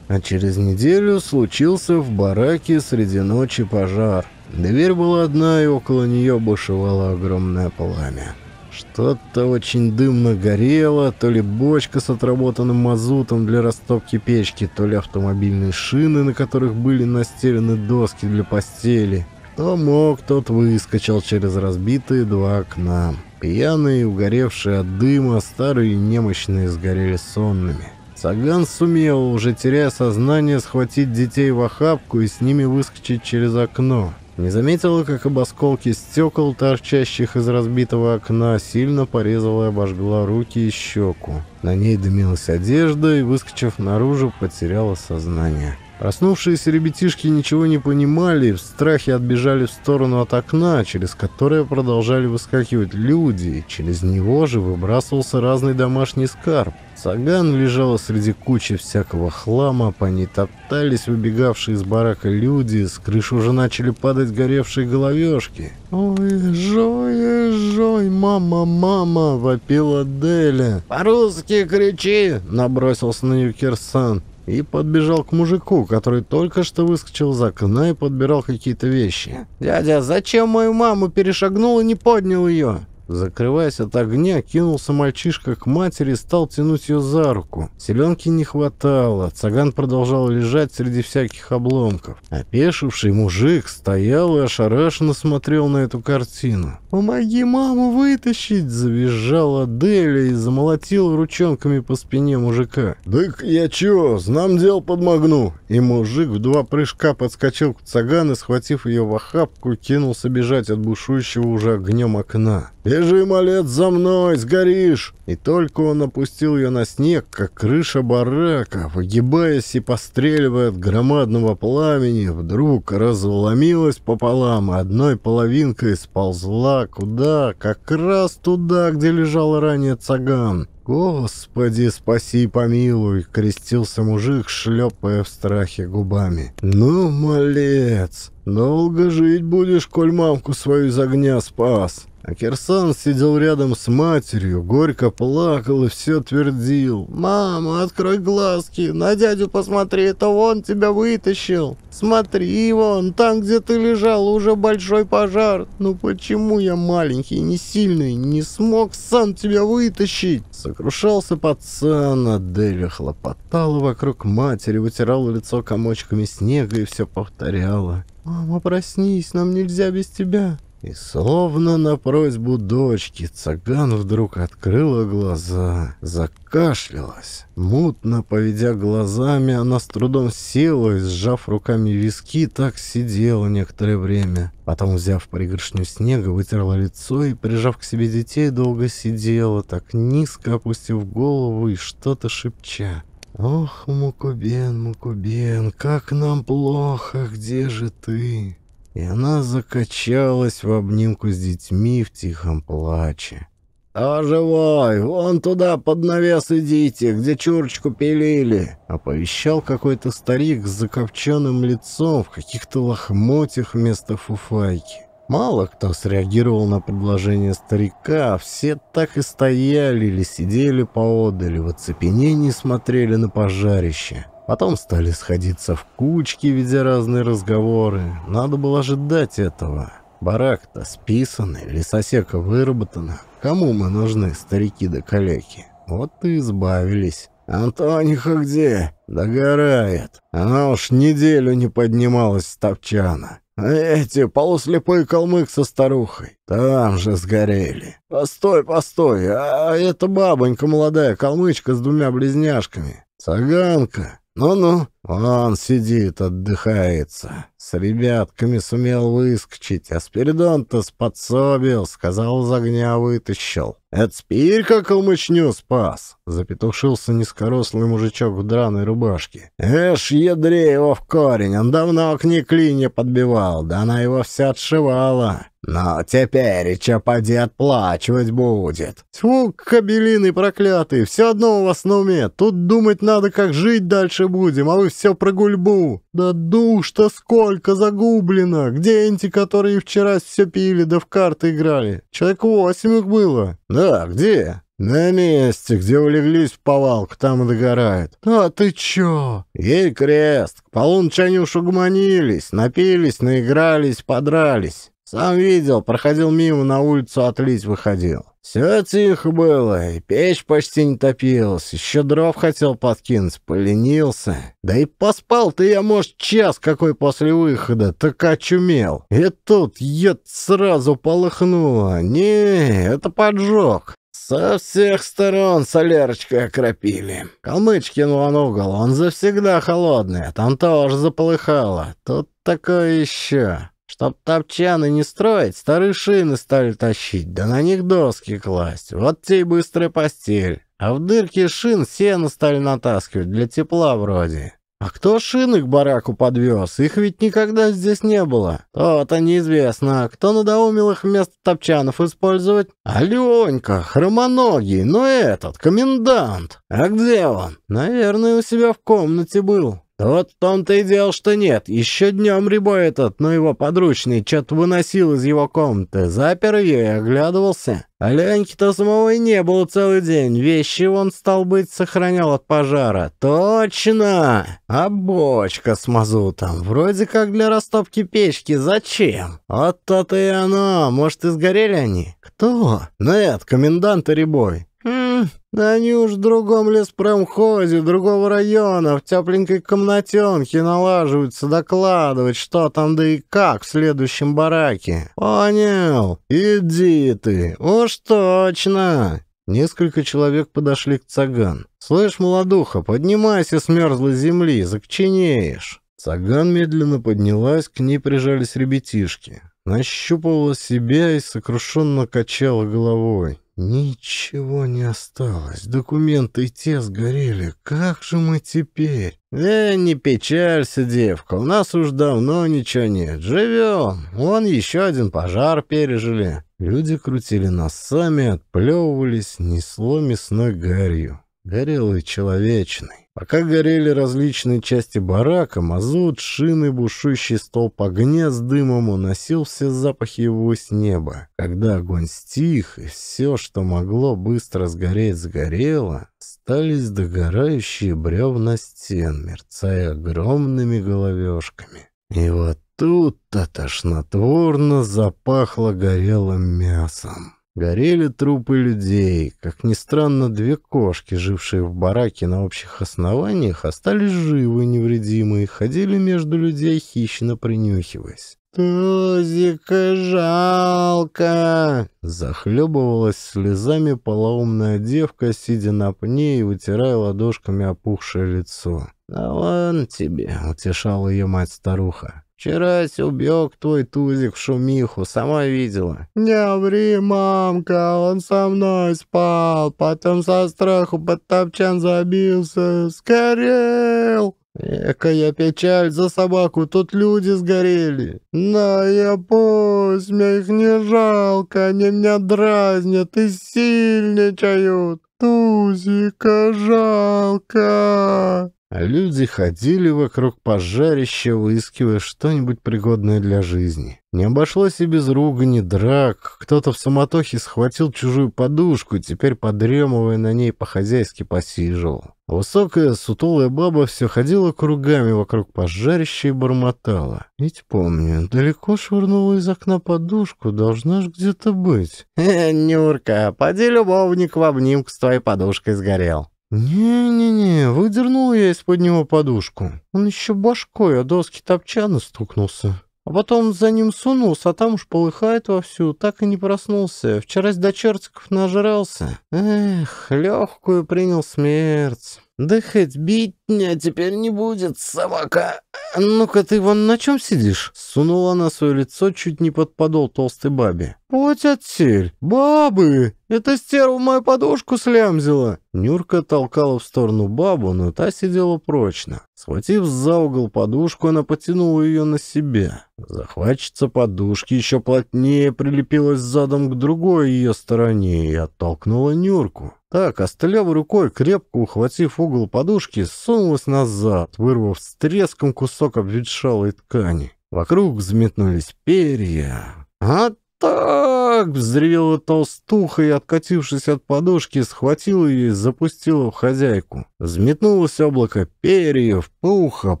А через неделю случился в бараке среди ночи пожар. Дверь была одна, и около нее бушевало огромное пламя. Что-то очень дымно горело, то ли бочка с отработанным мазутом для растопки печки, то ли автомобильные шины, на которых были настелены доски для постели. Кто мог, тот выскочил через разбитые два окна. Пьяные, угоревшие от дыма, старые и немощные сгорели сонными. Саган сумел, уже теряя сознание, схватить детей в охапку и с ними выскочить через окно. Не заметила, как об осколки стекол, торчащих из разбитого окна, сильно порезала и обожгла руки и щеку. На ней дымилась одежда и, выскочив наружу, потеряла сознание. Проснувшиеся ребятишки ничего не понимали и в страхе отбежали в сторону от окна, через которое продолжали выскакивать люди, и через него же выбрасывался разный домашний скарб. Саган лежала среди кучи всякого хлама, по ней топтались выбегавшие из барака люди, с крыши уже начали падать горевшие головешки. «Ой, жой, жой, мама, мама!» — вопила Деля. «По-русски кричи!» — набросился на нее Кирсан и подбежал к мужику, который только что выскочил из окна и подбирал какие-то вещи. «Дядя, зачем мою маму перешагнул и не поднял ее?» Закрываясь от огня, кинулся мальчишка к матери и стал тянуть ее за руку. Селенки не хватало, Цаган продолжал лежать среди всяких обломков. Опешивший мужик стоял и ошарашенно смотрел на эту картину. «Помоги маму вытащить!» – завизжала Деля и замолотила ручонками по спине мужика. «Дык я чё, знам дел подмогну!» И мужик в два прыжка подскочил к Цаган и, схватив ее в охапку, кинулся бежать от бушующего уже огнем окна. «Бежи, малец, за мной, сгоришь!» И только он опустил ее на снег, как крыша барака, выгибаясь и постреливая от громадного пламени, вдруг разломилась пополам, а одной половинкой сползла куда? Как раз туда, где лежал ранее цаган. «Господи, спаси, помилуй!» — крестился мужик, шлепая в страхе губами. «Ну, малец, долго жить будешь, коль мамку свою из огня спас!» А Кирсан сидел рядом с матерью, горько плакал и все твердил. «Мама, открой глазки, на дядю посмотри, это он тебя вытащил. Смотри, вон, там, где ты лежал, уже большой пожар. Ну почему я маленький, не сильный, не смог сам тебя вытащить?» Сокрушался пацан, Аделя хлопотала вокруг матери, вытирала лицо комочками снега и все повторяла. «Мама, проснись, нам нельзя без тебя. И словно на просьбу дочки цыган вдруг открыла глаза, закашлялась. Мутно поведя глазами, она с трудом села и, сжав руками виски, так сидела некоторое время. Потом, взяв пригоршню снега, вытерла лицо и, прижав к себе детей, долго сидела, так низко опустив голову и что-то шепча. «Ох, Мукубен, Мукубен, как нам плохо, где же ты?» и она закачалась в обнимку с детьми в тихом плаче. «А живой! Вон туда под навес идите, где чурочку пилили!» — оповещал какой-то старик с закопченным лицом в каких-то лохмотьях вместо фуфайки. Мало кто среагировал на предложение старика, а все так и стояли или сидели поодаль в оцепенении смотрели на пожарище. Потом стали сходиться в кучки, ведя разные разговоры. Надо было ожидать этого. Барак-то списанный, лесосека выработана. Кому мы нужны, старики да калеки? Вот и избавились. «Антониха где?» «Догорает. Она уж неделю не поднималась с топчана. Эти полуслепые калмык со старухой. Там же сгорели. Постой, постой. А, это бабонька молодая, калмычка с двумя близняшками. Цыганка. «Ну-ну, он сидит, отдыхается. С ребятками сумел выскочить, а Спиридон-то сподсобил, сказал, из огня вытащил. «Это Спирька калмычню спас!» — запетушился низкорослый мужичок в драной рубашке. «Эш, ядре его в корень! Он давно к ней клинья подбивал, да она его вся отшивала!» «Но теперь и чё поди отплачивать будет!» «Тьфу, Кобелины проклятые! Все одно у вас на уме! Тут думать надо, как жить дальше будем, а вы все про гульбу. Да душ-то сколько загублено! Где энти, которые вчера все пили да в карты играли? Человек восемь их было. Да, где? «На месте, где улеглись в повалку, там и догорает». «А ты чё?» «Ей крест. К полуночи они уж угомонились, напились, наигрались, подрались. Сам видел, проходил мимо на улицу отлить выходил. Все тихо было, и печь почти не топилась, еще дров хотел подкинуть, поленился. Да и поспал то я, может, час какой после выхода, так очумел. И тут ед сразу полыхнуло. Не, это поджог. Со всех сторон солярочкой окропили. Калмычкин ну, вон а угол, он завсегда холодный, а там тоже заполыхало. Тут такое еще. Чтоб топчаны не строить, старые шины стали тащить, да на них доски класть. Вот те быстрая постель. А в дырке шин сено стали натаскивать, для тепла вроде. А кто шины к бараку подвез? Их ведь никогда здесь не было. То-то неизвестно, кто надоумил их вместо топчанов использовать? Аленька, хромоногий, но этот, комендант. А где он? Наверное, у себя в комнате был. «Вот в том-то и дело, что нет. Еще днем Рябой этот, но ну, его подручный, что-то выносил из его комнаты, запер ее и оглядывался. А Леньки-то самого и не было целый день. Вещи он, стал быть, сохранял от пожара. Точно! А бочка с мазутом. Вроде как для растопки печки. Зачем? Вот то-то и оно. Может, и сгорели они? Кто? Нет, ну, комендант Рябой м они уж в другом леспромхозе, другого района, в тепленькой комнатенке налаживаются докладывать, что там да и как в следующем бараке. Понял, иди ты, уж точно!» Несколько человек подошли к Цаган. «Слышь, молодуха, поднимайся с мерзлой земли, закченеешь!» Цаган медленно поднялась, к ней прижались ребятишки. Нащупывала себя и сокрушенно качала головой. Ничего не осталось. Документы те сгорели. Как же мы теперь? Э, не печалься, девка. У нас уж давно ничего нет. Живем. Вон еще один пожар пережили. Люди крутили носами, отплевывались, несло мясной гарью. горелый человечный. Пока горели различные части барака, мазут, шины, бушующий столб огня с дымом уносил все запахи его с неба. Когда огонь стих, и все, что могло быстро сгореть, сгорело, остались догорающие бревна стен, мерцая огромными головешками. И вот тут-то тошнотворно запахло горелым мясом. Горели трупы людей. Как ни странно, две кошки, жившие в бараке на общих основаниях, остались живы и невредимы и ходили между людей, хищно принюхиваясь. «Тузика жалко!» Захлебывалась слезами полоумная девка, сидя на пне и вытирая ладошками опухшее лицо. «Да вон тебе!» — утешала ее мать-старуха. Вчерась убег твой тузик в шумиху, сама видела. Не ври, мамка, он со мной спал, потом со страху под топчан забился, сгорел. Экая печаль за собаку, тут люди сгорели. На я пусть, мне их не жалко, они меня дразнят и сильничают. Тузика жалко. А люди ходили вокруг пожарища, выискивая что-нибудь пригодное для жизни. Не обошлось и без ругани драк. Кто-то в самотохе схватил чужую подушку, теперь, подремывая на ней, по-хозяйски посиживал. Высокая, сутулая баба все ходила кругами вокруг пожарища и бормотала. Ведь помню, далеко швырнула из окна подушку, должна ж где-то быть. «Э, *laughs* Нюрка, поди любовник в обнимку с твоей подушкой сгорел». «Не-не-не, выдернул я из-под него подушку. Он еще башкой о доски топчана стукнулся. А потом за ним сунулся, а там уж полыхает вовсю, так и не проснулся. Вчера с дочерцков нажрался. Эх, легкую принял смерть». «Да хоть бить теперь не будет, собака! Ну-ка ты вон на чем сидишь?» Сунула она свое лицо чуть не под подол толстой бабе. «Плоть отсель! Бабы! Эта стерва мою подушку слямзила!» Нюрка толкала в сторону бабу, но та сидела прочно. Схватив за угол подушку, она потянула ее на себя. Захватчица подушки еще плотнее прилепилась задом к другой ее стороне и оттолкнула Нюрку. Та, костлявой а рукой, крепко ухватив угол подушки, сунулась назад, вырвав с треском кусок обветшалой ткани. Вокруг взметнулись перья. «А так!» — взревела толстуха и, откатившись от подушки, схватила ее и запустила в хозяйку. Взметнулось облако перьев, пуха,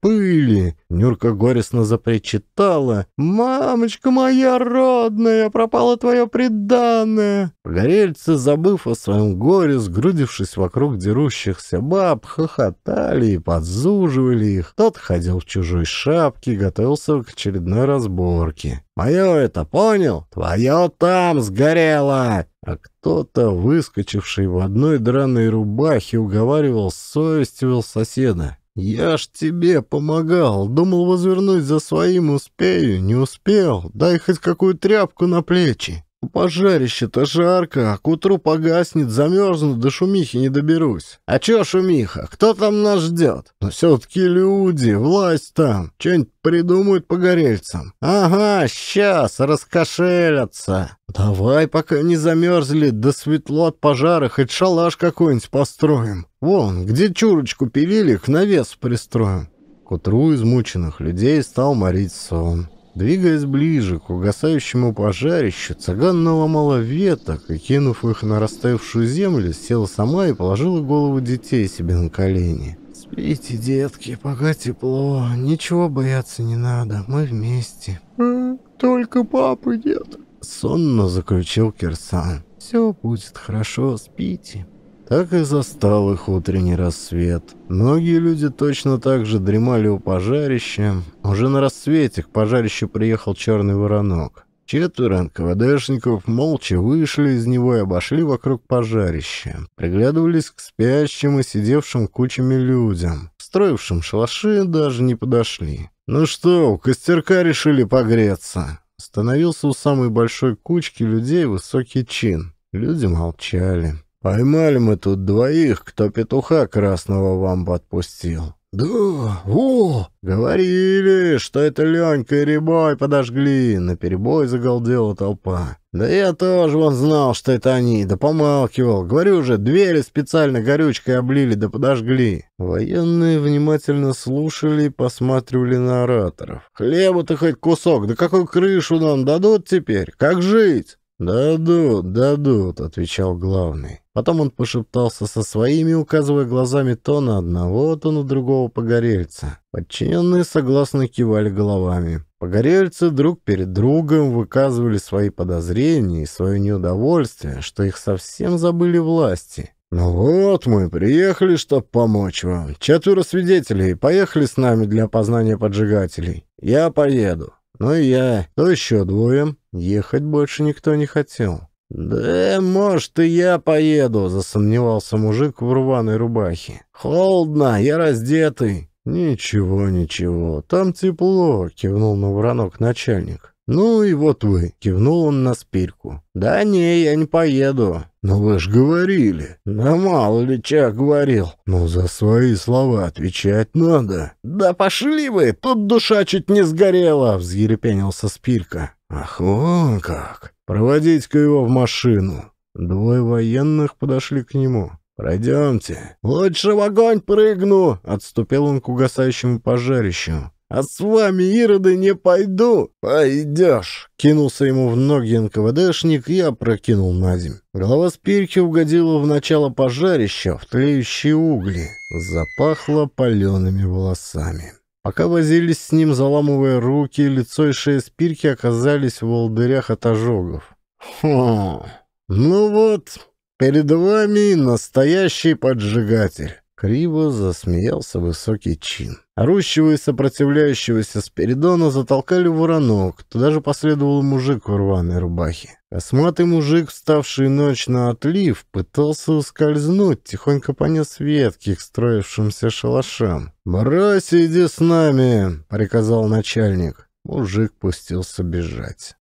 пыли. Нюрка горестно запричитала. «Мамочка моя родная, пропала твое преданное!» Горельцы, забыв о своем горе, сгрудившись вокруг дерущихся баб, хохотали и подзуживали их. Тот ходил в чужой шапке, готовился к очередной разборке. «Мое это, понял? Твое там сгорело!» А кто-то, выскочивший в одной драной рубахе, уговаривал совестивил соседа. «Я ж тебе помогал, думал возвернуть за своим, успею, не успел, дай хоть какую тряпку на плечи». Пожарище-то жарко, к утру погаснет, замерзну, до шумихи не доберусь. А чё шумиха, кто там нас ждет? Но ну, все таки люди, власть там, что-нибудь придумают погорельцам. Ага, сейчас раскошелятся. Давай, пока не замерзли, да светло от пожара, хоть шалаш какой-нибудь построим. Вон, где чурочку пилили, к навес пристроим. К утру измученных людей стал морить сон. Двигаясь ближе к угасающему пожарищу, цыган наломала веток и, кинув их на растаявшую землю, села сама и положила голову детей себе на колени. «Спите, детки, пока тепло. Ничего бояться не надо. Мы вместе». «А, «Только папы нет», — сонно заключил Кирсан. «Все будет хорошо. Спите» так и застал их утренний рассвет. Многие люди точно так же дремали у пожарища. Уже на рассвете к пожарищу приехал черный воронок. Четверо НКВДшников молча вышли из него и обошли вокруг пожарища. Приглядывались к спящим и сидевшим кучами людям. Строившим шалаши даже не подошли. «Ну что, у костерка решили погреться?» Становился у самой большой кучки людей высокий чин. Люди молчали. Поймали мы тут двоих, кто петуха красного вам подпустил. «Да, о!» «Говорили, что это Ленька и Рябой подожгли!» на перебой загалдела толпа. «Да я тоже вон знал, что это они, да помалкивал. Говорю же, двери специально горючкой облили, да подожгли». Военные внимательно слушали и посматривали на ораторов. «Хлеба-то хоть кусок, да какую крышу нам дадут теперь? Как жить?» «Дадут, дадут», — отвечал главный. Потом он пошептался со своими, указывая глазами то на одного, то на другого погорельца. Подчиненные согласно кивали головами. Погорельцы друг перед другом выказывали свои подозрения и свое неудовольствие, что их совсем забыли власти. «Ну вот мы, приехали, чтоб помочь вам. Четверо свидетелей, поехали с нами для опознания поджигателей. Я поеду. Ну и я. То еще двое. Ехать больше никто не хотел». «Да, может, и я поеду», — засомневался мужик в рваной рубахе. «Холодно, я раздетый». «Ничего, ничего, там тепло», — кивнул на воронок начальник. «Ну и вот вы», — кивнул он на спирку. «Да не, я не поеду». «Но «Ну вы ж говорили». «Да мало ли чего говорил». «Ну, за свои слова отвечать надо». «Да пошли вы, тут душа чуть не сгорела», — взъерепенился спирка. «Ах, вон как! Проводить-ка его в машину!» Двое военных подошли к нему. «Пройдемте!» «Лучше в огонь прыгну!» — отступил он к угасающему пожарищу. «А с вами, ироды, не пойду!» «Пойдешь!» — кинулся ему в ноги НКВДшник и опрокинул на земь. Голова спирки угодила в начало пожарища, в тлеющие угли. Запахло палеными волосами. Пока возились с ним, заламывая руки, лицо и шея спирки оказались в волдырях от ожогов. «Хм, ну вот, перед вами настоящий поджигатель!» Криво засмеялся высокий чин. Орущего и сопротивляющегося Спиридона затолкали в воронок, туда же последовал мужик в рваной рубахе. Косматый мужик, вставший ночь на отлив, пытался ускользнуть, тихонько понес ветки к строившимся шалашам. «Брось, иди с нами!» — приказал начальник. Мужик пустился бежать.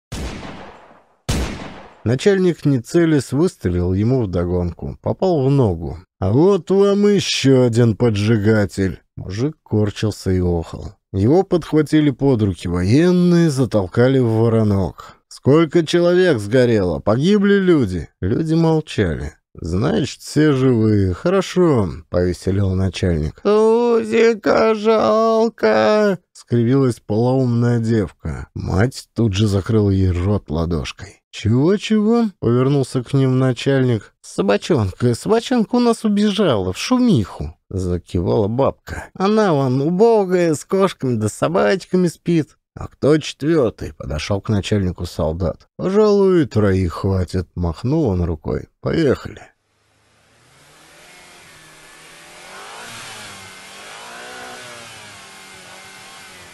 Начальник, не выстрелил ему вдогонку. Попал в ногу. «А вот вам еще один поджигатель!» Мужик корчился и охал. Его подхватили под руки военные, затолкали в воронок. «Сколько человек сгорело? Погибли люди?» Люди молчали. «Значит, все живые. Хорошо», — повеселил начальник. «Тузика жалко!» — скривилась полоумная девка. Мать тут же закрыла ей рот ладошкой. «Чего-чего?» — повернулся к ним начальник. «Собачонка, собачонка у нас убежала, в шумиху», — закивала бабка. «Она вон убогая, с кошками да собачками спит». «А кто четвертый?» — подошел к начальнику солдат. «Пожалуй, троих хватит», — махнул он рукой. «Поехали».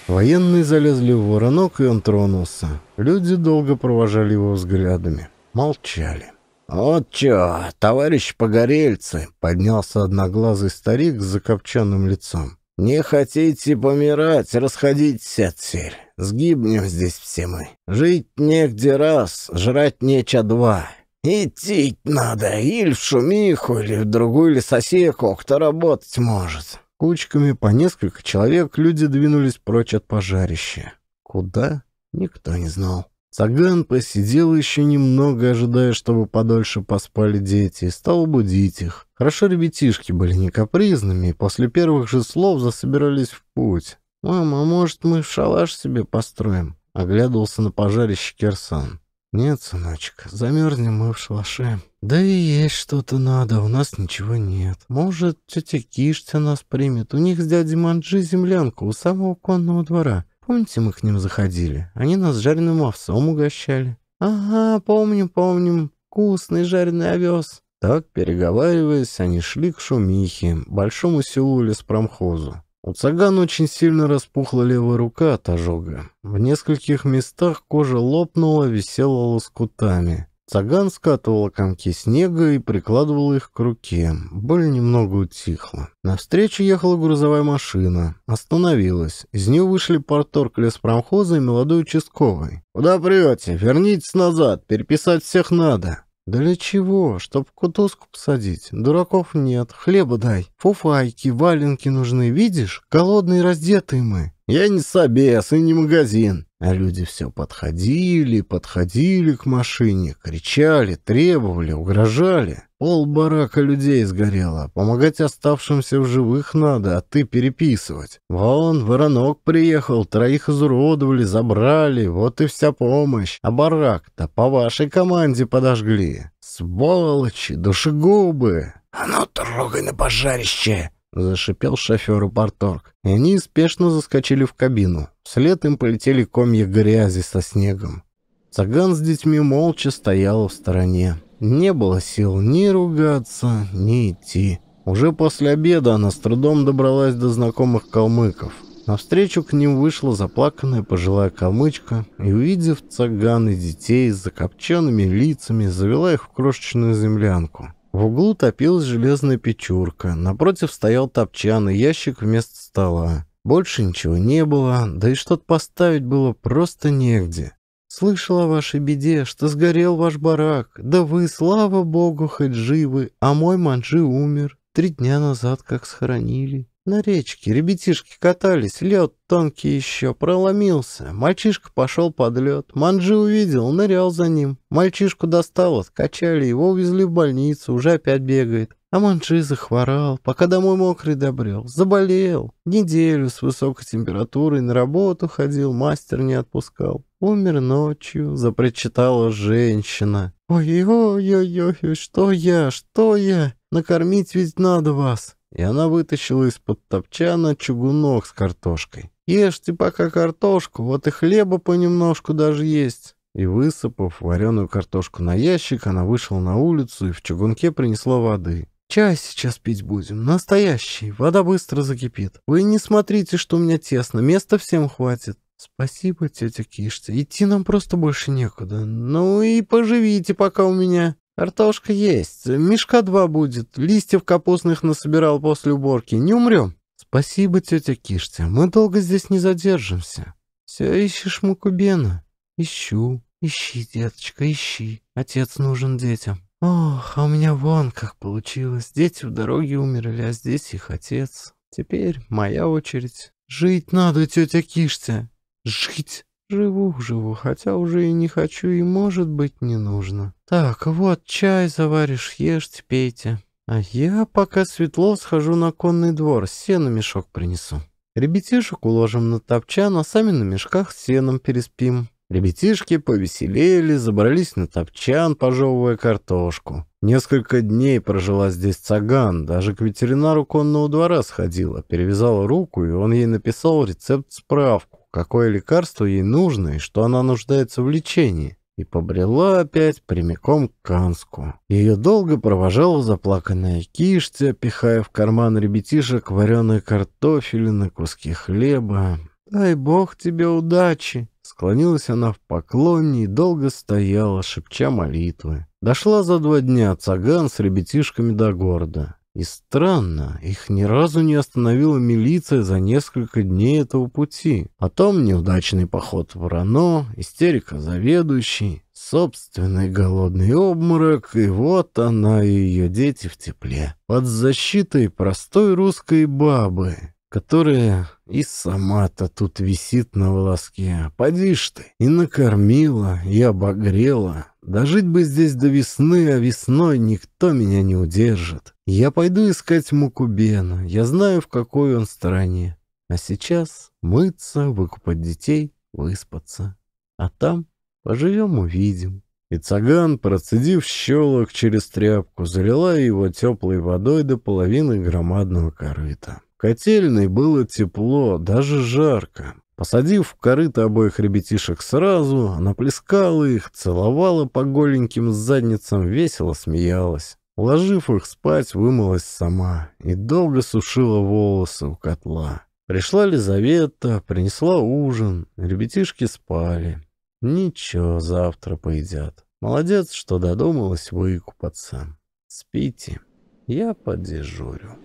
Военные залезли в воронок, и он тронулся. Люди долго провожали его взглядами. Молчали. «Вот чё, товарищ погорельцы!» — поднялся одноглазый старик с закопченным лицом. «Не хотите помирать, расходитесь отсель. Сгибнем здесь все мы. Жить негде раз, жрать неча два. Идти надо или в шумиху, или в другую лесосеку, кто работать может». Кучками по несколько человек люди двинулись прочь от пожарища. Куда? Никто не знал. Саган посидел еще немного, ожидая, чтобы подольше поспали дети, и стал будить их. Хорошо ребятишки были не капризными, и после первых же слов засобирались в путь. «Мама, а может, мы шалаш себе построим?» — оглядывался на пожарище Керсан. «Нет, сыночек, замерзнем мы в шалаше. Да и есть что-то надо, у нас ничего нет. Может, тетя Киштя нас примет, у них с дядей Манджи землянка у самого конного двора. Помните, мы к ним заходили? Они нас жареным овсом угощали. Ага, помним, помним. Вкусный жареный овес. Так, переговариваясь, они шли к Шумихе, большому селу леспромхозу. У цыгана очень сильно распухла левая рука от ожога. В нескольких местах кожа лопнула, висела лоскутами. Цаган скатывала комки снега и прикладывала их к руке. Боль немного утихла. Навстречу ехала грузовая машина. Остановилась. Из нее вышли порторг леспромхоза и молодой участковый. «Куда прете? Вернитесь назад. Переписать всех надо». «Да для чего? Чтоб кутузку посадить. Дураков нет. Хлеба дай. Фуфайки, валенки нужны. Видишь? Голодные раздетые мы». Я не собес и не магазин. А люди все подходили, подходили к машине, кричали, требовали, угрожали. Пол барака людей сгорело. Помогать оставшимся в живых надо, а ты переписывать. Вон, воронок приехал, троих изуродовали, забрали, вот и вся помощь. А барак-то по вашей команде подожгли. Сволочи, душегубы. «А ну, трогай на пожарище!» — зашипел шофер Барторг. И они спешно заскочили в кабину. Вслед им полетели комья грязи со снегом. Цаган с детьми молча стоял в стороне. Не было сил ни ругаться, ни идти. Уже после обеда она с трудом добралась до знакомых калмыков. Навстречу к ним вышла заплаканная пожилая калмычка и, увидев цаган и детей с закопченными лицами, завела их в крошечную землянку. В углу топилась железная печурка, напротив стоял топчан и ящик вместо стола. Больше ничего не было, да и что-то поставить было просто негде. Слышал о вашей беде, что сгорел ваш барак. Да вы, слава богу, хоть живы, а мой манжи умер. Три дня назад как схоронили. На речке ребятишки катались, лед тонкий еще, проломился. Мальчишка пошел под лед. Манджи увидел, нырял за ним. Мальчишку достал откачали его увезли в больницу, уже опять бегает. А Манджи захворал, пока домой мокрый добрел. Заболел. Неделю с высокой температурой на работу ходил, мастер не отпускал. Умер ночью, запричитала женщина. «Ой-ой-ой-ой, что я, что я? Накормить ведь надо вас!» и она вытащила из-под топчана чугунок с картошкой. «Ешьте пока картошку, вот и хлеба понемножку даже есть». И, высыпав вареную картошку на ящик, она вышла на улицу и в чугунке принесла воды. «Чай сейчас пить будем, настоящий, вода быстро закипит. Вы не смотрите, что у меня тесно, места всем хватит». «Спасибо, тетя Киштя, идти нам просто больше некуда. Ну и поживите пока у меня». «Картошка есть. Мешка два будет. Листьев капустных насобирал после уборки. Не умрем». «Спасибо, тетя Киштя. Мы долго здесь не задержимся». «Все ищешь мукубена?» «Ищу. Ищи, деточка, ищи. Отец нужен детям». «Ох, а у меня вон как получилось. Дети в дороге умерли, а здесь их отец. Теперь моя очередь. Жить надо, тетя Киштя. Жить!» Живу-живу, хотя уже и не хочу, и, может быть, не нужно. Так, вот, чай заваришь, ешьте, пейте. А я пока светло схожу на конный двор, сено мешок принесу. Ребятишек уложим на топчан, а сами на мешках с сеном переспим. Ребятишки повеселели, забрались на топчан, пожевывая картошку. Несколько дней прожила здесь цаган, даже к ветеринару конного двора сходила, перевязала руку, и он ей написал рецепт-справку какое лекарство ей нужно и что она нуждается в лечении, и побрела опять прямиком к Канску. Ее долго провожала заплаканная киштя, пихая в карман ребятишек вареные картофель на куски хлеба. «Дай бог тебе удачи!» Склонилась она в поклоне и долго стояла, шепча молитвы. Дошла за два дня цаган с ребятишками до города. И странно, их ни разу не остановила милиция за несколько дней этого пути. Потом неудачный поход в Рано, истерика заведующей, собственный голодный обморок, и вот она и ее дети в тепле. Под защитой простой русской бабы, которая и сама-то тут висит на волоске. Поди ты, и накормила, и обогрела, Дожить бы здесь до весны, а весной никто меня не удержит. Я пойду искать Мукубена, я знаю, в какой он стороне. А сейчас мыться, выкупать детей, выспаться. А там поживем-увидим». И цаган, процедив щелок через тряпку, залила его теплой водой до половины громадного корыта. В котельной было тепло, даже жарко. Посадив в корыто обоих ребятишек сразу, она плескала их, целовала по голеньким задницам, весело смеялась. Уложив их спать, вымылась сама и долго сушила волосы у котла. Пришла Лизавета, принесла ужин, ребятишки спали. Ничего, завтра поедят. Молодец, что додумалась выкупаться. Спите, я подежурю.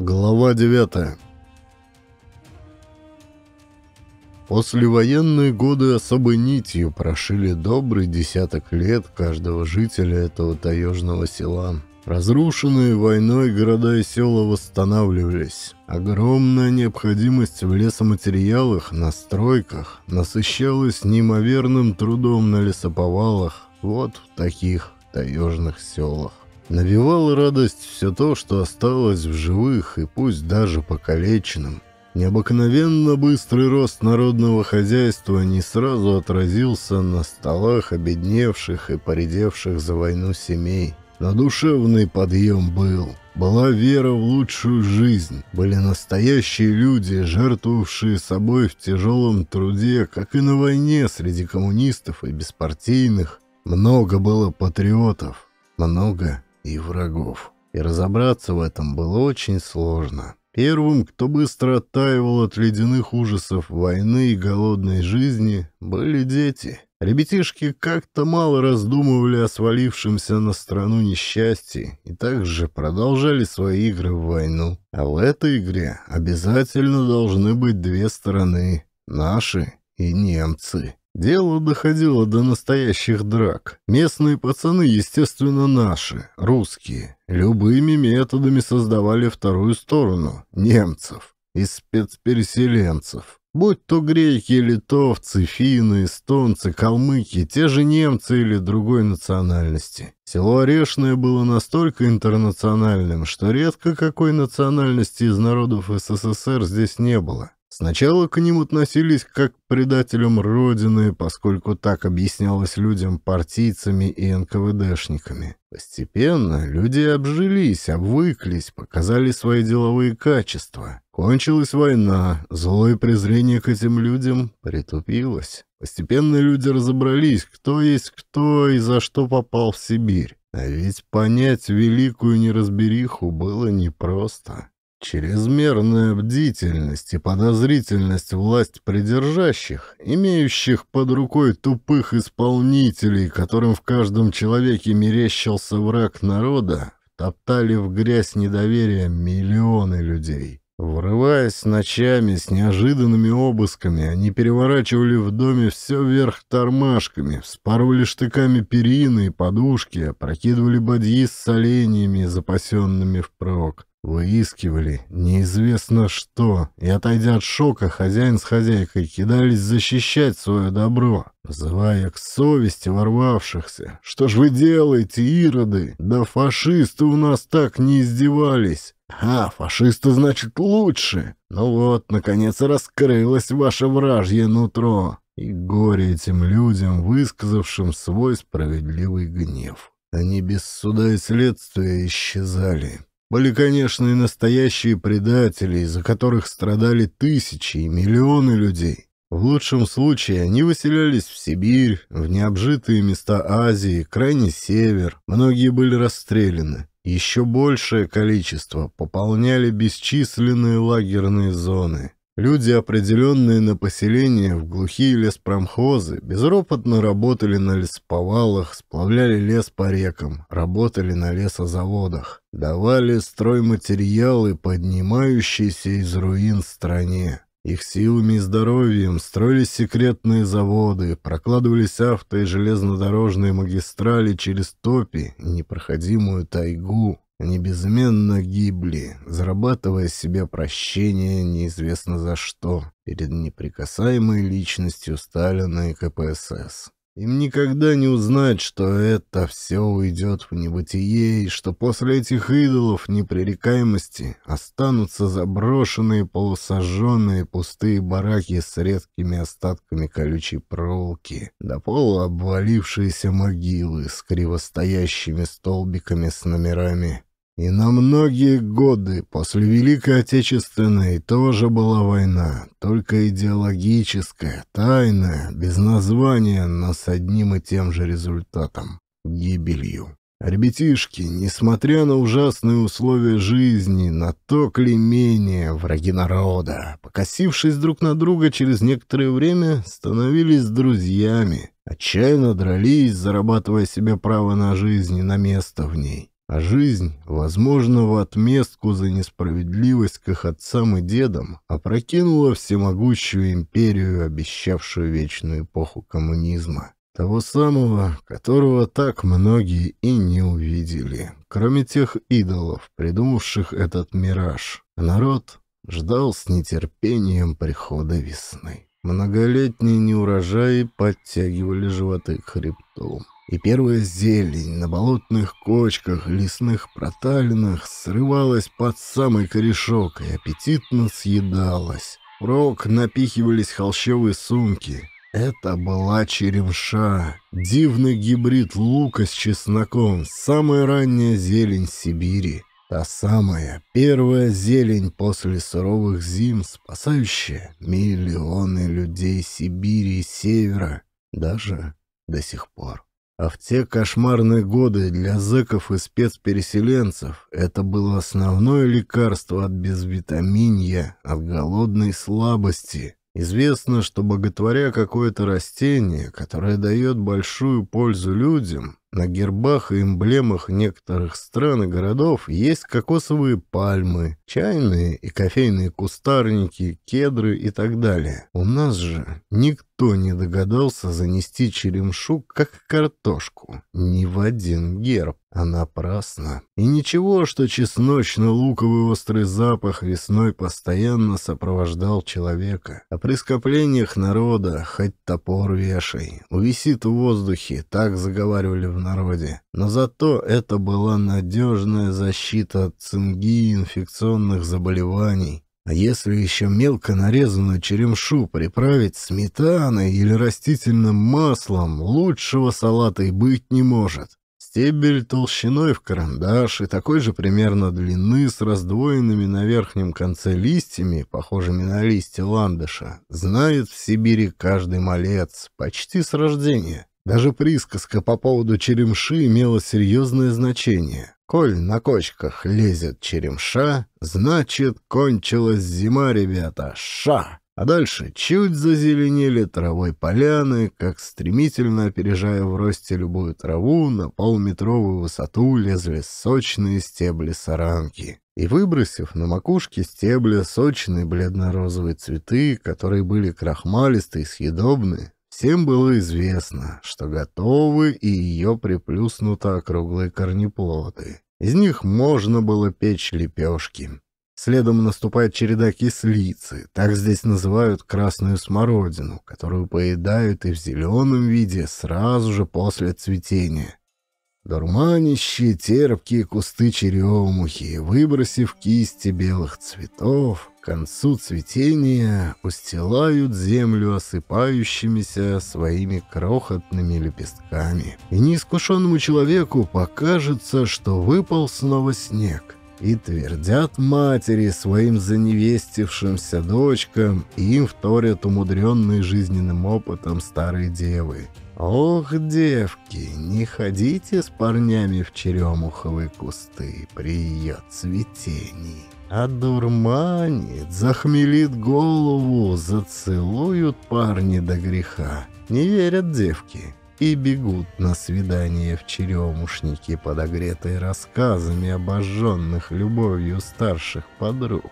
Глава 9 Послевоенные годы особой нитью прошили добрый десяток лет каждого жителя этого таежного села. Разрушенные войной города и села восстанавливались. Огромная необходимость в лесоматериалах на стройках насыщалась неимоверным трудом на лесоповалах, вот в таких таежных селах. Набивало радость все то, что осталось в живых и пусть даже покалеченным. Необыкновенно быстрый рост народного хозяйства не сразу отразился на столах обедневших и поредевших за войну семей. Но душевный подъем был. Была вера в лучшую жизнь. Были настоящие люди, жертвовавшие собой в тяжелом труде, как и на войне среди коммунистов и беспартийных. Много было патриотов. Много и врагов. И разобраться в этом было очень сложно. Первым, кто быстро оттаивал от ледяных ужасов войны и голодной жизни, были дети. Ребятишки как-то мало раздумывали о свалившемся на страну несчастье и также продолжали свои игры в войну. А в этой игре обязательно должны быть две стороны — наши и немцы. Дело доходило до настоящих драк. Местные пацаны, естественно, наши, русские, любыми методами создавали вторую сторону — немцев из спецпереселенцев. Будь то греки, литовцы, финны, эстонцы, калмыки, те же немцы или другой национальности. Село Орешное было настолько интернациональным, что редко какой национальности из народов СССР здесь не было. Сначала к ним относились как к предателям Родины, поскольку так объяснялось людям партийцами и НКВДшниками. Постепенно люди обжились, обвыклись, показали свои деловые качества. Кончилась война, злое презрение к этим людям притупилось. Постепенно люди разобрались, кто есть кто и за что попал в Сибирь. А ведь понять великую неразбериху было непросто. Чрезмерная бдительность и подозрительность власть придержащих, имеющих под рукой тупых исполнителей, которым в каждом человеке мерещился враг народа, топтали в грязь недоверия миллионы людей. Врываясь ночами с неожиданными обысками, они переворачивали в доме все вверх тормашками, вспарывали штыками перины и подушки, опрокидывали бадьи с соленьями, запасенными впрок. Выискивали неизвестно что, и, отойдя от шока, хозяин с хозяйкой кидались защищать свое добро, взывая к совести ворвавшихся. «Что ж вы делаете, ироды? Да фашисты у нас так не издевались!» «А, фашисты, значит, лучше! Ну вот, наконец, раскрылось ваше вражье нутро!» И горе этим людям, высказавшим свой справедливый гнев. Они без суда и следствия исчезали, были, конечно, и настоящие предатели, из-за которых страдали тысячи и миллионы людей. В лучшем случае они выселялись в Сибирь, в необжитые места Азии, крайний север. Многие были расстреляны. Еще большее количество пополняли бесчисленные лагерные зоны. Люди, определенные на поселение в глухие леспромхозы, безропотно работали на лесповалах, сплавляли лес по рекам, работали на лесозаводах, давали стройматериалы, поднимающиеся из руин стране. Их силами и здоровьем строились секретные заводы, прокладывались авто и железнодорожные магистрали через топи и непроходимую тайгу. Они безменно гибли, зарабатывая себе прощение неизвестно за что перед неприкасаемой личностью Сталина и КПСС. Им никогда не узнать, что это все уйдет в небытие, и что после этих идолов непререкаемости останутся заброшенные, полусожженные, пустые бараки с редкими остатками колючей проволоки, до пола обвалившиеся могилы с кривостоящими столбиками с номерами и на многие годы после Великой Отечественной тоже была война, только идеологическая, тайная, без названия, но с одним и тем же результатом — гибелью. Ребятишки, несмотря на ужасные условия жизни, на то клемение, враги народа, покосившись друг на друга через некоторое время, становились друзьями, отчаянно дрались, зарабатывая себе право на жизнь и на место в ней а жизнь, возможно, в отместку за несправедливость к их отцам и дедам, опрокинула всемогущую империю, обещавшую вечную эпоху коммунизма. Того самого, которого так многие и не увидели, кроме тех идолов, придумавших этот мираж. Народ ждал с нетерпением прихода весны. Многолетние неурожаи подтягивали животы к хребту и первая зелень на болотных кочках, лесных проталинах срывалась под самый корешок и аппетитно съедалась. Прок напихивались холщовые сумки. Это была черемша, дивный гибрид лука с чесноком, самая ранняя зелень Сибири. Та самая первая зелень после суровых зим, спасающая миллионы людей Сибири и Севера, даже до сих пор. А в те кошмарные годы для зэков и спецпереселенцев это было основное лекарство от безвитаминья, от голодной слабости. Известно, что боготворя какое-то растение, которое дает большую пользу людям, на гербах и эмблемах некоторых стран и городов есть кокосовые пальмы, чайные и кофейные кустарники, кедры и так далее. У нас же никто никто не догадался занести черемшу как картошку. Ни в один герб, а напрасно. И ничего, что чесночно-луковый острый запах весной постоянно сопровождал человека. А при скоплениях народа хоть топор вешай. Увисит в воздухе, так заговаривали в народе. Но зато это была надежная защита от цинги и инфекционных заболеваний. А если еще мелко нарезанную черемшу приправить сметаной или растительным маслом, лучшего салата и быть не может. Стебель толщиной в карандаш и такой же примерно длины с раздвоенными на верхнем конце листьями, похожими на листья ландыша, знает в Сибири каждый малец, почти с рождения. Даже присказка по поводу черемши имела серьезное значение. Коль на кочках лезет черемша, значит, кончилась зима, ребята, ша! А дальше чуть зазеленели травой поляны, как стремительно опережая в росте любую траву, на полметровую высоту лезли сочные стебли саранки. И выбросив на макушке стебля сочные бледно-розовые цветы, которые были крахмалистые и съедобные. Всем было известно, что готовы и ее приплюснуто округлые корнеплоды. Из них можно было печь лепешки. Следом наступает череда кислицы, так здесь называют красную смородину, которую поедают и в зеленом виде сразу же после цветения дурманящие терпкие кусты черемухи, выбросив кисти белых цветов, к концу цветения устилают землю осыпающимися своими крохотными лепестками. И неискушенному человеку покажется, что выпал снова снег. И твердят матери своим заневестившимся дочкам, и им вторят умудренные жизненным опытом старые девы. «Ох, девки, не ходите с парнями в черемуховые кусты при ее цветении. Одурманит, захмелит голову, зацелуют парни до греха. Не верят девки и бегут на свидание в черемушники, подогретые рассказами обожженных любовью старших подруг.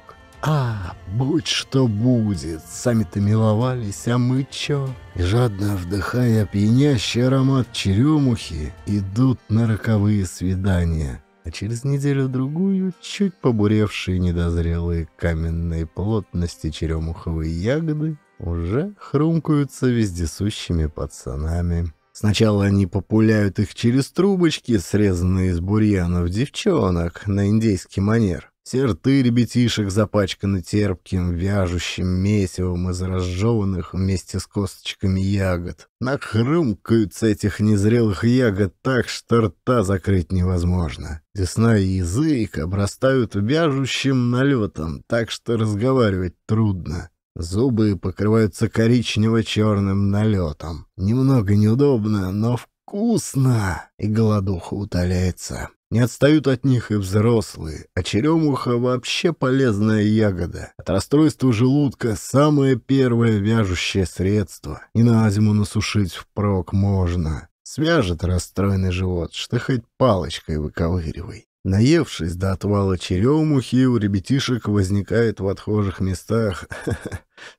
А, будь что будет, сами-то миловались, а мы чё? жадно вдыхая пьянящий аромат черемухи, идут на роковые свидания. А через неделю-другую чуть побуревшие недозрелые каменные плотности черемуховой ягоды уже хрумкаются вездесущими пацанами. Сначала они популяют их через трубочки, срезанные из бурьянов девчонок, на индейский манер. Все рты ребятишек запачканы терпким, вяжущим месивом из разжеванных вместе с косточками ягод. Нахрюмкаются этих незрелых ягод так, что рта закрыть невозможно. Десна и язык обрастают вяжущим налетом, так что разговаривать трудно. Зубы покрываются коричнево-черным налетом. Немного неудобно, но вкусно, и голодуха утоляется. Не отстают от них и взрослые, а черемуха вообще полезная ягода. От расстройства желудка самое первое вяжущее средство. И на зиму насушить впрок можно. Свяжет расстроенный живот, что хоть палочкой выковыривай. Наевшись до отвала черемухи, у ребятишек возникает в отхожих местах *laughs*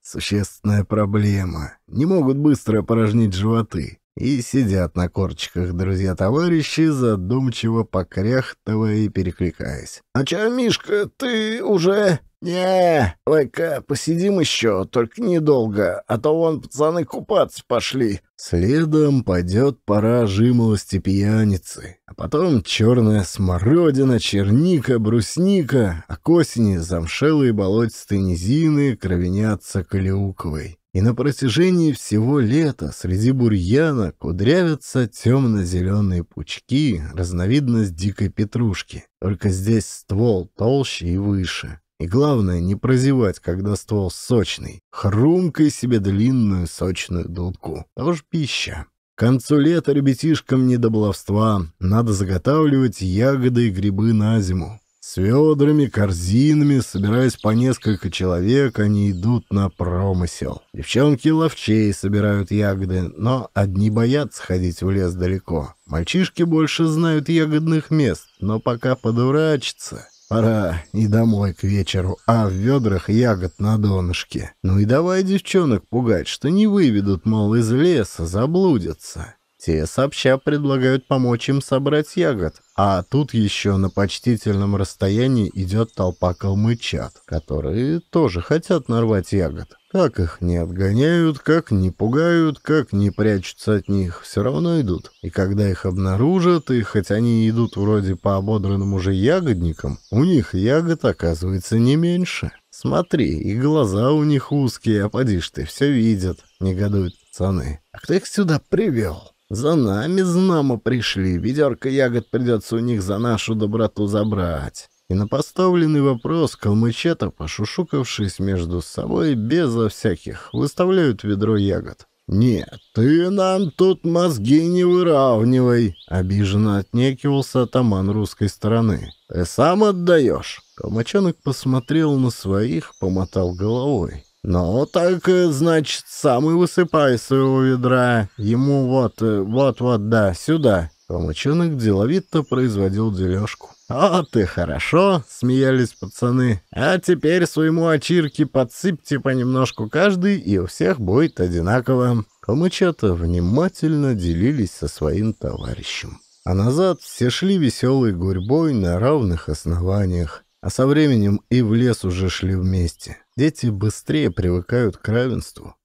существенная проблема. Не могут быстро опорожнить животы. И сидят на корчиках друзья-товарищи, задумчиво покряхтывая и перекликаясь. «А чё, Мишка, ты уже...» «Не, Лайка, посидим еще, только недолго, а то вон пацаны купаться пошли». Следом пойдет пора жимолости пьяницы, а потом черная смородина, черника, брусника, а к осени замшелые болотистые низины кровенятся клюквой и на протяжении всего лета среди бурьяна кудрявятся темно-зеленые пучки, разновидность дикой петрушки. Только здесь ствол толще и выше. И главное, не прозевать, когда ствол сочный. Хрумкай себе длинную сочную дулку. Тоже а пища. К концу лета ребятишкам не до баловства. Надо заготавливать ягоды и грибы на зиму. С ведрами, корзинами, собираясь по несколько человек, они идут на промысел. Девчонки ловчей собирают ягоды, но одни боятся ходить в лес далеко. Мальчишки больше знают ягодных мест, но пока подурачатся. Пора и домой к вечеру, а в ведрах ягод на донышке. Ну и давай девчонок пугать, что не выведут, мол, из леса, заблудятся. Те сообща предлагают помочь им собрать ягод, а тут еще на почтительном расстоянии идет толпа калмычат, которые тоже хотят нарвать ягод. Как их не отгоняют, как не пугают, как не прячутся от них, все равно идут. И когда их обнаружат, и хоть они идут вроде по ободранным уже ягодникам, у них ягод оказывается не меньше. Смотри, и глаза у них узкие, а поди ж ты, все видят, негодуют пацаны. А кто их сюда привел? За нами знамо пришли, ведерко ягод придется у них за нашу доброту забрать. И на поставленный вопрос калмычата, пошушукавшись между собой, безо всяких, выставляют ведро ягод. «Нет, ты нам тут мозги не выравнивай!» — обиженно отнекивался атаман русской стороны. «Ты сам отдаешь!» Калмачонок посмотрел на своих, помотал головой. «Ну, так, э, значит, сам и высыпай своего ведра. Ему вот, вот-вот, э, да, сюда». Толмачонок деловито производил дележку. «О, ты хорошо!» — смеялись пацаны. «А теперь своему очирке подсыпьте понемножку каждый, и у всех будет одинаково». Калмычата внимательно делились со своим товарищем. А назад все шли веселой гурьбой на равных основаниях. А со временем и в лес уже шли вместе. Дети быстрее привыкают к равенству.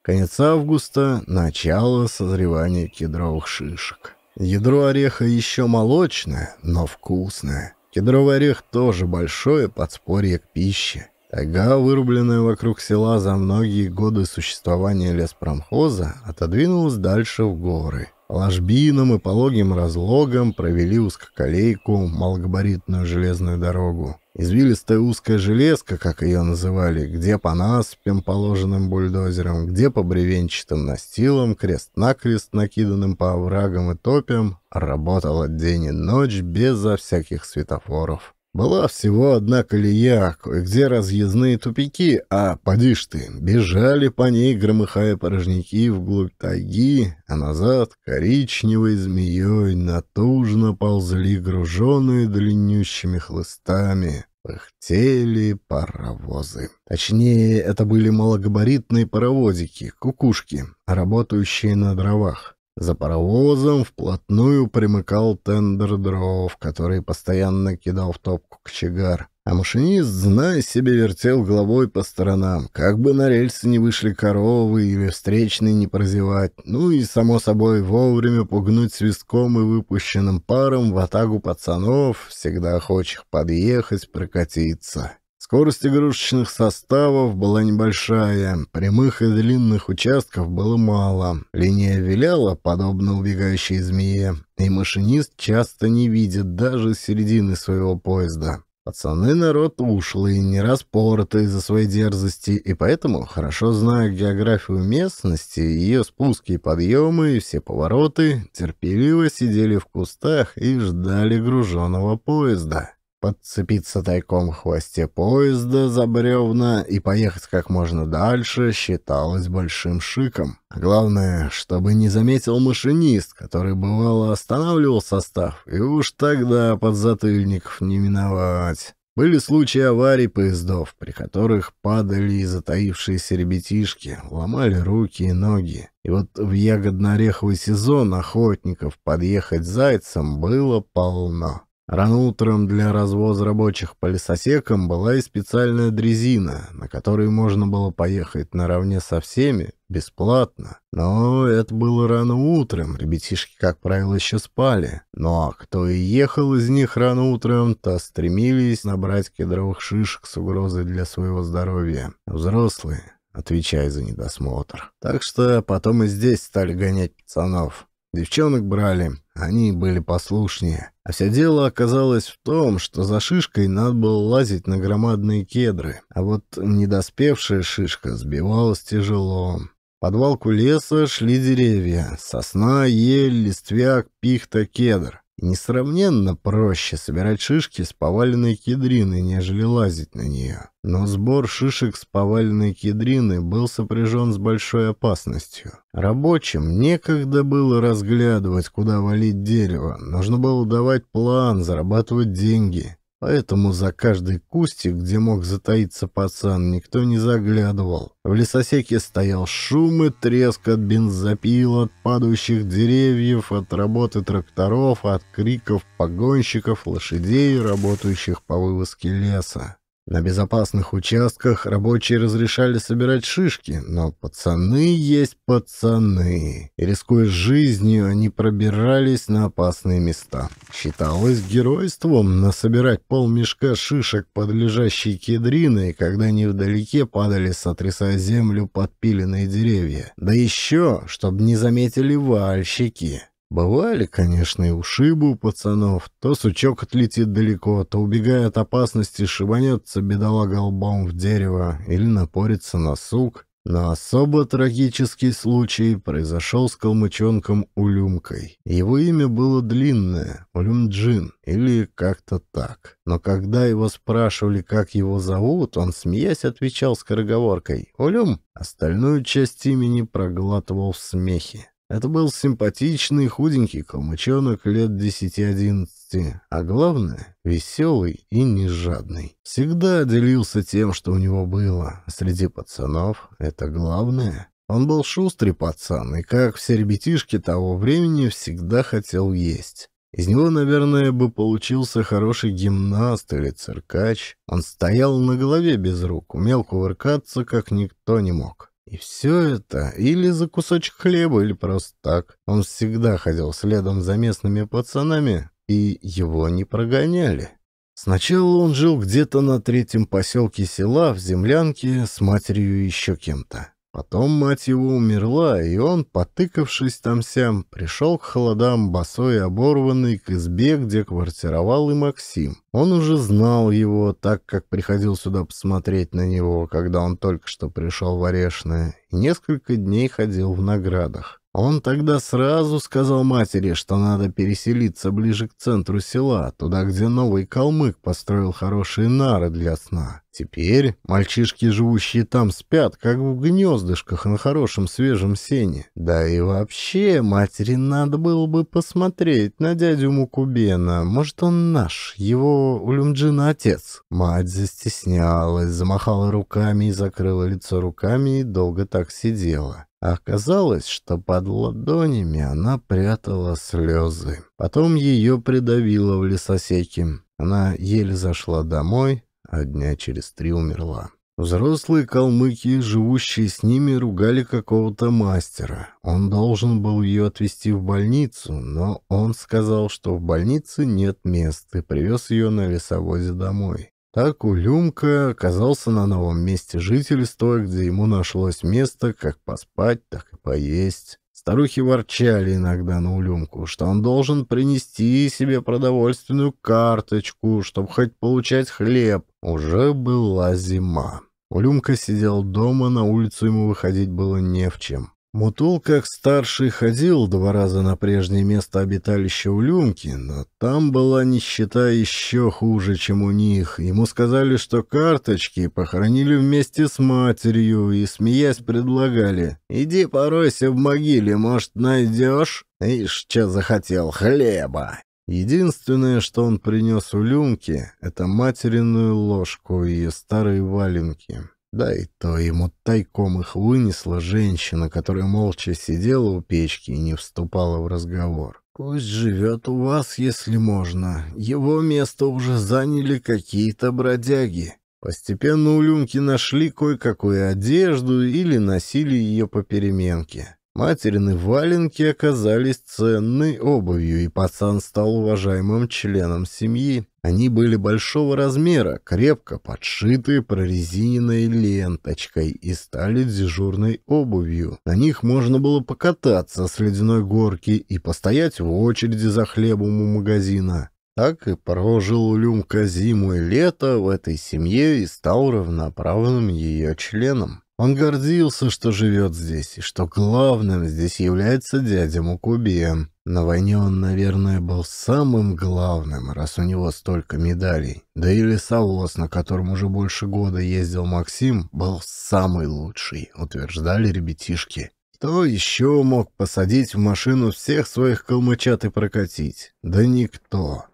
Конец августа — начало созревания кедровых шишек. Ядро ореха еще молочное, но вкусное. Кедровый орех тоже большое подспорье к пище. Тайга, вырубленная вокруг села за многие годы существования леспромхоза, отодвинулась дальше в горы — ложбинам и пологим разлогам провели узкоколейку, малогабаритную железную дорогу. Извилистая узкая железка, как ее называли, где по наспям, положенным бульдозером, где по бревенчатым настилам, крест-накрест накиданным по оврагам и топям, работала день и ночь безо всяких светофоров. Была всего одна колея, где разъездные тупики, а, поди ж ты, бежали по ней, громыхая порожники вглубь тайги, а назад коричневой змеей натужно ползли груженные длиннющими хлыстами. Пыхтели паровозы. Точнее, это были малогабаритные паровозики, кукушки, работающие на дровах. За паровозом вплотную примыкал тендер дров, который постоянно кидал в топку кочегар. А машинист, зная себе, вертел головой по сторонам, как бы на рельсы не вышли коровы или встречные не прозевать, ну и, само собой, вовремя пугнуть свистком и выпущенным паром в атаку пацанов, всегда охочих подъехать, прокатиться. Скорость игрушечных составов была небольшая, прямых и длинных участков было мало. Линия виляла, подобно убегающей змее, и машинист часто не видит даже середины своего поезда. Пацаны народ ушлый, не раз распоротый за свои дерзости, и поэтому, хорошо зная географию местности, ее спуски и подъемы, и все повороты, терпеливо сидели в кустах и ждали груженного поезда подцепиться тайком в хвосте поезда за бревна и поехать как можно дальше считалось большим шиком. Главное, чтобы не заметил машинист, который бывало останавливал состав, и уж тогда подзатыльников не миновать. Были случаи аварий поездов, при которых падали и затаившиеся ребятишки, ломали руки и ноги. И вот в ягодно-ореховый сезон охотников подъехать зайцем было полно. Рано утром для развоза рабочих по лесосекам была и специальная дрезина, на которой можно было поехать наравне со всеми, бесплатно. Но это было рано утром, ребятишки, как правило, еще спали. Ну а кто и ехал из них рано утром, то стремились набрать кедровых шишек с угрозой для своего здоровья. Взрослые, отвечая за недосмотр. Так что потом и здесь стали гонять пацанов. Девчонок брали, они были послушнее. А все дело оказалось в том, что за шишкой надо было лазить на громадные кедры, а вот недоспевшая шишка сбивалась тяжело. Подвалку леса шли деревья — сосна, ель, листвяк, пихта, кедр несравненно проще собирать шишки с поваленной кедрины, нежели лазить на нее. Но сбор шишек с поваленной кедрины был сопряжен с большой опасностью. Рабочим некогда было разглядывать, куда валить дерево. Нужно было давать план, зарабатывать деньги. Поэтому за каждый кустик, где мог затаиться пацан, никто не заглядывал. В лесосеке стоял шум и треск от бензопил, от падающих деревьев, от работы тракторов, от криков погонщиков, лошадей, работающих по вывозке леса. На безопасных участках рабочие разрешали собирать шишки, но пацаны есть пацаны. И, рискуя жизнью, они пробирались на опасные места. Считалось геройством насобирать полмешка шишек под лежащей кедриной, когда невдалеке падали, сотрясая землю, подпиленные деревья. Да еще, чтобы не заметили вальщики. Бывали, конечно, и ушибы у пацанов. То сучок отлетит далеко, то, убегая от опасности, шибанется бедолага лбом в дерево или напорится на сук. Но особо трагический случай произошел с калмычонком Улюмкой. Его имя было длинное — Улюмджин, или как-то так. Но когда его спрашивали, как его зовут, он, смеясь, отвечал скороговоркой «Улюм». Остальную часть имени проглатывал в смехе. Это был симпатичный худенький калмычонок лет десяти-одиннадцати, а главное — веселый и нежадный. Всегда делился тем, что у него было. Среди пацанов — это главное. Он был шустрый пацан, и, как все ребятишки того времени, всегда хотел есть. Из него, наверное, бы получился хороший гимнаст или циркач. Он стоял на голове без рук, умел кувыркаться, как никто не мог. И все это или за кусочек хлеба, или просто так. Он всегда ходил следом за местными пацанами, и его не прогоняли. Сначала он жил где-то на третьем поселке села, в землянке, с матерью и еще кем-то. Потом мать его умерла, и он, потыкавшись там-сям, пришел к холодам босой и оборванный к избе, где квартировал и Максим. Он уже знал его, так как приходил сюда посмотреть на него, когда он только что пришел в Орешное, и несколько дней ходил в наградах. Он тогда сразу сказал матери, что надо переселиться ближе к центру села, туда, где новый калмык построил хорошие нары для сна. Теперь мальчишки, живущие там, спят, как в гнездышках на хорошем свежем сене. Да и вообще, матери надо было бы посмотреть на дядю Мукубена. Может, он наш, его Улюмджина отец. Мать застеснялась, замахала руками и закрыла лицо руками и долго так сидела оказалось, что под ладонями она прятала слезы. Потом ее придавило в лесосеке. Она еле зашла домой, а дня через три умерла. Взрослые калмыки, живущие с ними, ругали какого-то мастера. Он должен был ее отвезти в больницу, но он сказал, что в больнице нет мест, и привез ее на лесовозе домой. Так Улюмка оказался на новом месте жительства, где ему нашлось место как поспать, так и поесть. Старухи ворчали иногда на Улюмку, что он должен принести себе продовольственную карточку, чтобы хоть получать хлеб. Уже была зима. Улюмка сидел дома, на улицу ему выходить было не в чем. Мутул, как старший, ходил два раза на прежнее место обиталища у Люмки, но там была нищета еще хуже, чем у них. Ему сказали, что карточки похоронили вместе с матерью и, смеясь, предлагали «Иди поройся в могиле, может, найдешь?» «Ишь, че захотел хлеба!» Единственное, что он принес у Люмки, это материную ложку и старые валенки. Да и то ему тайком их вынесла женщина, которая молча сидела у печки и не вступала в разговор. «Пусть живет у вас, если можно. Его место уже заняли какие-то бродяги». Постепенно у Люмки нашли кое-какую одежду или носили ее по переменке. Материны валенки оказались ценной обувью, и пацан стал уважаемым членом семьи. Они были большого размера, крепко подшиты прорезиненной ленточкой и стали дежурной обувью. На них можно было покататься с ледяной горки и постоять в очереди за хлебом у магазина. Так и прожил Люмка зиму и лето в этой семье и стал равноправным ее членом. Он гордился, что живет здесь, и что главным здесь является дядя Мукубе. На войне он, наверное, был самым главным, раз у него столько медалей. Да и лесовоз, на котором уже больше года ездил Максим, был самый лучший, утверждали ребятишки. Кто еще мог посадить в машину всех своих калмычат и прокатить? Да никто.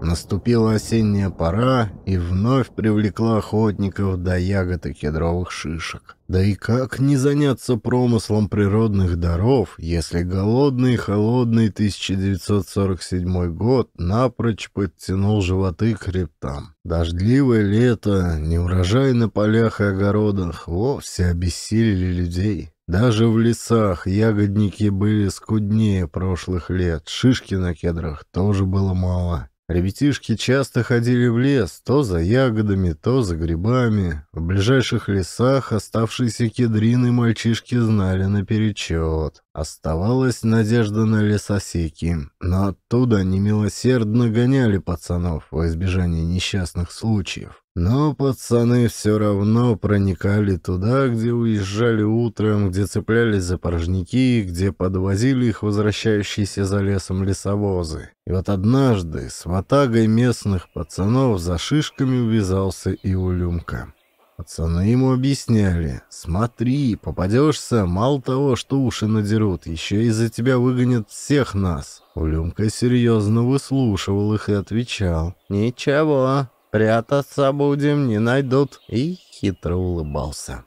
Наступила осенняя пора и вновь привлекла охотников до ягод и кедровых шишек. Да и как не заняться промыслом природных даров, если голодный и холодный 1947 год напрочь подтянул животы к хребтам? Дождливое лето, неурожай на полях и огородах вовсе обессилили людей. Даже в лесах ягодники были скуднее прошлых лет, шишки на кедрах тоже было мало. Ребятишки часто ходили в лес, то за ягодами, то за грибами. В ближайших лесах оставшиеся кедрины мальчишки знали наперечет. Оставалась надежда на лесосеки, но оттуда они милосердно гоняли пацанов во избежание несчастных случаев. Но пацаны все равно проникали туда, где уезжали утром, где цеплялись за порожники, где подвозили их возвращающиеся за лесом лесовозы. И вот однажды с ватагой местных пацанов за шишками увязался и Улюмка. Пацаны ему объясняли, смотри, попадешься, мало того, что уши надерут, еще из-за тебя выгонят всех нас. Улюмка серьезно выслушивал их и отвечал, ничего, Прятаться будем, не найдут». И хитро улыбался.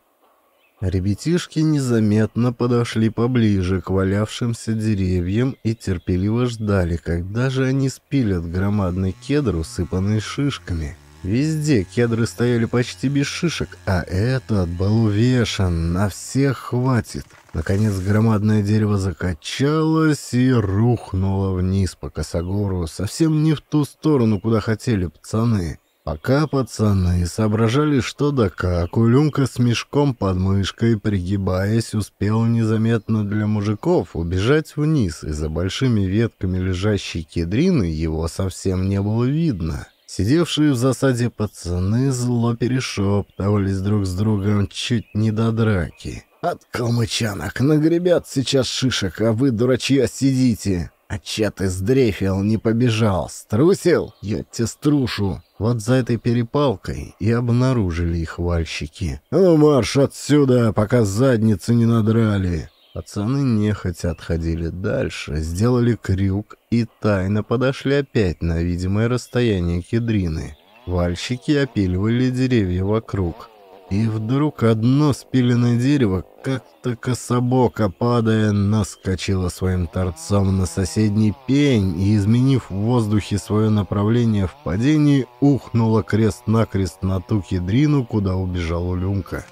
Ребятишки незаметно подошли поближе к валявшимся деревьям и терпеливо ждали, когда же они спилят громадный кедр, усыпанный шишками. Везде кедры стояли почти без шишек, а этот был увешан, на всех хватит. Наконец громадное дерево закачалось и рухнуло вниз по косогору, совсем не в ту сторону, куда хотели пацаны. Пока пацаны соображали что да как, Улюмка с мешком под мышкой, пригибаясь, успел незаметно для мужиков убежать вниз, и за большими ветками лежащей кедрины его совсем не было видно. Сидевшие в засаде пацаны зло перешептывались друг с другом чуть не до драки. «От калмычанок нагребят сейчас шишек, а вы, дурачья, сидите!» А чё ты сдрефил, не побежал? Струсил? Я тебя струшу. Вот за этой перепалкой и обнаружили их вальщики. Ну, марш отсюда, пока задницы не надрали. Пацаны нехотя отходили дальше, сделали крюк и тайно подошли опять на видимое расстояние кедрины. Вальщики опиливали деревья вокруг. И вдруг одно спиленное дерево, как-то кособоко падая, наскочило своим торцом на соседний пень и, изменив в воздухе свое направление в падении, ухнуло крест-накрест на ту кедрину, куда убежала люмка.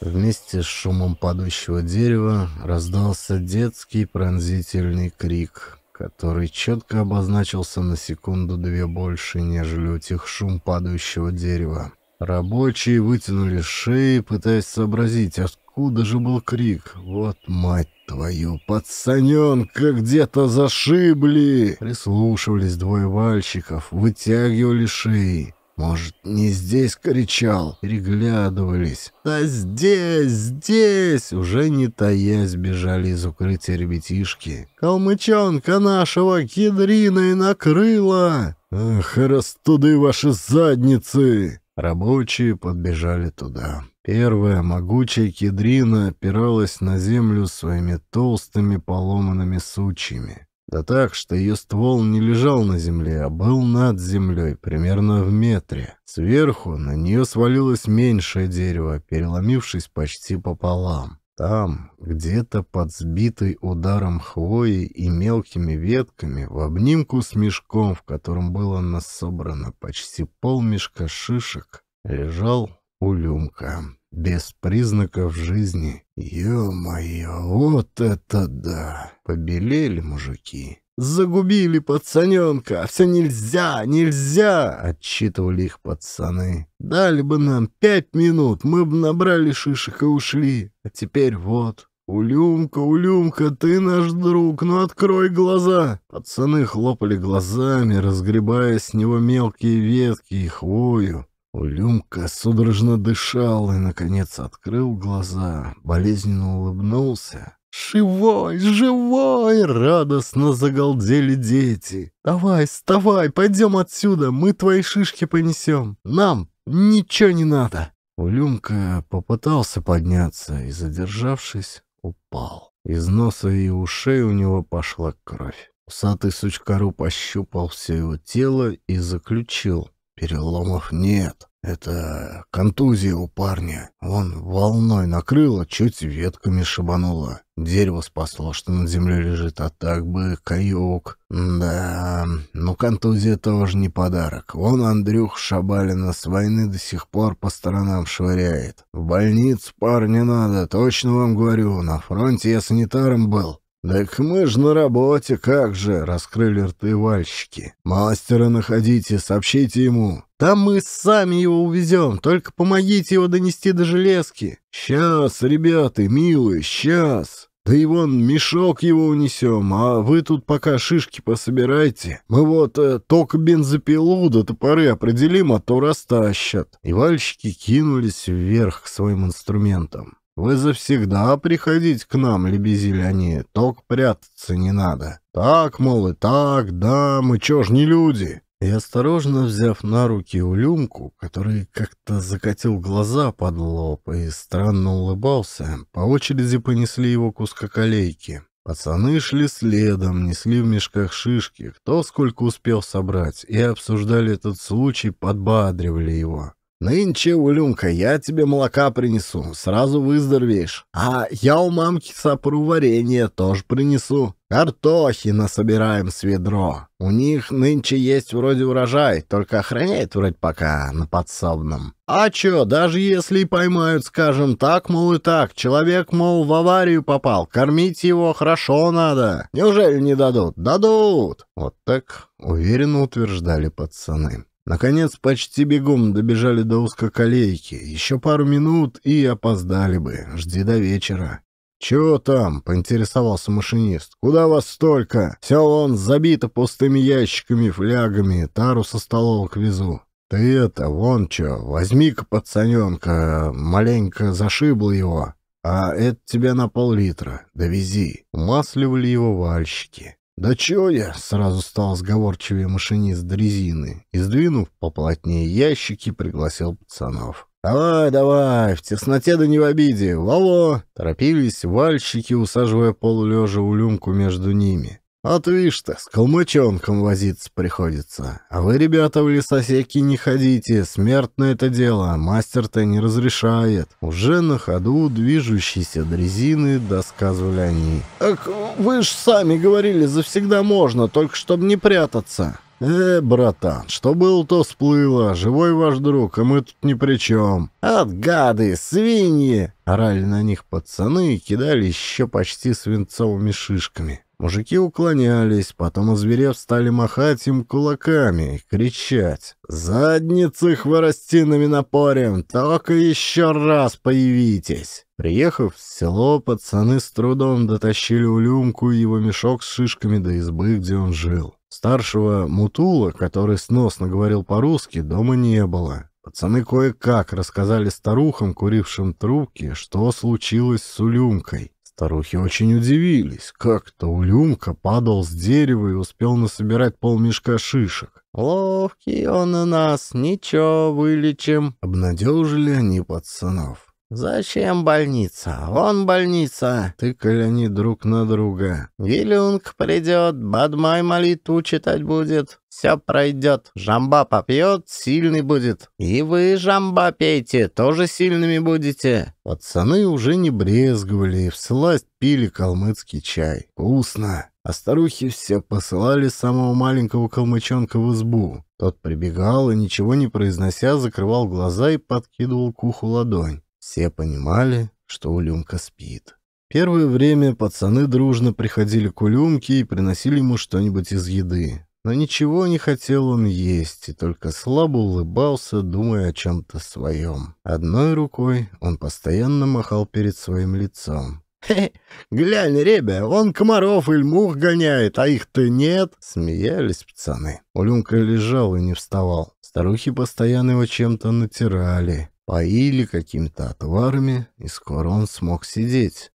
Вместе с шумом падающего дерева раздался детский пронзительный крик — который четко обозначился на секунду-две больше, нежели утих шум падающего дерева. Рабочие вытянули шеи, пытаясь сообразить, откуда же был крик. «Вот мать твою, пацаненка где-то зашибли!» Прислушивались двое вальщиков, вытягивали шеи. «Может, не здесь кричал?» Переглядывались. «Да здесь, здесь!» Уже не таясь бежали из укрытия ребятишки. «Калмычонка нашего кедриной накрыла!» «Ах, растуды ваши задницы!» Рабочие подбежали туда. Первая могучая кедрина опиралась на землю своими толстыми поломанными сучьями. Да так, что ее ствол не лежал на земле, а был над землей, примерно в метре. Сверху на нее свалилось меньшее дерево, переломившись почти пополам. Там, где-то под сбитой ударом хвои и мелкими ветками, в обнимку с мешком, в котором было насобрано почти полмешка шишек, лежал улюмка. Без признаков жизни. «Ё-моё, вот это да!» Побелели мужики. Загубили пацаненка! Все нельзя, нельзя!» — отчитывали их пацаны. «Дали бы нам пять минут, мы бы набрали шишек и ушли. А теперь вот...» «Улюмка, Улюмка, ты наш друг, ну открой глаза!» Пацаны хлопали глазами, разгребая с него мелкие ветки и хвою. Улюмка судорожно дышал и, наконец, открыл глаза, болезненно улыбнулся «Живой! Живой!» — радостно загалдели дети. «Давай, вставай, пойдем отсюда, мы твои шишки понесем. Нам ничего не надо!» Улюмка попытался подняться и, задержавшись, упал. Из носа и ушей у него пошла кровь. Усатый сучкару пощупал все его тело и заключил. «Переломов нет. Это контузия у парня. Он волной накрыло, чуть ветками шабануло. Дерево спасло, что над землей лежит, а так бы каюк. Да, но ну, контузия тоже не подарок. Он Андрюх Шабалина с войны до сих пор по сторонам швыряет. В больницу парня надо, точно вам говорю. На фронте я санитаром был. «Так мы ж на работе, как же!» — раскрыли рты вальщики. «Мастера находите, сообщите ему!» «Да мы сами его увезем, только помогите его донести до железки!» «Сейчас, ребята, милые, сейчас!» «Да и вон мешок его унесем, а вы тут пока шишки пособирайте. Мы вот э, только бензопилу до топоры определим, а то растащат». И вальщики кинулись вверх к своим инструментам. Вы завсегда приходить к нам, лебезили они, Только прятаться не надо. Так, мол, и так, да, мы чё ж не люди? И осторожно взяв на руки Улюмку, который как-то закатил глаза под лоб и странно улыбался, по очереди понесли его к узкоколейке. Пацаны шли следом, несли в мешках шишки, кто сколько успел собрать, и обсуждали этот случай, подбадривали его. «Нынче, Улюмка, я тебе молока принесу, сразу выздоровеешь. А я у мамки сопру варенье тоже принесу. Картохи насобираем с ведро. У них нынче есть вроде урожай, только охраняет вроде пока на подсобном. А чё, даже если и поймают, скажем, так, мол, и так, человек, мол, в аварию попал, кормить его хорошо надо. Неужели не дадут? Дадут!» Вот так уверенно утверждали пацаны. Наконец, почти бегом добежали до узкоколейки. Еще пару минут и опоздали бы. Жди до вечера. «Чего там?» — поинтересовался машинист. «Куда вас столько? Все вон забито пустыми ящиками, флягами, тару со столовок везу». «Ты это, вон чё, возьми-ка пацаненка, маленько зашибло его, а это тебе на пол-литра, довези». Умасливали его вальщики. «Да чё я?» — сразу стал сговорчивее машинист дрезины и, сдвинув поплотнее ящики, пригласил пацанов. «Давай, давай, в тесноте да не в обиде! Вало!» — торопились вальщики, усаживая полулежа улюмку между ними. А вишь-то, с калмычонком возиться приходится. А вы, ребята, в лесосеки не ходите, смертное это дело, а мастер-то не разрешает. Уже на ходу движущиеся дрезины досказывали они. «Так вы ж сами говорили, завсегда можно, только чтобы не прятаться». «Э, братан, что было, то сплыло, Живой ваш друг, а мы тут ни при чем». «От гады, свиньи!» — орали на них пацаны и кидали еще почти свинцовыми шишками. Мужики уклонялись, потом озверев стали махать им кулаками и кричать. «Задницы хворостинами напорим! Только еще раз появитесь!» Приехав в село, пацаны с трудом дотащили Улюмку и его мешок с шишками до избы, где он жил. Старшего Мутула, который сносно говорил по-русски, дома не было. Пацаны кое-как рассказали старухам, курившим трубки, что случилось с Улюмкой. Старухи очень удивились. Как-то Улюмка падал с дерева и успел насобирать полмешка шишек. «Ловкий он у нас, ничего, вылечим», — обнадежили они пацанов. «Зачем больница? Вон больница!» — тыкали они друг на друга. «Гилюнг придет, Бадмай молитву читать будет, все пройдет. Жамба попьет, сильный будет. И вы, жамба, пейте, тоже сильными будете». Пацаны уже не брезговали и всласть пили калмыцкий чай. «Вкусно!» А старухи все посылали самого маленького калмычонка в избу. Тот прибегал и, ничего не произнося, закрывал глаза и подкидывал к уху ладонь. Все понимали, что Улюмка спит. Первое время пацаны дружно приходили к Улюмке и приносили ему что-нибудь из еды. Но ничего не хотел он есть, и только слабо улыбался, думая о чем-то своем. Одной рукой он постоянно махал перед своим лицом. «Хе, глянь, ребя, он комаров и мух гоняет, а их-то нет!» Смеялись пацаны. Улюмка лежал и не вставал. Старухи постоянно его чем-то натирали. Поили какими-то отварами, и скоро он смог сидеть.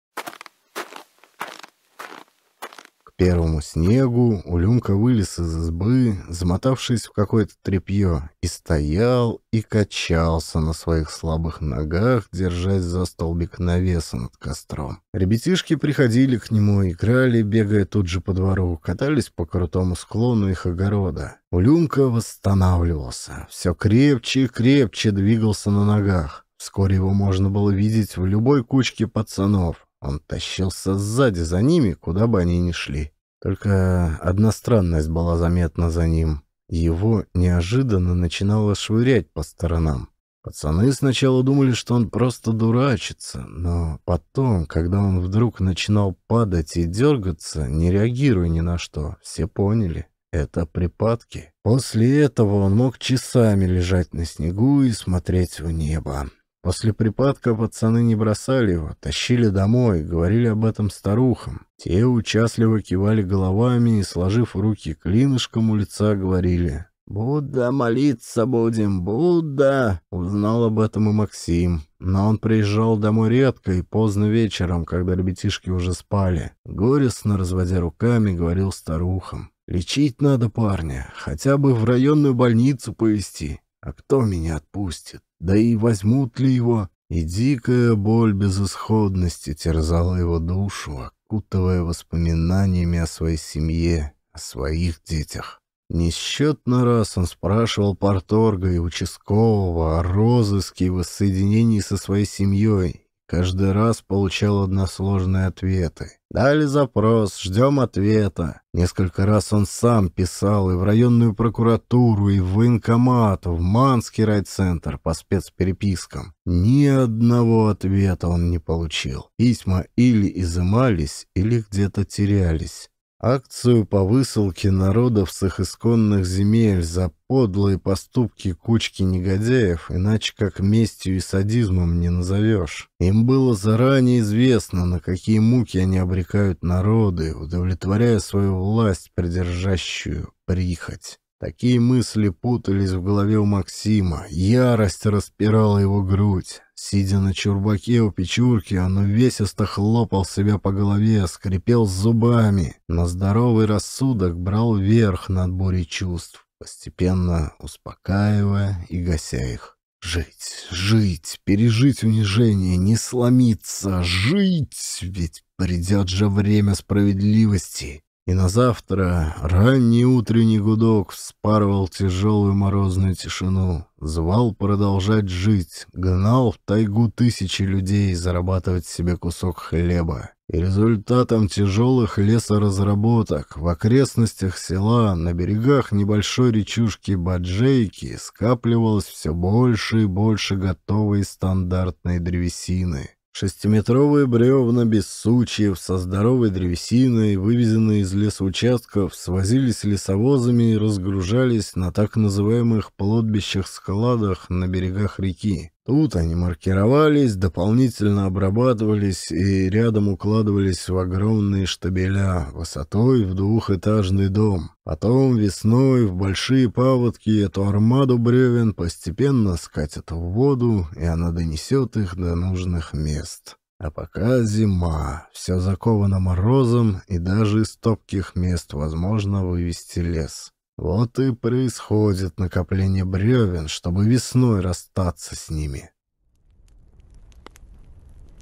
первому снегу, Улюмка вылез из избы, замотавшись в какое-то тряпье, и стоял и качался на своих слабых ногах, держась за столбик навеса над костром. Ребятишки приходили к нему, играли, бегая тут же по двору, катались по крутому склону их огорода. Улюмка восстанавливался, все крепче и крепче двигался на ногах. Вскоре его можно было видеть в любой кучке пацанов. Он тащился сзади за ними, куда бы они ни шли. Только одна странность была заметна за ним. Его неожиданно начинало швырять по сторонам. Пацаны сначала думали, что он просто дурачится, но потом, когда он вдруг начинал падать и дергаться, не реагируя ни на что, все поняли — это припадки. После этого он мог часами лежать на снегу и смотреть в небо. После припадка пацаны не бросали его, тащили домой, говорили об этом старухам. Те участливо кивали головами и, сложив руки клинышком у лица, говорили «Будда, молиться будем, Будда!» Узнал об этом и Максим. Но он приезжал домой редко и поздно вечером, когда ребятишки уже спали. Горестно, разводя руками, говорил старухам. «Лечить надо парня, хотя бы в районную больницу повезти. А кто меня отпустит?» Да и возьмут ли его? И дикая боль безысходности терзала его душу, окутывая воспоминаниями о своей семье, о своих детях. Несчетно раз он спрашивал порторга и участкового о розыске и воссоединении со своей семьей, Каждый раз получал односложные ответы. Дали запрос, ждем ответа. Несколько раз он сам писал и в районную прокуратуру, и в военкомат, в Манский райцентр по спецперепискам. Ни одного ответа он не получил. Письма или изымались, или где-то терялись. Акцию по высылке народов с их исконных земель за подлые поступки кучки негодяев, иначе как местью и садизмом не назовешь. Им было заранее известно, на какие муки они обрекают народы, удовлетворяя свою власть, придержащую прихоть. Такие мысли путались в голове у Максима, ярость распирала его грудь. Сидя на чурбаке у печурки, он весисто хлопал себя по голове, скрипел зубами, но здоровый рассудок брал верх над бурей чувств, постепенно успокаивая и гася их. Жить, жить, пережить унижение, не сломиться, жить, ведь придет же время справедливости. И на завтра ранний утренний гудок вспарывал тяжелую морозную тишину звал продолжать жить, гнал в тайгу тысячи людей зарабатывать себе кусок хлеба. И результатом тяжелых лесоразработок в окрестностях села на берегах небольшой речушки Баджейки скапливалось все больше и больше готовой стандартной древесины. Шестиметровые бревна без сучьев, со здоровой древесиной, вывезенные из лесоучастков, свозились лесовозами и разгружались на так называемых плотбищах-складах на берегах реки. Тут они маркировались, дополнительно обрабатывались и рядом укладывались в огромные штабеля высотой в двухэтажный дом. Потом весной в большие паводки эту армаду бревен постепенно скатят в воду, и она донесет их до нужных мест. А пока зима, все заковано морозом, и даже из топких мест возможно вывести лес. Вот и происходит накопление бревен, чтобы весной расстаться с ними.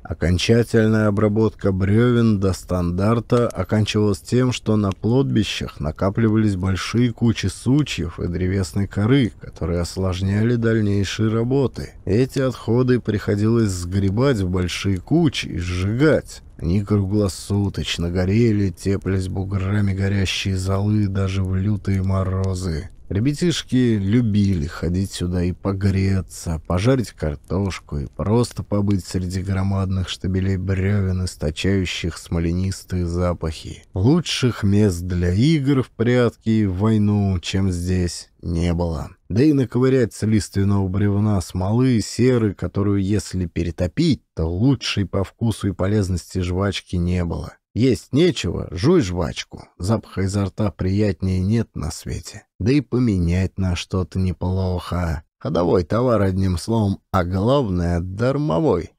Окончательная обработка бревен до стандарта оканчивалась тем, что на плотбищах накапливались большие кучи сучьев и древесной коры, которые осложняли дальнейшие работы. Эти отходы приходилось сгребать в большие кучи и сжигать. Они круглосуточно горели, теплясь буграми горящие золы даже в лютые морозы. Ребятишки любили ходить сюда и погреться, пожарить картошку и просто побыть среди громадных штабелей бревен, источающих смоленистые запахи. Лучших мест для игр в прятки и в войну, чем здесь, не было. Да и наковырять с лиственного бревна смолы и серы, которую если перетопить, то лучшей по вкусу и полезности жвачки не было. Есть нечего, жуй жвачку. Запаха изо рта приятнее нет на свете. Да и поменять на что-то неплохо. Ходовой товар, одним словом, а главное — дармовой.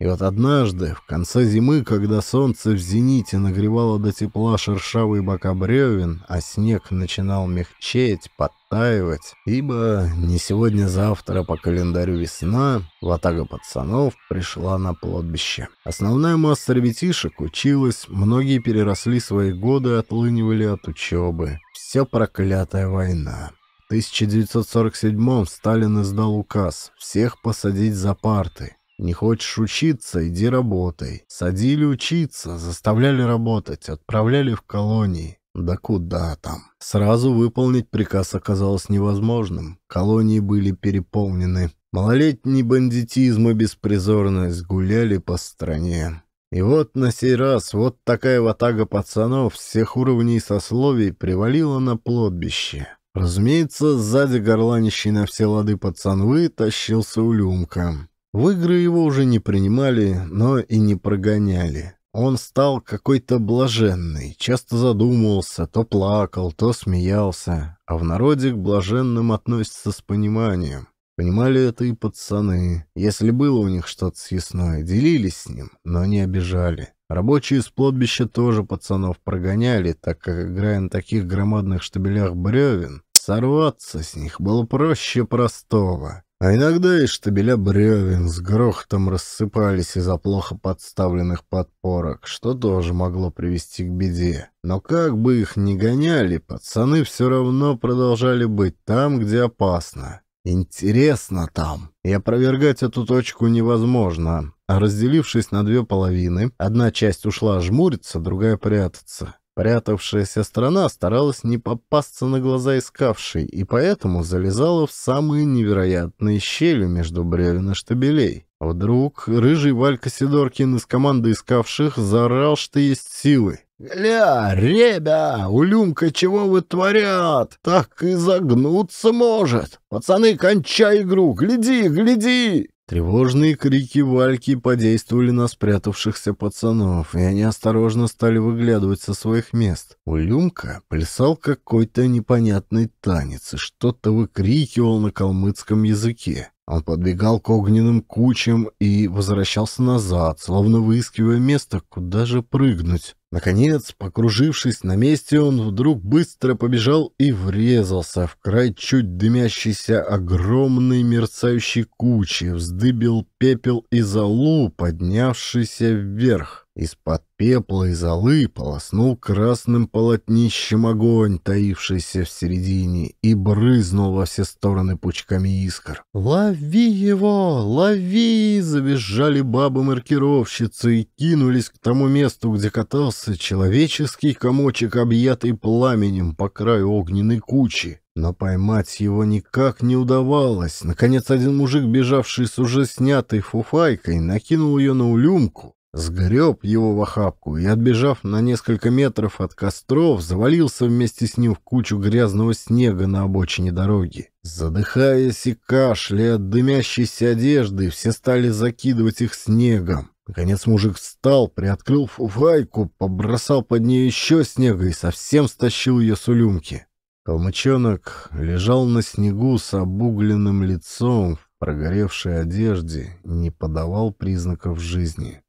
И вот однажды, в конце зимы, когда солнце в зените нагревало до тепла шершавые бока бревен, а снег начинал мягчеть, подтаивать, ибо не сегодня-завтра по календарю весна, ватага пацанов пришла на плотбище. Основная масса ребятишек училась, многие переросли свои годы и отлынивали от учебы. Все проклятая война. 1947 Сталин издал указ «Всех посадить за парты». Не хочешь учиться — иди работай. Садили учиться, заставляли работать, отправляли в колонии. Да куда там? Сразу выполнить приказ оказалось невозможным. Колонии были переполнены. Малолетний бандитизм и беспризорность гуляли по стране. И вот на сей раз вот такая ватага пацанов всех уровней сословий привалила на плотбище. Разумеется, сзади горланищий на все лады пацан вытащился улюмка. В игры его уже не принимали, но и не прогоняли. Он стал какой-то блаженный, часто задумывался, то плакал, то смеялся. А в народе к блаженным относятся с пониманием. Понимали это и пацаны. Если было у них что-то съестное, делились с ним, но не обижали. Рабочие с плотбища тоже пацанов прогоняли, так как, играя на таких громадных штабелях бревен, сорваться с них было проще простого. А иногда и штабеля бревен с грохотом рассыпались из-за плохо подставленных подпорок, что тоже могло привести к беде. Но как бы их ни гоняли, пацаны все равно продолжали быть там, где опасно. Интересно там. И опровергать эту точку невозможно. А разделившись на две половины, одна часть ушла жмуриться, другая прятаться. Прятавшаяся страна старалась не попасться на глаза искавшей, и поэтому залезала в самые невероятные щели между бревен и штабелей. Вдруг рыжий Валька Сидоркин из команды искавших заорал, что есть силы. «Гля, ребя, улюмка чего вы творят? Так и загнуться может! Пацаны, кончай игру! Гляди, гляди!» Тревожные крики Вальки подействовали на спрятавшихся пацанов, и они осторожно стали выглядывать со своих мест. У Люмка плясал какой-то непонятный танец и что-то выкрикивал на калмыцком языке. Он подбегал к огненным кучам и возвращался назад, словно выискивая место, куда же прыгнуть. Наконец, покружившись на месте, он вдруг быстро побежал и врезался в край чуть дымящейся огромной мерцающей кучи, вздыбил пепел и залу, поднявшийся вверх. Из-под пепла и золы полоснул красным полотнищем огонь, таившийся в середине, и брызнул во все стороны пучками искр. «Лови его! Лови!» — завизжали бабы-маркировщицы и кинулись к тому месту, где катался человеческий комочек, объятый пламенем по краю огненной кучи. Но поймать его никак не удавалось. Наконец один мужик, бежавший с уже снятой фуфайкой, накинул ее на улюмку, Сгреб его в охапку и, отбежав на несколько метров от костров, завалился вместе с ним в кучу грязного снега на обочине дороги. Задыхаясь и кашляя от дымящейся одежды, все стали закидывать их снегом. Наконец мужик встал, приоткрыл фуфайку, побросал под нее еще снега и совсем стащил ее с улюмки. Калмычонок лежал на снегу с обугленным лицом в прогоревшей одежде, не подавал признаков жизни.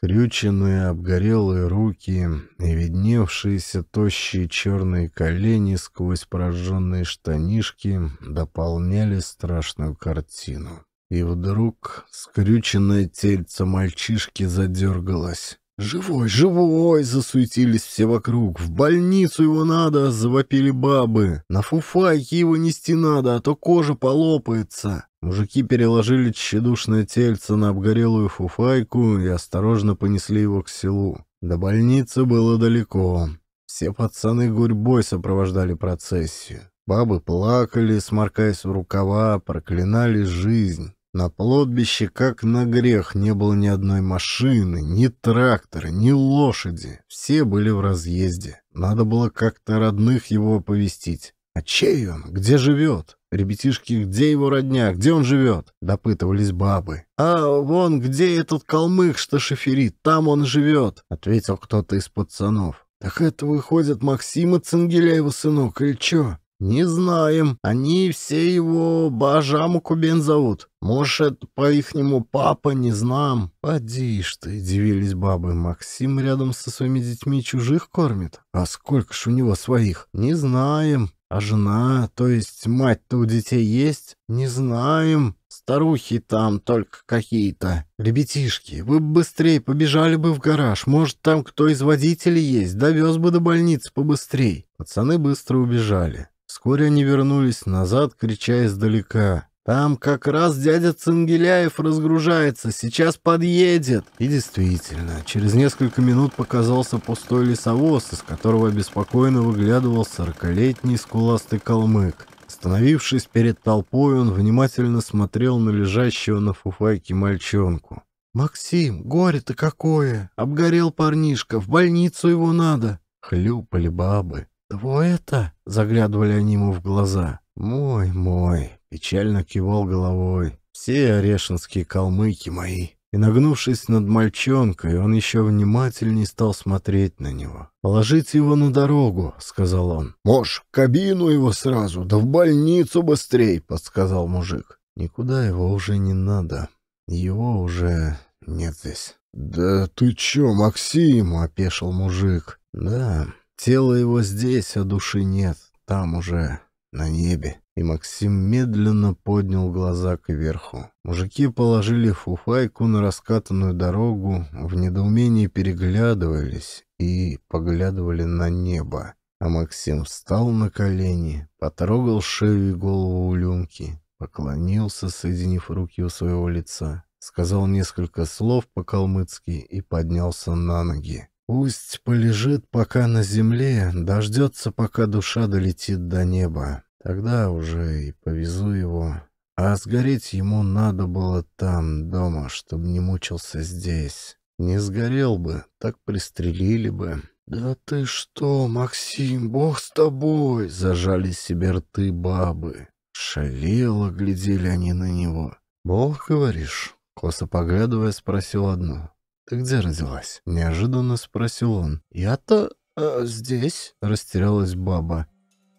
Крюченные обгорелые руки и видневшиеся тощие черные колени сквозь пораженные штанишки дополняли страшную картину. И вдруг скрюченное тельце мальчишки задергалось. «Живой, живой!» — засуетились все вокруг. «В больницу его надо!» — завопили бабы. «На фуфайке его нести надо, а то кожа полопается!» Мужики переложили тщедушное тельце на обгорелую фуфайку и осторожно понесли его к селу. До больницы было далеко. Все пацаны гурьбой сопровождали процессию. Бабы плакали, сморкаясь в рукава, проклинали жизнь. На плотбище, как на грех, не было ни одной машины, ни трактора, ни лошади. Все были в разъезде. Надо было как-то родных его оповестить. «А чей он? Где живет? Ребятишки, где его родня? Где он живет?» — допытывались бабы. «А вон, где этот калмык, что шиферит? Там он живет!» — ответил кто-то из пацанов. «Так это, выходит, Максима Цингеляева сынок или чё?» «Не знаем. Они все его Бажаму Кубен зовут. Может, по-ихнему папа, не знам». «Поди ж ты», — дивились бабы. «Максим рядом со своими детьми чужих кормит? А сколько ж у него своих?» «Не знаем. А жена, то есть мать-то у детей есть? Не знаем. Старухи там только какие-то. Ребятишки, вы бы быстрее побежали бы в гараж. Может, там кто из водителей есть, довез бы до больницы побыстрей. Пацаны быстро убежали. Вскоре они вернулись назад, крича издалека. «Там как раз дядя Цангеляев разгружается, сейчас подъедет!» И действительно, через несколько минут показался пустой лесовоз, из которого беспокойно выглядывал сорокалетний скуластый калмык. Остановившись перед толпой, он внимательно смотрел на лежащего на фуфайке мальчонку. «Максим, горе-то какое! Обгорел парнишка, в больницу его надо!» Хлюпали бабы. «Двое-то?» это заглядывали они ему в глаза. «Мой, мой!» — печально кивал головой. «Все орешинские калмыки мои!» И, нагнувшись над мальчонкой, он еще внимательней стал смотреть на него. «Положите его на дорогу», — сказал он. Можь кабину его сразу, да в больницу быстрей», — подсказал мужик. «Никуда его уже не надо. Его уже нет здесь». «Да ты че, Максим?» — опешил мужик. «Да, Тело его здесь, а души нет, там уже, на небе. И Максим медленно поднял глаза кверху. Мужики положили фуфайку на раскатанную дорогу, в недоумении переглядывались и поглядывали на небо. А Максим встал на колени, потрогал шею и голову у люмки, поклонился, соединив руки у своего лица, сказал несколько слов по-калмыцки и поднялся на ноги. Пусть полежит пока на земле, дождется, пока душа долетит до неба. Тогда уже и повезу его. А сгореть ему надо было там, дома, чтобы не мучился здесь. Не сгорел бы, так пристрелили бы. «Да ты что, Максим, бог с тобой!» — зажали себе рты бабы. Шалело глядели они на него. «Бог, говоришь?» — косо поглядывая, спросил одну. «Ты где родилась?» — неожиданно спросил он. «Я-то э, здесь», — растерялась баба.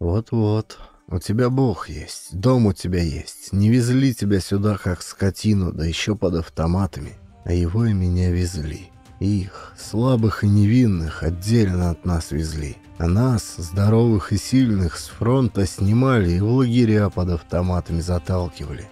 «Вот-вот, у тебя Бог есть, дом у тебя есть. Не везли тебя сюда, как скотину, да еще под автоматами. А его и меня везли. Их, слабых и невинных, отдельно от нас везли. А нас, здоровых и сильных, с фронта снимали и в лагеря под автоматами заталкивали.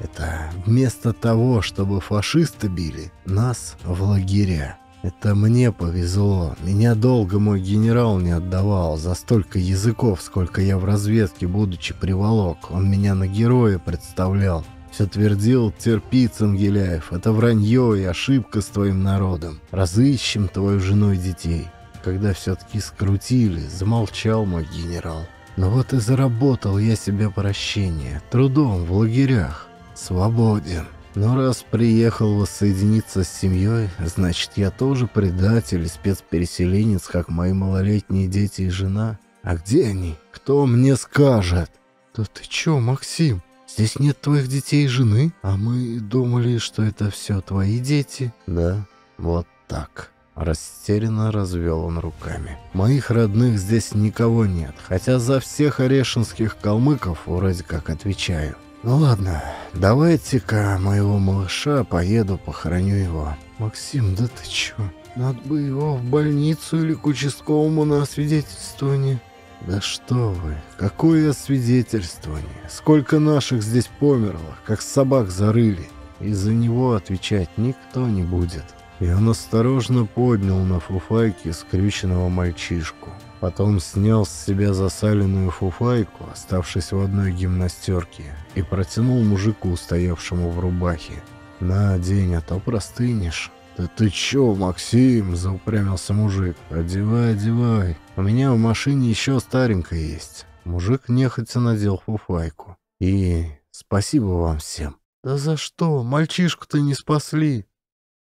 Это вместо того, чтобы фашисты били, нас в лагеря. Это мне повезло. Меня долго мой генерал не отдавал за столько языков, сколько я в разведке, будучи приволок. Он меня на героя представлял. Все твердил терпицам Геляев. Это вранье и ошибка с твоим народом. Разыщем твою жену и детей. Когда все-таки скрутили, замолчал мой генерал. Но вот и заработал я себе прощение. Трудом в лагерях свободен. Но раз приехал воссоединиться с семьей, значит, я тоже предатель и спецпереселенец, как мои малолетние дети и жена. А где они? Кто мне скажет? Да ты чё, Максим? Здесь нет твоих детей и жены? А мы думали, что это все твои дети. Да, вот так. Растерянно развел он руками. «Моих родных здесь никого нет, хотя за всех орешинских калмыков вроде как отвечаю. Ну ладно, давайте-ка моего малыша поеду, похороню его. Максим, да ты чё? Надо бы его в больницу или к участковому на освидетельствование. Да что вы, какое освидетельствование? Сколько наших здесь померло, как собак зарыли. И за него отвечать никто не будет. И он осторожно поднял на фуфайке скрюченного мальчишку. Потом снял с себя засаленную фуфайку, оставшись в одной гимнастерке, и протянул мужику, стоявшему в рубахе. «На, день, а то простынешь». «Да ты чё, Максим?» – заупрямился мужик. «Одевай, одевай. У меня в машине ещё старенькая есть». Мужик нехотя надел фуфайку. «И спасибо вам всем». «Да за что? Мальчишку-то не спасли».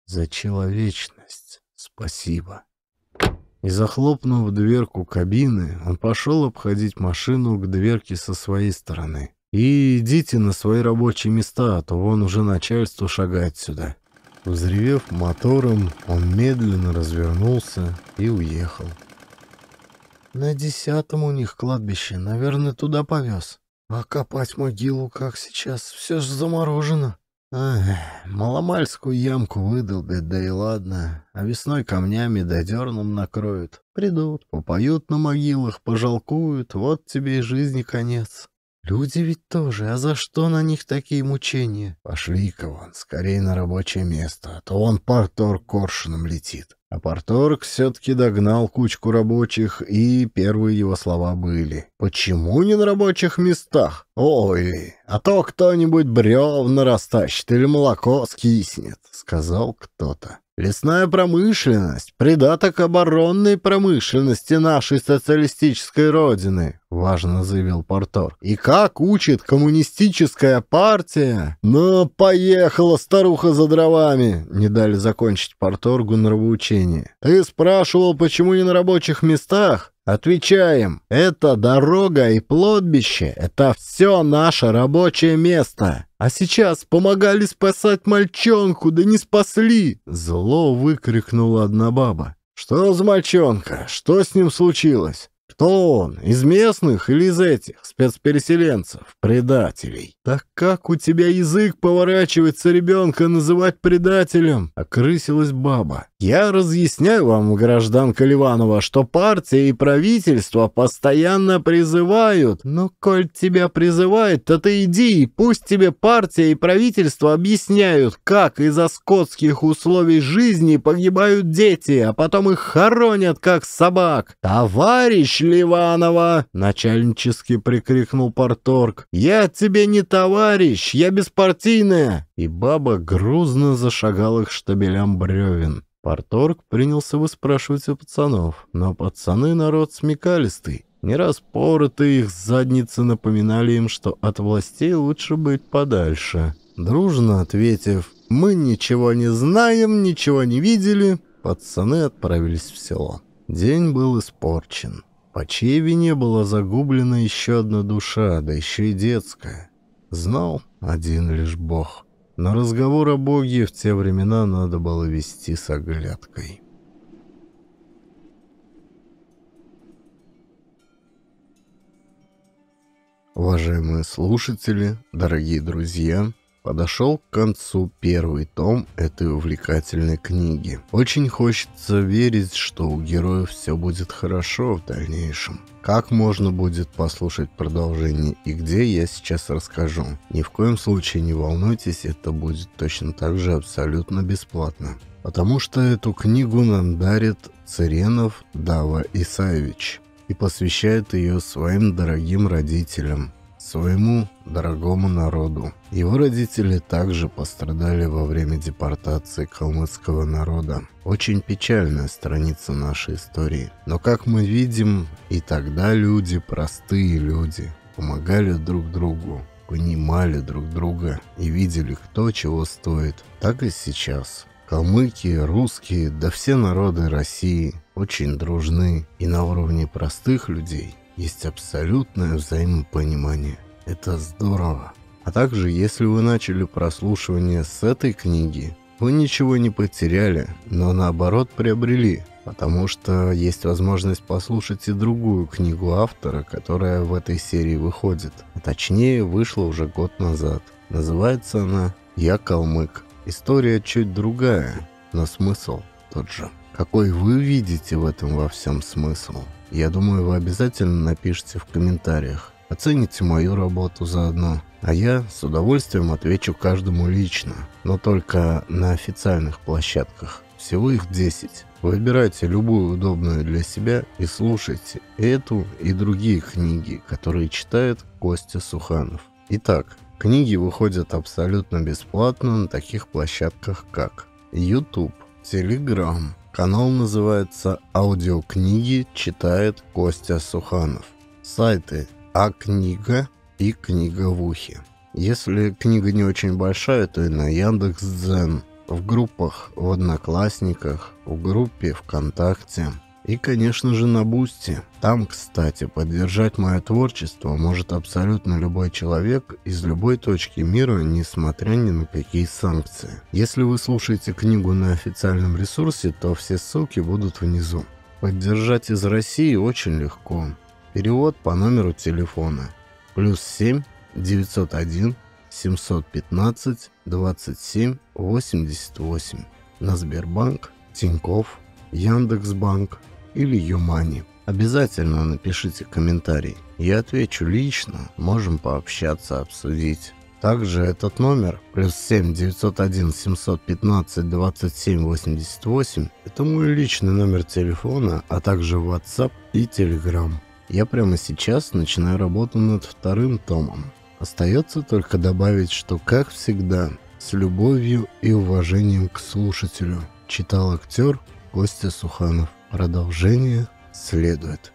«За человечность. Спасибо». И захлопнув дверку кабины, он пошел обходить машину к дверке со своей стороны. И идите на свои рабочие места, а то вон уже начальство шагает сюда». Взревев мотором, он медленно развернулся и уехал. «На десятом у них кладбище, наверное, туда повез. А копать могилу, как сейчас, все же заморожено. Ах, маломальскую ямку выдолбят, да и ладно. А весной камнями да дерном накроют. Придут, попоют на могилах, пожалкуют, вот тебе и жизни конец». Люди ведь тоже, а за что на них такие мучения? Пошли-ка вон, скорее на рабочее место, а то он Партор коршуном летит. А Парторг все-таки догнал кучку рабочих, и первые его слова были. «Почему не на рабочих местах? Ой, а то кто-нибудь бревна растащит или молоко скиснет», — сказал кто-то. Лесная промышленность — придаток оборонной промышленности нашей социалистической родины, — важно заявил Портор. И как учит коммунистическая партия? Но ну, поехала старуха за дровами, — не дали закончить Порторгу нравоучение. Ты спрашивал, почему не на рабочих местах? Отвечаем, это дорога и плодбище, это все наше рабочее место. А сейчас помогали спасать мальчонку, да не спасли!» Зло выкрикнула одна баба. «Что за мальчонка? Что с ним случилось?» Кто он? Из местных или из этих спецпереселенцев, предателей? Так как у тебя язык поворачивается ребенка называть предателем? Окрысилась баба. Я разъясняю вам, гражданка Ливанова, что партия и правительство постоянно призывают. Но ну, коль тебя призывает, то ты иди, и пусть тебе партия и правительство объясняют, как из-за скотских условий жизни погибают дети, а потом их хоронят, как собак. Товарищ Селиванова!» — начальнически прикрикнул порторг. «Я тебе не товарищ, я беспартийная!» И баба грузно зашагала к штабелям бревен. Порторг принялся выспрашивать у пацанов, но пацаны народ смекалистый. Не раз пороты их задницы напоминали им, что от властей лучше быть подальше. Дружно ответив «Мы ничего не знаем, ничего не видели», пацаны отправились в село. День был испорчен. По чьей вине была загублена еще одна душа, да еще и детская? Знал один лишь Бог. Но разговор о Боге в те времена надо было вести с оглядкой. Уважаемые слушатели, дорогие друзья, Подошел к концу первый том этой увлекательной книги. Очень хочется верить, что у героев все будет хорошо в дальнейшем. Как можно будет послушать продолжение и где, я сейчас расскажу. Ни в коем случае не волнуйтесь, это будет точно так же абсолютно бесплатно. Потому что эту книгу нам дарит Циренов Дава Исаевич и посвящает ее своим дорогим родителям, своему дорогому народу. Его родители также пострадали во время депортации калмыцкого народа. Очень печальная страница нашей истории. Но, как мы видим, и тогда люди, простые люди, помогали друг другу, понимали друг друга и видели, кто чего стоит. Так и сейчас. Калмыки, русские, да все народы России очень дружны и на уровне простых людей – есть абсолютное взаимопонимание. Это здорово. А также, если вы начали прослушивание с этой книги, вы ничего не потеряли, но наоборот приобрели, потому что есть возможность послушать и другую книгу автора, которая в этой серии выходит. А точнее, вышла уже год назад. Называется она «Я калмык». История чуть другая, но смысл тот же. Какой вы видите в этом во всем смысл? Я думаю, вы обязательно напишите в комментариях. Оцените мою работу заодно. А я с удовольствием отвечу каждому лично, но только на официальных площадках. Всего их 10. Выбирайте любую удобную для себя и слушайте эту и другие книги, которые читает Костя Суханов. Итак, книги выходят абсолютно бесплатно на таких площадках, как YouTube, Telegram, Канал называется «Аудиокниги читает Костя Суханов». Сайты «А книга» и «Книга в ухе». Если книга не очень большая, то и на Яндекс.Дзен, в группах в Одноклассниках, в группе ВКонтакте – и, конечно же, на Бусти. Там, кстати, поддержать мое творчество может абсолютно любой человек из любой точки мира, несмотря ни на какие санкции. Если вы слушаете книгу на официальном ресурсе, то все ссылки будут внизу. Поддержать из России очень легко. Перевод по номеру телефона. Плюс 7 901 715 27 88. На Сбербанк, Тинькофф, Яндекс.Банк или Юмани. Обязательно напишите комментарий. Я отвечу лично, можем пообщаться, обсудить. Также этот номер, плюс 7 901 715 27 88, это мой личный номер телефона, а также WhatsApp и Telegram. Я прямо сейчас начинаю работу над вторым томом. Остается только добавить, что, как всегда, с любовью и уважением к слушателю, читал актер Костя Суханов. Продолжение следует.